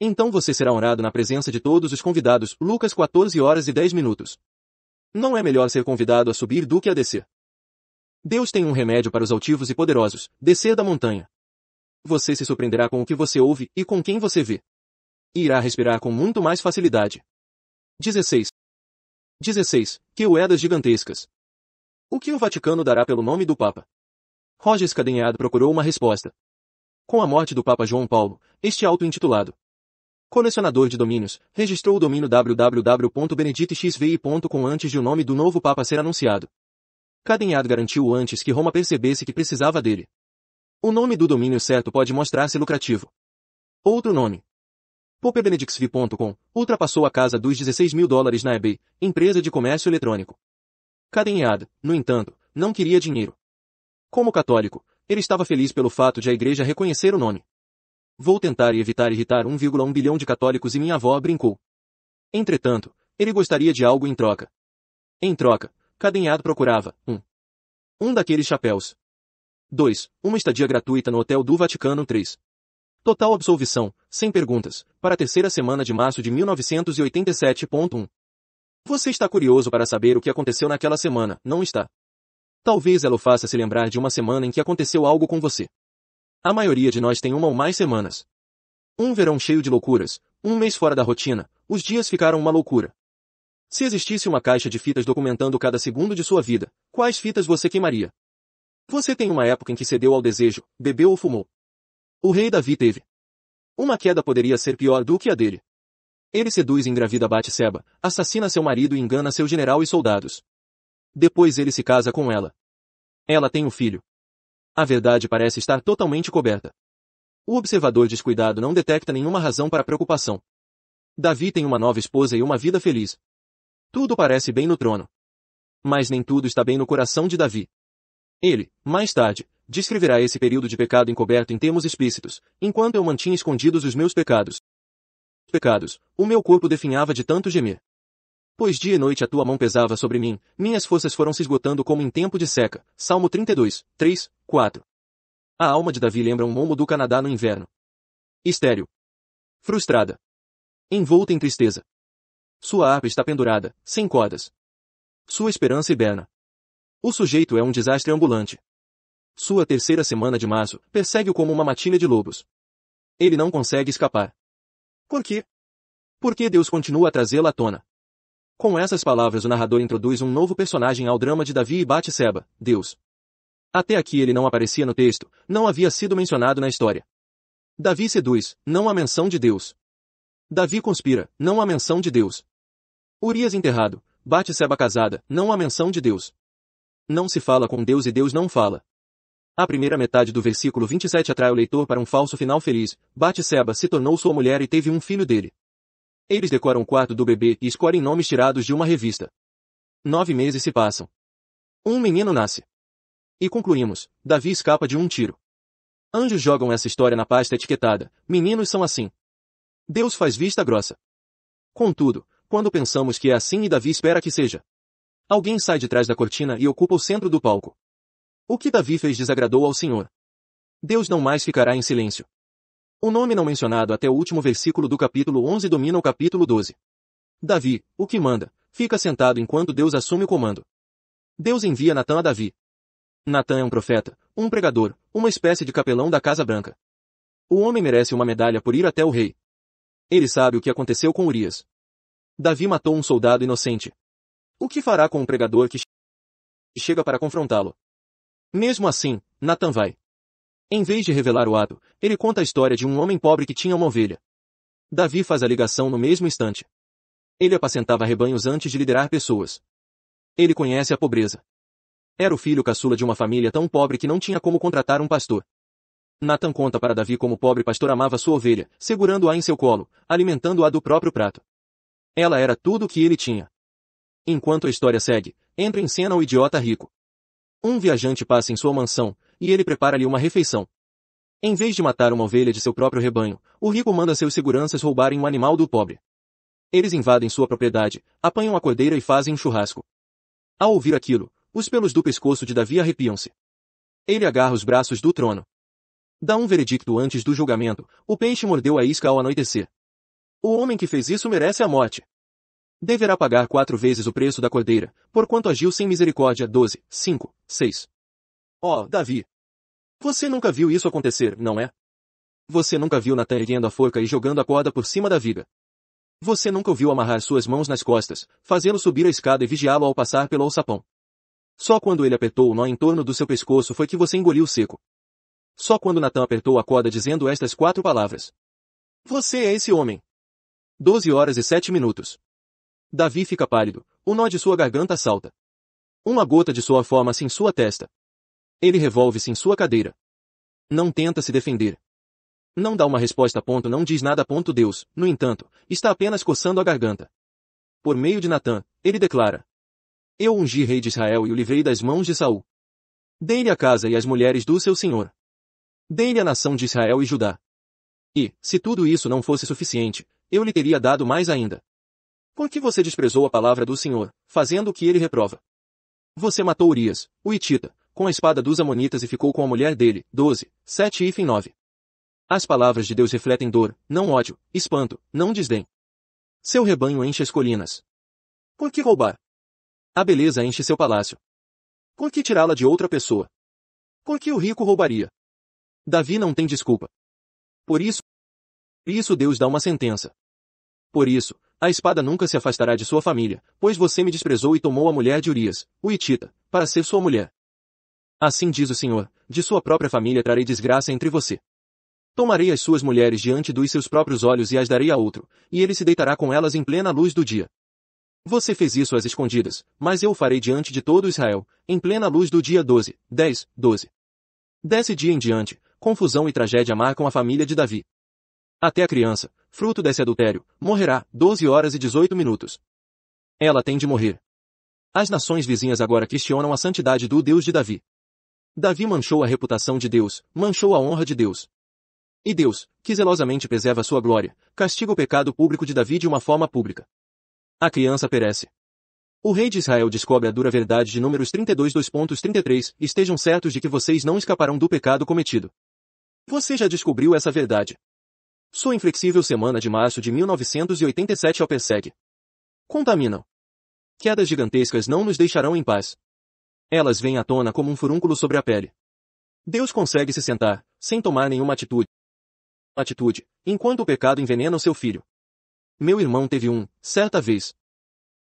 Então você será honrado na presença de todos os convidados. Lucas 14 horas e 10 minutos. Não é melhor ser convidado a subir do que a descer. Deus tem um remédio para os altivos e poderosos, descer da montanha. Você se surpreenderá com o que você ouve e com quem você vê. E irá respirar com muito mais facilidade. 16. 16. Que Queuedas gigantescas. O que o Vaticano dará pelo nome do Papa? Roger Scadenhado procurou uma resposta. Com a morte do Papa João Paulo, este auto-intitulado colecionador de domínios, registrou o domínio www.benedictxvi.com antes de o nome do novo Papa ser anunciado. Cadenhado garantiu antes que Roma percebesse que precisava dele. O nome do domínio certo pode mostrar-se lucrativo. Outro nome. popebenedictxvi.com, ultrapassou a casa dos 16 mil dólares na eBay, empresa de comércio eletrônico. Cadenhado, no entanto, não queria dinheiro. Como católico, ele estava feliz pelo fato de a igreja reconhecer o nome. Vou tentar evitar irritar 1,1 bilhão de católicos e minha avó brincou. Entretanto, ele gostaria de algo em troca. Em troca, Cadenhado procurava, 1. Um, um daqueles chapéus. 2. Uma estadia gratuita no Hotel do Vaticano 3. Total absolvição, sem perguntas, para a terceira semana de março de 1987.1. Você está curioso para saber o que aconteceu naquela semana, não está? Talvez ela o faça se lembrar de uma semana em que aconteceu algo com você. A maioria de nós tem uma ou mais semanas. Um verão cheio de loucuras, um mês fora da rotina, os dias ficaram uma loucura. Se existisse uma caixa de fitas documentando cada segundo de sua vida, quais fitas você queimaria? Você tem uma época em que cedeu ao desejo, bebeu ou fumou. O rei Davi teve. Uma queda poderia ser pior do que a dele. Ele seduz e engravida Bate-seba, assassina seu marido e engana seu general e soldados. Depois ele se casa com ela. Ela tem um filho. A verdade parece estar totalmente coberta. O observador descuidado não detecta nenhuma razão para preocupação. Davi tem uma nova esposa e uma vida feliz. Tudo parece bem no trono. Mas nem tudo está bem no coração de Davi. Ele, mais tarde, descreverá esse período de pecado encoberto em termos explícitos, enquanto eu mantinha escondidos os meus pecados. Pecados, o meu corpo definhava de tanto gemer. Pois dia e noite a tua mão pesava sobre mim, minhas forças foram se esgotando como em tempo de seca. Salmo 32, 3, 4. A alma de Davi lembra um momo do Canadá no inverno. Estéreo. Frustrada. Envolta em tristeza. Sua harpa está pendurada, sem cordas. Sua esperança hiberna. O sujeito é um desastre ambulante. Sua terceira semana de março persegue-o como uma matilha de lobos. Ele não consegue escapar. Por quê? Porque Deus continua a trazê-la à tona. Com essas palavras o narrador introduz um novo personagem ao drama de Davi e Bate-seba, Deus. Até aqui ele não aparecia no texto, não havia sido mencionado na história. Davi seduz, não há menção de Deus. Davi conspira, não há menção de Deus. Urias enterrado, Bate-seba casada, não há menção de Deus. Não se fala com Deus e Deus não fala. A primeira metade do versículo 27 atrai o leitor para um falso final feliz. Bate-seba se tornou sua mulher e teve um filho dele. Eles decoram o quarto do bebê e escolhem nomes tirados de uma revista. Nove meses se passam. Um menino nasce. E concluímos, Davi escapa de um tiro. Anjos jogam essa história na pasta etiquetada, meninos são assim. Deus faz vista grossa. Contudo, quando pensamos que é assim e Davi espera que seja. Alguém sai de trás da cortina e ocupa o centro do palco. O que Davi fez desagradou ao Senhor. Deus não mais ficará em silêncio. O nome não mencionado até o último versículo do capítulo 11 domina o capítulo 12. Davi, o que manda, fica sentado enquanto Deus assume o comando. Deus envia Natan a Davi, Natan é um profeta, um pregador, uma espécie de capelão da Casa Branca. O homem merece uma medalha por ir até o rei. Ele sabe o que aconteceu com Urias. Davi matou um soldado inocente. O que fará com um pregador que chega para confrontá-lo? Mesmo assim, Natan vai. Em vez de revelar o ato, ele conta a história de um homem pobre que tinha uma ovelha. Davi faz a ligação no mesmo instante. Ele apacentava rebanhos antes de liderar pessoas. Ele conhece a pobreza. Era o filho caçula de uma família tão pobre que não tinha como contratar um pastor. Natan conta para Davi como o pobre pastor amava sua ovelha, segurando-a em seu colo, alimentando-a do próprio prato. Ela era tudo o que ele tinha. Enquanto a história segue, entra em cena o idiota rico. Um viajante passa em sua mansão, e ele prepara-lhe uma refeição. Em vez de matar uma ovelha de seu próprio rebanho, o rico manda seus seguranças roubarem um animal do pobre. Eles invadem sua propriedade, apanham a cordeira e fazem um churrasco. Ao ouvir aquilo, os pelos do pescoço de Davi arrepiam-se. Ele agarra os braços do trono. Dá um veredicto antes do julgamento, o peixe mordeu a isca ao anoitecer. O homem que fez isso merece a morte. Deverá pagar quatro vezes o preço da cordeira, porquanto agiu sem misericórdia 12, 5, 6. Oh, Davi! Você nunca viu isso acontecer, não é? Você nunca viu Natan erguendo a forca e jogando a corda por cima da viga. Você nunca ouviu amarrar suas mãos nas costas, fazê-lo subir a escada e vigiá-lo ao passar pelo alçapão. Só quando ele apertou o nó em torno do seu pescoço foi que você engoliu seco. Só quando Natan apertou a corda dizendo estas quatro palavras. Você é esse homem. Doze horas e sete minutos. Davi fica pálido, o nó de sua garganta salta. Uma gota de sua forma-se assim em sua testa. Ele revolve-se em sua cadeira. Não tenta se defender. Não dá uma resposta. Ponto, não diz nada. Ponto, Deus, no entanto, está apenas coçando a garganta. Por meio de Natan, ele declara, eu ungi rei de Israel e o livrei das mãos de Saul. Dei-lhe a casa e as mulheres do seu senhor. Dei-lhe a nação de Israel e Judá. E, se tudo isso não fosse suficiente, eu lhe teria dado mais ainda. Por que você desprezou a palavra do Senhor, fazendo o que ele reprova? Você matou Urias, o Itita, com a espada dos Amonitas e ficou com a mulher dele, 12, 7 e fim 9. As palavras de Deus refletem dor, não ódio, espanto, não desdém. Seu rebanho enche as colinas. Por que roubar? A ah, beleza enche seu palácio. Por que tirá-la de outra pessoa? Por que o rico roubaria? Davi não tem desculpa. Por isso, isso Deus dá uma sentença. Por isso, a espada nunca se afastará de sua família, pois você me desprezou e tomou a mulher de Urias, o Itita, para ser sua mulher. Assim diz o Senhor, de sua própria família trarei desgraça entre você. Tomarei as suas mulheres diante dos seus próprios olhos e as darei a outro, e ele se deitará com elas em plena luz do dia. Você fez isso às escondidas, mas eu o farei diante de todo Israel, em plena luz do dia 12, 10, 12. Desse dia em diante, confusão e tragédia marcam a família de Davi. Até a criança, fruto desse adultério, morrerá, 12 horas e 18 minutos. Ela tem de morrer. As nações vizinhas agora questionam a santidade do Deus de Davi. Davi manchou a reputação de Deus, manchou a honra de Deus. E Deus, que zelosamente preserva sua glória, castiga o pecado público de Davi de uma forma pública. A criança perece. O rei de Israel descobre a dura verdade de Números 32 2.33, estejam certos de que vocês não escaparão do pecado cometido. Você já descobriu essa verdade. Sua inflexível semana de março de 1987 ao persegue. Contaminam. Quedas gigantescas não nos deixarão em paz. Elas vêm à tona como um furúnculo sobre a pele. Deus consegue se sentar, sem tomar nenhuma atitude. Atitude, enquanto o pecado envenena o seu filho. Meu irmão teve um, certa vez.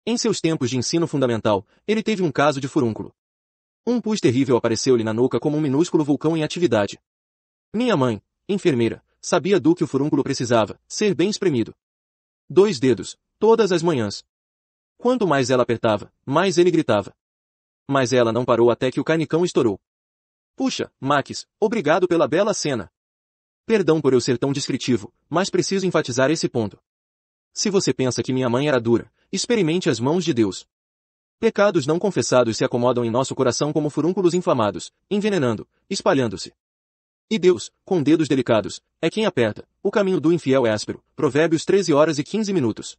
Em seus tempos de ensino fundamental, ele teve um caso de furúnculo. Um pus terrível apareceu-lhe na nuca como um minúsculo vulcão em atividade. Minha mãe, enfermeira, sabia do que o furúnculo precisava, ser bem espremido. Dois dedos, todas as manhãs. Quanto mais ela apertava, mais ele gritava. Mas ela não parou até que o canicão estourou. Puxa, Max, obrigado pela bela cena. Perdão por eu ser tão descritivo, mas preciso enfatizar esse ponto. Se você pensa que minha mãe era dura, experimente as mãos de Deus. Pecados não confessados se acomodam em nosso coração como furúnculos inflamados, envenenando, espalhando-se. E Deus, com dedos delicados, é quem aperta. O caminho do infiel é áspero. Provérbios 13 horas e 15 minutos.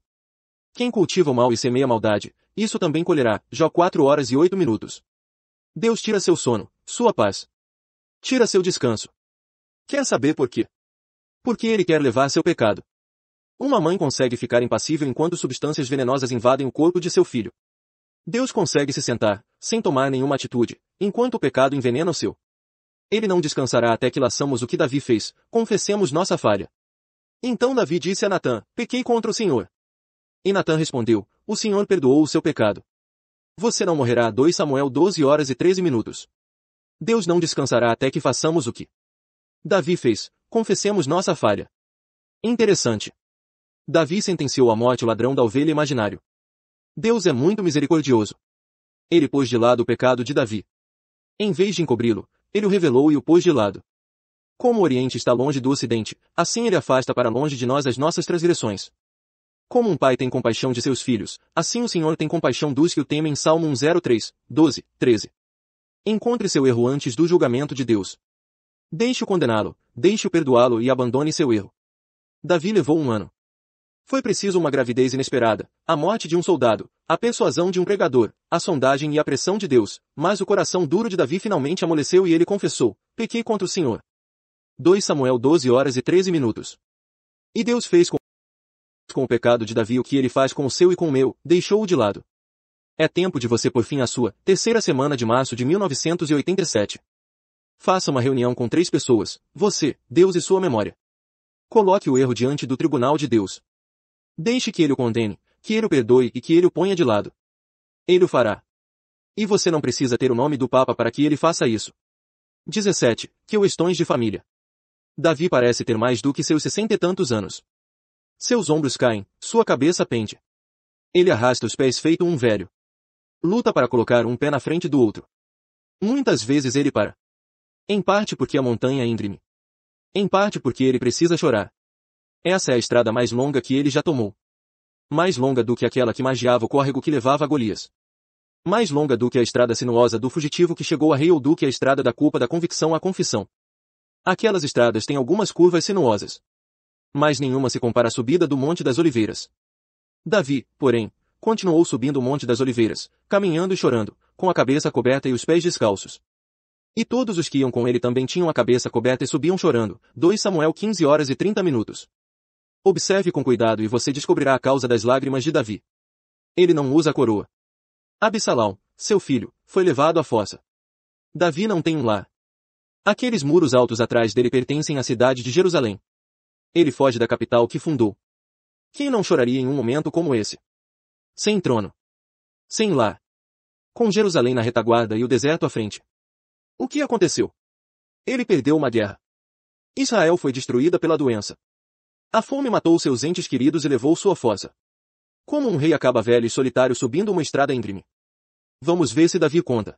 Quem cultiva o mal e semeia maldade, isso também colherá. Jó 4 horas e 8 minutos. Deus tira seu sono, sua paz. Tira seu descanso. Quer saber por quê? Porque ele quer levar seu pecado. Uma mãe consegue ficar impassível enquanto substâncias venenosas invadem o corpo de seu filho. Deus consegue se sentar, sem tomar nenhuma atitude, enquanto o pecado envenena o seu. Ele não descansará até que laçamos o que Davi fez, confessemos nossa falha. Então Davi disse a Natã, pequei contra o Senhor. E Natã respondeu, o Senhor perdoou o seu pecado. Você não morrerá 2 Samuel 12 horas e 13 minutos. Deus não descansará até que façamos o que Davi fez, confessemos nossa falha. Interessante. Davi sentenciou à morte o ladrão da ovelha imaginário. Deus é muito misericordioso. Ele pôs de lado o pecado de Davi. Em vez de encobri-lo, ele o revelou e o pôs de lado. Como o Oriente está longe do Ocidente, assim ele afasta para longe de nós as nossas transgressões. Como um pai tem compaixão de seus filhos, assim o Senhor tem compaixão dos que o temem. Salmo 103, 12, 13. Encontre seu erro antes do julgamento de Deus. Deixe-o condená-lo, deixe-o perdoá-lo e abandone seu erro. Davi levou um ano. Foi preciso uma gravidez inesperada, a morte de um soldado, a persuasão de um pregador, a sondagem e a pressão de Deus, mas o coração duro de Davi finalmente amoleceu e ele confessou, pequei contra o Senhor. 2 Samuel 12 horas e 13 minutos. E Deus fez com com o pecado de Davi o que ele faz com o seu e com o meu, deixou-o de lado. É tempo de você por fim a sua, terceira semana de março de 1987. Faça uma reunião com três pessoas, você, Deus e sua memória. Coloque o erro diante do tribunal de Deus, Deixe que ele o condene, que ele o perdoe e que ele o ponha de lado. Ele o fará. E você não precisa ter o nome do Papa para que ele faça isso. 17. Questões de família. Davi parece ter mais do que seus sessenta e tantos anos. Seus ombros caem, sua cabeça pende. Ele arrasta os pés feito um velho. Luta para colocar um pé na frente do outro. Muitas vezes ele para. Em parte porque a montanha é íngreme. Em parte porque ele precisa chorar. Essa é a estrada mais longa que ele já tomou. Mais longa do que aquela que magiava o córrego que levava a Golias. Mais longa do que a estrada sinuosa do fugitivo que chegou a rei ou do que a estrada da culpa da convicção à confissão. Aquelas estradas têm algumas curvas sinuosas. Mas nenhuma se compara à subida do Monte das Oliveiras. Davi, porém, continuou subindo o Monte das Oliveiras, caminhando e chorando, com a cabeça coberta e os pés descalços. E todos os que iam com ele também tinham a cabeça coberta e subiam chorando. 2 Samuel 15 horas e 30 minutos. Observe com cuidado e você descobrirá a causa das lágrimas de Davi. Ele não usa a coroa. Absalão, seu filho, foi levado à fossa. Davi não tem um lar. Aqueles muros altos atrás dele pertencem à cidade de Jerusalém. Ele foge da capital que fundou. Quem não choraria em um momento como esse? Sem trono. Sem lar. Com Jerusalém na retaguarda e o deserto à frente. O que aconteceu? Ele perdeu uma guerra. Israel foi destruída pela doença. A fome matou seus entes queridos e levou sua fossa. Como um rei acaba velho e solitário subindo uma estrada íngreme. Vamos ver se Davi conta.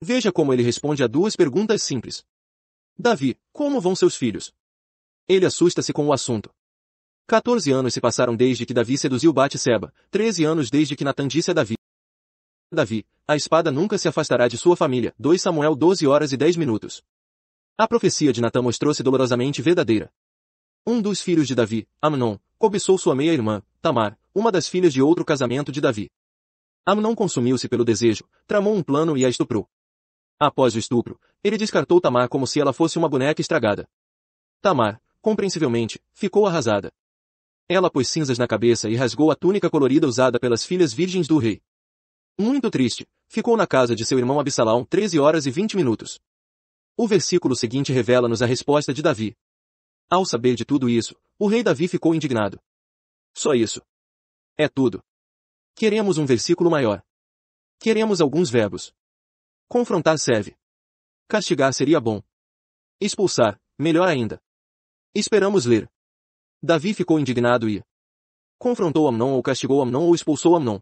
Veja como ele responde a duas perguntas simples. Davi, como vão seus filhos? Ele assusta-se com o assunto. 14 anos se passaram desde que Davi seduziu Bate-seba, 13 anos desde que Natan disse a Davi. Davi, a espada nunca se afastará de sua família. 2 Samuel 12 horas e 10 minutos. A profecia de Natan mostrou-se dolorosamente verdadeira. Um dos filhos de Davi, Amnon, cobiçou sua meia-irmã, Tamar, uma das filhas de outro casamento de Davi. Amnon consumiu-se pelo desejo, tramou um plano e a estuprou. Após o estupro, ele descartou Tamar como se ela fosse uma boneca estragada. Tamar, compreensivelmente, ficou arrasada. Ela pôs cinzas na cabeça e rasgou a túnica colorida usada pelas filhas virgens do rei. Muito triste, ficou na casa de seu irmão Absalão 13 horas e 20 minutos. O versículo seguinte revela-nos a resposta de Davi. Ao saber de tudo isso, o rei Davi ficou indignado. Só isso. É tudo. Queremos um versículo maior. Queremos alguns verbos. Confrontar serve. Castigar seria bom. Expulsar, melhor ainda. Esperamos ler. Davi ficou indignado e confrontou Amnon ou castigou Amnon ou expulsou Amnon.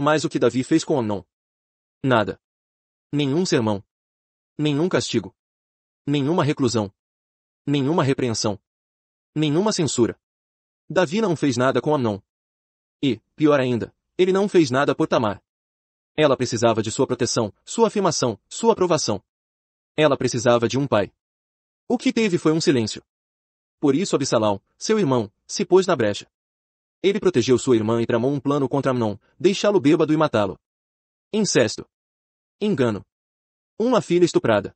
Mas o que Davi fez com Amnon? Nada. Nenhum sermão. Nenhum castigo. Nenhuma reclusão nenhuma repreensão, nenhuma censura. Davi não fez nada com Amnon. E, pior ainda, ele não fez nada por Tamar. Ela precisava de sua proteção, sua afirmação, sua aprovação. Ela precisava de um pai. O que teve foi um silêncio. Por isso Absalão, seu irmão, se pôs na brecha. Ele protegeu sua irmã e tramou um plano contra Amnon, deixá-lo bêbado e matá-lo. Incesto. Engano. Uma filha estuprada.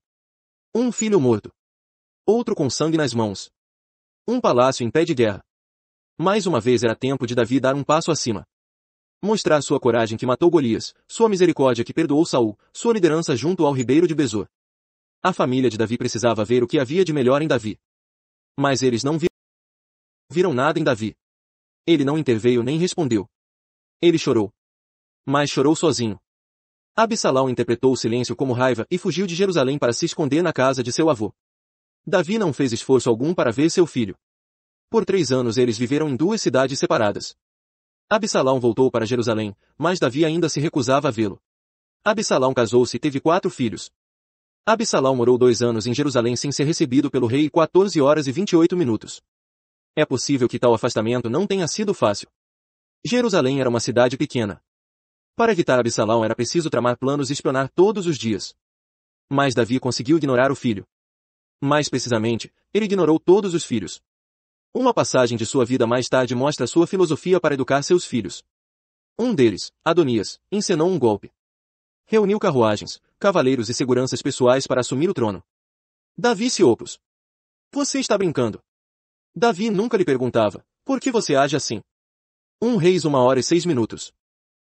Um filho morto outro com sangue nas mãos. Um palácio em pé de guerra. Mais uma vez era tempo de Davi dar um passo acima. Mostrar sua coragem que matou Golias, sua misericórdia que perdoou Saul, sua liderança junto ao ribeiro de Bezor. A família de Davi precisava ver o que havia de melhor em Davi. Mas eles não viram nada em Davi. Ele não interveio nem respondeu. Ele chorou. Mas chorou sozinho. Absalão interpretou o silêncio como raiva e fugiu de Jerusalém para se esconder na casa de seu avô. Davi não fez esforço algum para ver seu filho. Por três anos eles viveram em duas cidades separadas. Absalão voltou para Jerusalém, mas Davi ainda se recusava a vê-lo. Absalão casou-se e teve quatro filhos. Absalão morou dois anos em Jerusalém sem ser recebido pelo rei 14 horas e 28 minutos. É possível que tal afastamento não tenha sido fácil. Jerusalém era uma cidade pequena. Para evitar Absalão era preciso tramar planos e espionar todos os dias. Mas Davi conseguiu ignorar o filho. Mais precisamente, ele ignorou todos os filhos. Uma passagem de sua vida mais tarde mostra sua filosofia para educar seus filhos. Um deles, Adonias, encenou um golpe. Reuniu carruagens, cavaleiros e seguranças pessoais para assumir o trono. Davi se opôs. Você está brincando. Davi nunca lhe perguntava, por que você age assim? Um Reis uma hora e seis minutos.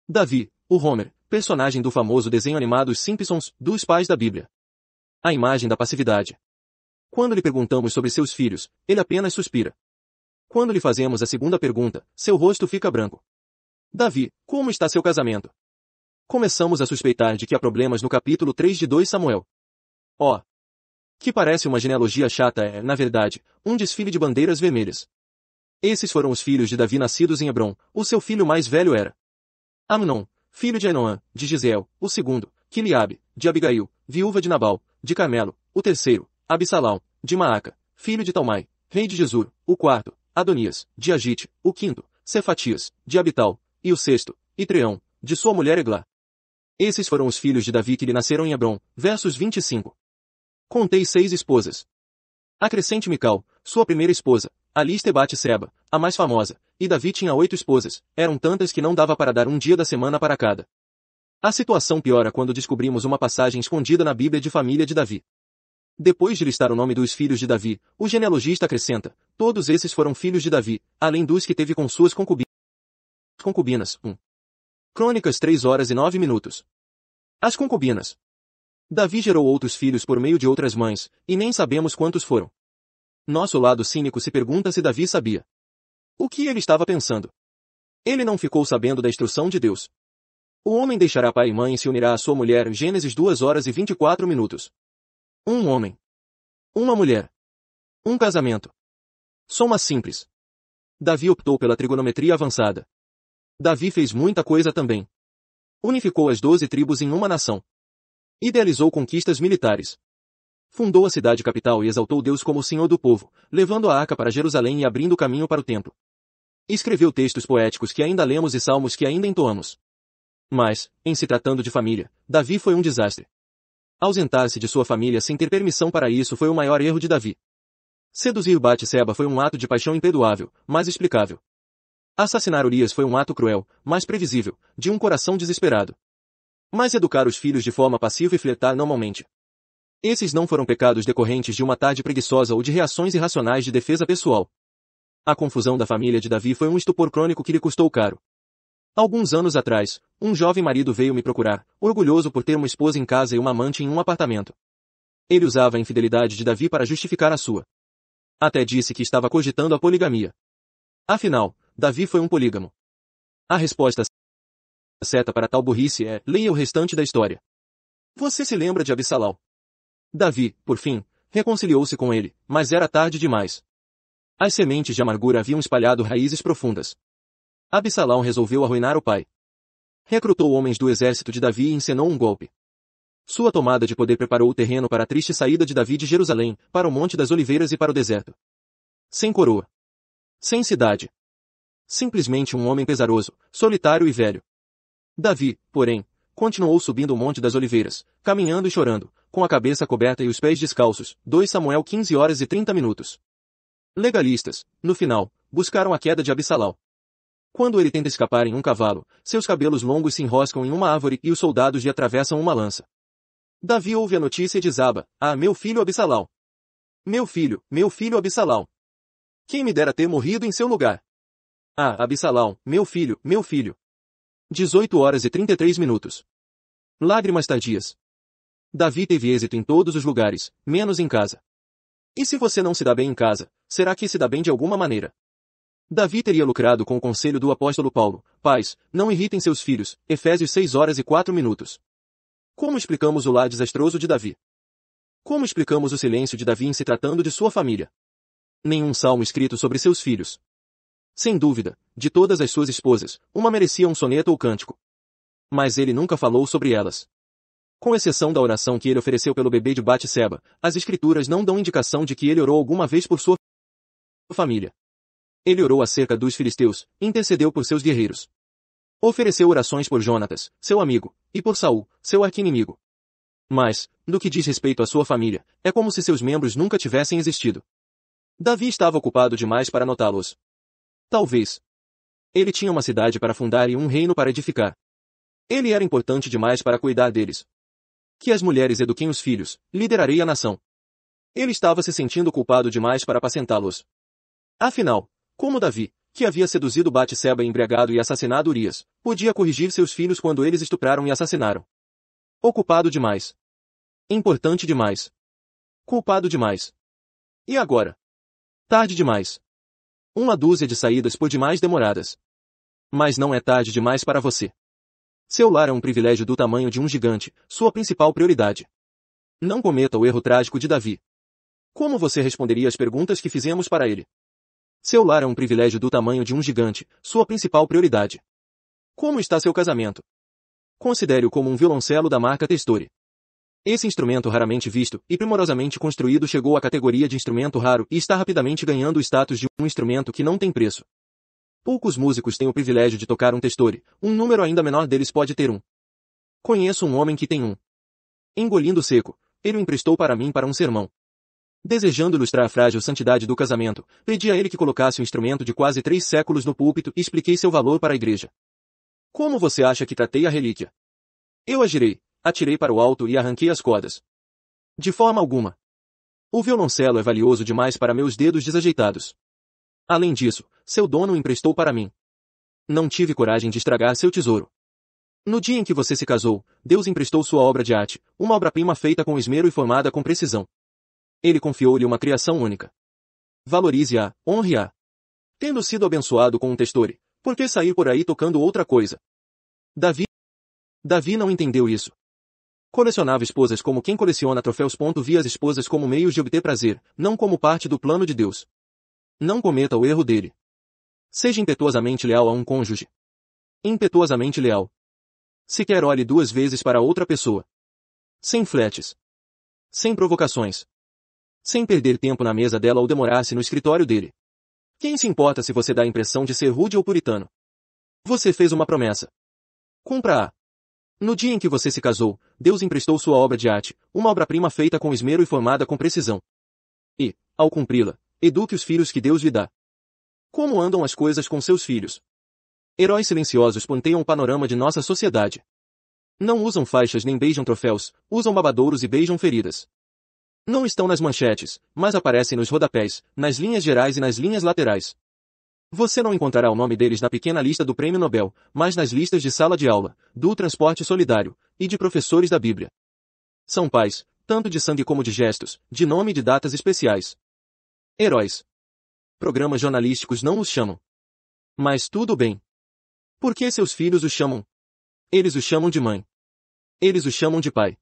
Davi, o Homer, personagem do famoso desenho animado Os Simpsons, dos pais da Bíblia. A imagem da passividade. Quando lhe perguntamos sobre seus filhos, ele apenas suspira. Quando lhe fazemos a segunda pergunta, seu rosto fica branco. Davi, como está seu casamento? Começamos a suspeitar de que há problemas no capítulo 3 de 2 Samuel. Ó! Oh, que parece uma genealogia chata é, na verdade, um desfile de bandeiras vermelhas. Esses foram os filhos de Davi nascidos em Hebron, o seu filho mais velho era Amnon, filho de Enoã, de Gisel, o segundo, Quiliabe, de Abigail, viúva de Nabal, de Carmelo, o terceiro, Absalão, de Maaca, filho de Talmai, rei de Jesur, o quarto, Adonias, de Agite, o quinto, Cefatias, de Abital, e o sexto, Itreão, de sua mulher Eglá. Esses foram os filhos de Davi que lhe nasceram em Hebron, versos 25. Contei seis esposas. Acrescente Mical, sua primeira esposa, Alice Bate Seba, a mais famosa, e Davi tinha oito esposas, eram tantas que não dava para dar um dia da semana para cada. A situação piora quando descobrimos uma passagem escondida na Bíblia de família de Davi. Depois de listar o nome dos filhos de Davi, o genealogista acrescenta, todos esses foram filhos de Davi, além dos que teve com suas concubinas. Concubinas, 1. Crônicas 3 horas e 9 minutos. As concubinas. Davi gerou outros filhos por meio de outras mães, e nem sabemos quantos foram. Nosso lado cínico se pergunta se Davi sabia. O que ele estava pensando? Ele não ficou sabendo da instrução de Deus. O homem deixará pai e mãe e se unirá à sua mulher, Gênesis 2 horas e 24 minutos. Um homem. Uma mulher. Um casamento. Soma simples. Davi optou pela trigonometria avançada. Davi fez muita coisa também. Unificou as doze tribos em uma nação. Idealizou conquistas militares. Fundou a cidade capital e exaltou Deus como Senhor do povo, levando a arca para Jerusalém e abrindo o caminho para o templo. Escreveu textos poéticos que ainda lemos e salmos que ainda entoamos. Mas, em se tratando de família, Davi foi um desastre. Ausentar-se de sua família sem ter permissão para isso foi o maior erro de Davi. Seduzir Bate-seba foi um ato de paixão imperdoável, mas explicável. Assassinar Urias foi um ato cruel, mas previsível, de um coração desesperado. Mas educar os filhos de forma passiva e flertar normalmente. Esses não foram pecados decorrentes de uma tarde preguiçosa ou de reações irracionais de defesa pessoal. A confusão da família de Davi foi um estupor crônico que lhe custou caro. Alguns anos atrás, um jovem marido veio me procurar, orgulhoso por ter uma esposa em casa e uma amante em um apartamento. Ele usava a infidelidade de Davi para justificar a sua. Até disse que estava cogitando a poligamia. Afinal, Davi foi um polígamo. A resposta certa para tal burrice é, leia o restante da história. Você se lembra de Abissalau. Davi, por fim, reconciliou-se com ele, mas era tarde demais. As sementes de amargura haviam espalhado raízes profundas. Absalão resolveu arruinar o pai. Recrutou homens do exército de Davi e encenou um golpe. Sua tomada de poder preparou o terreno para a triste saída de Davi de Jerusalém, para o Monte das Oliveiras e para o deserto. Sem coroa. Sem cidade. Simplesmente um homem pesaroso, solitário e velho. Davi, porém, continuou subindo o Monte das Oliveiras, caminhando e chorando, com a cabeça coberta e os pés descalços, 2 Samuel 15 horas e 30 minutos. Legalistas, no final, buscaram a queda de Absalão. Quando ele tenta escapar em um cavalo, seus cabelos longos se enroscam em uma árvore e os soldados lhe atravessam uma lança. Davi ouve a notícia e desaba, Ah, meu filho Abissalau! Meu filho, meu filho Abissalau! Quem me dera ter morrido em seu lugar? Ah, Abissalau, meu filho, meu filho! 18 horas e 33 minutos. Lágrimas tardias. Davi teve êxito em todos os lugares, menos em casa. E se você não se dá bem em casa, será que se dá bem de alguma maneira? Davi teria lucrado com o conselho do apóstolo Paulo, pais, não irritem seus filhos, Efésios 6 horas e 4 minutos. Como explicamos o lar desastroso de Davi? Como explicamos o silêncio de Davi em se tratando de sua família? Nenhum salmo escrito sobre seus filhos. Sem dúvida, de todas as suas esposas, uma merecia um soneto ou cântico. Mas ele nunca falou sobre elas. Com exceção da oração que ele ofereceu pelo bebê de Bate-seba, as escrituras não dão indicação de que ele orou alguma vez por sua família. Ele orou acerca dos filisteus, intercedeu por seus guerreiros. Ofereceu orações por Jonatas, seu amigo, e por Saul, seu arquinimigo. Mas, no que diz respeito à sua família, é como se seus membros nunca tivessem existido. Davi estava ocupado demais para notá-los. Talvez. Ele tinha uma cidade para fundar e um reino para edificar. Ele era importante demais para cuidar deles. Que as mulheres eduquem os filhos, liderarei a nação. Ele estava se sentindo culpado demais para apacentá-los. Afinal, como Davi, que havia seduzido Bate-seba embriagado e assassinado Urias, podia corrigir seus filhos quando eles estupraram e assassinaram. Ocupado demais. Importante demais. Culpado demais. E agora? Tarde demais. Uma dúzia de saídas por demais demoradas. Mas não é tarde demais para você. Seu lar é um privilégio do tamanho de um gigante, sua principal prioridade. Não cometa o erro trágico de Davi. Como você responderia às perguntas que fizemos para ele? Seu lar é um privilégio do tamanho de um gigante, sua principal prioridade. Como está seu casamento? Considere-o como um violoncelo da marca Testore. Esse instrumento raramente visto e primorosamente construído chegou à categoria de instrumento raro e está rapidamente ganhando o status de um instrumento que não tem preço. Poucos músicos têm o privilégio de tocar um testore, um número ainda menor deles pode ter um. Conheço um homem que tem um. Engolindo seco, ele o emprestou para mim para um sermão. Desejando ilustrar a frágil santidade do casamento, pedi a ele que colocasse um instrumento de quase três séculos no púlpito e expliquei seu valor para a igreja. Como você acha que tratei a relíquia? Eu agirei, atirei para o alto e arranquei as cordas. De forma alguma. O violoncelo é valioso demais para meus dedos desajeitados. Além disso, seu dono o emprestou para mim. Não tive coragem de estragar seu tesouro. No dia em que você se casou, Deus emprestou sua obra de arte, uma obra-prima feita com esmero e formada com precisão. Ele confiou-lhe uma criação única. Valorize-a, honre-a. Tendo sido abençoado com um testore, por que sair por aí tocando outra coisa? Davi Davi não entendeu isso. Colecionava esposas como quem coleciona troféus. Via as esposas como meios de obter prazer, não como parte do plano de Deus. Não cometa o erro dele. Seja impetuosamente leal a um cônjuge. Impetuosamente leal. Sequer olhe duas vezes para outra pessoa. Sem fletes. Sem provocações. Sem perder tempo na mesa dela ou demorar-se no escritório dele. Quem se importa se você dá a impressão de ser rude ou puritano? Você fez uma promessa. cumpra a No dia em que você se casou, Deus emprestou sua obra de arte, uma obra-prima feita com esmero e formada com precisão. E, ao cumpri-la, eduque os filhos que Deus lhe dá. Como andam as coisas com seus filhos? Heróis silenciosos ponteiam o panorama de nossa sociedade. Não usam faixas nem beijam troféus, usam babadouros e beijam feridas. Não estão nas manchetes, mas aparecem nos rodapés, nas linhas gerais e nas linhas laterais. Você não encontrará o nome deles na pequena lista do Prêmio Nobel, mas nas listas de sala de aula, do transporte solidário, e de professores da Bíblia. São pais, tanto de sangue como de gestos, de nome e de datas especiais. Heróis. Programas jornalísticos não os chamam. Mas tudo bem. Por que seus filhos os chamam? Eles os chamam de mãe. Eles os chamam de pai.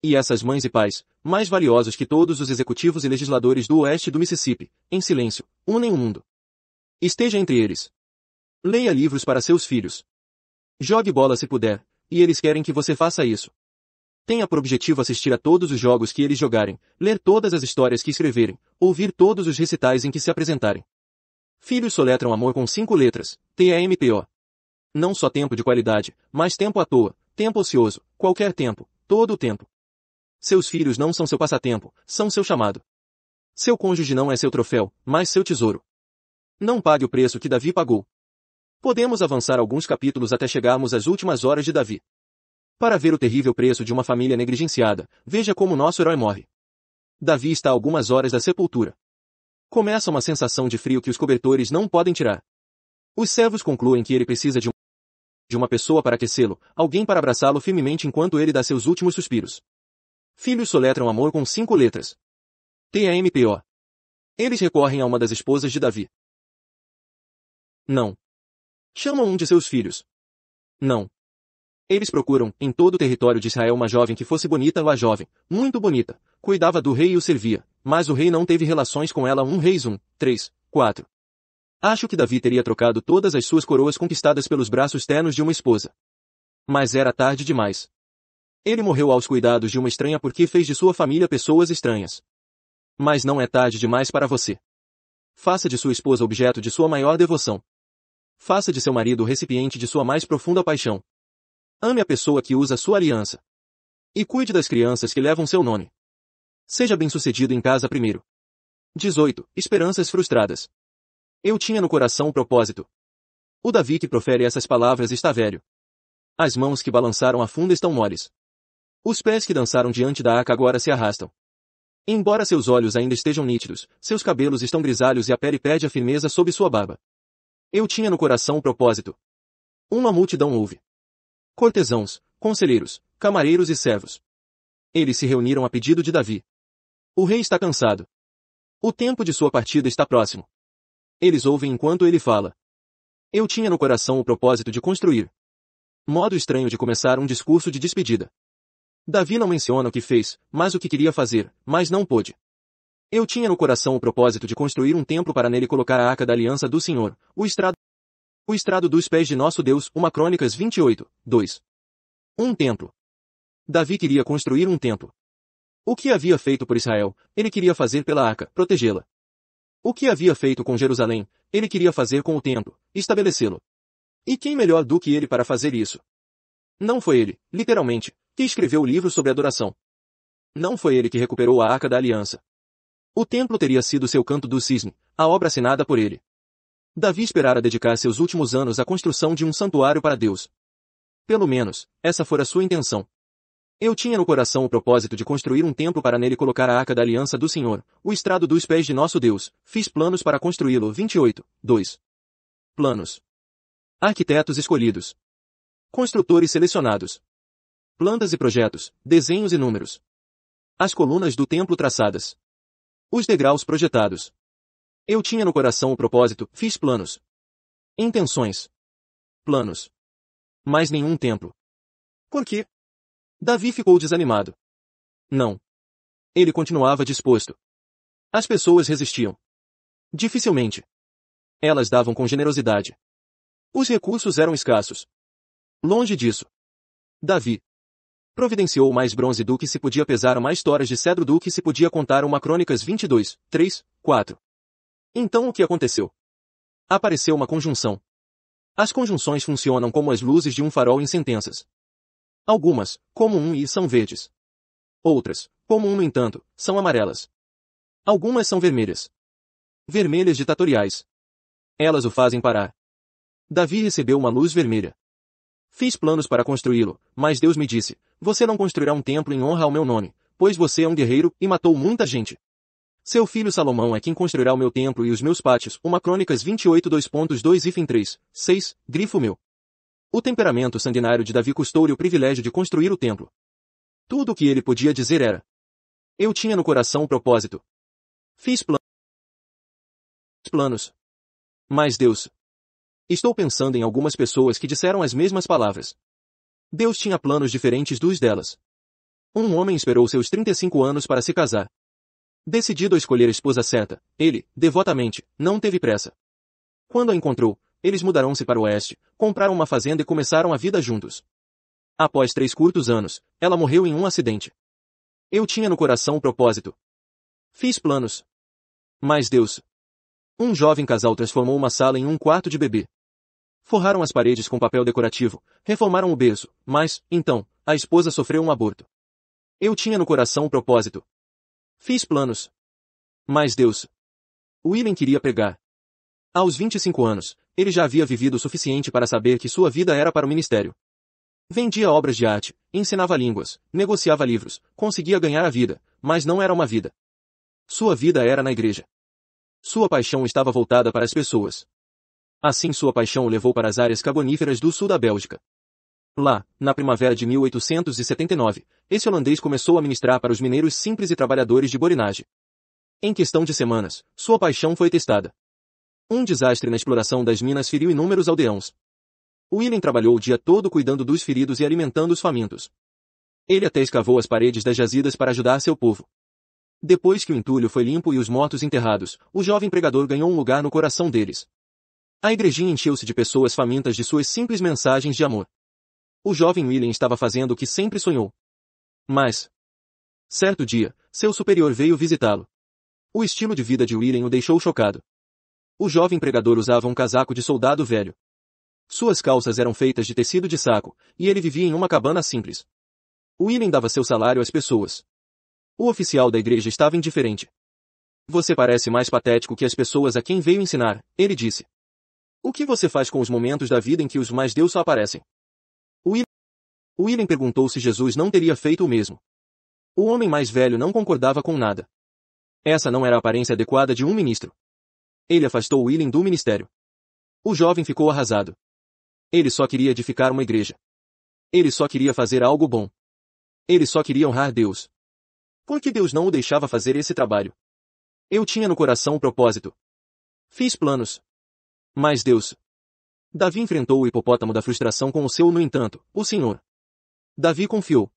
E essas mães e pais, mais valiosos que todos os executivos e legisladores do oeste do Mississippi, em silêncio, unem o mundo. Esteja entre eles. Leia livros para seus filhos. Jogue bola se puder, e eles querem que você faça isso. Tenha por objetivo assistir a todos os jogos que eles jogarem, ler todas as histórias que escreverem, ouvir todos os recitais em que se apresentarem. Filhos soletram amor com cinco letras, T-A-M-P-O. Não só tempo de qualidade, mas tempo à toa, tempo ocioso, qualquer tempo, todo o tempo. Seus filhos não são seu passatempo, são seu chamado. Seu cônjuge não é seu troféu, mas seu tesouro. Não pague o preço que Davi pagou. Podemos avançar alguns capítulos até chegarmos às últimas horas de Davi. Para ver o terrível preço de uma família negligenciada, veja como nosso herói morre. Davi está a algumas horas da sepultura. Começa uma sensação de frio que os cobertores não podem tirar. Os servos concluem que ele precisa de, de uma pessoa para aquecê-lo, alguém para abraçá-lo firmemente enquanto ele dá seus últimos suspiros. Filhos soletram amor com cinco letras. T-A-M-P-O. Eles recorrem a uma das esposas de Davi. Não. Chamam um de seus filhos. Não. Eles procuram, em todo o território de Israel, uma jovem que fosse bonita a jovem, muito bonita, cuidava do rei e o servia, mas o rei não teve relações com ela. um Reis um, três, quatro. Acho que Davi teria trocado todas as suas coroas conquistadas pelos braços ternos de uma esposa. Mas era tarde demais. Ele morreu aos cuidados de uma estranha porque fez de sua família pessoas estranhas. Mas não é tarde demais para você. Faça de sua esposa objeto de sua maior devoção. Faça de seu marido o recipiente de sua mais profunda paixão. Ame a pessoa que usa sua aliança. E cuide das crianças que levam seu nome. Seja bem-sucedido em casa primeiro. 18. Esperanças frustradas. Eu tinha no coração o propósito. O Davi que profere essas palavras está velho. As mãos que balançaram a funda estão moles. Os pés que dançaram diante da arca agora se arrastam. Embora seus olhos ainda estejam nítidos, seus cabelos estão grisalhos e a pele perde a firmeza sob sua barba. Eu tinha no coração o propósito. Uma multidão houve. Cortesãos, conselheiros, camareiros e servos. Eles se reuniram a pedido de Davi. O rei está cansado. O tempo de sua partida está próximo. Eles ouvem enquanto ele fala. Eu tinha no coração o propósito de construir. Modo estranho de começar um discurso de despedida. Davi não menciona o que fez, mas o que queria fazer, mas não pôde. Eu tinha no coração o propósito de construir um templo para nele colocar a arca da aliança do Senhor, o estrado, o estrado dos pés de nosso Deus, Uma Crônicas 28, 2. Um templo. Davi queria construir um templo. O que havia feito por Israel, ele queria fazer pela arca, protegê-la. O que havia feito com Jerusalém, ele queria fazer com o templo, estabelecê-lo. E quem melhor do que ele para fazer isso? Não foi ele, literalmente, que escreveu o livro sobre adoração. Não foi ele que recuperou a Arca da Aliança. O templo teria sido seu canto do cisne, a obra assinada por ele. Davi esperara dedicar seus últimos anos à construção de um santuário para Deus. Pelo menos, essa fora sua intenção. Eu tinha no coração o propósito de construir um templo para nele colocar a arca da aliança do Senhor, o estrado dos pés de nosso Deus. Fiz planos para construí-lo. 28. 2. Planos. Arquitetos escolhidos. Construtores selecionados plantas e projetos, desenhos e números. As colunas do templo traçadas. Os degraus projetados. Eu tinha no coração o propósito, fiz planos. Intenções. Planos. Mas nenhum templo. Por quê? Davi ficou desanimado. Não. Ele continuava disposto. As pessoas resistiam. Dificilmente. Elas davam com generosidade. Os recursos eram escassos. Longe disso. Davi providenciou mais bronze do que se podia pesar mais toras de cedro do que se podia contar uma Crônicas 22, 3, 4. Então o que aconteceu? Apareceu uma conjunção. As conjunções funcionam como as luzes de um farol em sentenças. Algumas, como um e são verdes. Outras, como um no entanto, são amarelas. Algumas são vermelhas. Vermelhas ditatoriais. Elas o fazem parar. Davi recebeu uma luz vermelha. Fiz planos para construí-lo, mas Deus me disse, você não construirá um templo em honra ao meu nome, pois você é um guerreiro e matou muita gente. Seu filho Salomão é quem construirá o meu templo e os meus pátios. Uma Crônicas 28 2.2 e fim 3, 6, grifo meu. O temperamento sanguinário de Davi custou-lhe o privilégio de construir o templo. Tudo o que ele podia dizer era. Eu tinha no coração o propósito. Fiz planos. Mas Deus Estou pensando em algumas pessoas que disseram as mesmas palavras. Deus tinha planos diferentes dos delas. Um homem esperou seus 35 anos para se casar. Decidido a escolher a esposa certa, ele, devotamente, não teve pressa. Quando a encontrou, eles mudaram-se para o oeste, compraram uma fazenda e começaram a vida juntos. Após três curtos anos, ela morreu em um acidente. Eu tinha no coração o propósito. Fiz planos. Mas Deus. Um jovem casal transformou uma sala em um quarto de bebê forraram as paredes com papel decorativo, reformaram o berço, mas, então, a esposa sofreu um aborto. Eu tinha no coração o propósito. Fiz planos. Mas Deus. William queria pregar. Aos 25 anos, ele já havia vivido o suficiente para saber que sua vida era para o ministério. Vendia obras de arte, ensinava línguas, negociava livros, conseguia ganhar a vida, mas não era uma vida. Sua vida era na igreja. Sua paixão estava voltada para as pessoas, Assim sua paixão o levou para as áreas carboníferas do sul da Bélgica. Lá, na primavera de 1879, esse holandês começou a ministrar para os mineiros simples e trabalhadores de borinagem. Em questão de semanas, sua paixão foi testada. Um desastre na exploração das minas feriu inúmeros aldeãos. William trabalhou o dia todo cuidando dos feridos e alimentando os famintos. Ele até escavou as paredes das jazidas para ajudar seu povo. Depois que o entulho foi limpo e os mortos enterrados, o jovem pregador ganhou um lugar no coração deles. A igrejinha encheu-se de pessoas famintas de suas simples mensagens de amor. O jovem William estava fazendo o que sempre sonhou. Mas, certo dia, seu superior veio visitá-lo. O estilo de vida de William o deixou chocado. O jovem pregador usava um casaco de soldado velho. Suas calças eram feitas de tecido de saco, e ele vivia em uma cabana simples. William dava seu salário às pessoas. O oficial da igreja estava indiferente. Você parece mais patético que as pessoas a quem veio ensinar, ele disse. O que você faz com os momentos da vida em que os mais Deus só aparecem? William perguntou se Jesus não teria feito o mesmo. O homem mais velho não concordava com nada. Essa não era a aparência adequada de um ministro. Ele afastou William do ministério. O jovem ficou arrasado. Ele só queria edificar uma igreja. Ele só queria fazer algo bom. Ele só queria honrar Deus. Por que Deus não o deixava fazer esse trabalho? Eu tinha no coração o propósito. Fiz planos, mas Deus. Davi enfrentou o hipopótamo da frustração com o seu, no entanto, o Senhor. Davi confiou.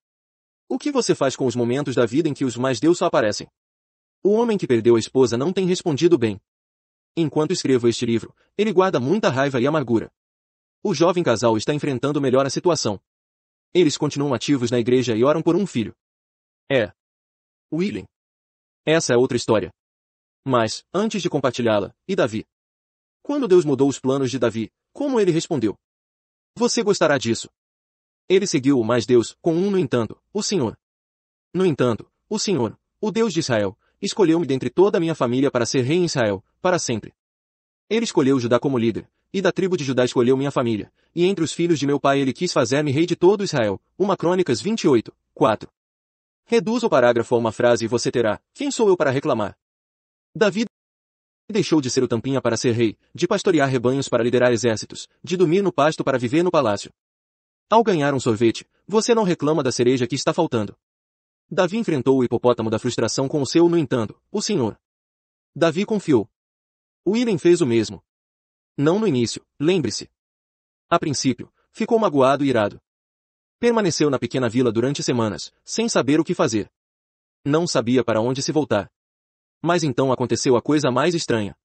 O que você faz com os momentos da vida em que os mais Deus só aparecem? O homem que perdeu a esposa não tem respondido bem. Enquanto escrevo este livro, ele guarda muita raiva e amargura. O jovem casal está enfrentando melhor a situação. Eles continuam ativos na igreja e oram por um filho. É. William. Essa é outra história. Mas, antes de compartilhá-la, e Davi, quando Deus mudou os planos de Davi, como ele respondeu? Você gostará disso. Ele seguiu-o mais Deus, com um no entanto, o Senhor. No entanto, o Senhor, o Deus de Israel, escolheu-me dentre toda a minha família para ser rei em Israel, para sempre. Ele escolheu Judá como líder, e da tribo de Judá escolheu minha família, e entre os filhos de meu pai ele quis fazer-me rei de todo Israel. Uma Crônicas 28, 4. Reduz o parágrafo a uma frase e você terá, quem sou eu para reclamar? Davi deixou de ser o tampinha para ser rei, de pastorear rebanhos para liderar exércitos, de dormir no pasto para viver no palácio. Ao ganhar um sorvete, você não reclama da cereja que está faltando. Davi enfrentou o hipopótamo da frustração com o seu, no entanto, o senhor. Davi confiou. William fez o mesmo. Não no início, lembre-se. A princípio, ficou magoado e irado. Permaneceu na pequena vila durante semanas, sem saber o que fazer. Não sabia para onde se voltar. Mas então aconteceu a coisa mais estranha.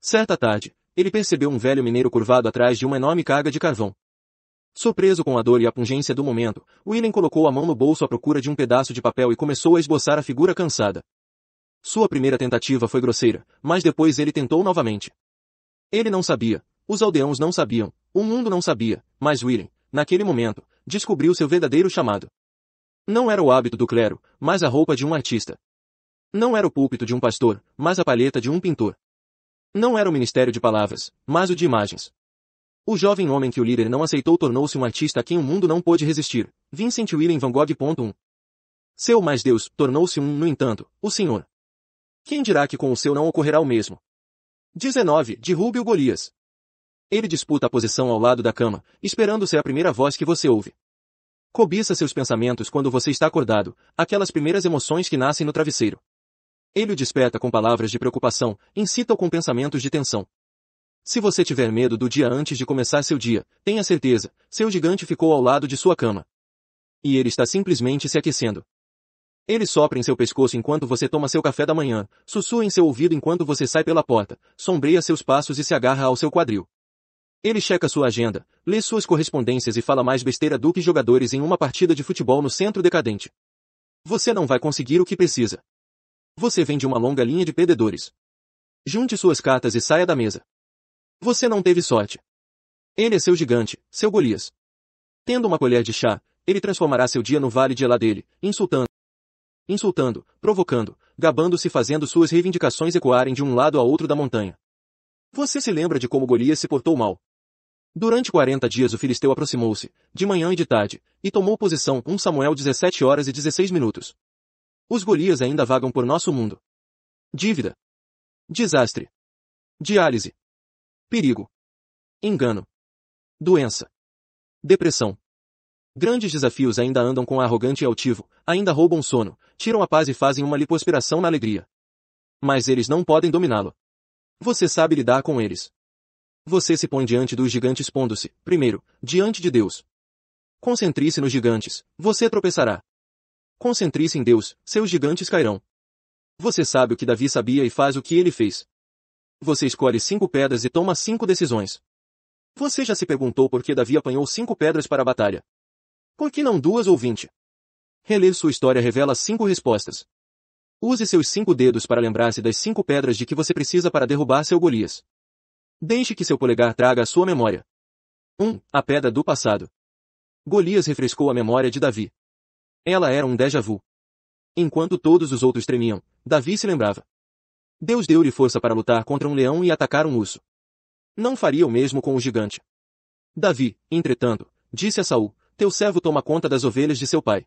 Certa tarde, ele percebeu um velho mineiro curvado atrás de uma enorme carga de carvão. Surpreso com a dor e a pungência do momento, William colocou a mão no bolso à procura de um pedaço de papel e começou a esboçar a figura cansada. Sua primeira tentativa foi grosseira, mas depois ele tentou novamente. Ele não sabia, os aldeões não sabiam, o mundo não sabia, mas William, naquele momento, descobriu seu verdadeiro chamado. Não era o hábito do clero, mas a roupa de um artista. Não era o púlpito de um pastor, mas a palheta de um pintor. Não era o ministério de palavras, mas o de imagens. O jovem homem que o líder não aceitou tornou-se um artista a quem o mundo não pôde resistir. Vincent William Van Gogh. Seu mais Deus tornou-se um, no entanto, o Senhor. Quem dirá que com o seu não ocorrerá o mesmo? 19. De Rubio Golias. Ele disputa a posição ao lado da cama, esperando ser a primeira voz que você ouve. Cobiça seus pensamentos quando você está acordado, aquelas primeiras emoções que nascem no travesseiro. Ele o desperta com palavras de preocupação, incita-o com pensamentos de tensão. Se você tiver medo do dia antes de começar seu dia, tenha certeza, seu gigante ficou ao lado de sua cama. E ele está simplesmente se aquecendo. Ele sopra em seu pescoço enquanto você toma seu café da manhã, sussurra em seu ouvido enquanto você sai pela porta, sombreia seus passos e se agarra ao seu quadril. Ele checa sua agenda, lê suas correspondências e fala mais besteira do que jogadores em uma partida de futebol no centro decadente. Você não vai conseguir o que precisa. Você vende uma longa linha de perdedores. Junte suas cartas e saia da mesa. Você não teve sorte. Ele é seu gigante, seu Golias. Tendo uma colher de chá, ele transformará seu dia no vale de Elá dele, insultando, insultando, provocando, gabando-se fazendo suas reivindicações ecoarem de um lado a outro da montanha. Você se lembra de como Golias se portou mal? Durante 40 dias o filisteu aproximou-se, de manhã e de tarde, e tomou posição 1 Samuel 17 horas e 16 minutos. Os golias ainda vagam por nosso mundo. Dívida. Desastre. Diálise. Perigo. Engano. Doença. Depressão. Grandes desafios ainda andam com arrogante e altivo, ainda roubam sono, tiram a paz e fazem uma lipospiração na alegria. Mas eles não podem dominá-lo. Você sabe lidar com eles. Você se põe diante dos gigantes pondo-se, primeiro, diante de Deus. Concentre-se nos gigantes, você tropeçará, Concentre-se em Deus, seus gigantes cairão. Você sabe o que Davi sabia e faz o que ele fez. Você escolhe cinco pedras e toma cinco decisões. Você já se perguntou por que Davi apanhou cinco pedras para a batalha? Por que não duas ou vinte? Reler sua história revela cinco respostas. Use seus cinco dedos para lembrar-se das cinco pedras de que você precisa para derrubar seu Golias. Deixe que seu polegar traga a sua memória. 1. Um, a pedra do passado. Golias refrescou a memória de Davi. Ela era um déjà vu. Enquanto todos os outros tremiam, Davi se lembrava. Deus deu-lhe força para lutar contra um leão e atacar um urso. Não faria o mesmo com o gigante. Davi, entretanto, disse a Saul, teu servo toma conta das ovelhas de seu pai.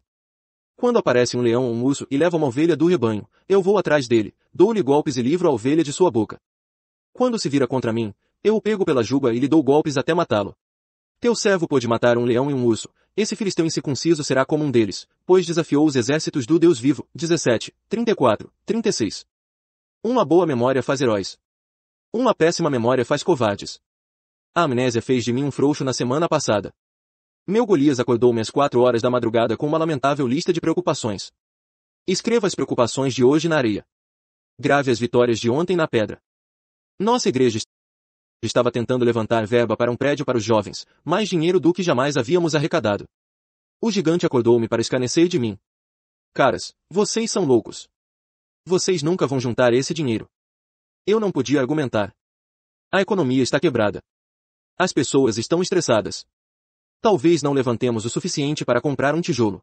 Quando aparece um leão ou um urso e leva uma ovelha do rebanho, eu vou atrás dele, dou-lhe golpes e livro a ovelha de sua boca. Quando se vira contra mim, eu o pego pela juba e lhe dou golpes até matá-lo. Teu servo pôde matar um leão e um urso. Esse filisteu incircunciso será como um deles, pois desafiou os exércitos do Deus vivo. 17, 34, 36. Uma boa memória faz heróis. Uma péssima memória faz covardes. A amnésia fez de mim um frouxo na semana passada. Meu Golias acordou-me às quatro horas da madrugada com uma lamentável lista de preocupações. Escreva as preocupações de hoje na areia. Grave as vitórias de ontem na pedra. Nossa igreja Estava tentando levantar verba para um prédio para os jovens, mais dinheiro do que jamais havíamos arrecadado. O gigante acordou-me para escanecer de mim. Caras, vocês são loucos. Vocês nunca vão juntar esse dinheiro. Eu não podia argumentar. A economia está quebrada. As pessoas estão estressadas. Talvez não levantemos o suficiente para comprar um tijolo.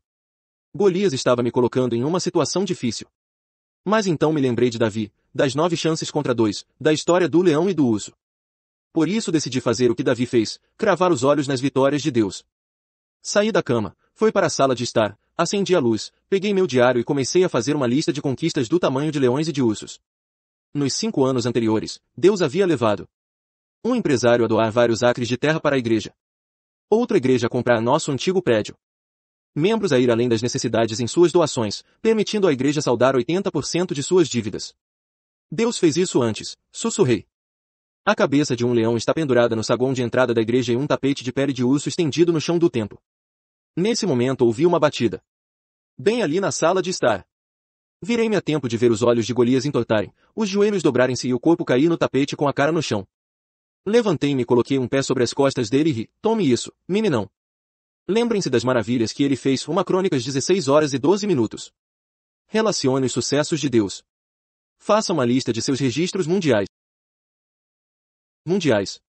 Golias estava me colocando em uma situação difícil. Mas então me lembrei de Davi, das nove chances contra dois, da história do leão e do uso. Por isso decidi fazer o que Davi fez, cravar os olhos nas vitórias de Deus. Saí da cama, fui para a sala de estar, acendi a luz, peguei meu diário e comecei a fazer uma lista de conquistas do tamanho de leões e de ursos. Nos cinco anos anteriores, Deus havia levado um empresário a doar vários acres de terra para a igreja. Outra igreja a comprar nosso antigo prédio. Membros a ir além das necessidades em suas doações, permitindo à igreja saldar 80% de suas dívidas. Deus fez isso antes, sussurrei. A cabeça de um leão está pendurada no saguão de entrada da igreja e um tapete de pele de urso estendido no chão do templo. Nesse momento ouvi uma batida. Bem ali na sala de estar. Virei-me a tempo de ver os olhos de Golias entortarem, os joelhos dobrarem-se e o corpo cair no tapete com a cara no chão. Levantei-me e coloquei um pé sobre as costas dele e ri. Tome isso, meninão. Lembrem-se das maravilhas que ele fez. Uma Crônicas 16 horas e 12 minutos. Relacione os sucessos de Deus. Faça uma lista de seus registros mundiais mundiais.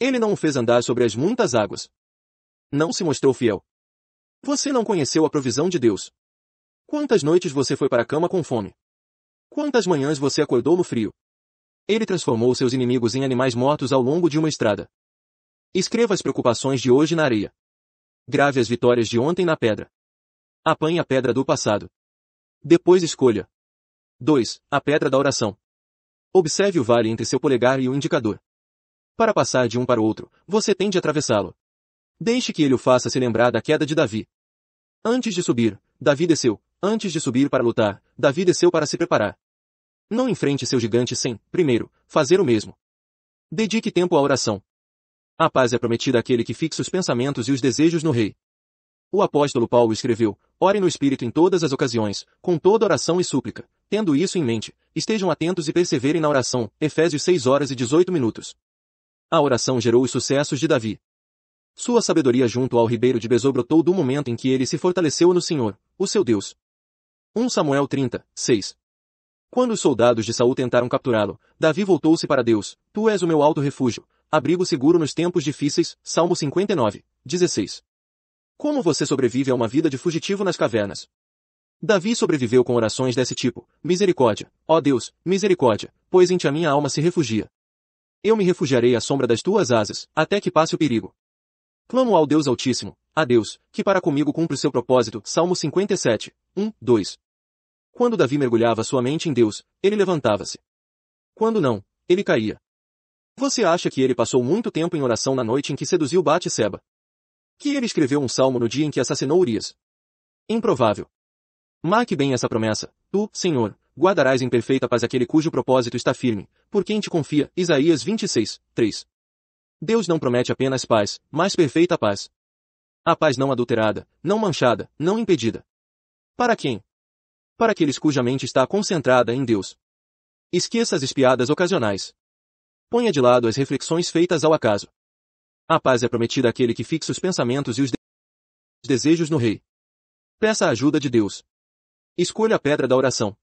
Ele não o fez andar sobre as muitas águas. Não se mostrou fiel. Você não conheceu a provisão de Deus. Quantas noites você foi para a cama com fome? Quantas manhãs você acordou no frio? Ele transformou seus inimigos em animais mortos ao longo de uma estrada. Escreva as preocupações de hoje na areia. Grave as vitórias de ontem na pedra. Apanhe a pedra do passado. Depois escolha. 2. A pedra da oração. Observe o vale entre seu polegar e o indicador. Para passar de um para o outro, você tem de atravessá-lo. Deixe que ele o faça se lembrar da queda de Davi. Antes de subir, Davi desceu. Antes de subir para lutar, Davi desceu para se preparar. Não enfrente seu gigante sem, primeiro, fazer o mesmo. Dedique tempo à oração. A paz é prometida àquele que fixa os pensamentos e os desejos no rei. O apóstolo Paulo escreveu, Ore no Espírito em todas as ocasiões, com toda oração e súplica. Tendo isso em mente, estejam atentos e perseverem na oração. Efésios 6 horas e 18 minutos. A oração gerou os sucessos de Davi. Sua sabedoria junto ao ribeiro de Bezobrotou brotou do momento em que ele se fortaleceu no Senhor, o seu Deus. 1 Samuel 30, 6 Quando os soldados de Saul tentaram capturá-lo, Davi voltou-se para Deus, Tu és o meu alto refúgio, abrigo seguro nos tempos difíceis, Salmo 59, 16. Como você sobrevive a uma vida de fugitivo nas cavernas? Davi sobreviveu com orações desse tipo, Misericórdia, ó Deus, misericórdia, pois em ti a minha alma se refugia. Eu me refugiarei à sombra das tuas asas, até que passe o perigo. Clamo ao Deus Altíssimo, a Deus, que para comigo cumpre o seu propósito. Salmo 57, 1, 2. Quando Davi mergulhava sua mente em Deus, ele levantava-se. Quando não, ele caía. Você acha que ele passou muito tempo em oração na noite em que seduziu Bate-seba? Que ele escreveu um salmo no dia em que assassinou Urias? Improvável. Marque bem essa promessa. Tu, Senhor, guardarás em perfeita paz aquele cujo propósito está firme, por quem te confia. Isaías 26, 3. Deus não promete apenas paz, mas perfeita paz. A paz não adulterada, não manchada, não impedida. Para quem? Para aqueles cuja mente está concentrada em Deus. Esqueça as espiadas ocasionais. Ponha de lado as reflexões feitas ao acaso. A paz é prometida àquele que fixa os pensamentos e os desejos no Rei. Peça a ajuda de Deus. Escolha a pedra da oração.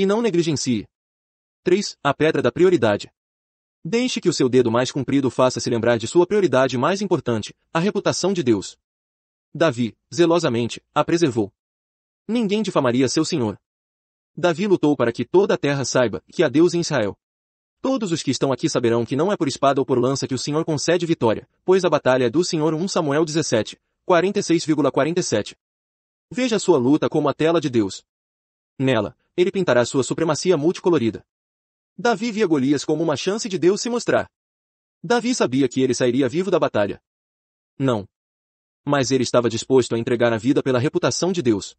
E não negligencie. 3. A pedra da prioridade. Deixe que o seu dedo mais comprido faça se lembrar de sua prioridade mais importante, a reputação de Deus. Davi, zelosamente, a preservou. Ninguém difamaria seu senhor. Davi lutou para que toda a terra saiba que há Deus em Israel. Todos os que estão aqui saberão que não é por espada ou por lança que o Senhor concede vitória, pois a batalha é do Senhor 1 Samuel 17, 46,47. Veja sua luta como a tela de Deus. Nela, ele pintará sua supremacia multicolorida. Davi via Golias como uma chance de Deus se mostrar. Davi sabia que ele sairia vivo da batalha. Não. Mas ele estava disposto a entregar a vida pela reputação de Deus.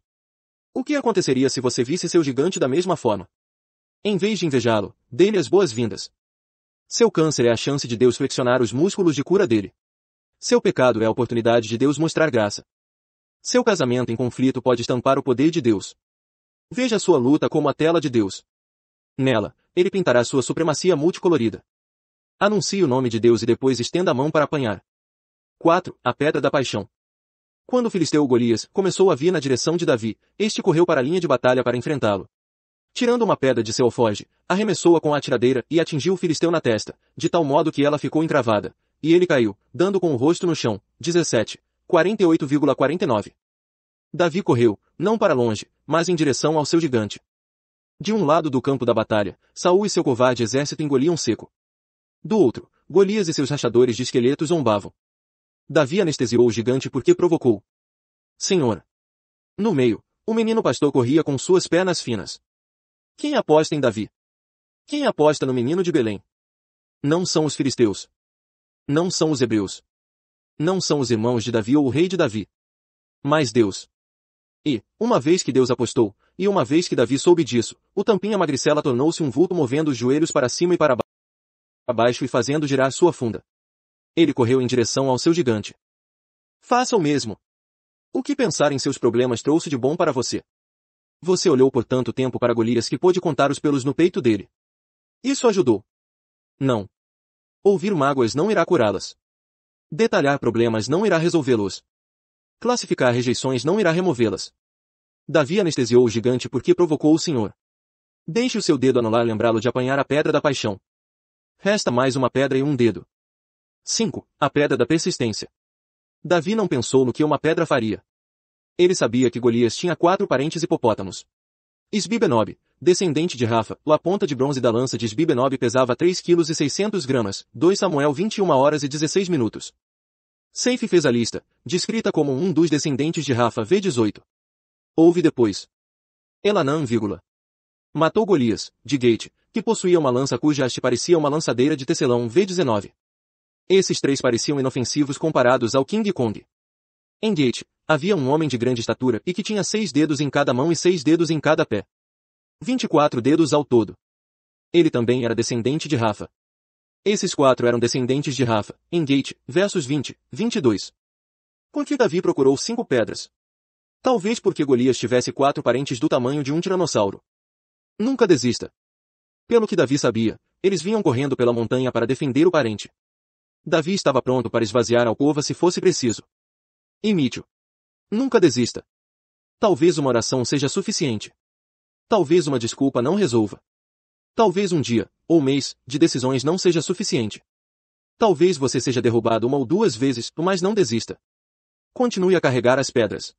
O que aconteceria se você visse seu gigante da mesma forma? Em vez de invejá-lo, dê-lhe as boas-vindas. Seu câncer é a chance de Deus flexionar os músculos de cura dele. Seu pecado é a oportunidade de Deus mostrar graça. Seu casamento em conflito pode estampar o poder de Deus. Veja sua luta como a tela de Deus. Nela, ele pintará sua supremacia multicolorida. Anuncie o nome de Deus e depois estenda a mão para apanhar. 4. A Pedra da Paixão. Quando o filisteu Golias começou a vir na direção de Davi, este correu para a linha de batalha para enfrentá-lo. Tirando uma pedra de seu alfoge, arremessou-a com a tiradeira e atingiu o filisteu na testa, de tal modo que ela ficou encravada, e ele caiu, dando com o rosto no chão. 17. 48,49. Davi correu, não para longe, mas em direção ao seu gigante. De um lado do campo da batalha, Saul e seu covarde exército engoliam seco. Do outro, Golias e seus rachadores de esqueletos zombavam. Davi anestesiou o gigante porque provocou. Senhora. No meio, o menino pastor corria com suas pernas finas. Quem aposta em Davi? Quem aposta no menino de Belém? Não são os filisteus. Não são os hebreus. Não são os irmãos de Davi ou o rei de Davi. Mas Deus. E, uma vez que Deus apostou, e uma vez que Davi soube disso, o tampinha magricela tornou-se um vulto movendo os joelhos para cima e para baixo e fazendo girar sua funda. Ele correu em direção ao seu gigante. Faça o mesmo. O que pensar em seus problemas trouxe de bom para você? Você olhou por tanto tempo para Golias que pôde contar os pelos no peito dele. Isso ajudou. Não. Ouvir mágoas não irá curá-las. Detalhar problemas não irá resolvê-los. Classificar rejeições não irá removê-las. Davi anestesiou o gigante porque provocou o Senhor. Deixe o seu dedo anular lembrá-lo de apanhar a pedra da paixão. Resta mais uma pedra e um dedo. 5. A pedra da persistência. Davi não pensou no que uma pedra faria. Ele sabia que Golias tinha quatro parentes hipopótamos. Sbibenob, descendente de Rafa, a ponta de bronze da lança de Sbibenob pesava 3,6 kg, 2 Samuel 21 horas e 16 minutos. Seif fez a lista, descrita como um dos descendentes de Rafa V18. Houve depois. Elanã, vírgula. Matou Golias, de Gate, que possuía uma lança cuja haste parecia uma lançadeira de tecelão V19. Esses três pareciam inofensivos comparados ao King Kong. Em Gate, havia um homem de grande estatura e que tinha seis dedos em cada mão e seis dedos em cada pé. 24 dedos ao todo. Ele também era descendente de Rafa, esses quatro eram descendentes de Rafa, em Gate, versos 20, 22. Por que Davi procurou cinco pedras? Talvez porque Golias tivesse quatro parentes do tamanho de um tiranossauro. Nunca desista. Pelo que Davi sabia, eles vinham correndo pela montanha para defender o parente. Davi estava pronto para esvaziar a alcova se fosse preciso. Imite-o. Nunca desista. Talvez uma oração seja suficiente. Talvez uma desculpa não resolva. Talvez um dia, ou mês, de decisões não seja suficiente. Talvez você seja derrubado uma ou duas vezes, mas não desista. Continue a carregar as pedras.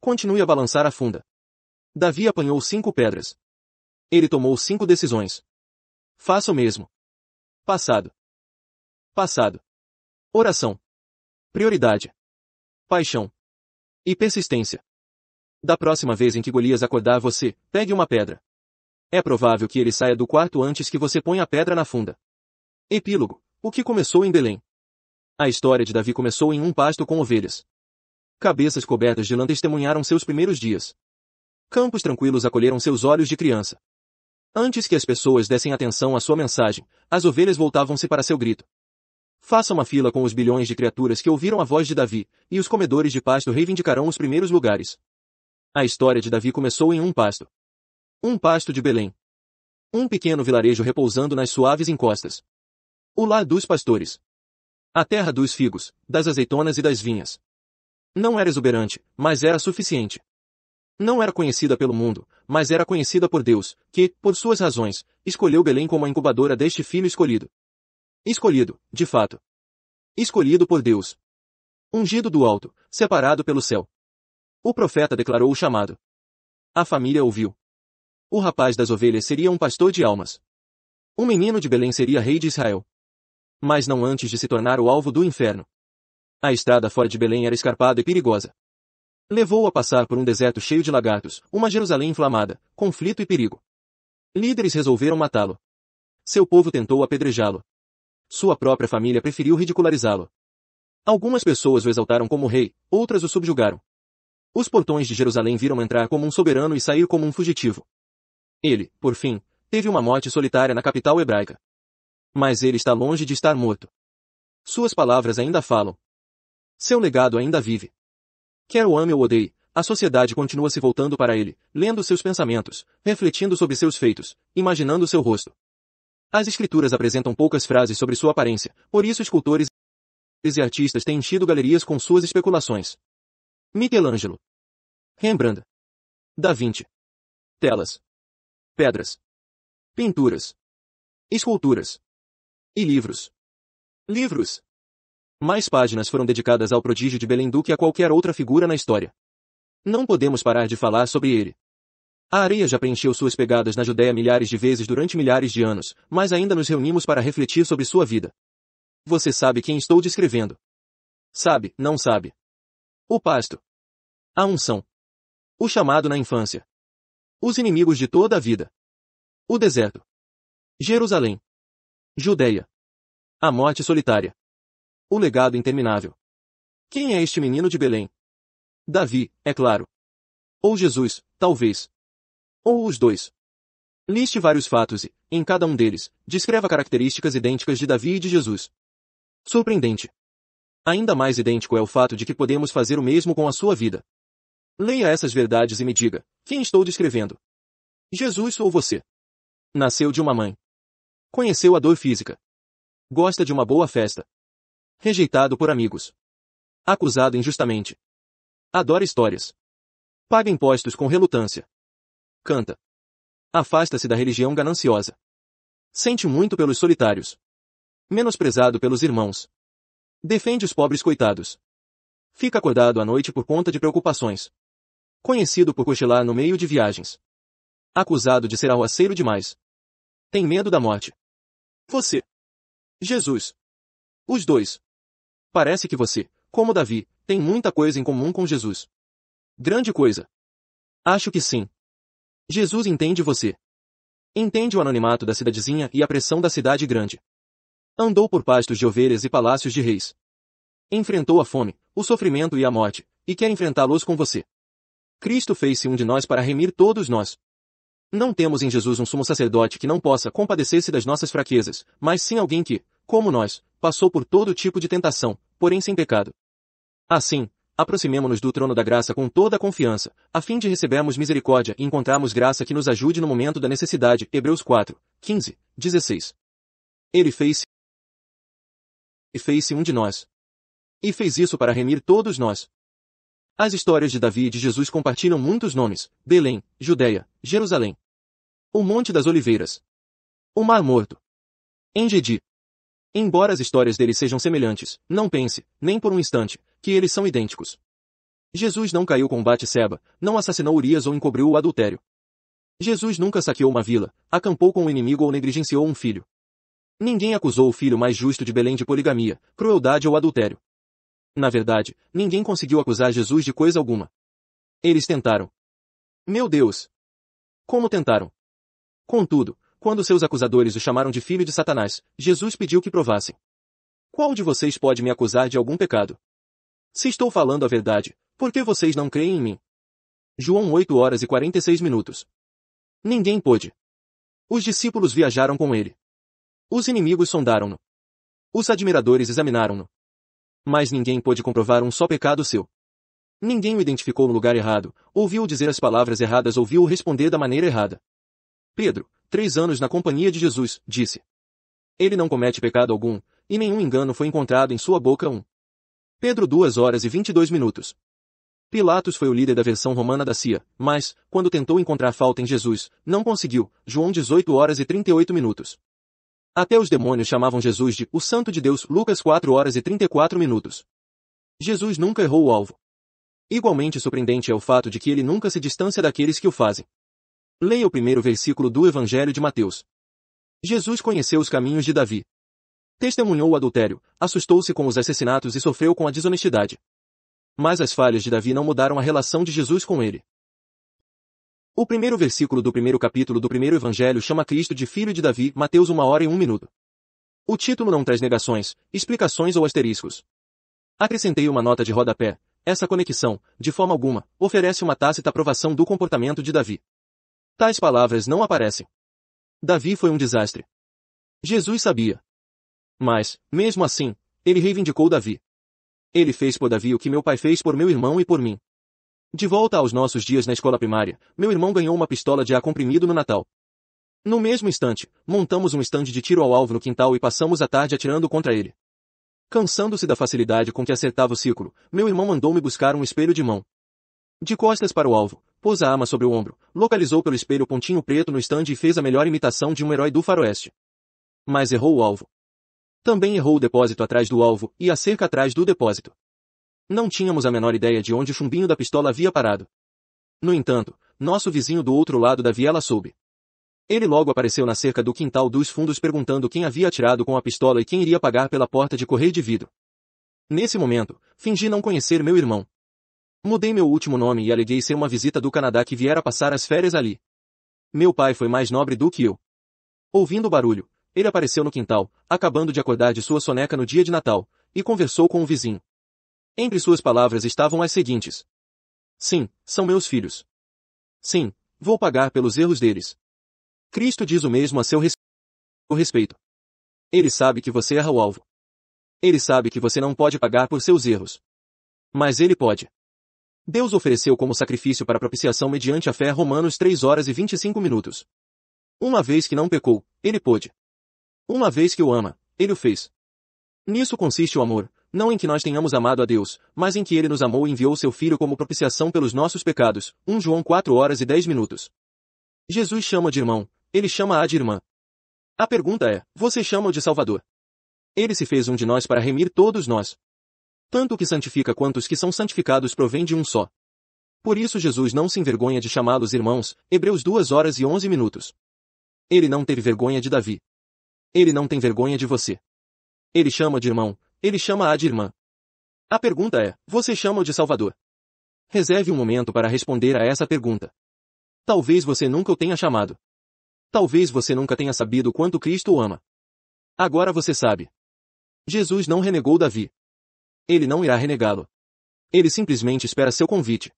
Continue a balançar a funda. Davi apanhou cinco pedras. Ele tomou cinco decisões. Faça o mesmo. Passado. Passado. Oração. Prioridade. Paixão. E persistência. Da próxima vez em que Golias acordar você, pegue uma pedra. É provável que ele saia do quarto antes que você ponha a pedra na funda. Epílogo. O que começou em Belém? A história de Davi começou em um pasto com ovelhas. Cabeças cobertas de lã testemunharam seus primeiros dias. Campos tranquilos acolheram seus olhos de criança. Antes que as pessoas dessem atenção à sua mensagem, as ovelhas voltavam-se para seu grito. Faça uma fila com os bilhões de criaturas que ouviram a voz de Davi, e os comedores de pasto reivindicarão os primeiros lugares. A história de Davi começou em um pasto. Um pasto de Belém. Um pequeno vilarejo repousando nas suaves encostas. O lar dos pastores. A terra dos figos, das azeitonas e das vinhas. Não era exuberante, mas era suficiente. Não era conhecida pelo mundo, mas era conhecida por Deus, que, por suas razões, escolheu Belém como a incubadora deste filho escolhido. Escolhido, de fato. Escolhido por Deus. Ungido do alto, separado pelo céu. O profeta declarou o chamado. A família ouviu. O rapaz das ovelhas seria um pastor de almas. O menino de Belém seria rei de Israel. Mas não antes de se tornar o alvo do inferno. A estrada fora de Belém era escarpada e perigosa. Levou-o a passar por um deserto cheio de lagartos, uma Jerusalém inflamada, conflito e perigo. Líderes resolveram matá-lo. Seu povo tentou apedrejá-lo. Sua própria família preferiu ridicularizá-lo. Algumas pessoas o exaltaram como rei, outras o subjugaram. Os portões de Jerusalém viram entrar como um soberano e sair como um fugitivo. Ele, por fim, teve uma morte solitária na capital hebraica. Mas ele está longe de estar morto. Suas palavras ainda falam. Seu legado ainda vive. Quer o ame ou odeie, a sociedade continua se voltando para ele, lendo seus pensamentos, refletindo sobre seus feitos, imaginando seu rosto. As escrituras apresentam poucas frases sobre sua aparência, por isso escultores e artistas têm enchido galerias com suas especulações. Michelangelo. Rembrandt. Da Vinci. Telas pedras, pinturas, esculturas e livros. Livros. Mais páginas foram dedicadas ao prodígio de Belém do que a qualquer outra figura na história. Não podemos parar de falar sobre ele. A areia já preencheu suas pegadas na Judéia milhares de vezes durante milhares de anos, mas ainda nos reunimos para refletir sobre sua vida. Você sabe quem estou descrevendo. Sabe, não sabe. O pasto. A unção. O chamado na infância. Os inimigos de toda a vida. O deserto. Jerusalém. Judeia. A morte solitária. O legado interminável. Quem é este menino de Belém? Davi, é claro. Ou Jesus, talvez. Ou os dois. Liste vários fatos e, em cada um deles, descreva características idênticas de Davi e de Jesus. Surpreendente. Ainda mais idêntico é o fato de que podemos fazer o mesmo com a sua vida. Leia essas verdades e me diga, quem estou descrevendo? Jesus ou você? Nasceu de uma mãe. Conheceu a dor física. Gosta de uma boa festa. Rejeitado por amigos. Acusado injustamente. Adora histórias. Paga impostos com relutância. Canta. Afasta-se da religião gananciosa. Sente muito pelos solitários. Menosprezado pelos irmãos. Defende os pobres coitados. Fica acordado à noite por conta de preocupações. Conhecido por cochilar no meio de viagens. Acusado de ser arroaceiro demais. Tem medo da morte. Você. Jesus. Os dois. Parece que você, como Davi, tem muita coisa em comum com Jesus. Grande coisa. Acho que sim. Jesus entende você. Entende o anonimato da cidadezinha e a pressão da cidade grande. Andou por pastos de ovelhas e palácios de reis. Enfrentou a fome, o sofrimento e a morte, e quer enfrentá-los com você. Cristo fez-se um de nós para remir todos nós. Não temos em Jesus um sumo sacerdote que não possa compadecer-se das nossas fraquezas, mas sim alguém que, como nós, passou por todo tipo de tentação, porém sem pecado. Assim, aproximemo-nos do trono da graça com toda a confiança, a fim de recebermos misericórdia e encontrarmos graça que nos ajude no momento da necessidade. Hebreus 4, 15, 16. Ele fez-se e fez-se um de nós. E fez isso para remir todos nós. As histórias de Davi e de Jesus compartilham muitos nomes: Belém, Judéia, Jerusalém, o Monte das Oliveiras, o Mar Morto, Engedi. Embora as histórias deles sejam semelhantes, não pense, nem por um instante, que eles são idênticos. Jesus não caiu com Bate-seba, não assassinou Urias ou encobriu o adultério. Jesus nunca saqueou uma vila, acampou com um inimigo ou negligenciou um filho. Ninguém acusou o filho mais justo de Belém de poligamia, crueldade ou adultério. Na verdade, ninguém conseguiu acusar Jesus de coisa alguma. Eles tentaram. Meu Deus! Como tentaram? Contudo, quando seus acusadores o chamaram de filho de Satanás, Jesus pediu que provassem. Qual de vocês pode me acusar de algum pecado? Se estou falando a verdade, por que vocês não creem em mim? João 8 horas e 46 minutos. Ninguém pôde. Os discípulos viajaram com ele. Os inimigos sondaram-no. Os admiradores examinaram-no. Mas ninguém pôde comprovar um só pecado seu. Ninguém o identificou no lugar errado, ouviu-o dizer as palavras erradas, ouviu-o responder da maneira errada. Pedro, três anos na companhia de Jesus, disse. Ele não comete pecado algum, e nenhum engano foi encontrado em sua boca um. Pedro duas horas e vinte e dois minutos. Pilatos foi o líder da versão romana da CIA, mas, quando tentou encontrar falta em Jesus, não conseguiu, João 18 horas e 38 minutos. Até os demônios chamavam Jesus de o Santo de Deus, Lucas 4 horas e 34 minutos. Jesus nunca errou o alvo. Igualmente surpreendente é o fato de que ele nunca se distancia daqueles que o fazem. Leia o primeiro versículo do Evangelho de Mateus. Jesus conheceu os caminhos de Davi. Testemunhou o adultério, assustou-se com os assassinatos e sofreu com a desonestidade. Mas as falhas de Davi não mudaram a relação de Jesus com ele. O primeiro versículo do primeiro capítulo do primeiro evangelho chama Cristo de filho de Davi, Mateus uma hora e um minuto. O título não traz negações, explicações ou asteriscos. Acrescentei uma nota de rodapé. Essa conexão, de forma alguma, oferece uma tácita aprovação do comportamento de Davi. Tais palavras não aparecem. Davi foi um desastre. Jesus sabia. Mas, mesmo assim, ele reivindicou Davi. Ele fez por Davi o que meu pai fez por meu irmão e por mim. De volta aos nossos dias na escola primária, meu irmão ganhou uma pistola de ar comprimido no Natal. No mesmo instante, montamos um estande de tiro ao alvo no quintal e passamos a tarde atirando contra ele. Cansando-se da facilidade com que acertava o círculo, meu irmão mandou-me buscar um espelho de mão. De costas para o alvo, pôs a arma sobre o ombro, localizou pelo espelho o pontinho preto no estande e fez a melhor imitação de um herói do faroeste. Mas errou o alvo. Também errou o depósito atrás do alvo e a cerca atrás do depósito. Não tínhamos a menor ideia de onde o chumbinho da pistola havia parado. No entanto, nosso vizinho do outro lado da viela soube. Ele logo apareceu na cerca do quintal dos fundos perguntando quem havia atirado com a pistola e quem iria pagar pela porta de correio de vidro. Nesse momento, fingi não conhecer meu irmão. Mudei meu último nome e aleguei ser uma visita do Canadá que viera passar as férias ali. Meu pai foi mais nobre do que eu. Ouvindo o barulho, ele apareceu no quintal, acabando de acordar de sua soneca no dia de Natal, e conversou com o vizinho. Entre suas palavras estavam as seguintes. Sim, são meus filhos. Sim, vou pagar pelos erros deles. Cristo diz o mesmo a seu respeito. Ele sabe que você erra o alvo. Ele sabe que você não pode pagar por seus erros. Mas ele pode. Deus ofereceu como sacrifício para propiciação mediante a fé Romanos 3 horas e 25 minutos. Uma vez que não pecou, ele pôde. Uma vez que o ama, ele o fez. Nisso consiste o amor, não em que nós tenhamos amado a Deus, mas em que Ele nos amou e enviou seu Filho como propiciação pelos nossos pecados. 1 João 4 horas e 10 minutos. Jesus chama de irmão, ele chama-a de irmã. A pergunta é, você chama-o de Salvador? Ele se fez um de nós para remir todos nós. Tanto o que santifica quanto os que são santificados provém de um só. Por isso Jesus não se envergonha de chamá-los irmãos, Hebreus 2 horas e 11 minutos. Ele não teve vergonha de Davi. Ele não tem vergonha de você. Ele chama de irmão, ele chama-a de irmã. A pergunta é, você chama-o de Salvador? Reserve um momento para responder a essa pergunta. Talvez você nunca o tenha chamado. Talvez você nunca tenha sabido quanto Cristo o ama. Agora você sabe. Jesus não renegou Davi. Ele não irá renegá-lo. Ele simplesmente espera seu convite.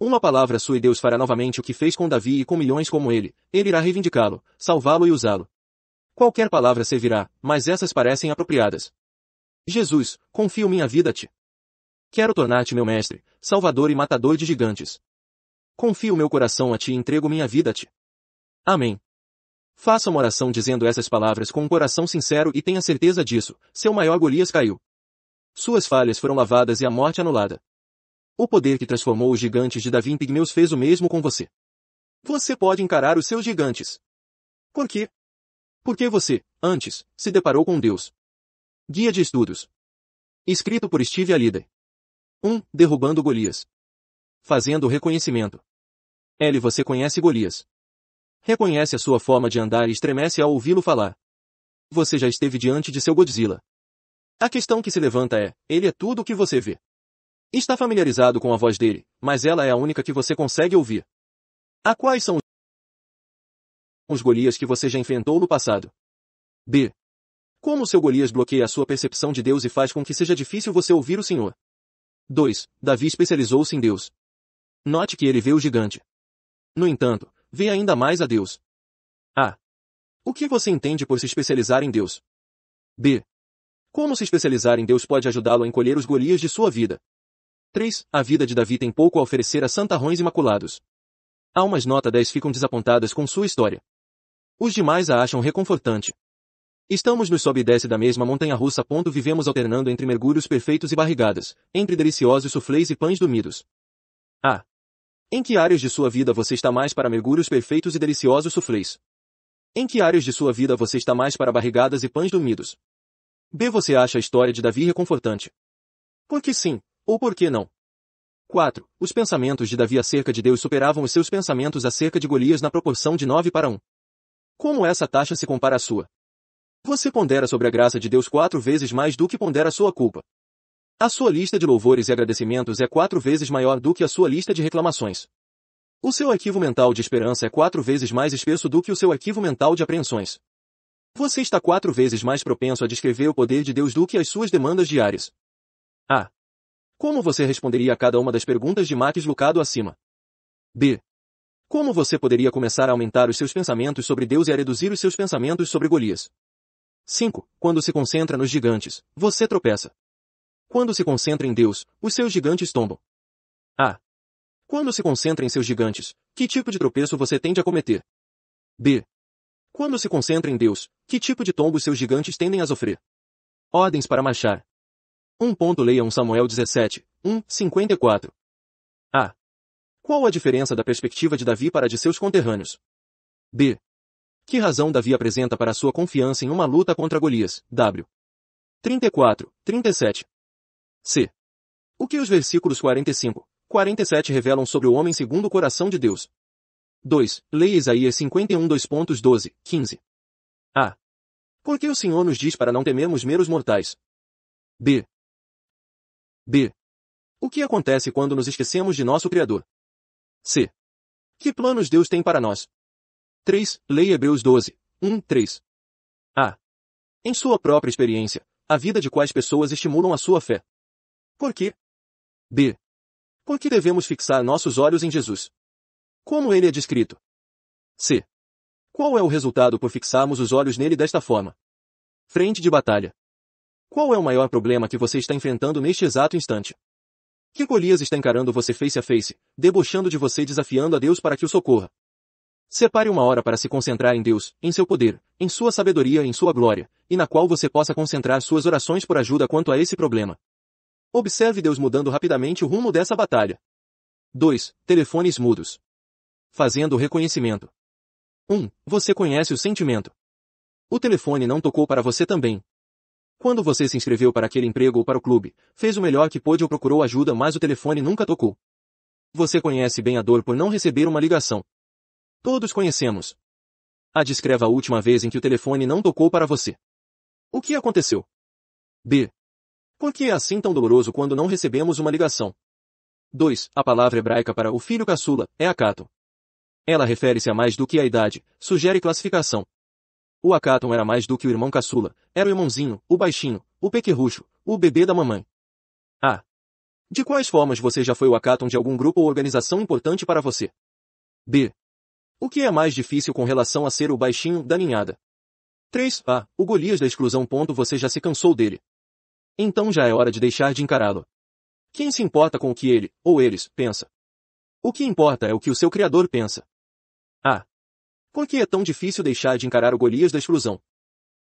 Uma palavra sua e Deus fará novamente o que fez com Davi e com milhões como ele. Ele irá reivindicá-lo, salvá-lo e usá-lo. Qualquer palavra servirá, mas essas parecem apropriadas. Jesus, confio minha vida a ti. Quero tornar-te meu mestre, salvador e matador de gigantes. Confio meu coração a ti e entrego minha vida a ti. Amém. Faça uma oração dizendo essas palavras com um coração sincero e tenha certeza disso, seu maior Golias caiu. Suas falhas foram lavadas e a morte anulada. O poder que transformou os gigantes de Davi em pigmeus fez o mesmo com você. Você pode encarar os seus gigantes. Por quê? Porque você, antes, se deparou com Deus, Guia de Estudos. Escrito por Steve Alida. 1. Derrubando Golias. Fazendo o reconhecimento. L. Você conhece Golias. Reconhece a sua forma de andar e estremece ao ouvi-lo falar. Você já esteve diante de seu Godzilla. A questão que se levanta é, ele é tudo o que você vê. Está familiarizado com a voz dele, mas ela é a única que você consegue ouvir. A quais são os Golias que você já enfrentou no passado? B. Como seu Golias bloqueia a sua percepção de Deus e faz com que seja difícil você ouvir o Senhor. 2. Davi especializou-se em Deus. Note que ele vê o gigante. No entanto, vê ainda mais a Deus. A. O que você entende por se especializar em Deus? B. Como se especializar em Deus pode ajudá-lo a encolher os Golias de sua vida? 3. A vida de Davi tem pouco a oferecer a santarrões imaculados. Almas nota 10 ficam desapontadas com sua história. Os demais a acham reconfortante. Estamos nos sobe e desce da mesma montanha russa. Ponto vivemos alternando entre mergulhos perfeitos e barrigadas, entre deliciosos suflês e pães dormidos. Ah! Em que áreas de sua vida você está mais para mergulhos perfeitos e deliciosos suflês? Em que áreas de sua vida você está mais para barrigadas e pães dormidos? B. Você acha a história de Davi reconfortante? Por que sim, ou por que não? 4. Os pensamentos de Davi acerca de Deus superavam os seus pensamentos acerca de Golias na proporção de 9 para 1. Como essa taxa se compara à sua? Você pondera sobre a graça de Deus quatro vezes mais do que pondera a sua culpa. A sua lista de louvores e agradecimentos é quatro vezes maior do que a sua lista de reclamações. O seu arquivo mental de esperança é quatro vezes mais espesso do que o seu arquivo mental de apreensões. Você está quatro vezes mais propenso a descrever o poder de Deus do que as suas demandas diárias. A. como você responderia a cada uma das perguntas de Max Lucado acima? B. Como você poderia começar a aumentar os seus pensamentos sobre Deus e a reduzir os seus pensamentos sobre Golias? 5. Quando se concentra nos gigantes, você tropeça. Quando se concentra em Deus, os seus gigantes tombam. A. Quando se concentra em seus gigantes, que tipo de tropeço você tende a cometer? B. Quando se concentra em Deus, que tipo de tombo seus gigantes tendem a sofrer? Ordens para marchar. 1. Ponto leia 1 Samuel 17, 1, 54. A. Qual a diferença da perspectiva de Davi para a de seus conterrâneos? B. Que razão Davi apresenta para sua confiança em uma luta contra Golias? W. 34, 37. C. O que os versículos 45, 47 revelam sobre o homem segundo o coração de Deus? 2. Leia Isaías 51 2.12, 15. A. Por que o Senhor nos diz para não temermos meros mortais? B. B. O que acontece quando nos esquecemos de nosso Criador? C. Que planos Deus tem para nós? 3. Leia Hebreus 12, 1, 3. A. Em sua própria experiência, a vida de quais pessoas estimulam a sua fé? Por quê? B. Por que devemos fixar nossos olhos em Jesus? Como ele é descrito? C. Qual é o resultado por fixarmos os olhos nele desta forma? Frente de batalha. Qual é o maior problema que você está enfrentando neste exato instante? Que Golias está encarando você face a face, debochando de você e desafiando a Deus para que o socorra? Separe uma hora para se concentrar em Deus, em seu poder, em sua sabedoria e em sua glória, e na qual você possa concentrar suas orações por ajuda quanto a esse problema. Observe Deus mudando rapidamente o rumo dessa batalha. 2. Telefones mudos. Fazendo o reconhecimento. 1. Você conhece o sentimento. O telefone não tocou para você também. Quando você se inscreveu para aquele emprego ou para o clube, fez o melhor que pôde ou procurou ajuda, mas o telefone nunca tocou. Você conhece bem a dor por não receber uma ligação. Todos conhecemos. A descreva a última vez em que o telefone não tocou para você. O que aconteceu? B. Por que é assim tão doloroso quando não recebemos uma ligação? 2. A palavra hebraica para o filho caçula é acato. Ela refere-se a mais do que a idade, sugere classificação. O acaton era mais do que o irmão caçula, era o irmãozinho, o baixinho, o pequerrucho, o bebê da mamãe. A. De quais formas você já foi o acaton de algum grupo ou organização importante para você? B. O que é mais difícil com relação a ser o baixinho da ninhada? 3. Ah, o Golias da exclusão. Ponto, você já se cansou dele. Então já é hora de deixar de encará-lo. Quem se importa com o que ele, ou eles, pensa? O que importa é o que o seu criador pensa. A. Ah. Por que é tão difícil deixar de encarar o Golias da exclusão?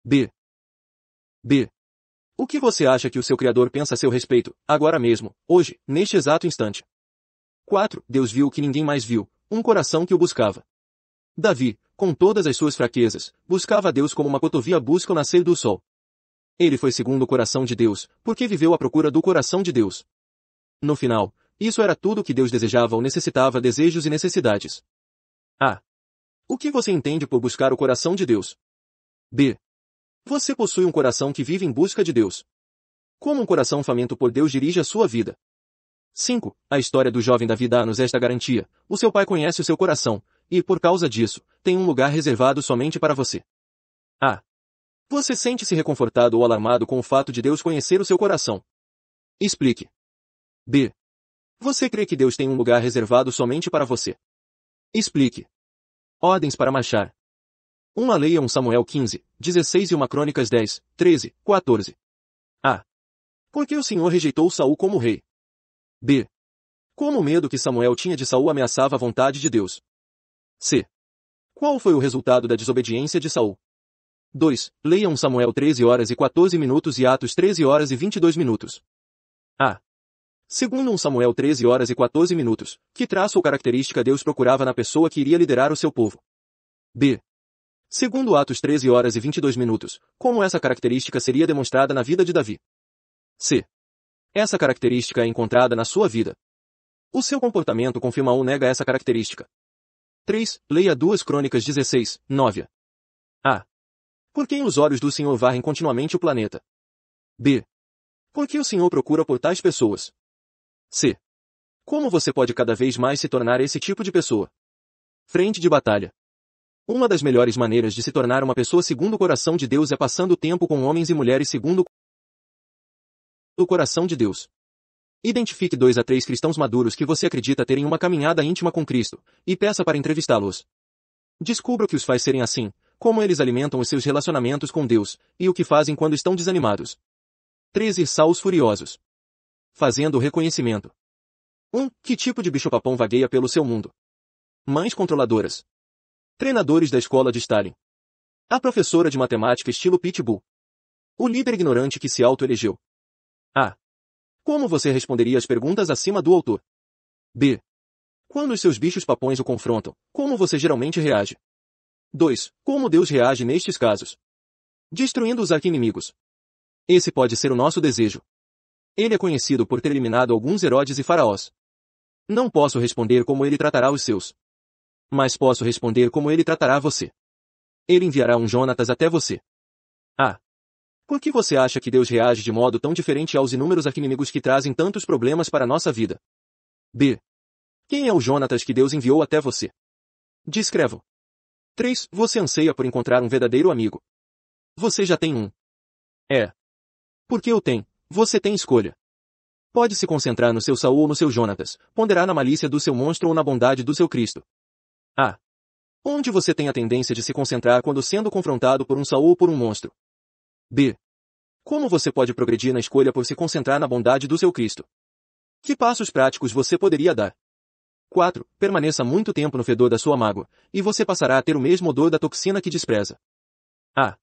B. B. O que você acha que o seu criador pensa a seu respeito, agora mesmo, hoje, neste exato instante? 4. Deus viu o que ninguém mais viu, um coração que o buscava. Davi, com todas as suas fraquezas, buscava a Deus como uma cotovia busca o nascer do sol. Ele foi segundo o coração de Deus, porque viveu à procura do coração de Deus. No final, isso era tudo o que Deus desejava ou necessitava desejos e necessidades. A. O que você entende por buscar o coração de Deus? B. Você possui um coração que vive em busca de Deus. Como um coração faminto por Deus dirige a sua vida? 5. A história do jovem Davi dá-nos esta garantia. O seu pai conhece o seu coração, e por causa disso, tem um lugar reservado somente para você. Ah. Você sente-se reconfortado ou alarmado com o fato de Deus conhecer o seu coração. Explique. B. Você crê que Deus tem um lugar reservado somente para você. Explique. Ordens para marchar. Uma lei é um Samuel 15, 16 e uma Crônicas 10, 13, 14. A. Por que o Senhor rejeitou Saul como rei? B. Como o medo que Samuel tinha de Saul ameaçava a vontade de Deus. C. Qual foi o resultado da desobediência de Saul? 2. Leiam Samuel 13 horas e 14 minutos e Atos 13 horas e 22 minutos. A. Segundo 1 Samuel 13 horas e 14 minutos, que traço ou característica Deus procurava na pessoa que iria liderar o seu povo? B. Segundo Atos 13 horas e 22 minutos, como essa característica seria demonstrada na vida de Davi? C. Essa característica é encontrada na sua vida. O seu comportamento confirma ou nega essa característica. 3. Leia 2 Crônicas 16, 9. A. Por quem os olhos do Senhor varrem continuamente o planeta? B. Por que o Senhor procura por tais pessoas? C. Como você pode cada vez mais se tornar esse tipo de pessoa? Frente de batalha. Uma das melhores maneiras de se tornar uma pessoa segundo o coração de Deus é passando tempo com homens e mulheres segundo o coração de Deus. Identifique dois a três cristãos maduros que você acredita terem uma caminhada íntima com Cristo, e peça para entrevistá-los. Descubra o que os faz serem assim, como eles alimentam os seus relacionamentos com Deus, e o que fazem quando estão desanimados. 13 Saus Furiosos Fazendo o reconhecimento 1. Um, que tipo de bicho-papão vagueia pelo seu mundo? Mães controladoras. Treinadores da escola de Stalin. A professora de matemática estilo Pitbull. O líder ignorante que se auto-elegeu. A. Como você responderia às perguntas acima do autor? B. Quando os seus bichos papões o confrontam, como você geralmente reage? 2. Como Deus reage nestes casos? Destruindo os arquinimigos. Esse pode ser o nosso desejo. Ele é conhecido por ter eliminado alguns Herodes e Faraós. Não posso responder como ele tratará os seus. Mas posso responder como ele tratará você. Ele enviará um Jonatas até você. A. Por que você acha que Deus reage de modo tão diferente aos inúmeros arquinimigos que trazem tantos problemas para a nossa vida? B. Quem é o Jonatas que Deus enviou até você? Descrevo. 3. Você anseia por encontrar um verdadeiro amigo. Você já tem um. É. que eu tenho. Você tem escolha. Pode se concentrar no seu Saul ou no seu Jonatas, ponderar na malícia do seu monstro ou na bondade do seu Cristo. A. Onde você tem a tendência de se concentrar quando sendo confrontado por um Saul ou por um monstro? B. Como você pode progredir na escolha por se concentrar na bondade do seu Cristo? Que passos práticos você poderia dar? 4. Permaneça muito tempo no fedor da sua mágoa, e você passará a ter o mesmo odor da toxina que despreza. A.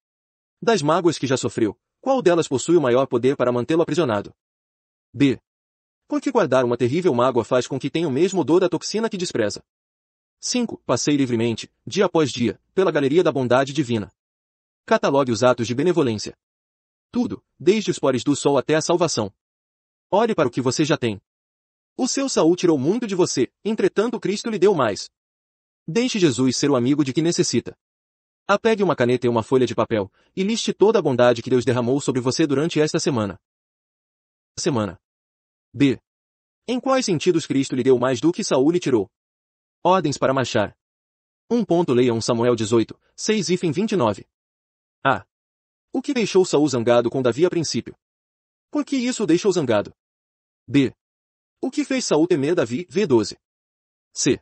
Das mágoas que já sofreu, qual delas possui o maior poder para mantê-lo aprisionado? B. Porque guardar uma terrível mágoa faz com que tenha o mesmo odor da toxina que despreza. 5. Passei livremente, dia após dia, pela galeria da bondade divina. Catalogue os atos de benevolência. Tudo, desde os pores do sol até a salvação. Olhe para o que você já tem. O seu Saul tirou muito de você, entretanto Cristo lhe deu mais. Deixe Jesus ser o amigo de que necessita. Apegue uma caneta e uma folha de papel, e liste toda a bondade que Deus derramou sobre você durante esta semana. Semana. B. Em quais sentidos Cristo lhe deu mais do que Saul lhe tirou? Ordens para marchar. 1. Um ponto leia 1 Samuel 18, 6 e 29. Ah! O que deixou Saul zangado com Davi a princípio? Por que isso deixou zangado? B. O que fez Saul temer Davi? V12. C.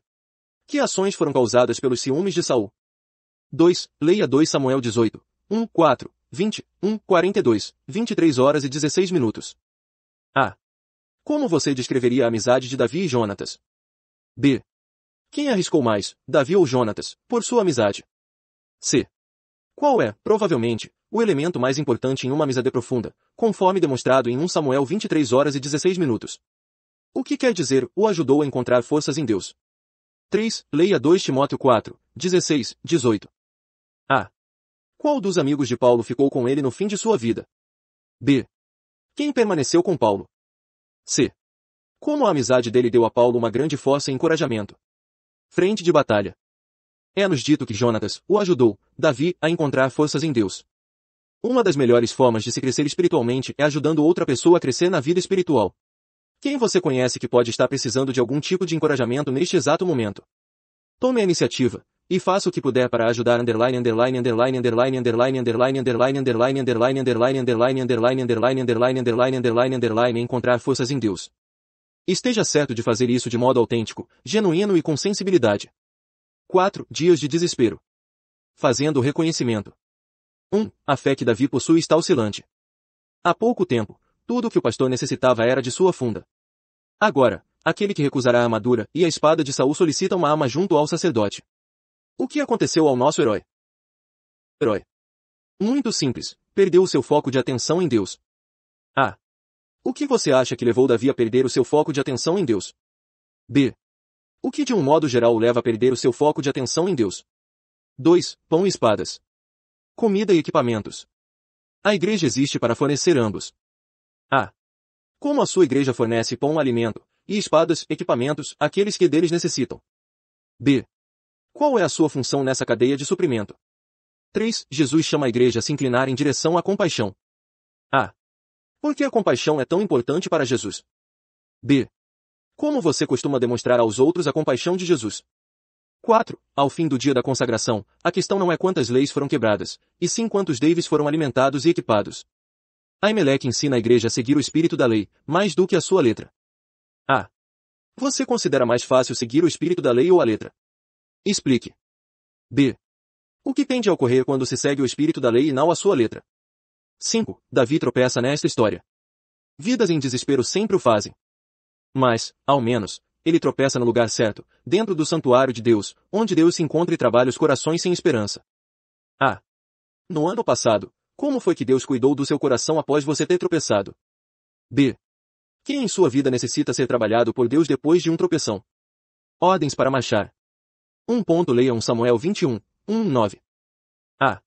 Que ações foram causadas pelos ciúmes de Saul? 2. Leia 2 Samuel 18. 1, 4, 20, 1, 42, 23 horas e 16 minutos. A. Como você descreveria a amizade de Davi e Jonatas? B. Quem arriscou mais, Davi ou Jonatas, por sua amizade? C. Qual é, provavelmente, o elemento mais importante em uma amizade profunda, conforme demonstrado em 1 Samuel 23 horas e 16 minutos. O que quer dizer o ajudou a encontrar forças em Deus? 3. Leia 2 Timóteo 4, 16, 18. A. Qual dos amigos de Paulo ficou com ele no fim de sua vida? B. Quem permaneceu com Paulo? C. Como a amizade dele deu a Paulo uma grande força e encorajamento. Frente de batalha. É-nos dito que Jonatas o ajudou, Davi, a encontrar forças em Deus. Uma das melhores formas de se crescer espiritualmente é ajudando outra pessoa a crescer na vida espiritual. Quem você conhece que pode estar precisando de algum tipo de encorajamento neste exato momento? Tome a iniciativa e faça o que puder para ajudar underline underline underline underline underline underline underline underline underline underline underline underline underline underline underline underline underline encontrar forças em Deus. Esteja certo de fazer isso de modo autêntico, genuíno e com sensibilidade. 4. Dias de desespero. Fazendo o reconhecimento. 1. Um, a fé que Davi possui está oscilante. Há pouco tempo, tudo o que o pastor necessitava era de sua funda. Agora, aquele que recusará a armadura e a espada de Saul solicita uma arma junto ao sacerdote. O que aconteceu ao nosso herói? Herói. Muito simples, perdeu o seu foco de atenção em Deus. A. Ah. O que você acha que levou Davi a perder o seu foco de atenção em Deus? B o que de um modo geral o leva a perder o seu foco de atenção em Deus. 2. Pão e espadas. Comida e equipamentos. A igreja existe para fornecer ambos. A. Como a sua igreja fornece pão, alimento, e espadas, equipamentos, àqueles que deles necessitam. B. Qual é a sua função nessa cadeia de suprimento? 3. Jesus chama a igreja a se inclinar em direção à compaixão. A. Por que a compaixão é tão importante para Jesus? B. Como você costuma demonstrar aos outros a compaixão de Jesus? 4. Ao fim do dia da consagração, a questão não é quantas leis foram quebradas, e sim quantos Davis foram alimentados e equipados. Aimelec ensina a igreja a seguir o espírito da lei, mais do que a sua letra. A. Ah. Você considera mais fácil seguir o espírito da lei ou a letra? Explique. B. O que tende a ocorrer quando se segue o espírito da lei e não a sua letra? 5. Davi tropeça nesta história. Vidas em desespero sempre o fazem. Mas, ao menos, ele tropeça no lugar certo, dentro do santuário de Deus, onde Deus se encontra e trabalha os corações sem esperança. Ah! No ano passado, como foi que Deus cuidou do seu coração após você ter tropeçado? B. Quem em sua vida necessita ser trabalhado por Deus depois de um tropeção? Ordens para marchar. 1. leia 1 Samuel 21, 1, 9. A.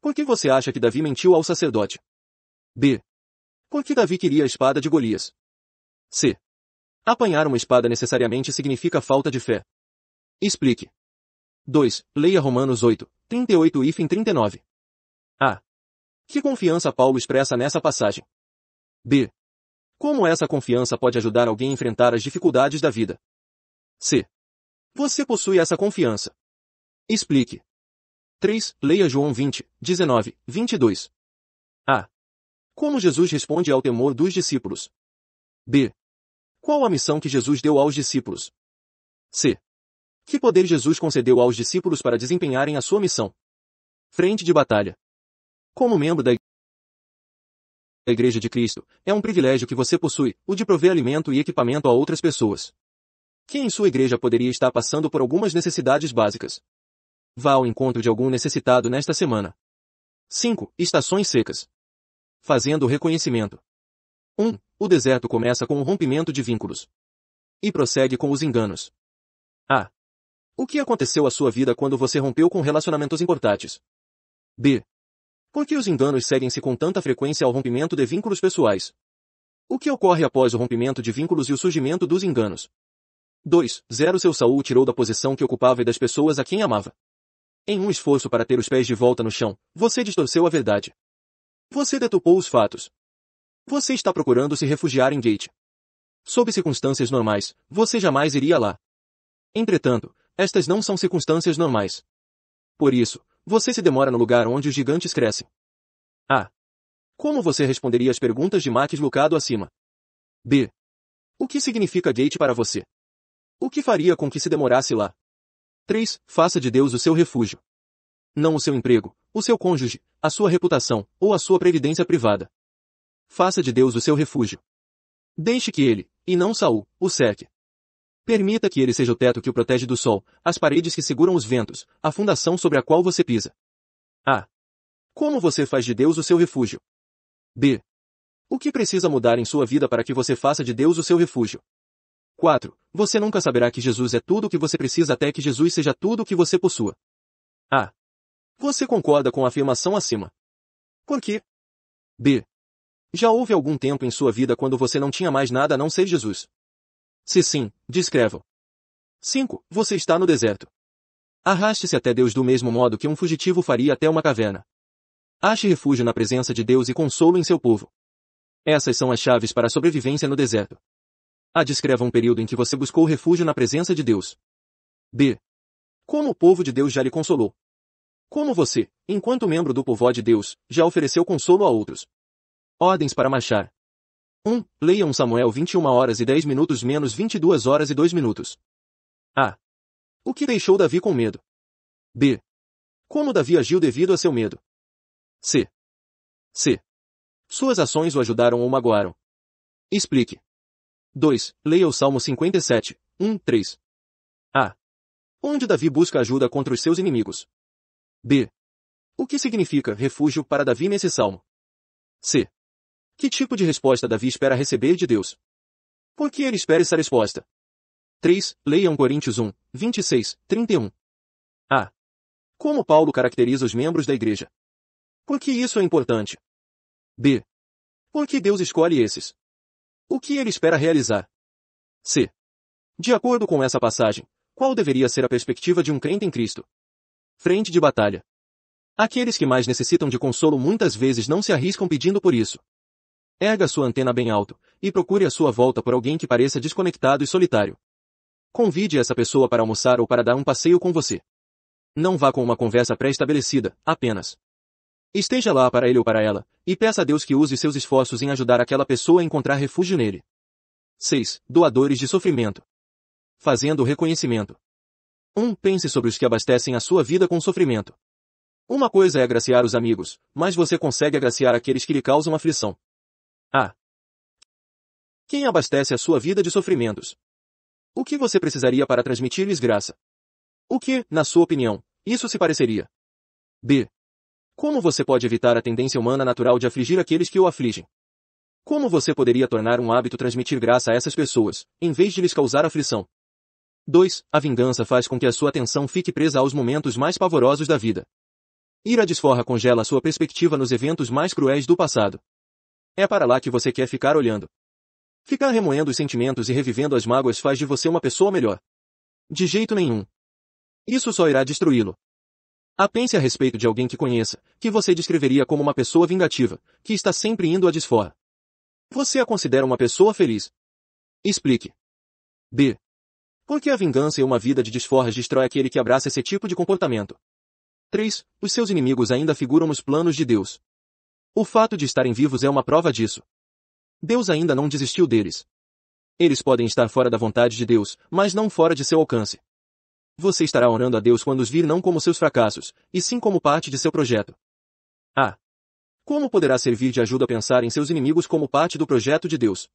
Por que você acha que Davi mentiu ao sacerdote? B. Por que Davi queria a espada de Golias? C. Apanhar uma espada necessariamente significa falta de fé. Explique. 2. Leia Romanos 8, 38 e 39. A. Que confiança Paulo expressa nessa passagem? B. Como essa confiança pode ajudar alguém a enfrentar as dificuldades da vida? C. Você possui essa confiança. Explique. 3. Leia João 20, 19, 22. A. Como Jesus responde ao temor dos discípulos. B. Qual a missão que Jesus deu aos discípulos? C. Que poder Jesus concedeu aos discípulos para desempenharem a sua missão? Frente de batalha. Como membro da Igreja de Cristo, é um privilégio que você possui, o de prover alimento e equipamento a outras pessoas. Quem em sua igreja poderia estar passando por algumas necessidades básicas? Vá ao encontro de algum necessitado nesta semana. 5. Estações secas. Fazendo reconhecimento. 1. Um, o deserto começa com o rompimento de vínculos. E prossegue com os enganos. A. O que aconteceu à sua vida quando você rompeu com relacionamentos importantes? B. Por que os enganos seguem-se com tanta frequência ao rompimento de vínculos pessoais? O que ocorre após o rompimento de vínculos e o surgimento dos enganos? 2. Zero seu Saul tirou da posição que ocupava e das pessoas a quem amava. Em um esforço para ter os pés de volta no chão, você distorceu a verdade. Você detupou os fatos. Você está procurando se refugiar em Gate. Sob circunstâncias normais, você jamais iria lá. Entretanto, estas não são circunstâncias normais. Por isso, você se demora no lugar onde os gigantes crescem. A. Ah. Como você responderia às perguntas de Max Lucado acima? B. O que significa Gate para você? O que faria com que se demorasse lá? 3. Faça de Deus o seu refúgio. Não o seu emprego, o seu cônjuge, a sua reputação ou a sua previdência privada faça de Deus o seu refúgio. Deixe que ele, e não Saul, o seque. Permita que ele seja o teto que o protege do sol, as paredes que seguram os ventos, a fundação sobre a qual você pisa. A. Como você faz de Deus o seu refúgio? B. O que precisa mudar em sua vida para que você faça de Deus o seu refúgio? 4. Você nunca saberá que Jesus é tudo o que você precisa até que Jesus seja tudo o que você possua. A. Você concorda com a afirmação acima? Por quê? B. Já houve algum tempo em sua vida quando você não tinha mais nada a não ser Jesus? Se sim, descreva 5. Você está no deserto. Arraste-se até Deus do mesmo modo que um fugitivo faria até uma caverna. Ache refúgio na presença de Deus e consolo em seu povo. Essas são as chaves para a sobrevivência no deserto. A descreva um período em que você buscou refúgio na presença de Deus. B. Como o povo de Deus já lhe consolou. Como você, enquanto membro do povo de Deus, já ofereceu consolo a outros. Ordens para marchar. 1. Leiam Samuel 21 horas e 10 minutos menos 22 horas e 2 minutos. A. O que deixou Davi com medo? B. Como Davi agiu devido a seu medo? C. C. Suas ações o ajudaram ou magoaram. Explique. 2. Leia o Salmo 57, 1, 3. A. Onde Davi busca ajuda contra os seus inimigos. B. O que significa refúgio para Davi nesse salmo? C. Que tipo de resposta Davi espera receber de Deus? Por que ele espera essa resposta? 3. Leiam Coríntios 1, 26, 31. A. Como Paulo caracteriza os membros da igreja? Por que isso é importante? B. Por que Deus escolhe esses? O que ele espera realizar? C. De acordo com essa passagem, qual deveria ser a perspectiva de um crente em Cristo? Frente de batalha. Aqueles que mais necessitam de consolo muitas vezes não se arriscam pedindo por isso. Erga sua antena bem alto, e procure à sua volta por alguém que pareça desconectado e solitário. Convide essa pessoa para almoçar ou para dar um passeio com você. Não vá com uma conversa pré-estabelecida, apenas. Esteja lá para ele ou para ela, e peça a Deus que use seus esforços em ajudar aquela pessoa a encontrar refúgio nele. 6. Doadores de sofrimento. Fazendo reconhecimento. 1. Um, pense sobre os que abastecem a sua vida com sofrimento. Uma coisa é agraciar os amigos, mas você consegue agraciar aqueles que lhe causam aflição. A. Ah. Quem abastece a sua vida de sofrimentos? O que você precisaria para transmitir-lhes graça? O que, na sua opinião, isso se pareceria? B. Como você pode evitar a tendência humana natural de afligir aqueles que o afligem? Como você poderia tornar um hábito transmitir graça a essas pessoas, em vez de lhes causar aflição? 2. A vingança faz com que a sua atenção fique presa aos momentos mais pavorosos da vida. Ira desforra congela sua perspectiva nos eventos mais cruéis do passado. É para lá que você quer ficar olhando. Ficar remoendo os sentimentos e revivendo as mágoas faz de você uma pessoa melhor. De jeito nenhum. Isso só irá destruí-lo. A ah, pense a respeito de alguém que conheça, que você descreveria como uma pessoa vingativa, que está sempre indo à desforra. Você a considera uma pessoa feliz. Explique. B. Por que a vingança e uma vida de desforras destrói aquele que abraça esse tipo de comportamento? 3. Os seus inimigos ainda figuram nos planos de Deus. O fato de estarem vivos é uma prova disso. Deus ainda não desistiu deles. Eles podem estar fora da vontade de Deus, mas não fora de seu alcance. Você estará orando a Deus quando os vir não como seus fracassos, e sim como parte de seu projeto. A. Ah, como poderá servir de ajuda a pensar em seus inimigos como parte do projeto de Deus?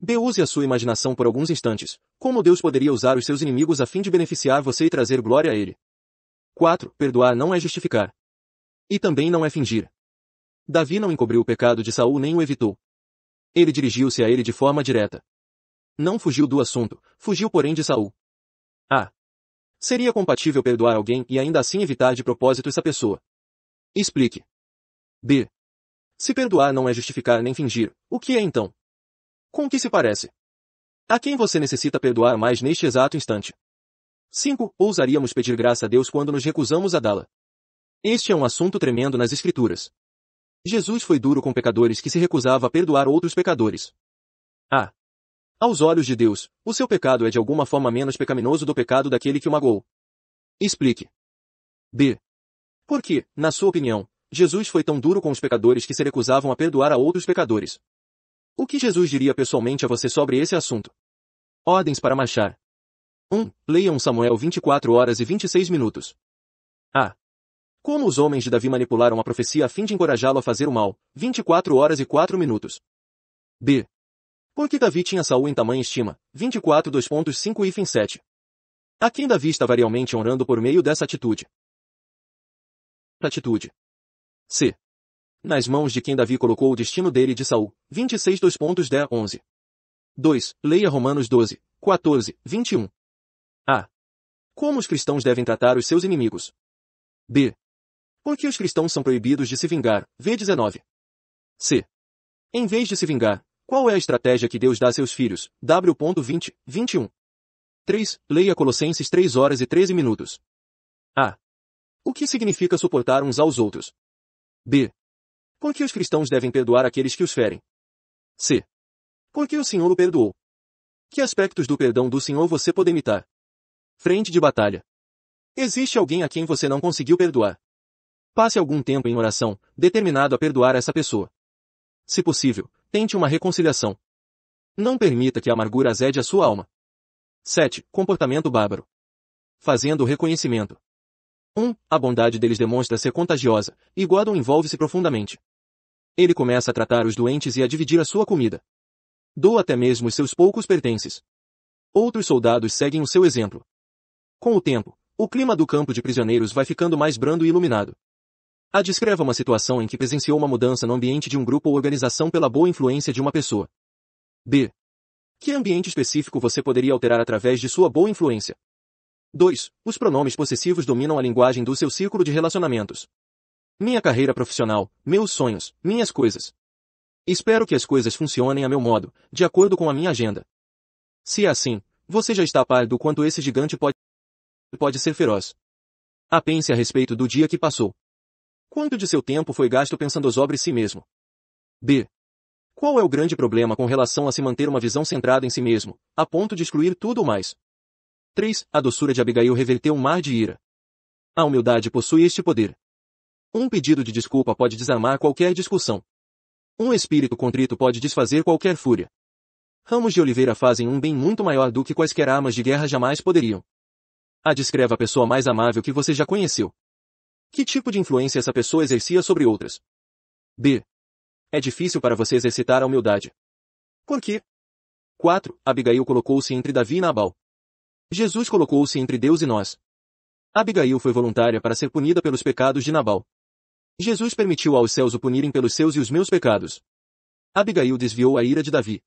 Deus Use a sua imaginação por alguns instantes. Como Deus poderia usar os seus inimigos a fim de beneficiar você e trazer glória a Ele? 4. Perdoar não é justificar. E também não é fingir. Davi não encobriu o pecado de Saul nem o evitou. Ele dirigiu-se a ele de forma direta. Não fugiu do assunto, fugiu porém de Saul. Ah! Seria compatível perdoar alguém e ainda assim evitar de propósito essa pessoa. Explique. B. Se perdoar não é justificar nem fingir, o que é então? Com que se parece? A quem você necessita perdoar mais neste exato instante? 5. Ousaríamos pedir graça a Deus quando nos recusamos a dá-la. Este é um assunto tremendo nas Escrituras. Jesus foi duro com pecadores que se recusava a perdoar outros pecadores. A. Ah. Aos olhos de Deus, o seu pecado é de alguma forma menos pecaminoso do pecado daquele que o magoou. Explique. B. Por que, na sua opinião, Jesus foi tão duro com os pecadores que se recusavam a perdoar a outros pecadores? O que Jesus diria pessoalmente a você sobre esse assunto? Ordens para marchar. 1. Leiam Samuel 24 horas e 26 minutos. A. Como os homens de Davi manipularam a profecia a fim de encorajá-lo a fazer o mal. 24 horas e 4 minutos. B. Por que Davi tinha Saul em tamanha estima. 24 2.5 e fim 7. A quem Davi está variamente honrando por meio dessa atitude. Atitude. C. Nas mãos de quem Davi colocou o destino dele e de Saul. 26 11. 2. Leia Romanos 12, 14, 21. A. Como os cristãos devem tratar os seus inimigos. B. Por que os cristãos são proibidos de se vingar. V19. C. Em vez de se vingar, qual é a estratégia que Deus dá a seus filhos? W.20, 21. 3. Leia Colossenses 3 horas e 13 minutos. A. O que significa suportar uns aos outros? B. Por que os cristãos devem perdoar aqueles que os ferem? C. Por que o Senhor o perdoou? Que aspectos do perdão do Senhor você pode imitar? Frente de batalha. Existe alguém a quem você não conseguiu perdoar? Passe algum tempo em oração, determinado a perdoar essa pessoa. Se possível, tente uma reconciliação. Não permita que a amargura azede a sua alma. 7. Comportamento bárbaro. Fazendo o reconhecimento. 1. A bondade deles demonstra ser contagiosa, e Gordon envolve-se profundamente. Ele começa a tratar os doentes e a dividir a sua comida. Doa até mesmo os seus poucos pertences. Outros soldados seguem o seu exemplo. Com o tempo, o clima do campo de prisioneiros vai ficando mais brando e iluminado. A ah, descreva uma situação em que presenciou uma mudança no ambiente de um grupo ou organização pela boa influência de uma pessoa. B. Que ambiente específico você poderia alterar através de sua boa influência? 2. Os pronomes possessivos dominam a linguagem do seu círculo de relacionamentos. Minha carreira profissional, meus sonhos, minhas coisas. Espero que as coisas funcionem a meu modo, de acordo com a minha agenda. Se é assim, você já está a par do quanto esse gigante pode, pode ser feroz. A ah, pense a respeito do dia que passou. Quanto de seu tempo foi gasto pensando sobre si mesmo? B. Qual é o grande problema com relação a se manter uma visão centrada em si mesmo, a ponto de excluir tudo o mais? 3. A doçura de Abigail reverteu um mar de ira. A humildade possui este poder. Um pedido de desculpa pode desarmar qualquer discussão. Um espírito contrito pode desfazer qualquer fúria. Ramos de oliveira fazem um bem muito maior do que quaisquer armas de guerra jamais poderiam. A descreve a pessoa mais amável que você já conheceu. Que tipo de influência essa pessoa exercia sobre outras? B. É difícil para você exercitar a humildade. Por quê? 4. Abigail colocou-se entre Davi e Nabal. Jesus colocou-se entre Deus e nós. Abigail foi voluntária para ser punida pelos pecados de Nabal. Jesus permitiu aos céus o punirem pelos seus e os meus pecados. Abigail desviou a ira de Davi.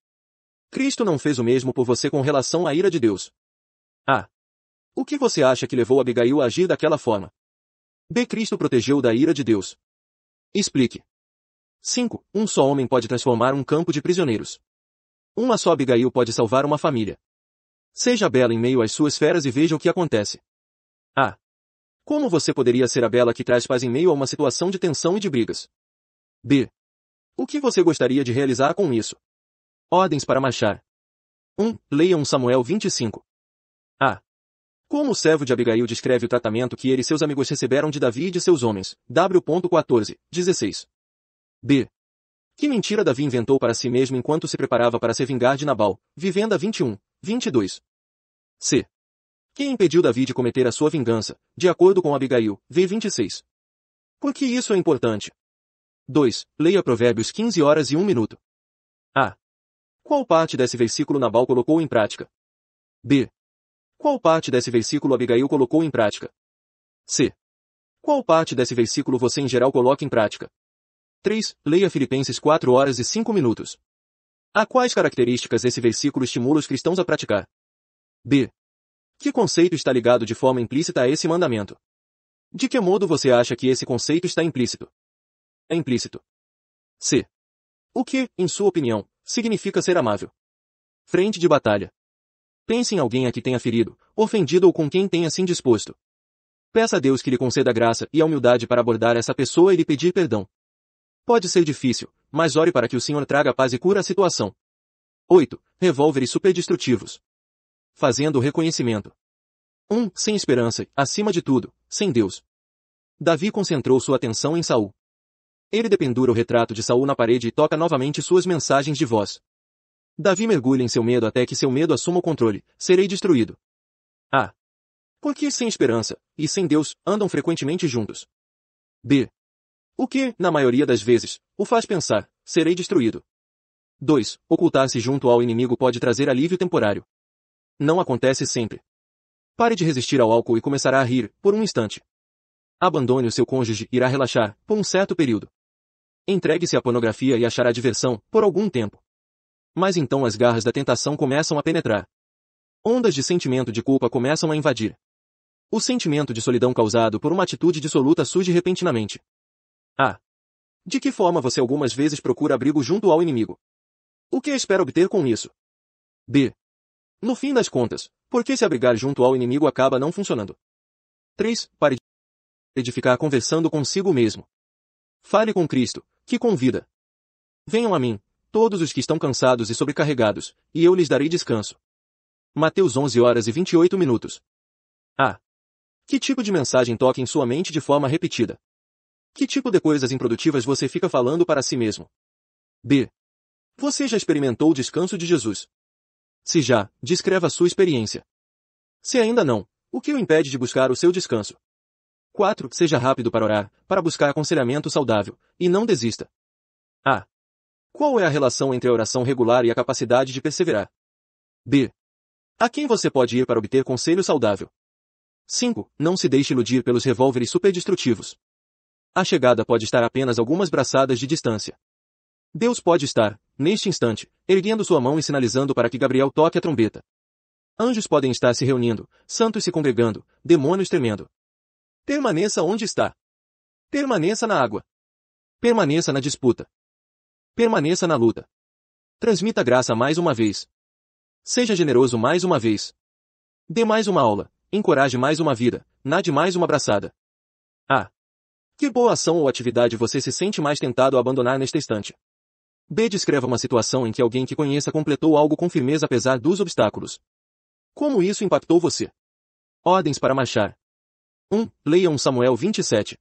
Cristo não fez o mesmo por você com relação à ira de Deus. A. o que você acha que levou Abigail a agir daquela forma? B. Cristo protegeu da ira de Deus. Explique. 5. Um só homem pode transformar um campo de prisioneiros. Uma só Abigail pode salvar uma família. Seja bela em meio às suas feras e veja o que acontece. A. Ah. Como você poderia ser a bela que traz paz em meio a uma situação de tensão e de brigas? B. O que você gostaria de realizar com isso? Ordens para marchar. 1. Leia um Samuel 25. A. Ah. Como o servo de Abigail descreve o tratamento que ele e seus amigos receberam de Davi e de seus homens. W.14, 16. B. Que mentira Davi inventou para si mesmo enquanto se preparava para se vingar de Nabal, Vivenda 21, 22. C. Quem impediu Davi de cometer a sua vingança, de acordo com Abigail, V 26. Por que isso é importante? 2. Leia Provérbios 15 horas e 1 minuto. A. Qual parte desse versículo Nabal colocou em prática? B. Qual parte desse versículo Abigail colocou em prática? C. Qual parte desse versículo você em geral coloca em prática? 3. Leia Filipenses 4 horas e 5 minutos. A quais características esse versículo estimula os cristãos a praticar? B. Que conceito está ligado de forma implícita a esse mandamento? De que modo você acha que esse conceito está implícito? É implícito. C. O que, em sua opinião, significa ser amável? Frente de batalha. Pense em alguém a que tenha ferido, ofendido ou com quem tenha se indisposto. Peça a Deus que lhe conceda graça e a humildade para abordar essa pessoa e lhe pedir perdão. Pode ser difícil, mas ore para que o Senhor traga paz e cura a situação. 8. Revólveres superdestrutivos. Fazendo o reconhecimento. 1. Sem esperança, acima de tudo, sem Deus. Davi concentrou sua atenção em Saul. Ele dependura o retrato de Saul na parede e toca novamente suas mensagens de voz. Davi mergulha em seu medo até que seu medo assuma o controle. Serei destruído. A. Ah. Porque sem esperança e sem Deus andam frequentemente juntos. B. O que, na maioria das vezes, o faz pensar, serei destruído. 2. Ocultar-se junto ao inimigo pode trazer alívio temporário. Não acontece sempre. Pare de resistir ao álcool e começará a rir, por um instante. Abandone o seu cônjuge e irá relaxar, por um certo período. Entregue-se à pornografia e achará diversão, por algum tempo. Mas então as garras da tentação começam a penetrar. Ondas de sentimento de culpa começam a invadir. O sentimento de solidão causado por uma atitude dissoluta surge repentinamente. A. Ah, de que forma você algumas vezes procura abrigo junto ao inimigo? O que espera obter com isso? B. No fim das contas, por que se abrigar junto ao inimigo acaba não funcionando? 3. Pare de ficar conversando consigo mesmo. Fale com Cristo, que convida. Venham a mim, todos os que estão cansados e sobrecarregados, e eu lhes darei descanso. Mateus 11 horas e 28 minutos. Ah! Que tipo de mensagem toca em sua mente de forma repetida? Que tipo de coisas improdutivas você fica falando para si mesmo? B. Você já experimentou o descanso de Jesus? Se já, descreva sua experiência. Se ainda não, o que o impede de buscar o seu descanso? 4. Seja rápido para orar, para buscar aconselhamento saudável, e não desista. A. Qual é a relação entre a oração regular e a capacidade de perseverar? B. A quem você pode ir para obter conselho saudável? 5. Não se deixe iludir pelos revólveres superdestrutivos. A chegada pode estar apenas algumas braçadas de distância. Deus pode estar, neste instante, erguendo sua mão e sinalizando para que Gabriel toque a trombeta. Anjos podem estar se reunindo, santos se congregando, demônios tremendo. Permaneça onde está. Permaneça na água. Permaneça na disputa. Permaneça na luta. Transmita graça mais uma vez. Seja generoso mais uma vez. Dê mais uma aula, encoraje mais uma vida, nade mais uma abraçada. A. Ah. Que boa ação ou atividade você se sente mais tentado a abandonar neste instante? B. Descreva uma situação em que alguém que conheça completou algo com firmeza apesar dos obstáculos. Como isso impactou você? Ordens para marchar. 1. Leia 1 Samuel 27.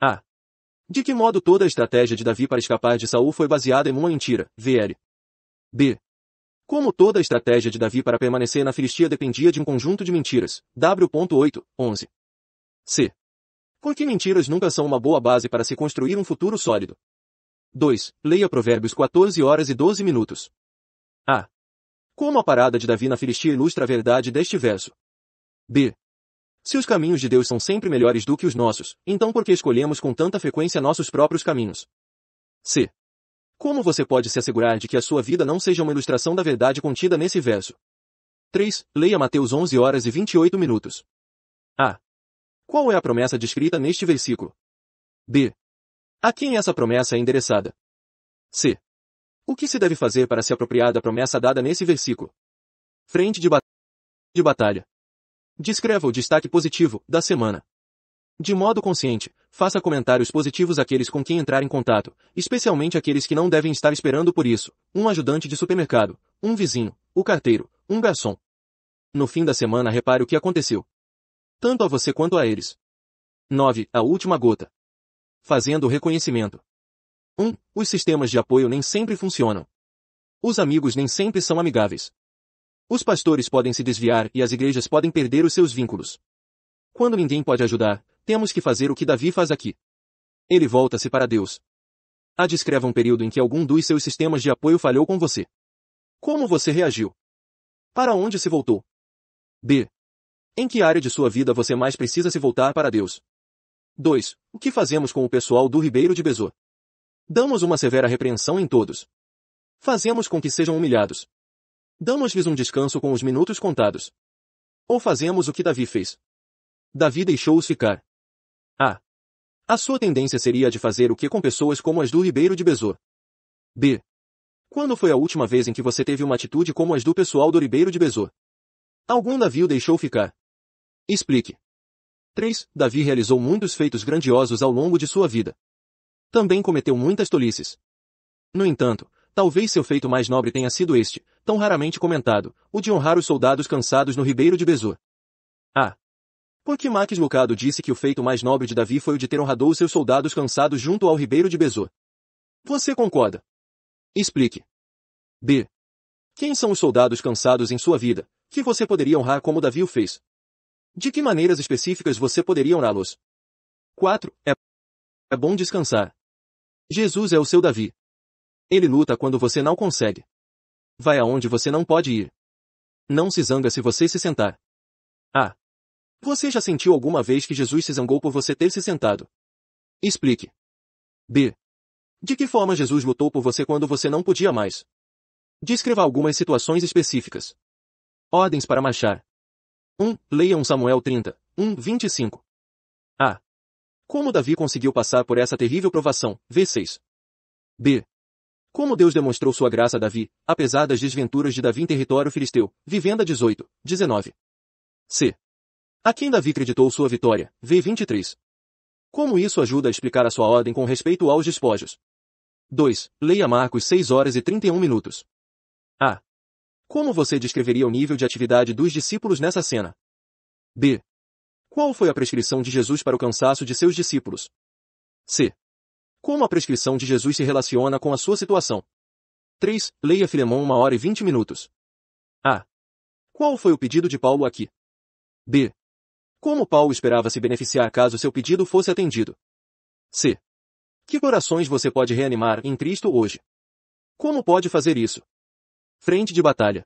A. Ah. De que modo toda a estratégia de Davi para escapar de Saul foi baseada em uma mentira? VL. B. Como toda a estratégia de Davi para permanecer na Filistia dependia de um conjunto de mentiras. W.8, 11. C. Por que mentiras nunca são uma boa base para se construir um futuro sólido? 2. Leia Provérbios 14 horas e 12 minutos. A. Como a parada de Davi na Filistia ilustra a verdade deste verso. B. Se os caminhos de Deus são sempre melhores do que os nossos, então por que escolhemos com tanta frequência nossos próprios caminhos? C. Como você pode se assegurar de que a sua vida não seja uma ilustração da verdade contida nesse verso? 3. Leia Mateus 11 horas e 28 minutos. A. Qual é a promessa descrita neste versículo? B. A quem essa promessa é endereçada? C. O que se deve fazer para se apropriar da promessa dada nesse versículo? Frente de, de batalha. Descreva o destaque positivo da semana. De modo consciente, faça comentários positivos àqueles com quem entrar em contato, especialmente aqueles que não devem estar esperando por isso, um ajudante de supermercado, um vizinho, o carteiro, um garçom. No fim da semana repare o que aconteceu. Tanto a você quanto a eles. 9. A última gota. Fazendo o reconhecimento. 1. Os sistemas de apoio nem sempre funcionam. Os amigos nem sempre são amigáveis. Os pastores podem se desviar e as igrejas podem perder os seus vínculos. Quando ninguém pode ajudar, temos que fazer o que Davi faz aqui. Ele volta-se para Deus. A descreva um período em que algum dos seus sistemas de apoio falhou com você. Como você reagiu? Para onde se voltou? B. Em que área de sua vida você mais precisa se voltar para Deus? 2. O que fazemos com o pessoal do Ribeiro de Besor? Damos uma severa repreensão em todos. Fazemos com que sejam humilhados. Damos-lhes um descanso com os minutos contados. Ou fazemos o que Davi fez. Davi deixou-os ficar. A. Ah. A sua tendência seria a de fazer o que com pessoas como as do Ribeiro de Besor. B. Quando foi a última vez em que você teve uma atitude como as do pessoal do Ribeiro de Besor? Algum Davi o deixou ficar. Explique. 3. Davi realizou muitos feitos grandiosos ao longo de sua vida. Também cometeu muitas tolices. No entanto, Talvez seu feito mais nobre tenha sido este, tão raramente comentado, o de honrar os soldados cansados no Ribeiro de Bezor. Ah! Porque Max Lucado disse que o feito mais nobre de Davi foi o de ter honrado os seus soldados cansados junto ao Ribeiro de Bezor. Você concorda? Explique. B. Quem são os soldados cansados em sua vida, que você poderia honrar como Davi o fez? De que maneiras específicas você poderia honrá-los? 4. É... é bom descansar. Jesus é o seu Davi. Ele luta quando você não consegue. Vai aonde você não pode ir. Não se zanga se você se sentar. Ah. Você já sentiu alguma vez que Jesus se zangou por você ter se sentado? Explique. B. De que forma Jesus lutou por você quando você não podia mais? Descreva algumas situações específicas. Ordens para marchar. 1. Leiam Samuel 30, 1, 25. A. Como Davi conseguiu passar por essa terrível provação? V6. B. Como Deus demonstrou sua graça a Davi, apesar das desventuras de Davi em território filisteu, Vivenda 18, 19. C. A quem Davi creditou sua vitória, v 23. Como isso ajuda a explicar a sua ordem com respeito aos despojos? 2. Leia Marcos 6 horas e 31 minutos. A. Como você descreveria o nível de atividade dos discípulos nessa cena? B. Qual foi a prescrição de Jesus para o cansaço de seus discípulos? C. Como a prescrição de Jesus se relaciona com a sua situação? 3. Leia Filemão 1 hora e 20 minutos. A. Qual foi o pedido de Paulo aqui? B. Como Paulo esperava se beneficiar caso seu pedido fosse atendido? C. Que corações você pode reanimar em Cristo hoje? Como pode fazer isso? Frente de batalha.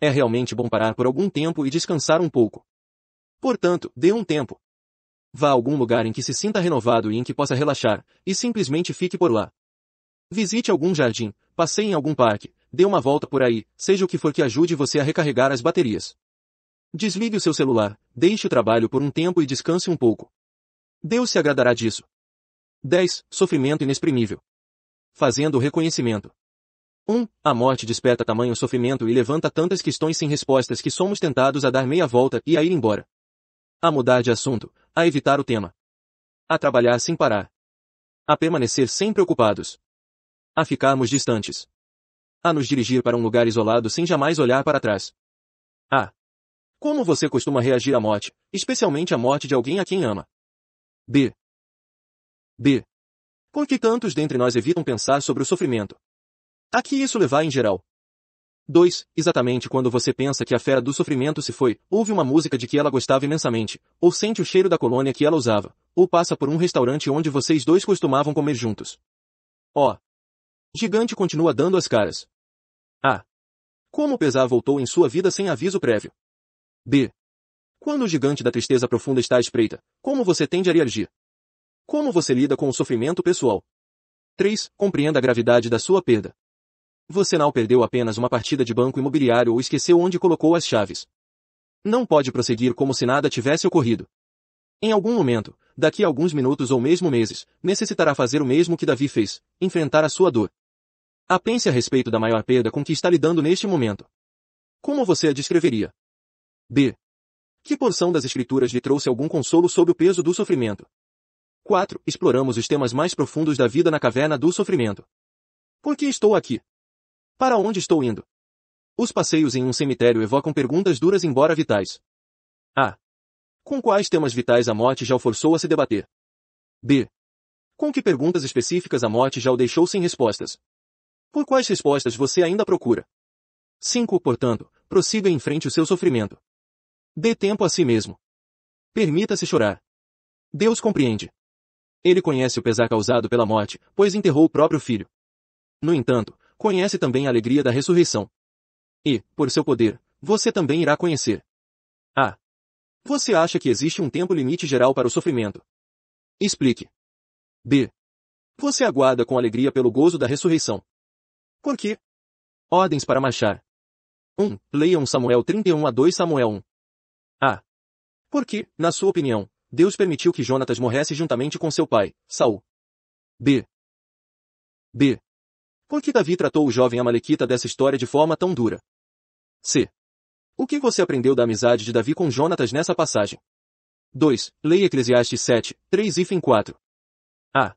É realmente bom parar por algum tempo e descansar um pouco. Portanto, dê um tempo, Vá a algum lugar em que se sinta renovado e em que possa relaxar, e simplesmente fique por lá. Visite algum jardim, passeie em algum parque, dê uma volta por aí, seja o que for que ajude você a recarregar as baterias. Desligue o seu celular, deixe o trabalho por um tempo e descanse um pouco. Deus se agradará disso. 10. Sofrimento inexprimível. Fazendo o reconhecimento. 1. A morte desperta tamanho sofrimento e levanta tantas questões sem respostas que somos tentados a dar meia volta e a ir embora. A mudar de assunto, a evitar o tema, a trabalhar sem parar, a permanecer sempre ocupados, a ficarmos distantes, a nos dirigir para um lugar isolado sem jamais olhar para trás. A. Ah! Como você costuma reagir à morte, especialmente à morte de alguém a quem ama? B. B. Por que tantos dentre nós evitam pensar sobre o sofrimento? A que isso levar em geral? 2. Exatamente quando você pensa que a fera do sofrimento se foi, ouve uma música de que ela gostava imensamente, ou sente o cheiro da colônia que ela usava, ou passa por um restaurante onde vocês dois costumavam comer juntos. Ó! Oh. Gigante continua dando as caras. A. Como o pesar voltou em sua vida sem aviso prévio. B. Quando o gigante da tristeza profunda está à espreita, como você tende a reagir? Como você lida com o sofrimento pessoal? 3. Compreenda a gravidade da sua perda. Você não perdeu apenas uma partida de banco imobiliário ou esqueceu onde colocou as chaves. Não pode prosseguir como se nada tivesse ocorrido. Em algum momento, daqui a alguns minutos ou mesmo meses, necessitará fazer o mesmo que Davi fez, enfrentar a sua dor. A ah, pense a respeito da maior perda com que está lidando neste momento. Como você a descreveria? B. Que porção das escrituras lhe trouxe algum consolo sob o peso do sofrimento? 4. Exploramos os temas mais profundos da vida na caverna do sofrimento. Por que estou aqui? Para onde estou indo? Os passeios em um cemitério evocam perguntas duras embora vitais. A. Com quais temas vitais a morte já o forçou a se debater? B. Com que perguntas específicas a morte já o deixou sem respostas? Por quais respostas você ainda procura? 5. Portanto, prossiga em frente o seu sofrimento. Dê tempo a si mesmo. Permita-se chorar. Deus compreende. Ele conhece o pesar causado pela morte, pois enterrou o próprio filho. No entanto, conhece também a alegria da ressurreição. E, por seu poder, você também irá conhecer. Ah. Você acha que existe um tempo limite geral para o sofrimento? Explique. B. Você aguarda com alegria pelo gozo da ressurreição. Por quê? Ordens para marchar. 1. Leiam Samuel 31 a 2 Samuel 1. A. Por que, na sua opinião, Deus permitiu que Jonatas morresse juntamente com seu pai, Saul. B. B. Por que Davi tratou o jovem Amalequita dessa história de forma tão dura? C. O que você aprendeu da amizade de Davi com Jonatas nessa passagem? 2. Leia Eclesiastes 7, 3 e 4. A.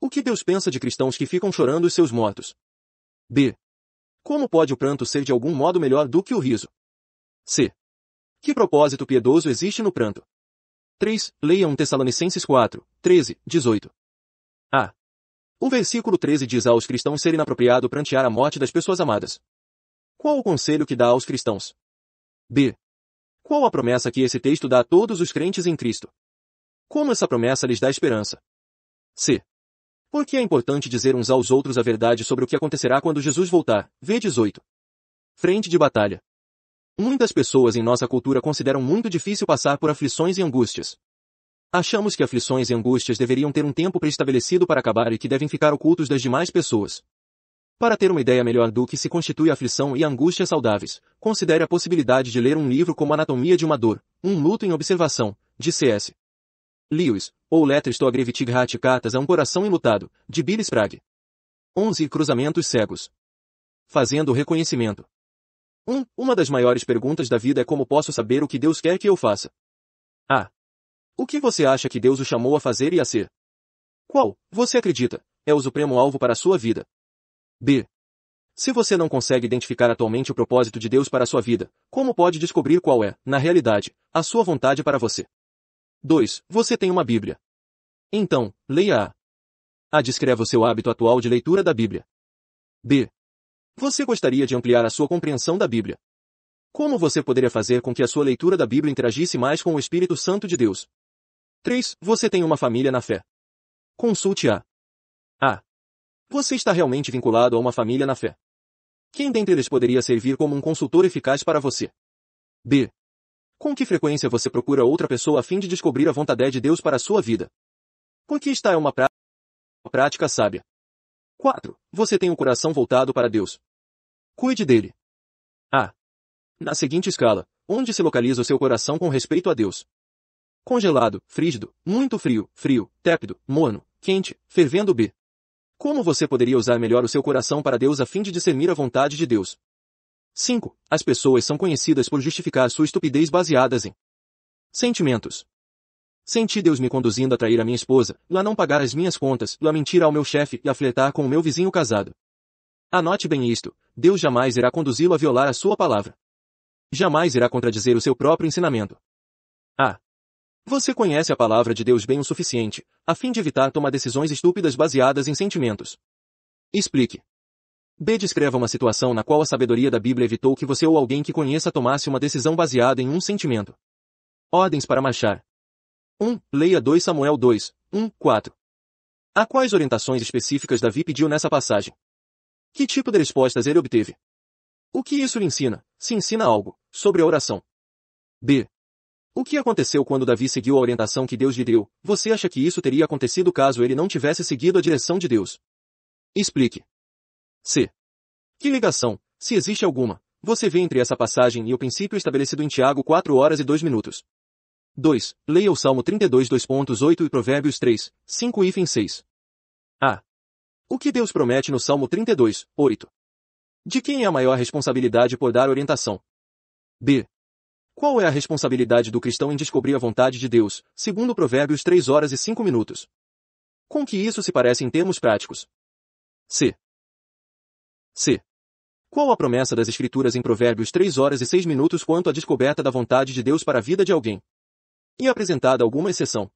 O que Deus pensa de cristãos que ficam chorando os seus mortos? B. Como pode o pranto ser de algum modo melhor do que o riso? C. Que propósito piedoso existe no pranto? 3. Leia 1 Tessalonicenses 4, 13, 18. O versículo 13 diz aos cristãos ser inapropriado prantear a morte das pessoas amadas. Qual o conselho que dá aos cristãos? B. Qual a promessa que esse texto dá a todos os crentes em Cristo? Como essa promessa lhes dá esperança? C. Por que é importante dizer uns aos outros a verdade sobre o que acontecerá quando Jesus voltar? V18. Frente de batalha. Muitas pessoas em nossa cultura consideram muito difícil passar por aflições e angústias. Achamos que aflições e angústias deveriam ter um tempo preestabelecido para acabar e que devem ficar ocultos das demais pessoas. Para ter uma ideia melhor do que se constitui aflição e angústia saudáveis, considere a possibilidade de ler um livro como Anatomia de uma Dor, um luto em observação, de C.S. Lewis, ou Letras to a Cartas a um Coração Enlutado, de Billy Sprague. 11. Cruzamentos cegos. Fazendo o reconhecimento. 1. uma das maiores perguntas da vida é como posso saber o que Deus quer que eu faça. A. O que você acha que Deus o chamou a fazer e a ser? Qual, você acredita, é o supremo alvo para a sua vida? B. Se você não consegue identificar atualmente o propósito de Deus para a sua vida, como pode descobrir qual é, na realidade, a sua vontade para você? 2. Você tem uma Bíblia. Então, leia-a. A descreve o seu hábito atual de leitura da Bíblia. B. Você gostaria de ampliar a sua compreensão da Bíblia. Como você poderia fazer com que a sua leitura da Bíblia interagisse mais com o Espírito Santo de Deus, 3. Você tem uma família na fé. Consulte a. A. Você está realmente vinculado a uma família na fé. Quem dentre eles poderia servir como um consultor eficaz para você? B. Com que frequência você procura outra pessoa a fim de descobrir a vontade de Deus para a sua vida? Porque esta é uma prática, prática sábia. 4. Você tem o um coração voltado para Deus. Cuide dele. A. Na seguinte escala, onde se localiza o seu coração com respeito a Deus? Congelado, frígido, muito frio, frio, tépido, morno, quente, fervendo b. Como você poderia usar melhor o seu coração para Deus a fim de discernir a vontade de Deus? 5. As pessoas são conhecidas por justificar sua estupidez baseadas em sentimentos. Senti Deus me conduzindo a trair a minha esposa, lá não pagar as minhas contas, lá mentir ao meu chefe e a flertar com o meu vizinho casado. Anote bem isto, Deus jamais irá conduzi-lo a violar a sua palavra. Jamais irá contradizer o seu próprio ensinamento. A. Você conhece a palavra de Deus bem o suficiente, a fim de evitar tomar decisões estúpidas baseadas em sentimentos. Explique. B. Descreva uma situação na qual a sabedoria da Bíblia evitou que você ou alguém que conheça tomasse uma decisão baseada em um sentimento. Ordens para marchar. 1. Leia 2 Samuel 2, 1, 4. A quais orientações específicas Davi pediu nessa passagem? Que tipo de respostas ele obteve? O que isso lhe ensina, se ensina algo, sobre a oração? B. O que aconteceu quando Davi seguiu a orientação que Deus lhe deu? Você acha que isso teria acontecido caso ele não tivesse seguido a direção de Deus? Explique. C. Que ligação, se existe alguma, você vê entre essa passagem e o princípio estabelecido em Tiago 4 horas e 2 minutos? 2. Leia o Salmo 32 2.8 e Provérbios 3, 5 e 6. A. O que Deus promete no Salmo 32, 8? De quem é a maior responsabilidade por dar orientação? B. Qual é a responsabilidade do cristão em descobrir a vontade de Deus, segundo Provérbios 3 horas e 5 minutos? Com que isso se parece em termos práticos? C. C. Qual a promessa das Escrituras em Provérbios 3 horas e 6 minutos quanto à descoberta da vontade de Deus para a vida de alguém? E apresentada alguma exceção.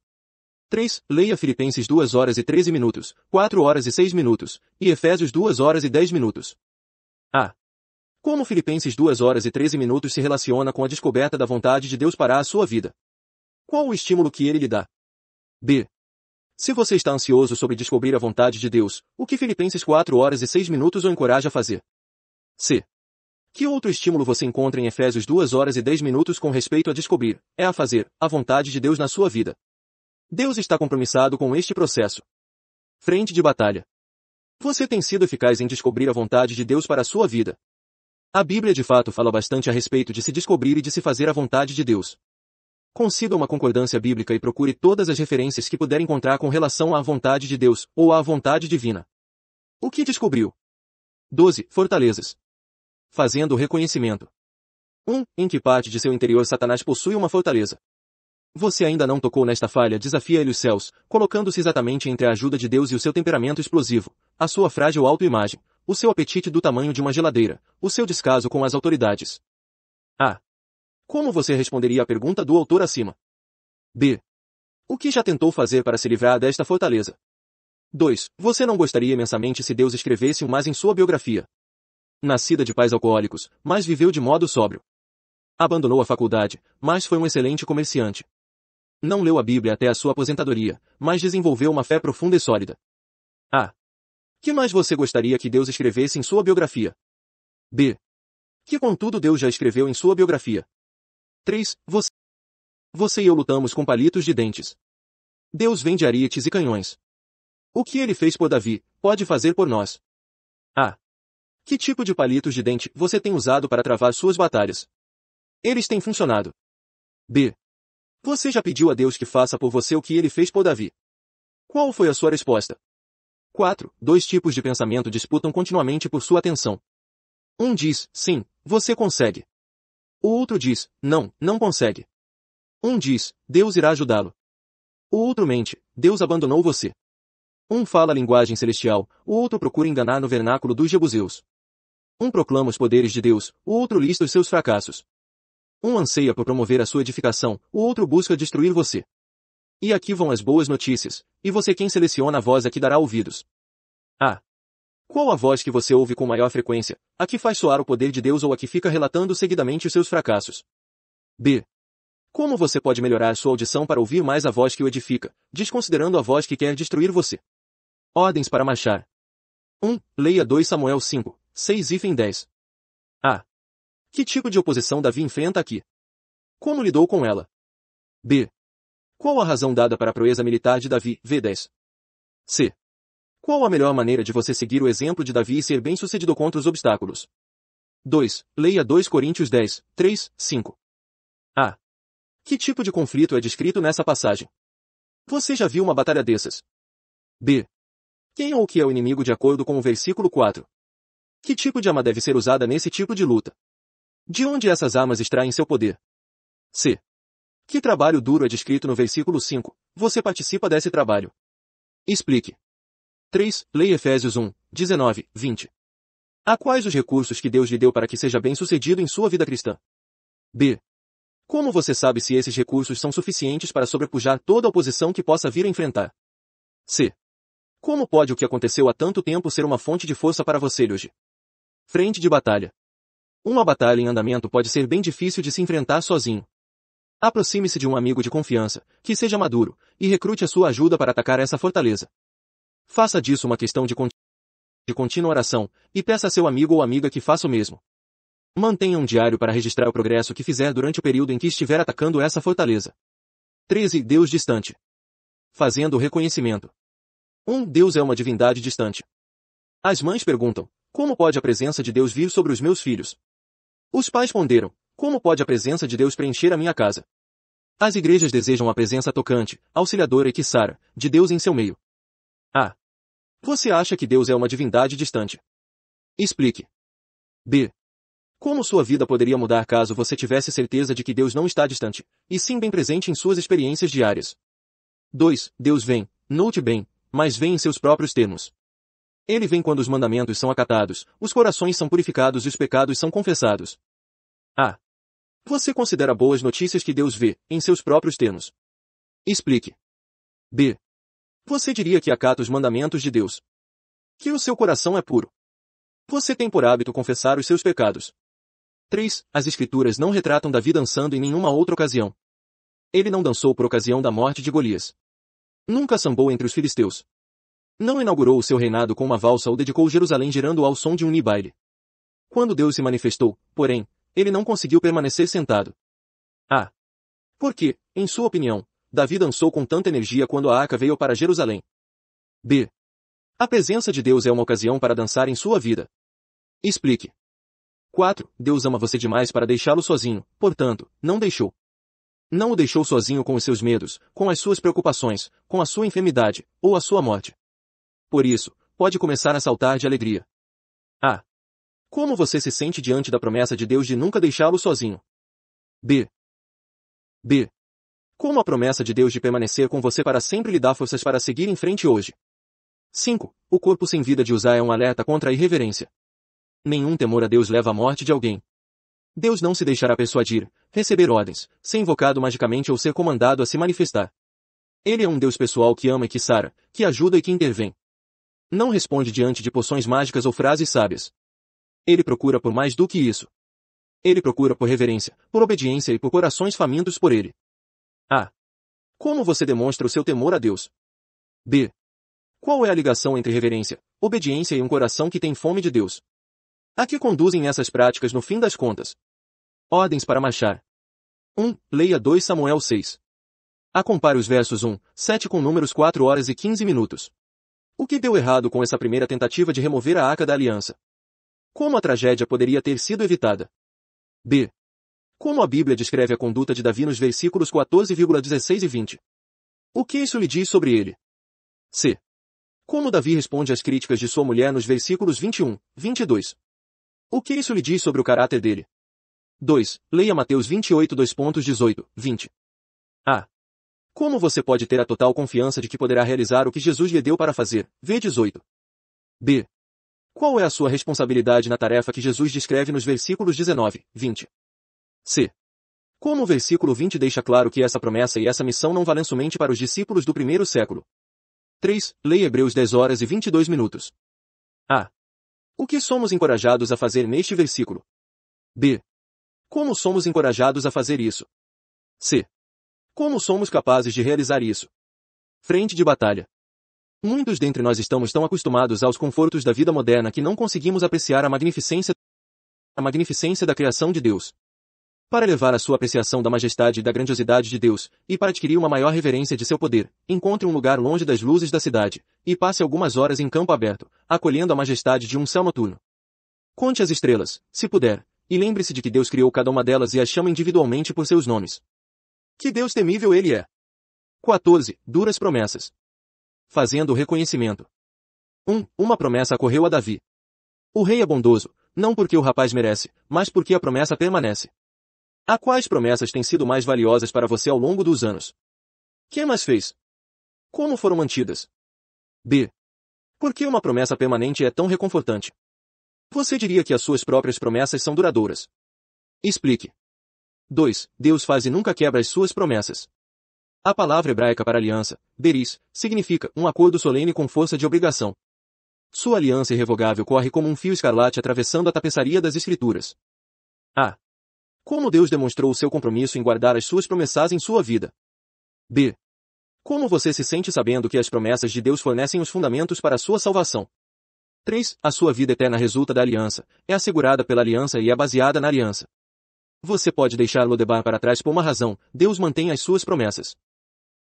3. Leia Filipenses 2 horas e 13 minutos, 4 horas e 6 minutos, e Efésios 2 horas e 10 minutos. A. Como Filipenses 2 horas e 13 minutos se relaciona com a descoberta da vontade de Deus para a sua vida? Qual o estímulo que ele lhe dá? B. Se você está ansioso sobre descobrir a vontade de Deus, o que Filipenses 4 horas e 6 minutos o encoraja a fazer? C. Que outro estímulo você encontra em Efésios 2 horas e 10 minutos com respeito a descobrir, é a fazer, a vontade de Deus na sua vida? Deus está compromissado com este processo. Frente de batalha. Você tem sido eficaz em descobrir a vontade de Deus para a sua vida, a Bíblia de fato fala bastante a respeito de se descobrir e de se fazer a vontade de Deus. Consiga uma concordância bíblica e procure todas as referências que puder encontrar com relação à vontade de Deus, ou à vontade divina. O que descobriu? 12. Fortalezas. Fazendo o reconhecimento. 1. Em que parte de seu interior Satanás possui uma fortaleza? Você ainda não tocou nesta falha, desafia ele os céus, colocando-se exatamente entre a ajuda de Deus e o seu temperamento explosivo, a sua frágil autoimagem, o seu apetite do tamanho de uma geladeira, o seu descaso com as autoridades. A. Como você responderia à pergunta do autor acima? B. O que já tentou fazer para se livrar desta fortaleza? 2. Você não gostaria imensamente se Deus escrevesse um mais em sua biografia. Nascida de pais alcoólicos, mas viveu de modo sóbrio. Abandonou a faculdade, mas foi um excelente comerciante. Não leu a Bíblia até a sua aposentadoria, mas desenvolveu uma fé profunda e sólida. A. Que mais você gostaria que Deus escrevesse em sua biografia? B. Que contudo Deus já escreveu em sua biografia. 3. Você, você e eu lutamos com palitos de dentes. Deus vende arietes e canhões. O que ele fez por Davi, pode fazer por nós. A. Que tipo de palitos de dente você tem usado para travar suas batalhas? Eles têm funcionado. B. Você já pediu a Deus que faça por você o que ele fez por Davi. Qual foi a sua resposta? 4. Dois tipos de pensamento disputam continuamente por sua atenção. Um diz, sim, você consegue. O outro diz, não, não consegue. Um diz, Deus irá ajudá-lo. O outro mente, Deus abandonou você. Um fala a linguagem celestial, o outro procura enganar no vernáculo dos jebuseus. Um proclama os poderes de Deus, o outro lista os seus fracassos. Um anseia por promover a sua edificação, o outro busca destruir você. E aqui vão as boas notícias, e você quem seleciona a voz a é que dará ouvidos. A. Ah. Qual a voz que você ouve com maior frequência, a que faz soar o poder de Deus ou a que fica relatando seguidamente os seus fracassos? B. Como você pode melhorar sua audição para ouvir mais a voz que o edifica, desconsiderando a voz que quer destruir você? Ordens para marchar. 1. Leia 2 Samuel 5, 6 e 10. A. Que tipo de oposição Davi enfrenta aqui? Como lidou com ela? B. Qual a razão dada para a proeza militar de Davi? V10. C. Qual a melhor maneira de você seguir o exemplo de Davi e ser bem-sucedido contra os obstáculos? 2. Leia 2 Coríntios 10, 3, 5. A. Que tipo de conflito é descrito nessa passagem? Você já viu uma batalha dessas? B. Quem ou o que é o inimigo de acordo com o versículo 4? Que tipo de arma deve ser usada nesse tipo de luta? De onde essas armas extraem seu poder? C. Que trabalho duro é descrito no versículo 5. Você participa desse trabalho. Explique. 3. Leia Efésios 1, 19, 20. A quais os recursos que Deus lhe deu para que seja bem-sucedido em sua vida cristã? B. Como você sabe se esses recursos são suficientes para sobrepujar toda a oposição que possa vir a enfrentar? C. Como pode o que aconteceu há tanto tempo ser uma fonte de força para você hoje? Frente de batalha. Uma batalha em andamento pode ser bem difícil de se enfrentar sozinho. Aproxime-se de um amigo de confiança, que seja maduro, e recrute a sua ajuda para atacar essa fortaleza. Faça disso uma questão de, cont... de contínua oração, e peça a seu amigo ou amiga que faça o mesmo. Mantenha um diário para registrar o progresso que fizer durante o período em que estiver atacando essa fortaleza. 13. Deus distante. Fazendo o reconhecimento. Um Deus é uma divindade distante. As mães perguntam, como pode a presença de Deus vir sobre os meus filhos? Os pais ponderam, como pode a presença de Deus preencher a minha casa? As igrejas desejam a presença tocante, auxiliadora e quiçara, de Deus em seu meio. A. Ah. Você acha que Deus é uma divindade distante? Explique. B. Como sua vida poderia mudar caso você tivesse certeza de que Deus não está distante, e sim bem presente em suas experiências diárias? 2. Deus vem, note bem, mas vem em seus próprios termos. Ele vem quando os mandamentos são acatados, os corações são purificados e os pecados são confessados. A. Você considera boas notícias que Deus vê, em seus próprios termos. Explique. B. Você diria que acata os mandamentos de Deus. Que o seu coração é puro. Você tem por hábito confessar os seus pecados. 3. As escrituras não retratam Davi dançando em nenhuma outra ocasião. Ele não dançou por ocasião da morte de Golias. Nunca sambou entre os filisteus. Não inaugurou o seu reinado com uma valsa ou dedicou Jerusalém girando ao som de um nibaile. Quando Deus se manifestou, porém, ele não conseguiu permanecer sentado. Ah! Por que, em sua opinião, Davi dançou com tanta energia quando a arca veio para Jerusalém? B. A presença de Deus é uma ocasião para dançar em sua vida. Explique. 4. Deus ama você demais para deixá-lo sozinho, portanto, não deixou. Não o deixou sozinho com os seus medos, com as suas preocupações, com a sua enfermidade, ou a sua morte. Por isso, pode começar a saltar de alegria. A. Como você se sente diante da promessa de Deus de nunca deixá-lo sozinho? B. B. Como a promessa de Deus de permanecer com você para sempre lhe dá forças para seguir em frente hoje? 5. O corpo sem vida de usar é um alerta contra a irreverência. Nenhum temor a Deus leva à morte de alguém. Deus não se deixará persuadir, receber ordens, ser invocado magicamente ou ser comandado a se manifestar. Ele é um Deus pessoal que ama e que sara, que ajuda e que intervém. Não responde diante de poções mágicas ou frases sábias. Ele procura por mais do que isso. Ele procura por reverência, por obediência e por corações famintos por ele. A. Ah, como você demonstra o seu temor a Deus? B. Qual é a ligação entre reverência, obediência e um coração que tem fome de Deus? A que conduzem essas práticas no fim das contas? Ordens para marchar. 1. Leia 2 Samuel 6. A compare os versos 1, 7 com números 4 horas e 15 minutos. O que deu errado com essa primeira tentativa de remover a arca da aliança? Como a tragédia poderia ter sido evitada? B. Como a Bíblia descreve a conduta de Davi nos versículos 14,16 e 20? O que isso lhe diz sobre ele? C. Como Davi responde às críticas de sua mulher nos versículos 21, 22? O que isso lhe diz sobre o caráter dele? 2. Leia Mateus 28 2.18, 20. A. Como você pode ter a total confiança de que poderá realizar o que Jesus lhe deu para fazer? V18. B. Qual é a sua responsabilidade na tarefa que Jesus descreve nos versículos 19, 20? C. Como o versículo 20 deixa claro que essa promessa e essa missão não valem somente para os discípulos do primeiro século. 3. Leia Hebreus 10 horas e 22 minutos. A. O que somos encorajados a fazer neste versículo? B. Como somos encorajados a fazer isso? C. Como somos capazes de realizar isso? Frente de batalha. Muitos dentre nós estamos tão acostumados aos confortos da vida moderna que não conseguimos apreciar a magnificência a magnificência da criação de Deus. Para elevar a sua apreciação da majestade e da grandiosidade de Deus, e para adquirir uma maior reverência de seu poder, encontre um lugar longe das luzes da cidade, e passe algumas horas em campo aberto, acolhendo a majestade de um céu noturno. Conte as estrelas, se puder, e lembre-se de que Deus criou cada uma delas e as chama individualmente por seus nomes. Que Deus temível ele é! 14. Duras promessas fazendo o reconhecimento. 1. Um, uma promessa ocorreu a Davi. O rei é bondoso, não porque o rapaz merece, mas porque a promessa permanece. A quais promessas têm sido mais valiosas para você ao longo dos anos? Quem mais fez? Como foram mantidas? B. Por que uma promessa permanente é tão reconfortante? Você diria que as suas próprias promessas são duradouras. Explique. 2. Deus faz e nunca quebra as suas promessas. A palavra hebraica para aliança, beris, significa um acordo solene com força de obrigação. Sua aliança irrevogável corre como um fio escarlate atravessando a tapeçaria das escrituras. A. Ah! Como Deus demonstrou o seu compromisso em guardar as suas promessas em sua vida. B. Como você se sente sabendo que as promessas de Deus fornecem os fundamentos para a sua salvação? 3. A sua vida eterna resulta da aliança, é assegurada pela aliança e é baseada na aliança. Você pode deixar Lodebar para trás por uma razão, Deus mantém as suas promessas.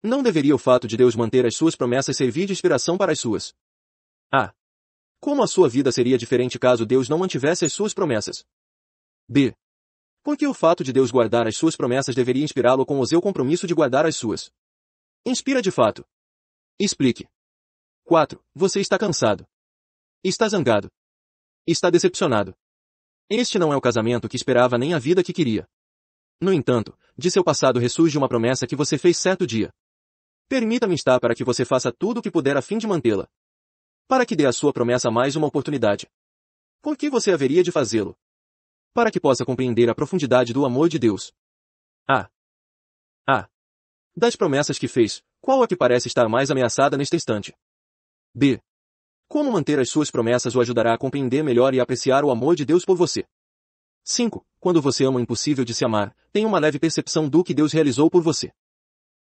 Não deveria o fato de Deus manter as suas promessas servir de inspiração para as suas? A. Como a sua vida seria diferente caso Deus não mantivesse as suas promessas? B. Por que o fato de Deus guardar as suas promessas deveria inspirá-lo com o seu compromisso de guardar as suas? Inspira de fato. Explique. 4. Você está cansado. Está zangado. Está decepcionado. Este não é o casamento que esperava nem a vida que queria. No entanto, de seu passado ressurge uma promessa que você fez certo dia. Permita-me estar para que você faça tudo o que puder a fim de mantê-la. Para que dê à sua promessa mais uma oportunidade. Por que você haveria de fazê-lo? Para que possa compreender a profundidade do amor de Deus. Ah. Ah. Das promessas que fez, qual a que parece estar mais ameaçada neste instante? B. Como manter as suas promessas o ajudará a compreender melhor e apreciar o amor de Deus por você. 5. Quando você ama o impossível de se amar, tem uma leve percepção do que Deus realizou por você.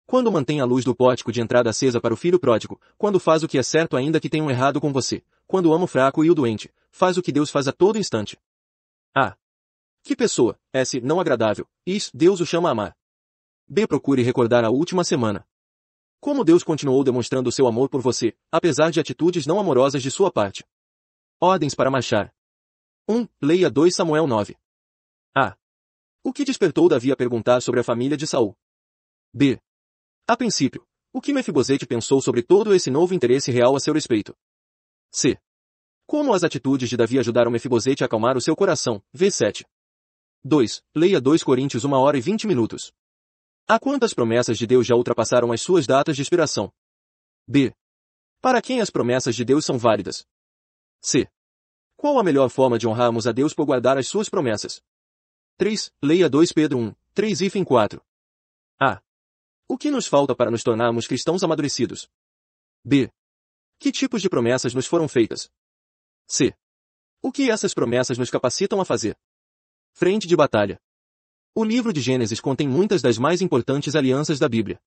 Quando mantém a luz do pórtico de entrada acesa para o filho pródigo, quando faz o que é certo ainda que tenham errado com você, quando ama o fraco e o doente, faz o que Deus faz a todo instante. A. Ah. Que pessoa, S, não agradável, is, Deus o chama a amar. B. Procure recordar a última semana. Como Deus continuou demonstrando seu amor por você, apesar de atitudes não amorosas de sua parte. Ordens para marchar. 1. Leia 2 Samuel 9. A. O que despertou Davi a perguntar sobre a família de Saul? B. A princípio, o que Mefibosete pensou sobre todo esse novo interesse real a seu respeito? C. Como as atitudes de Davi ajudaram Mefibosete a acalmar o seu coração? V7. 2. Leia 2 Coríntios 1 hora e 20 minutos. A quantas promessas de Deus já ultrapassaram as suas datas de expiração? B. Para quem as promessas de Deus são válidas? C. Qual a melhor forma de honrarmos a Deus por guardar as suas promessas? 3. Leia 2 Pedro 1, 3 e 4. A. O que nos falta para nos tornarmos cristãos amadurecidos? B. Que tipos de promessas nos foram feitas? C. O que essas promessas nos capacitam a fazer? Frente de batalha. O livro de Gênesis contém muitas das mais importantes alianças da Bíblia.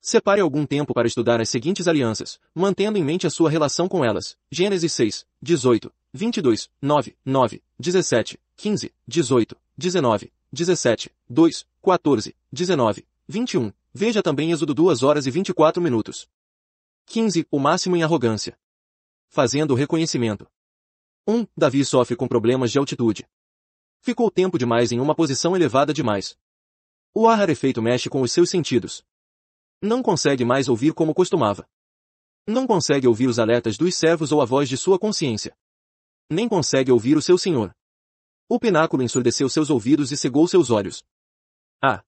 Separe algum tempo para estudar as seguintes alianças, mantendo em mente a sua relação com elas. Gênesis 6, 18, 22, 9, 9, 17, 15, 18, 19, 17, 2, 14, 19, 21, Veja também Êxodo 2 horas e 24 minutos. 15. O máximo em arrogância. Fazendo o reconhecimento. 1. Davi sofre com problemas de altitude. Ficou tempo demais em uma posição elevada demais. O ar mexe com os seus sentidos. Não consegue mais ouvir como costumava. Não consegue ouvir os alertas dos servos ou a voz de sua consciência. Nem consegue ouvir o seu senhor. O pináculo ensurdeceu seus ouvidos e cegou seus olhos. Ah,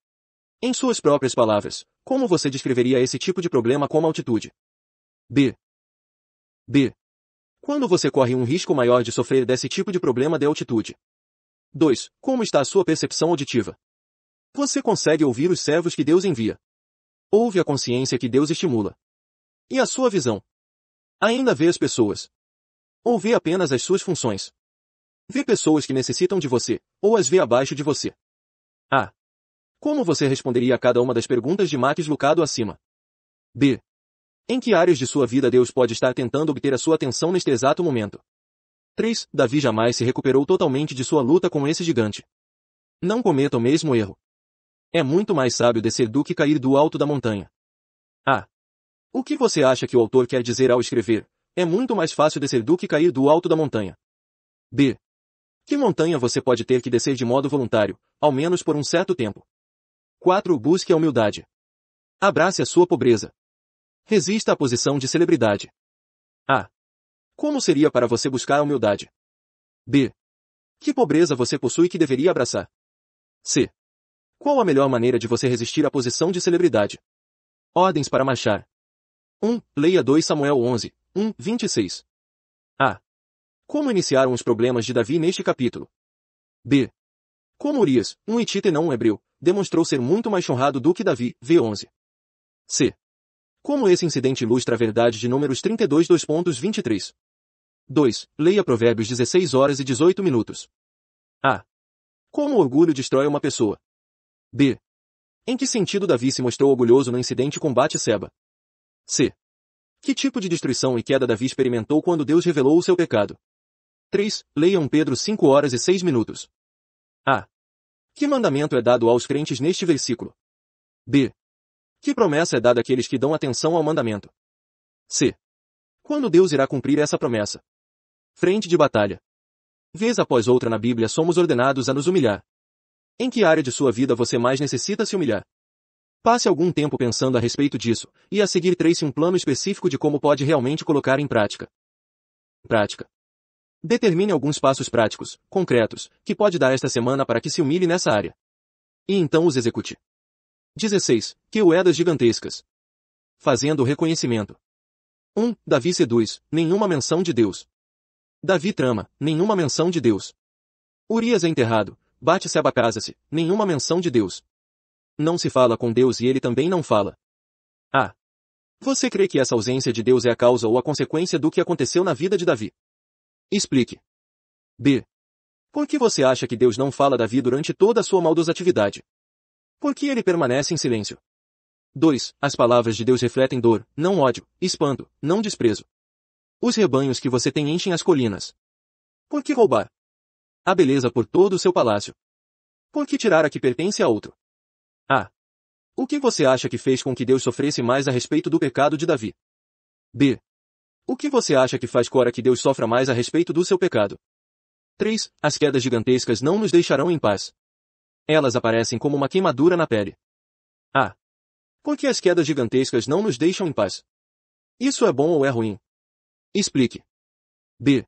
em suas próprias palavras, como você descreveria esse tipo de problema como altitude? D. D. Quando você corre um risco maior de sofrer desse tipo de problema de altitude? 2. Como está a sua percepção auditiva? Você consegue ouvir os servos que Deus envia. Ouve a consciência que Deus estimula. E a sua visão? Ainda vê as pessoas. Ou vê apenas as suas funções. Vê pessoas que necessitam de você, ou as vê abaixo de você. Como você responderia a cada uma das perguntas de Max Lucado acima? B. Em que áreas de sua vida Deus pode estar tentando obter a sua atenção neste exato momento? 3. Davi jamais se recuperou totalmente de sua luta com esse gigante. Não cometa o mesmo erro. É muito mais sábio descer do que cair do alto da montanha. A. O que você acha que o autor quer dizer ao escrever? É muito mais fácil descer do que cair do alto da montanha. B. Que montanha você pode ter que descer de modo voluntário, ao menos por um certo tempo? 4. Busque a humildade. Abrace a sua pobreza. Resista à posição de celebridade. A. Como seria para você buscar a humildade? B. Que pobreza você possui que deveria abraçar? C. Qual a melhor maneira de você resistir à posição de celebridade? Ordens para marchar. 1. Leia 2 Samuel 11, 1, 26. A. Como iniciaram os problemas de Davi neste capítulo? B. Como Urias, um hitita e não um hebreu, demonstrou ser muito mais honrado do que Davi, V11. C. Como esse incidente ilustra a verdade de números 32 2.23. 2. Leia Provérbios 16 horas e 18 minutos. A. Como o orgulho destrói uma pessoa. B. Em que sentido Davi se mostrou orgulhoso no incidente combate Seba? C. Que tipo de destruição e queda Davi experimentou quando Deus revelou o seu pecado? 3. 1 Pedro 5 horas e 6 minutos. A. Que mandamento é dado aos crentes neste versículo? B. Que promessa é dada àqueles que dão atenção ao mandamento? C. Quando Deus irá cumprir essa promessa? Frente de batalha. Vez após outra na Bíblia somos ordenados a nos humilhar. Em que área de sua vida você mais necessita se humilhar? Passe algum tempo pensando a respeito disso, e a seguir trace um plano específico de como pode realmente colocar em prática. Prática. Determine alguns passos práticos, concretos, que pode dar esta semana para que se humilhe nessa área. E então os execute. 16. oedas gigantescas. Fazendo o reconhecimento. 1. Davi seduz, nenhuma menção de Deus. Davi trama, nenhuma menção de Deus. Urias é enterrado, bate-seba casa-se, nenhuma menção de Deus. Não se fala com Deus e ele também não fala. A. Ah. Você crê que essa ausência de Deus é a causa ou a consequência do que aconteceu na vida de Davi? Explique. B. Por que você acha que Deus não fala Davi durante toda a sua maldosatividade? Por que ele permanece em silêncio? 2. As palavras de Deus refletem dor, não ódio, espanto, não desprezo. Os rebanhos que você tem enchem as colinas. Por que roubar? A beleza por todo o seu palácio. Por que tirar a que pertence a outro? A. O que você acha que fez com que Deus sofresse mais a respeito do pecado de Davi? B. O que você acha que faz Cora que Deus sofra mais a respeito do seu pecado? 3. As quedas gigantescas não nos deixarão em paz. Elas aparecem como uma queimadura na pele. A. Ah. Por que as quedas gigantescas não nos deixam em paz? Isso é bom ou é ruim? Explique. B.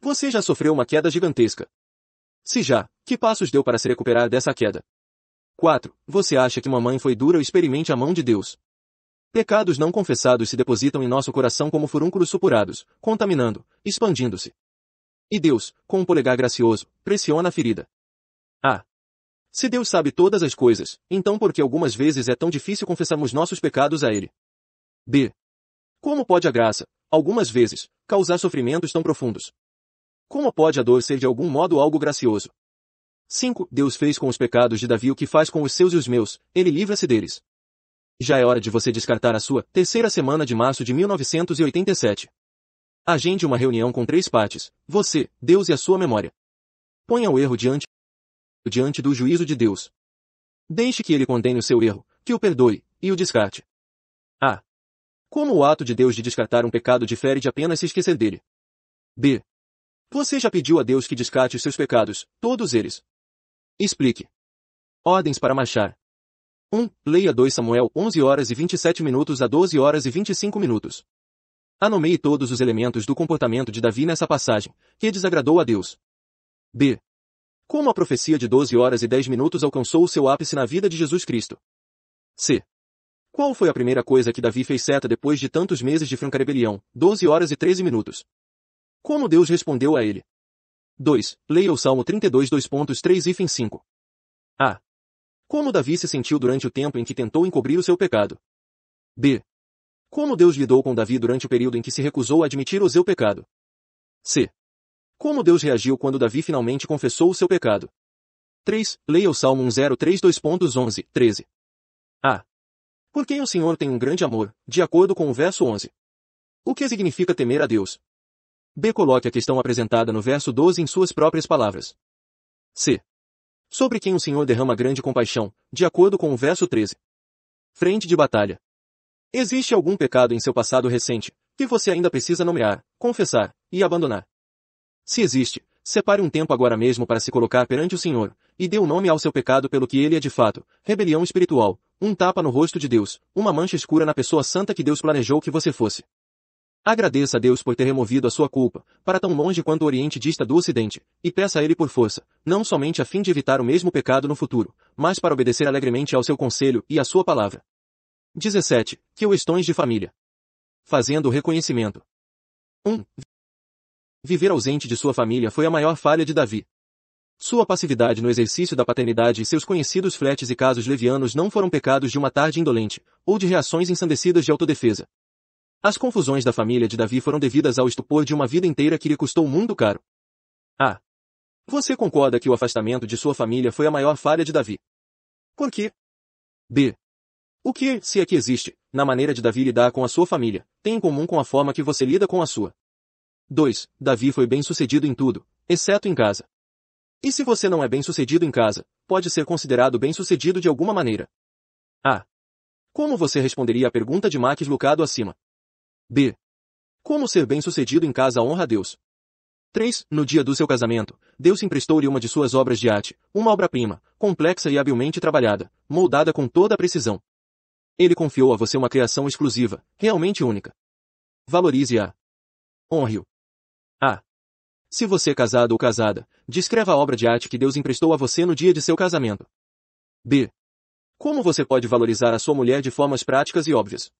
Você já sofreu uma queda gigantesca. Se já, que passos deu para se recuperar dessa queda? 4. Você acha que mamãe foi dura ou experimente a mão de Deus? Pecados não confessados se depositam em nosso coração como furúnculos supurados, contaminando, expandindo-se. E Deus, com um polegar gracioso, pressiona a ferida. Ah! Se Deus sabe todas as coisas, então por que algumas vezes é tão difícil confessarmos nossos pecados a Ele? B. Como pode a graça, algumas vezes, causar sofrimentos tão profundos? Como pode a dor ser de algum modo algo gracioso? 5. Deus fez com os pecados de Davi o que faz com os seus e os meus, ele livra-se deles. Já é hora de você descartar a sua terceira semana de março de 1987. Agende uma reunião com três partes, você, Deus e a sua memória. Ponha o erro diante, diante do juízo de Deus. Deixe que ele condene o seu erro, que o perdoe, e o descarte. A. Como o ato de Deus de descartar um pecado difere de apenas se esquecer dele? B. Você já pediu a Deus que descarte os seus pecados, todos eles. Explique. Ordens para marchar. 1. Leia 2 Samuel 11 horas e 27 minutos a 12 horas e 25 minutos. Anomei todos os elementos do comportamento de Davi nessa passagem, que desagradou a Deus. B. Como a profecia de 12 horas e 10 minutos alcançou o seu ápice na vida de Jesus Cristo. C. Qual foi a primeira coisa que Davi fez certa depois de tantos meses de franca rebelião, 12 horas e 13 minutos? Como Deus respondeu a ele? 2. Leia o Salmo 32 2.3 e fim 5. A. Como Davi se sentiu durante o tempo em que tentou encobrir o seu pecado. B. Como Deus lidou com Davi durante o período em que se recusou a admitir o seu pecado. C. Como Deus reagiu quando Davi finalmente confessou o seu pecado. 3. Leia o Salmo 1032.11, 13. A. Por quem o Senhor tem um grande amor, de acordo com o verso 11. O que significa temer a Deus? B. Coloque a questão apresentada no verso 12 em suas próprias palavras. C. Sobre quem o Senhor derrama grande compaixão, de acordo com o verso 13. Frente de batalha. Existe algum pecado em seu passado recente, que você ainda precisa nomear, confessar e abandonar? Se existe, separe um tempo agora mesmo para se colocar perante o Senhor, e dê o um nome ao seu pecado pelo que ele é de fato, rebelião espiritual, um tapa no rosto de Deus, uma mancha escura na pessoa santa que Deus planejou que você fosse. Agradeça a Deus por ter removido a sua culpa, para tão longe quanto o Oriente dista do Ocidente, e peça a Ele por força, não somente a fim de evitar o mesmo pecado no futuro, mas para obedecer alegremente ao seu conselho e à sua palavra. 17. Que Questões de família. Fazendo o reconhecimento. 1. Viver ausente de sua família foi a maior falha de Davi. Sua passividade no exercício da paternidade e seus conhecidos fretes e casos levianos não foram pecados de uma tarde indolente, ou de reações ensandecidas de autodefesa. As confusões da família de Davi foram devidas ao estupor de uma vida inteira que lhe custou muito caro. Ah. Você concorda que o afastamento de sua família foi a maior falha de Davi? Por quê? B. O que, se é que existe, na maneira de Davi lidar com a sua família, tem em comum com a forma que você lida com a sua? 2. Davi foi bem sucedido em tudo, exceto em casa. E se você não é bem sucedido em casa, pode ser considerado bem sucedido de alguma maneira? A. Como você responderia à pergunta de Max Lucado acima? B. Como ser bem-sucedido em casa honra a Deus. 3. No dia do seu casamento, Deus emprestou-lhe uma de suas obras de arte, uma obra-prima, complexa e habilmente trabalhada, moldada com toda a precisão. Ele confiou a você uma criação exclusiva, realmente única. Valorize-a. Honre-o. A. Se você é casado ou casada, descreva a obra de arte que Deus emprestou a você no dia de seu casamento. B. Como você pode valorizar a sua mulher de formas práticas e óbvias?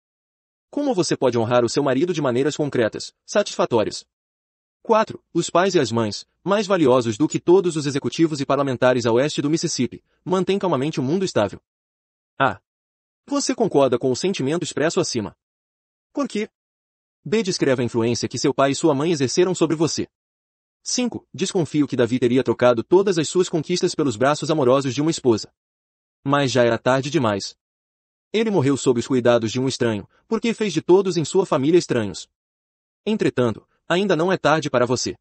Como você pode honrar o seu marido de maneiras concretas, satisfatórias? 4. Os pais e as mães, mais valiosos do que todos os executivos e parlamentares a oeste do Mississippi, mantêm calmamente o mundo estável. A. Você concorda com o sentimento expresso acima. Por quê? B. Descreve a influência que seu pai e sua mãe exerceram sobre você. 5. Desconfio que Davi teria trocado todas as suas conquistas pelos braços amorosos de uma esposa. Mas já era tarde demais. Ele morreu sob os cuidados de um estranho, porque fez de todos em sua família estranhos. Entretanto, ainda não é tarde para você.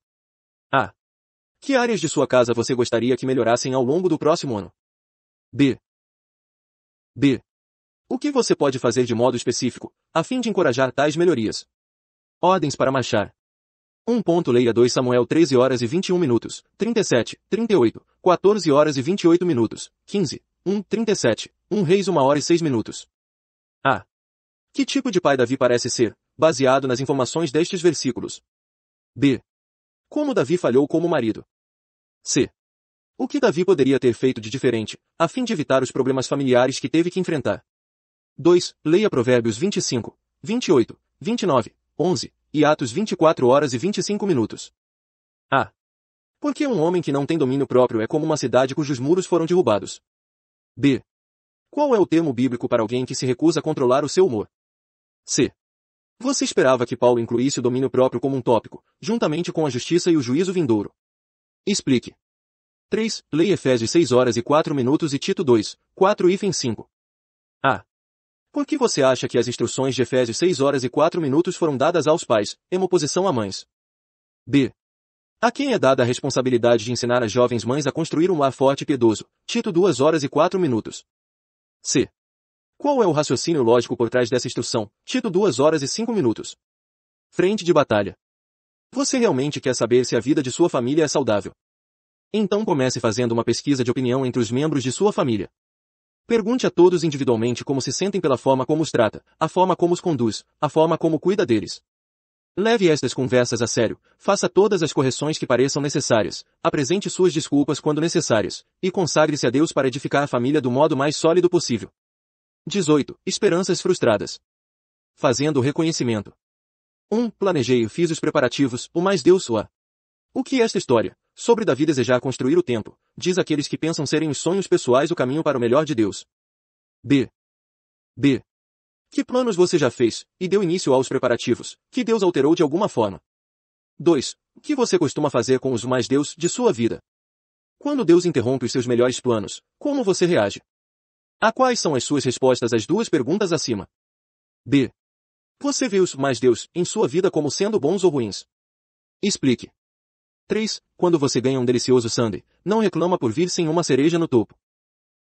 A. Ah. Que áreas de sua casa você gostaria que melhorassem ao longo do próximo ano? B. B. O que você pode fazer de modo específico, a fim de encorajar tais melhorias? Ordens para marchar. 1. leia 2 Samuel 13 horas e 21 minutos, 37, 38, 14 horas e 28 minutos, 15, 1:37. 1 Reis 1 hora e 6 minutos. A. Ah. Que tipo de pai Davi parece ser, baseado nas informações destes versículos? B. Como Davi falhou como marido? C. O que Davi poderia ter feito de diferente, a fim de evitar os problemas familiares que teve que enfrentar? 2. Leia Provérbios 25, 28, 29, 11 e Atos 24 horas e 25 minutos. A. Por que um homem que não tem domínio próprio é como uma cidade cujos muros foram derrubados? B. Qual é o termo bíblico para alguém que se recusa a controlar o seu humor? C. Você esperava que Paulo incluísse o domínio próprio como um tópico, juntamente com a justiça e o juízo vindouro. Explique. 3. Leia Efésios 6 horas e 4 minutos e Tito 2, 4 e 5. A. Por que você acha que as instruções de Efésios 6 horas e 4 minutos foram dadas aos pais, em oposição a mães? B. A quem é dada a responsabilidade de ensinar as jovens mães a construir um lar forte e piedoso? Tito 2 horas e 4 minutos. C. Qual é o raciocínio lógico por trás dessa instrução? Tito 2 horas e 5 minutos. Frente de batalha. Você realmente quer saber se a vida de sua família é saudável? Então comece fazendo uma pesquisa de opinião entre os membros de sua família. Pergunte a todos individualmente como se sentem pela forma como os trata, a forma como os conduz, a forma como cuida deles. Leve estas conversas a sério, faça todas as correções que pareçam necessárias, apresente suas desculpas quando necessárias, e consagre-se a Deus para edificar a família do modo mais sólido possível. 18. Esperanças frustradas. Fazendo o reconhecimento. 1. Planejei e fiz os preparativos, o mais Deus sua. O que esta história, sobre Davi desejar construir o templo, diz aqueles que pensam serem os sonhos pessoais o caminho para o melhor de Deus. B. B. Que planos você já fez, e deu início aos preparativos, que Deus alterou de alguma forma? 2. O que você costuma fazer com os mais Deus de sua vida? Quando Deus interrompe os seus melhores planos, como você reage? A quais são as suas respostas às duas perguntas acima? B. Você vê os mais Deus em sua vida como sendo bons ou ruins? Explique. 3. Quando você ganha um delicioso sangue, não reclama por vir sem uma cereja no topo.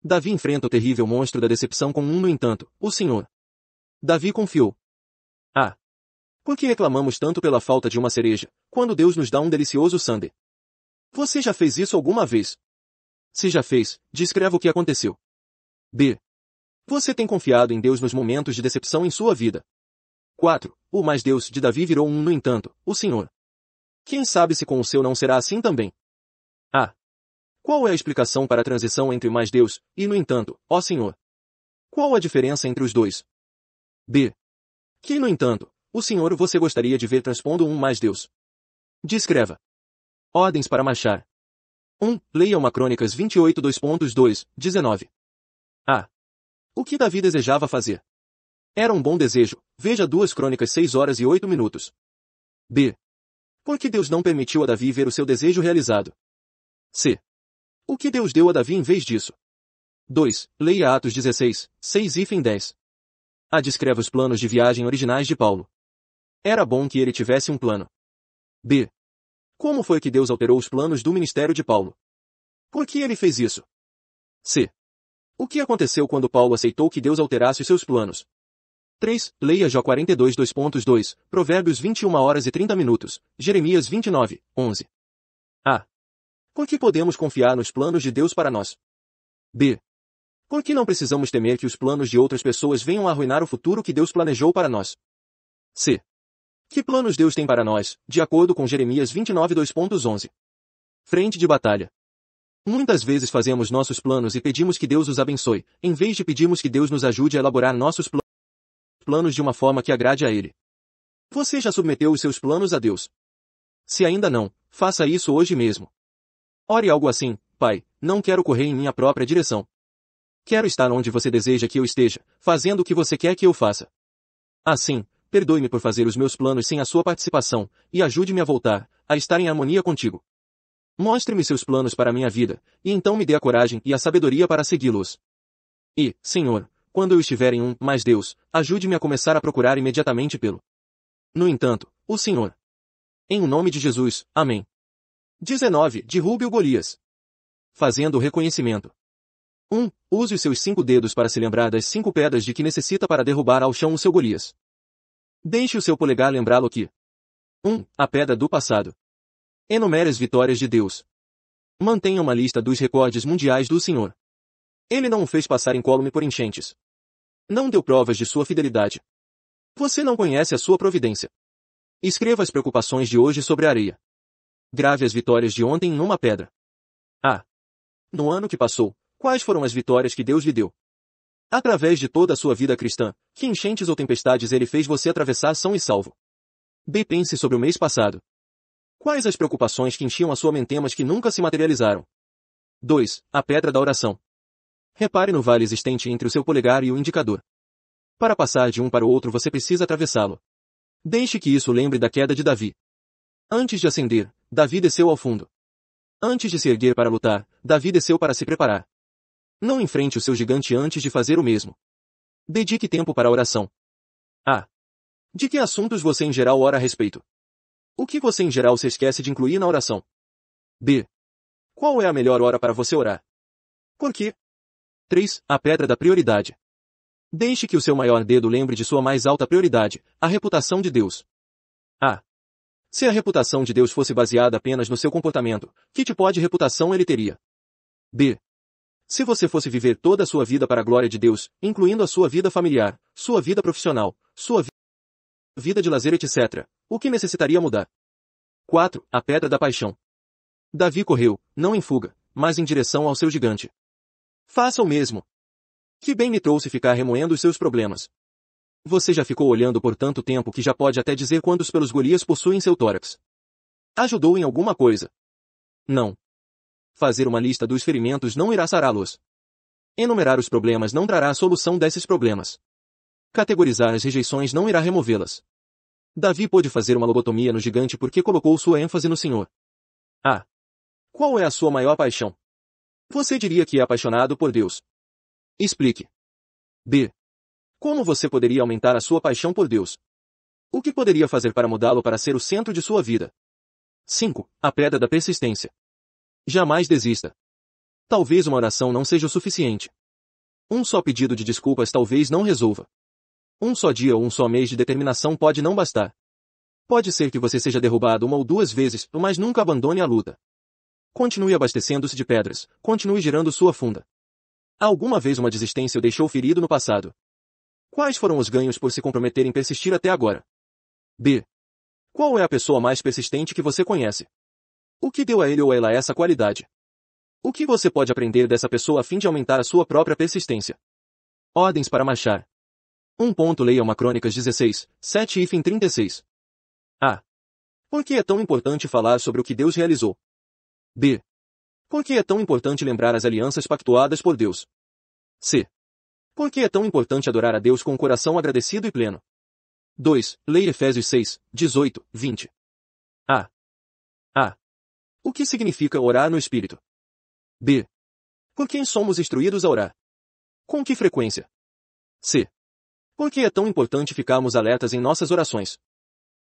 Davi enfrenta o terrível monstro da decepção com um no entanto, o Senhor, Davi confiou. Ah! Por que reclamamos tanto pela falta de uma cereja, quando Deus nos dá um delicioso sande? Você já fez isso alguma vez? Se já fez, descreva o que aconteceu. B. Você tem confiado em Deus nos momentos de decepção em sua vida. 4. O mais Deus de Davi virou um, no entanto, o Senhor. Quem sabe se com o seu não será assim também? A. Ah. Qual é a explicação para a transição entre mais Deus e, no entanto, ó Senhor? Qual a diferença entre os dois? D. Que, no entanto, o senhor você gostaria de ver transpondo um mais Deus. Descreva. Ordens para marchar. 1. Leia uma Crônicas 28 2.2, 19. A. O que Davi desejava fazer? Era um bom desejo, veja duas Crônicas 6 horas e 8 minutos. B. Por que Deus não permitiu a Davi ver o seu desejo realizado? C. O que Deus deu a Davi em vez disso? 2. Leia Atos 16, 6 e fim 10. A ah, descreve os planos de viagem originais de Paulo. Era bom que ele tivesse um plano. B. Como foi que Deus alterou os planos do ministério de Paulo? Por que ele fez isso? C. O que aconteceu quando Paulo aceitou que Deus alterasse seus planos? 3. Leia Jó 42 2.2, Provérbios 21 horas e 30 minutos, Jeremias 29, 11. A. Por que podemos confiar nos planos de Deus para nós? B. Por que não precisamos temer que os planos de outras pessoas venham a arruinar o futuro que Deus planejou para nós. C. Que planos Deus tem para nós, de acordo com Jeremias 29 2.11. Frente de batalha. Muitas vezes fazemos nossos planos e pedimos que Deus os abençoe, em vez de pedirmos que Deus nos ajude a elaborar nossos pl planos de uma forma que agrade a Ele. Você já submeteu os seus planos a Deus? Se ainda não, faça isso hoje mesmo. Ore algo assim, Pai, não quero correr em minha própria direção. Quero estar onde você deseja que eu esteja, fazendo o que você quer que eu faça. Assim, perdoe-me por fazer os meus planos sem a sua participação, e ajude-me a voltar, a estar em harmonia contigo. Mostre-me seus planos para a minha vida, e então me dê a coragem e a sabedoria para segui-los. E, Senhor, quando eu estiver em um, mais Deus, ajude-me a começar a procurar imediatamente pelo. No entanto, o Senhor. Em nome de Jesus, amém. 19. Derrube o Golias. Fazendo o reconhecimento. 1. Use os seus cinco dedos para se lembrar das cinco pedras de que necessita para derrubar ao chão o seu Golias. Deixe o seu polegar lembrá-lo que 1. A pedra do passado. Enumere as vitórias de Deus. Mantenha uma lista dos recordes mundiais do Senhor. Ele não o fez passar incólume por enchentes. Não deu provas de sua fidelidade. Você não conhece a sua providência. Escreva as preocupações de hoje sobre a areia. Grave as vitórias de ontem em uma pedra. A. Ah, no ano que passou, Quais foram as vitórias que Deus lhe deu? Através de toda a sua vida cristã, que enchentes ou tempestades ele fez você atravessar são e salvo? Depense sobre o mês passado. Quais as preocupações que enchiam a sua mente mas que nunca se materializaram? 2. A pedra da oração. Repare no vale existente entre o seu polegar e o indicador. Para passar de um para o outro você precisa atravessá-lo. Deixe que isso lembre da queda de Davi. Antes de ascender, Davi desceu ao fundo. Antes de se erguer para lutar, Davi desceu para se preparar. Não enfrente o seu gigante antes de fazer o mesmo. Dedique tempo para a oração. A. Ah, de que assuntos você em geral ora a respeito? O que você em geral se esquece de incluir na oração? B. Qual é a melhor hora para você orar? Por quê? 3. A pedra da prioridade. Deixe que o seu maior dedo lembre de sua mais alta prioridade, a reputação de Deus. A. Se a reputação de Deus fosse baseada apenas no seu comportamento, que tipo de reputação ele teria? B. Se você fosse viver toda a sua vida para a glória de Deus, incluindo a sua vida familiar, sua vida profissional, sua vi vida de lazer, etc., o que necessitaria mudar? 4. A Pedra da Paixão. Davi correu, não em fuga, mas em direção ao seu gigante. Faça o mesmo. Que bem me trouxe ficar remoendo os seus problemas. Você já ficou olhando por tanto tempo que já pode até dizer quantos pelos golias possuem seu tórax. Ajudou em alguma coisa? Não, Fazer uma lista dos ferimentos não irá sará-los. Enumerar os problemas não trará a solução desses problemas. Categorizar as rejeições não irá removê-las. Davi pôde fazer uma lobotomia no gigante porque colocou sua ênfase no Senhor. Ah. Qual é a sua maior paixão? Você diria que é apaixonado por Deus. Explique. B. Como você poderia aumentar a sua paixão por Deus? O que poderia fazer para mudá-lo para ser o centro de sua vida? 5. A pedra da persistência. Jamais desista. Talvez uma oração não seja o suficiente. Um só pedido de desculpas talvez não resolva. Um só dia ou um só mês de determinação pode não bastar. Pode ser que você seja derrubado uma ou duas vezes, mas nunca abandone a luta. Continue abastecendo-se de pedras, continue girando sua funda. Alguma vez uma desistência o deixou ferido no passado. Quais foram os ganhos por se comprometer em persistir até agora? B. Qual é a pessoa mais persistente que você conhece? O que deu a ele ou ela essa qualidade? O que você pode aprender dessa pessoa a fim de aumentar a sua própria persistência? Ordens para marchar. 1. Ponto, leia uma Crônicas 16, 7 e fim 36. A. Por que é tão importante falar sobre o que Deus realizou? B. Por que é tão importante lembrar as alianças pactuadas por Deus? C. Por que é tão importante adorar a Deus com o um coração agradecido e pleno? 2. Leia Efésios 6, 18, 20. A. A. O que significa orar no Espírito? B. Por quem somos instruídos a orar? Com que frequência? C. Por que é tão importante ficarmos alertas em nossas orações?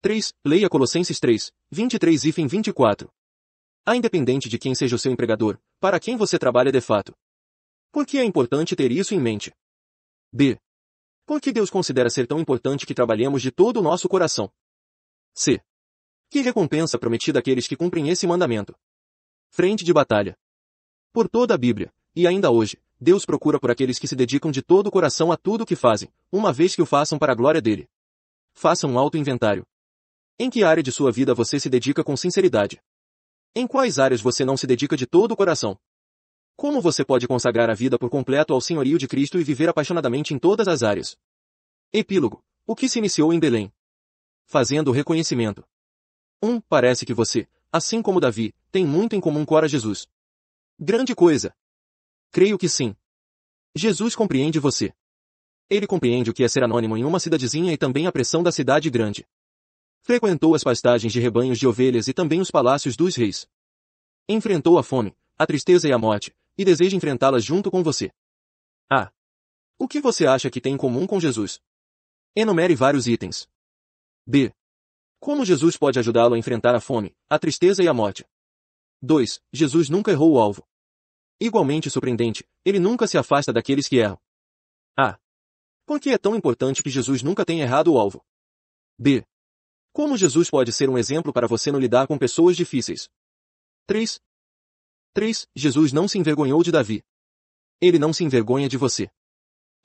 3. Leia Colossenses 3, 23 e 24. A independente de quem seja o seu empregador, para quem você trabalha de fato. Por que é importante ter isso em mente? B. Por que Deus considera ser tão importante que trabalhemos de todo o nosso coração? C. Que recompensa prometida àqueles que cumprem esse mandamento? Frente de batalha. Por toda a Bíblia, e ainda hoje, Deus procura por aqueles que se dedicam de todo o coração a tudo o que fazem, uma vez que o façam para a glória dele. Faça um alto inventário. Em que área de sua vida você se dedica com sinceridade? Em quais áreas você não se dedica de todo o coração? Como você pode consagrar a vida por completo ao senhorio de Cristo e viver apaixonadamente em todas as áreas? Epílogo. O que se iniciou em Belém? Fazendo o reconhecimento. Um, parece que você, assim como Davi, tem muito em comum com Jesus. Grande coisa! Creio que sim. Jesus compreende você. Ele compreende o que é ser anônimo em uma cidadezinha e também a pressão da cidade grande. Frequentou as pastagens de rebanhos de ovelhas e também os palácios dos reis. Enfrentou a fome, a tristeza e a morte, e deseja enfrentá-las junto com você. Ah! O que você acha que tem em comum com Jesus? Enumere vários itens. B. Como Jesus pode ajudá-lo a enfrentar a fome, a tristeza e a morte? 2. Jesus nunca errou o alvo. Igualmente surpreendente, ele nunca se afasta daqueles que erram. A. Por que é tão importante que Jesus nunca tenha errado o alvo? B. Como Jesus pode ser um exemplo para você no lidar com pessoas difíceis? 3. 3. Jesus não se envergonhou de Davi. Ele não se envergonha de você.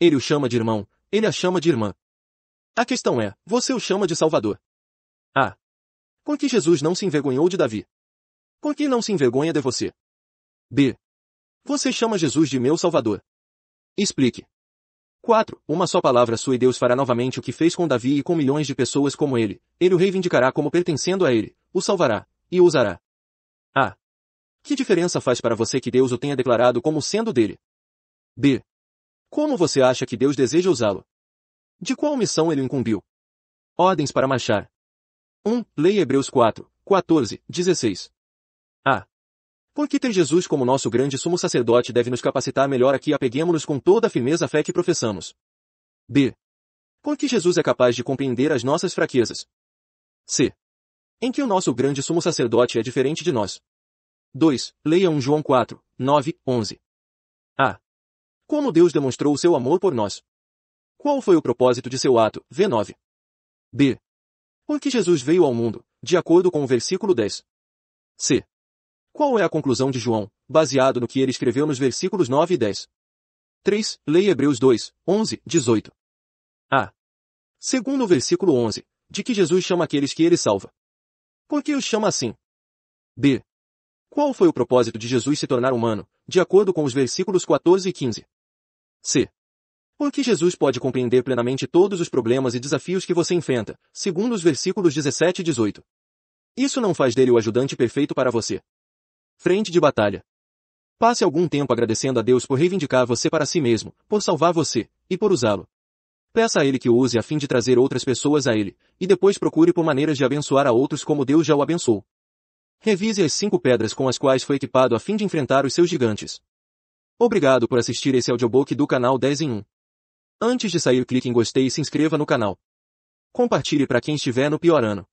Ele o chama de irmão, ele a chama de irmã. A questão é, você o chama de Salvador. Ah! Por que Jesus não se envergonhou de Davi? Por que não se envergonha de você? B. Você chama Jesus de meu Salvador. Explique. 4. Uma só palavra sua e Deus fará novamente o que fez com Davi e com milhões de pessoas como ele. Ele o reivindicará como pertencendo a ele, o salvará, e o usará. A. Que diferença faz para você que Deus o tenha declarado como sendo dele? B. Como você acha que Deus deseja usá-lo? De qual missão ele o incumbiu? Ordens para marchar. 1. Leia Hebreus 4, 14, 16. A. Porque ter Jesus como nosso grande sumo sacerdote deve nos capacitar melhor a que apeguemos-nos com toda a firmeza à fé que professamos. B. Porque Jesus é capaz de compreender as nossas fraquezas. C. Em que o nosso grande sumo sacerdote é diferente de nós. 2. Leia 1 João 4, 9, 11. A. Como Deus demonstrou o seu amor por nós. Qual foi o propósito de seu ato? V9. B. Por que Jesus veio ao mundo, de acordo com o versículo 10. C. Qual é a conclusão de João, baseado no que ele escreveu nos versículos 9 e 10? 3. Leia Hebreus 2, 11, 18. A. Segundo o versículo 11, de que Jesus chama aqueles que ele salva. Por que os chama assim? B. Qual foi o propósito de Jesus se tornar humano, de acordo com os versículos 14 e 15? C. Porque Jesus pode compreender plenamente todos os problemas e desafios que você enfrenta, segundo os versículos 17 e 18. Isso não faz dele o ajudante perfeito para você. Frente de batalha. Passe algum tempo agradecendo a Deus por reivindicar você para si mesmo, por salvar você, e por usá-lo. Peça a Ele que o use a fim de trazer outras pessoas a Ele, e depois procure por maneiras de abençoar a outros como Deus já o abençoou. Revise as cinco pedras com as quais foi equipado a fim de enfrentar os seus gigantes. Obrigado por assistir esse audiobook do canal 10 em 1. Antes de sair clique em gostei e se inscreva no canal. Compartilhe para quem estiver no pior ano.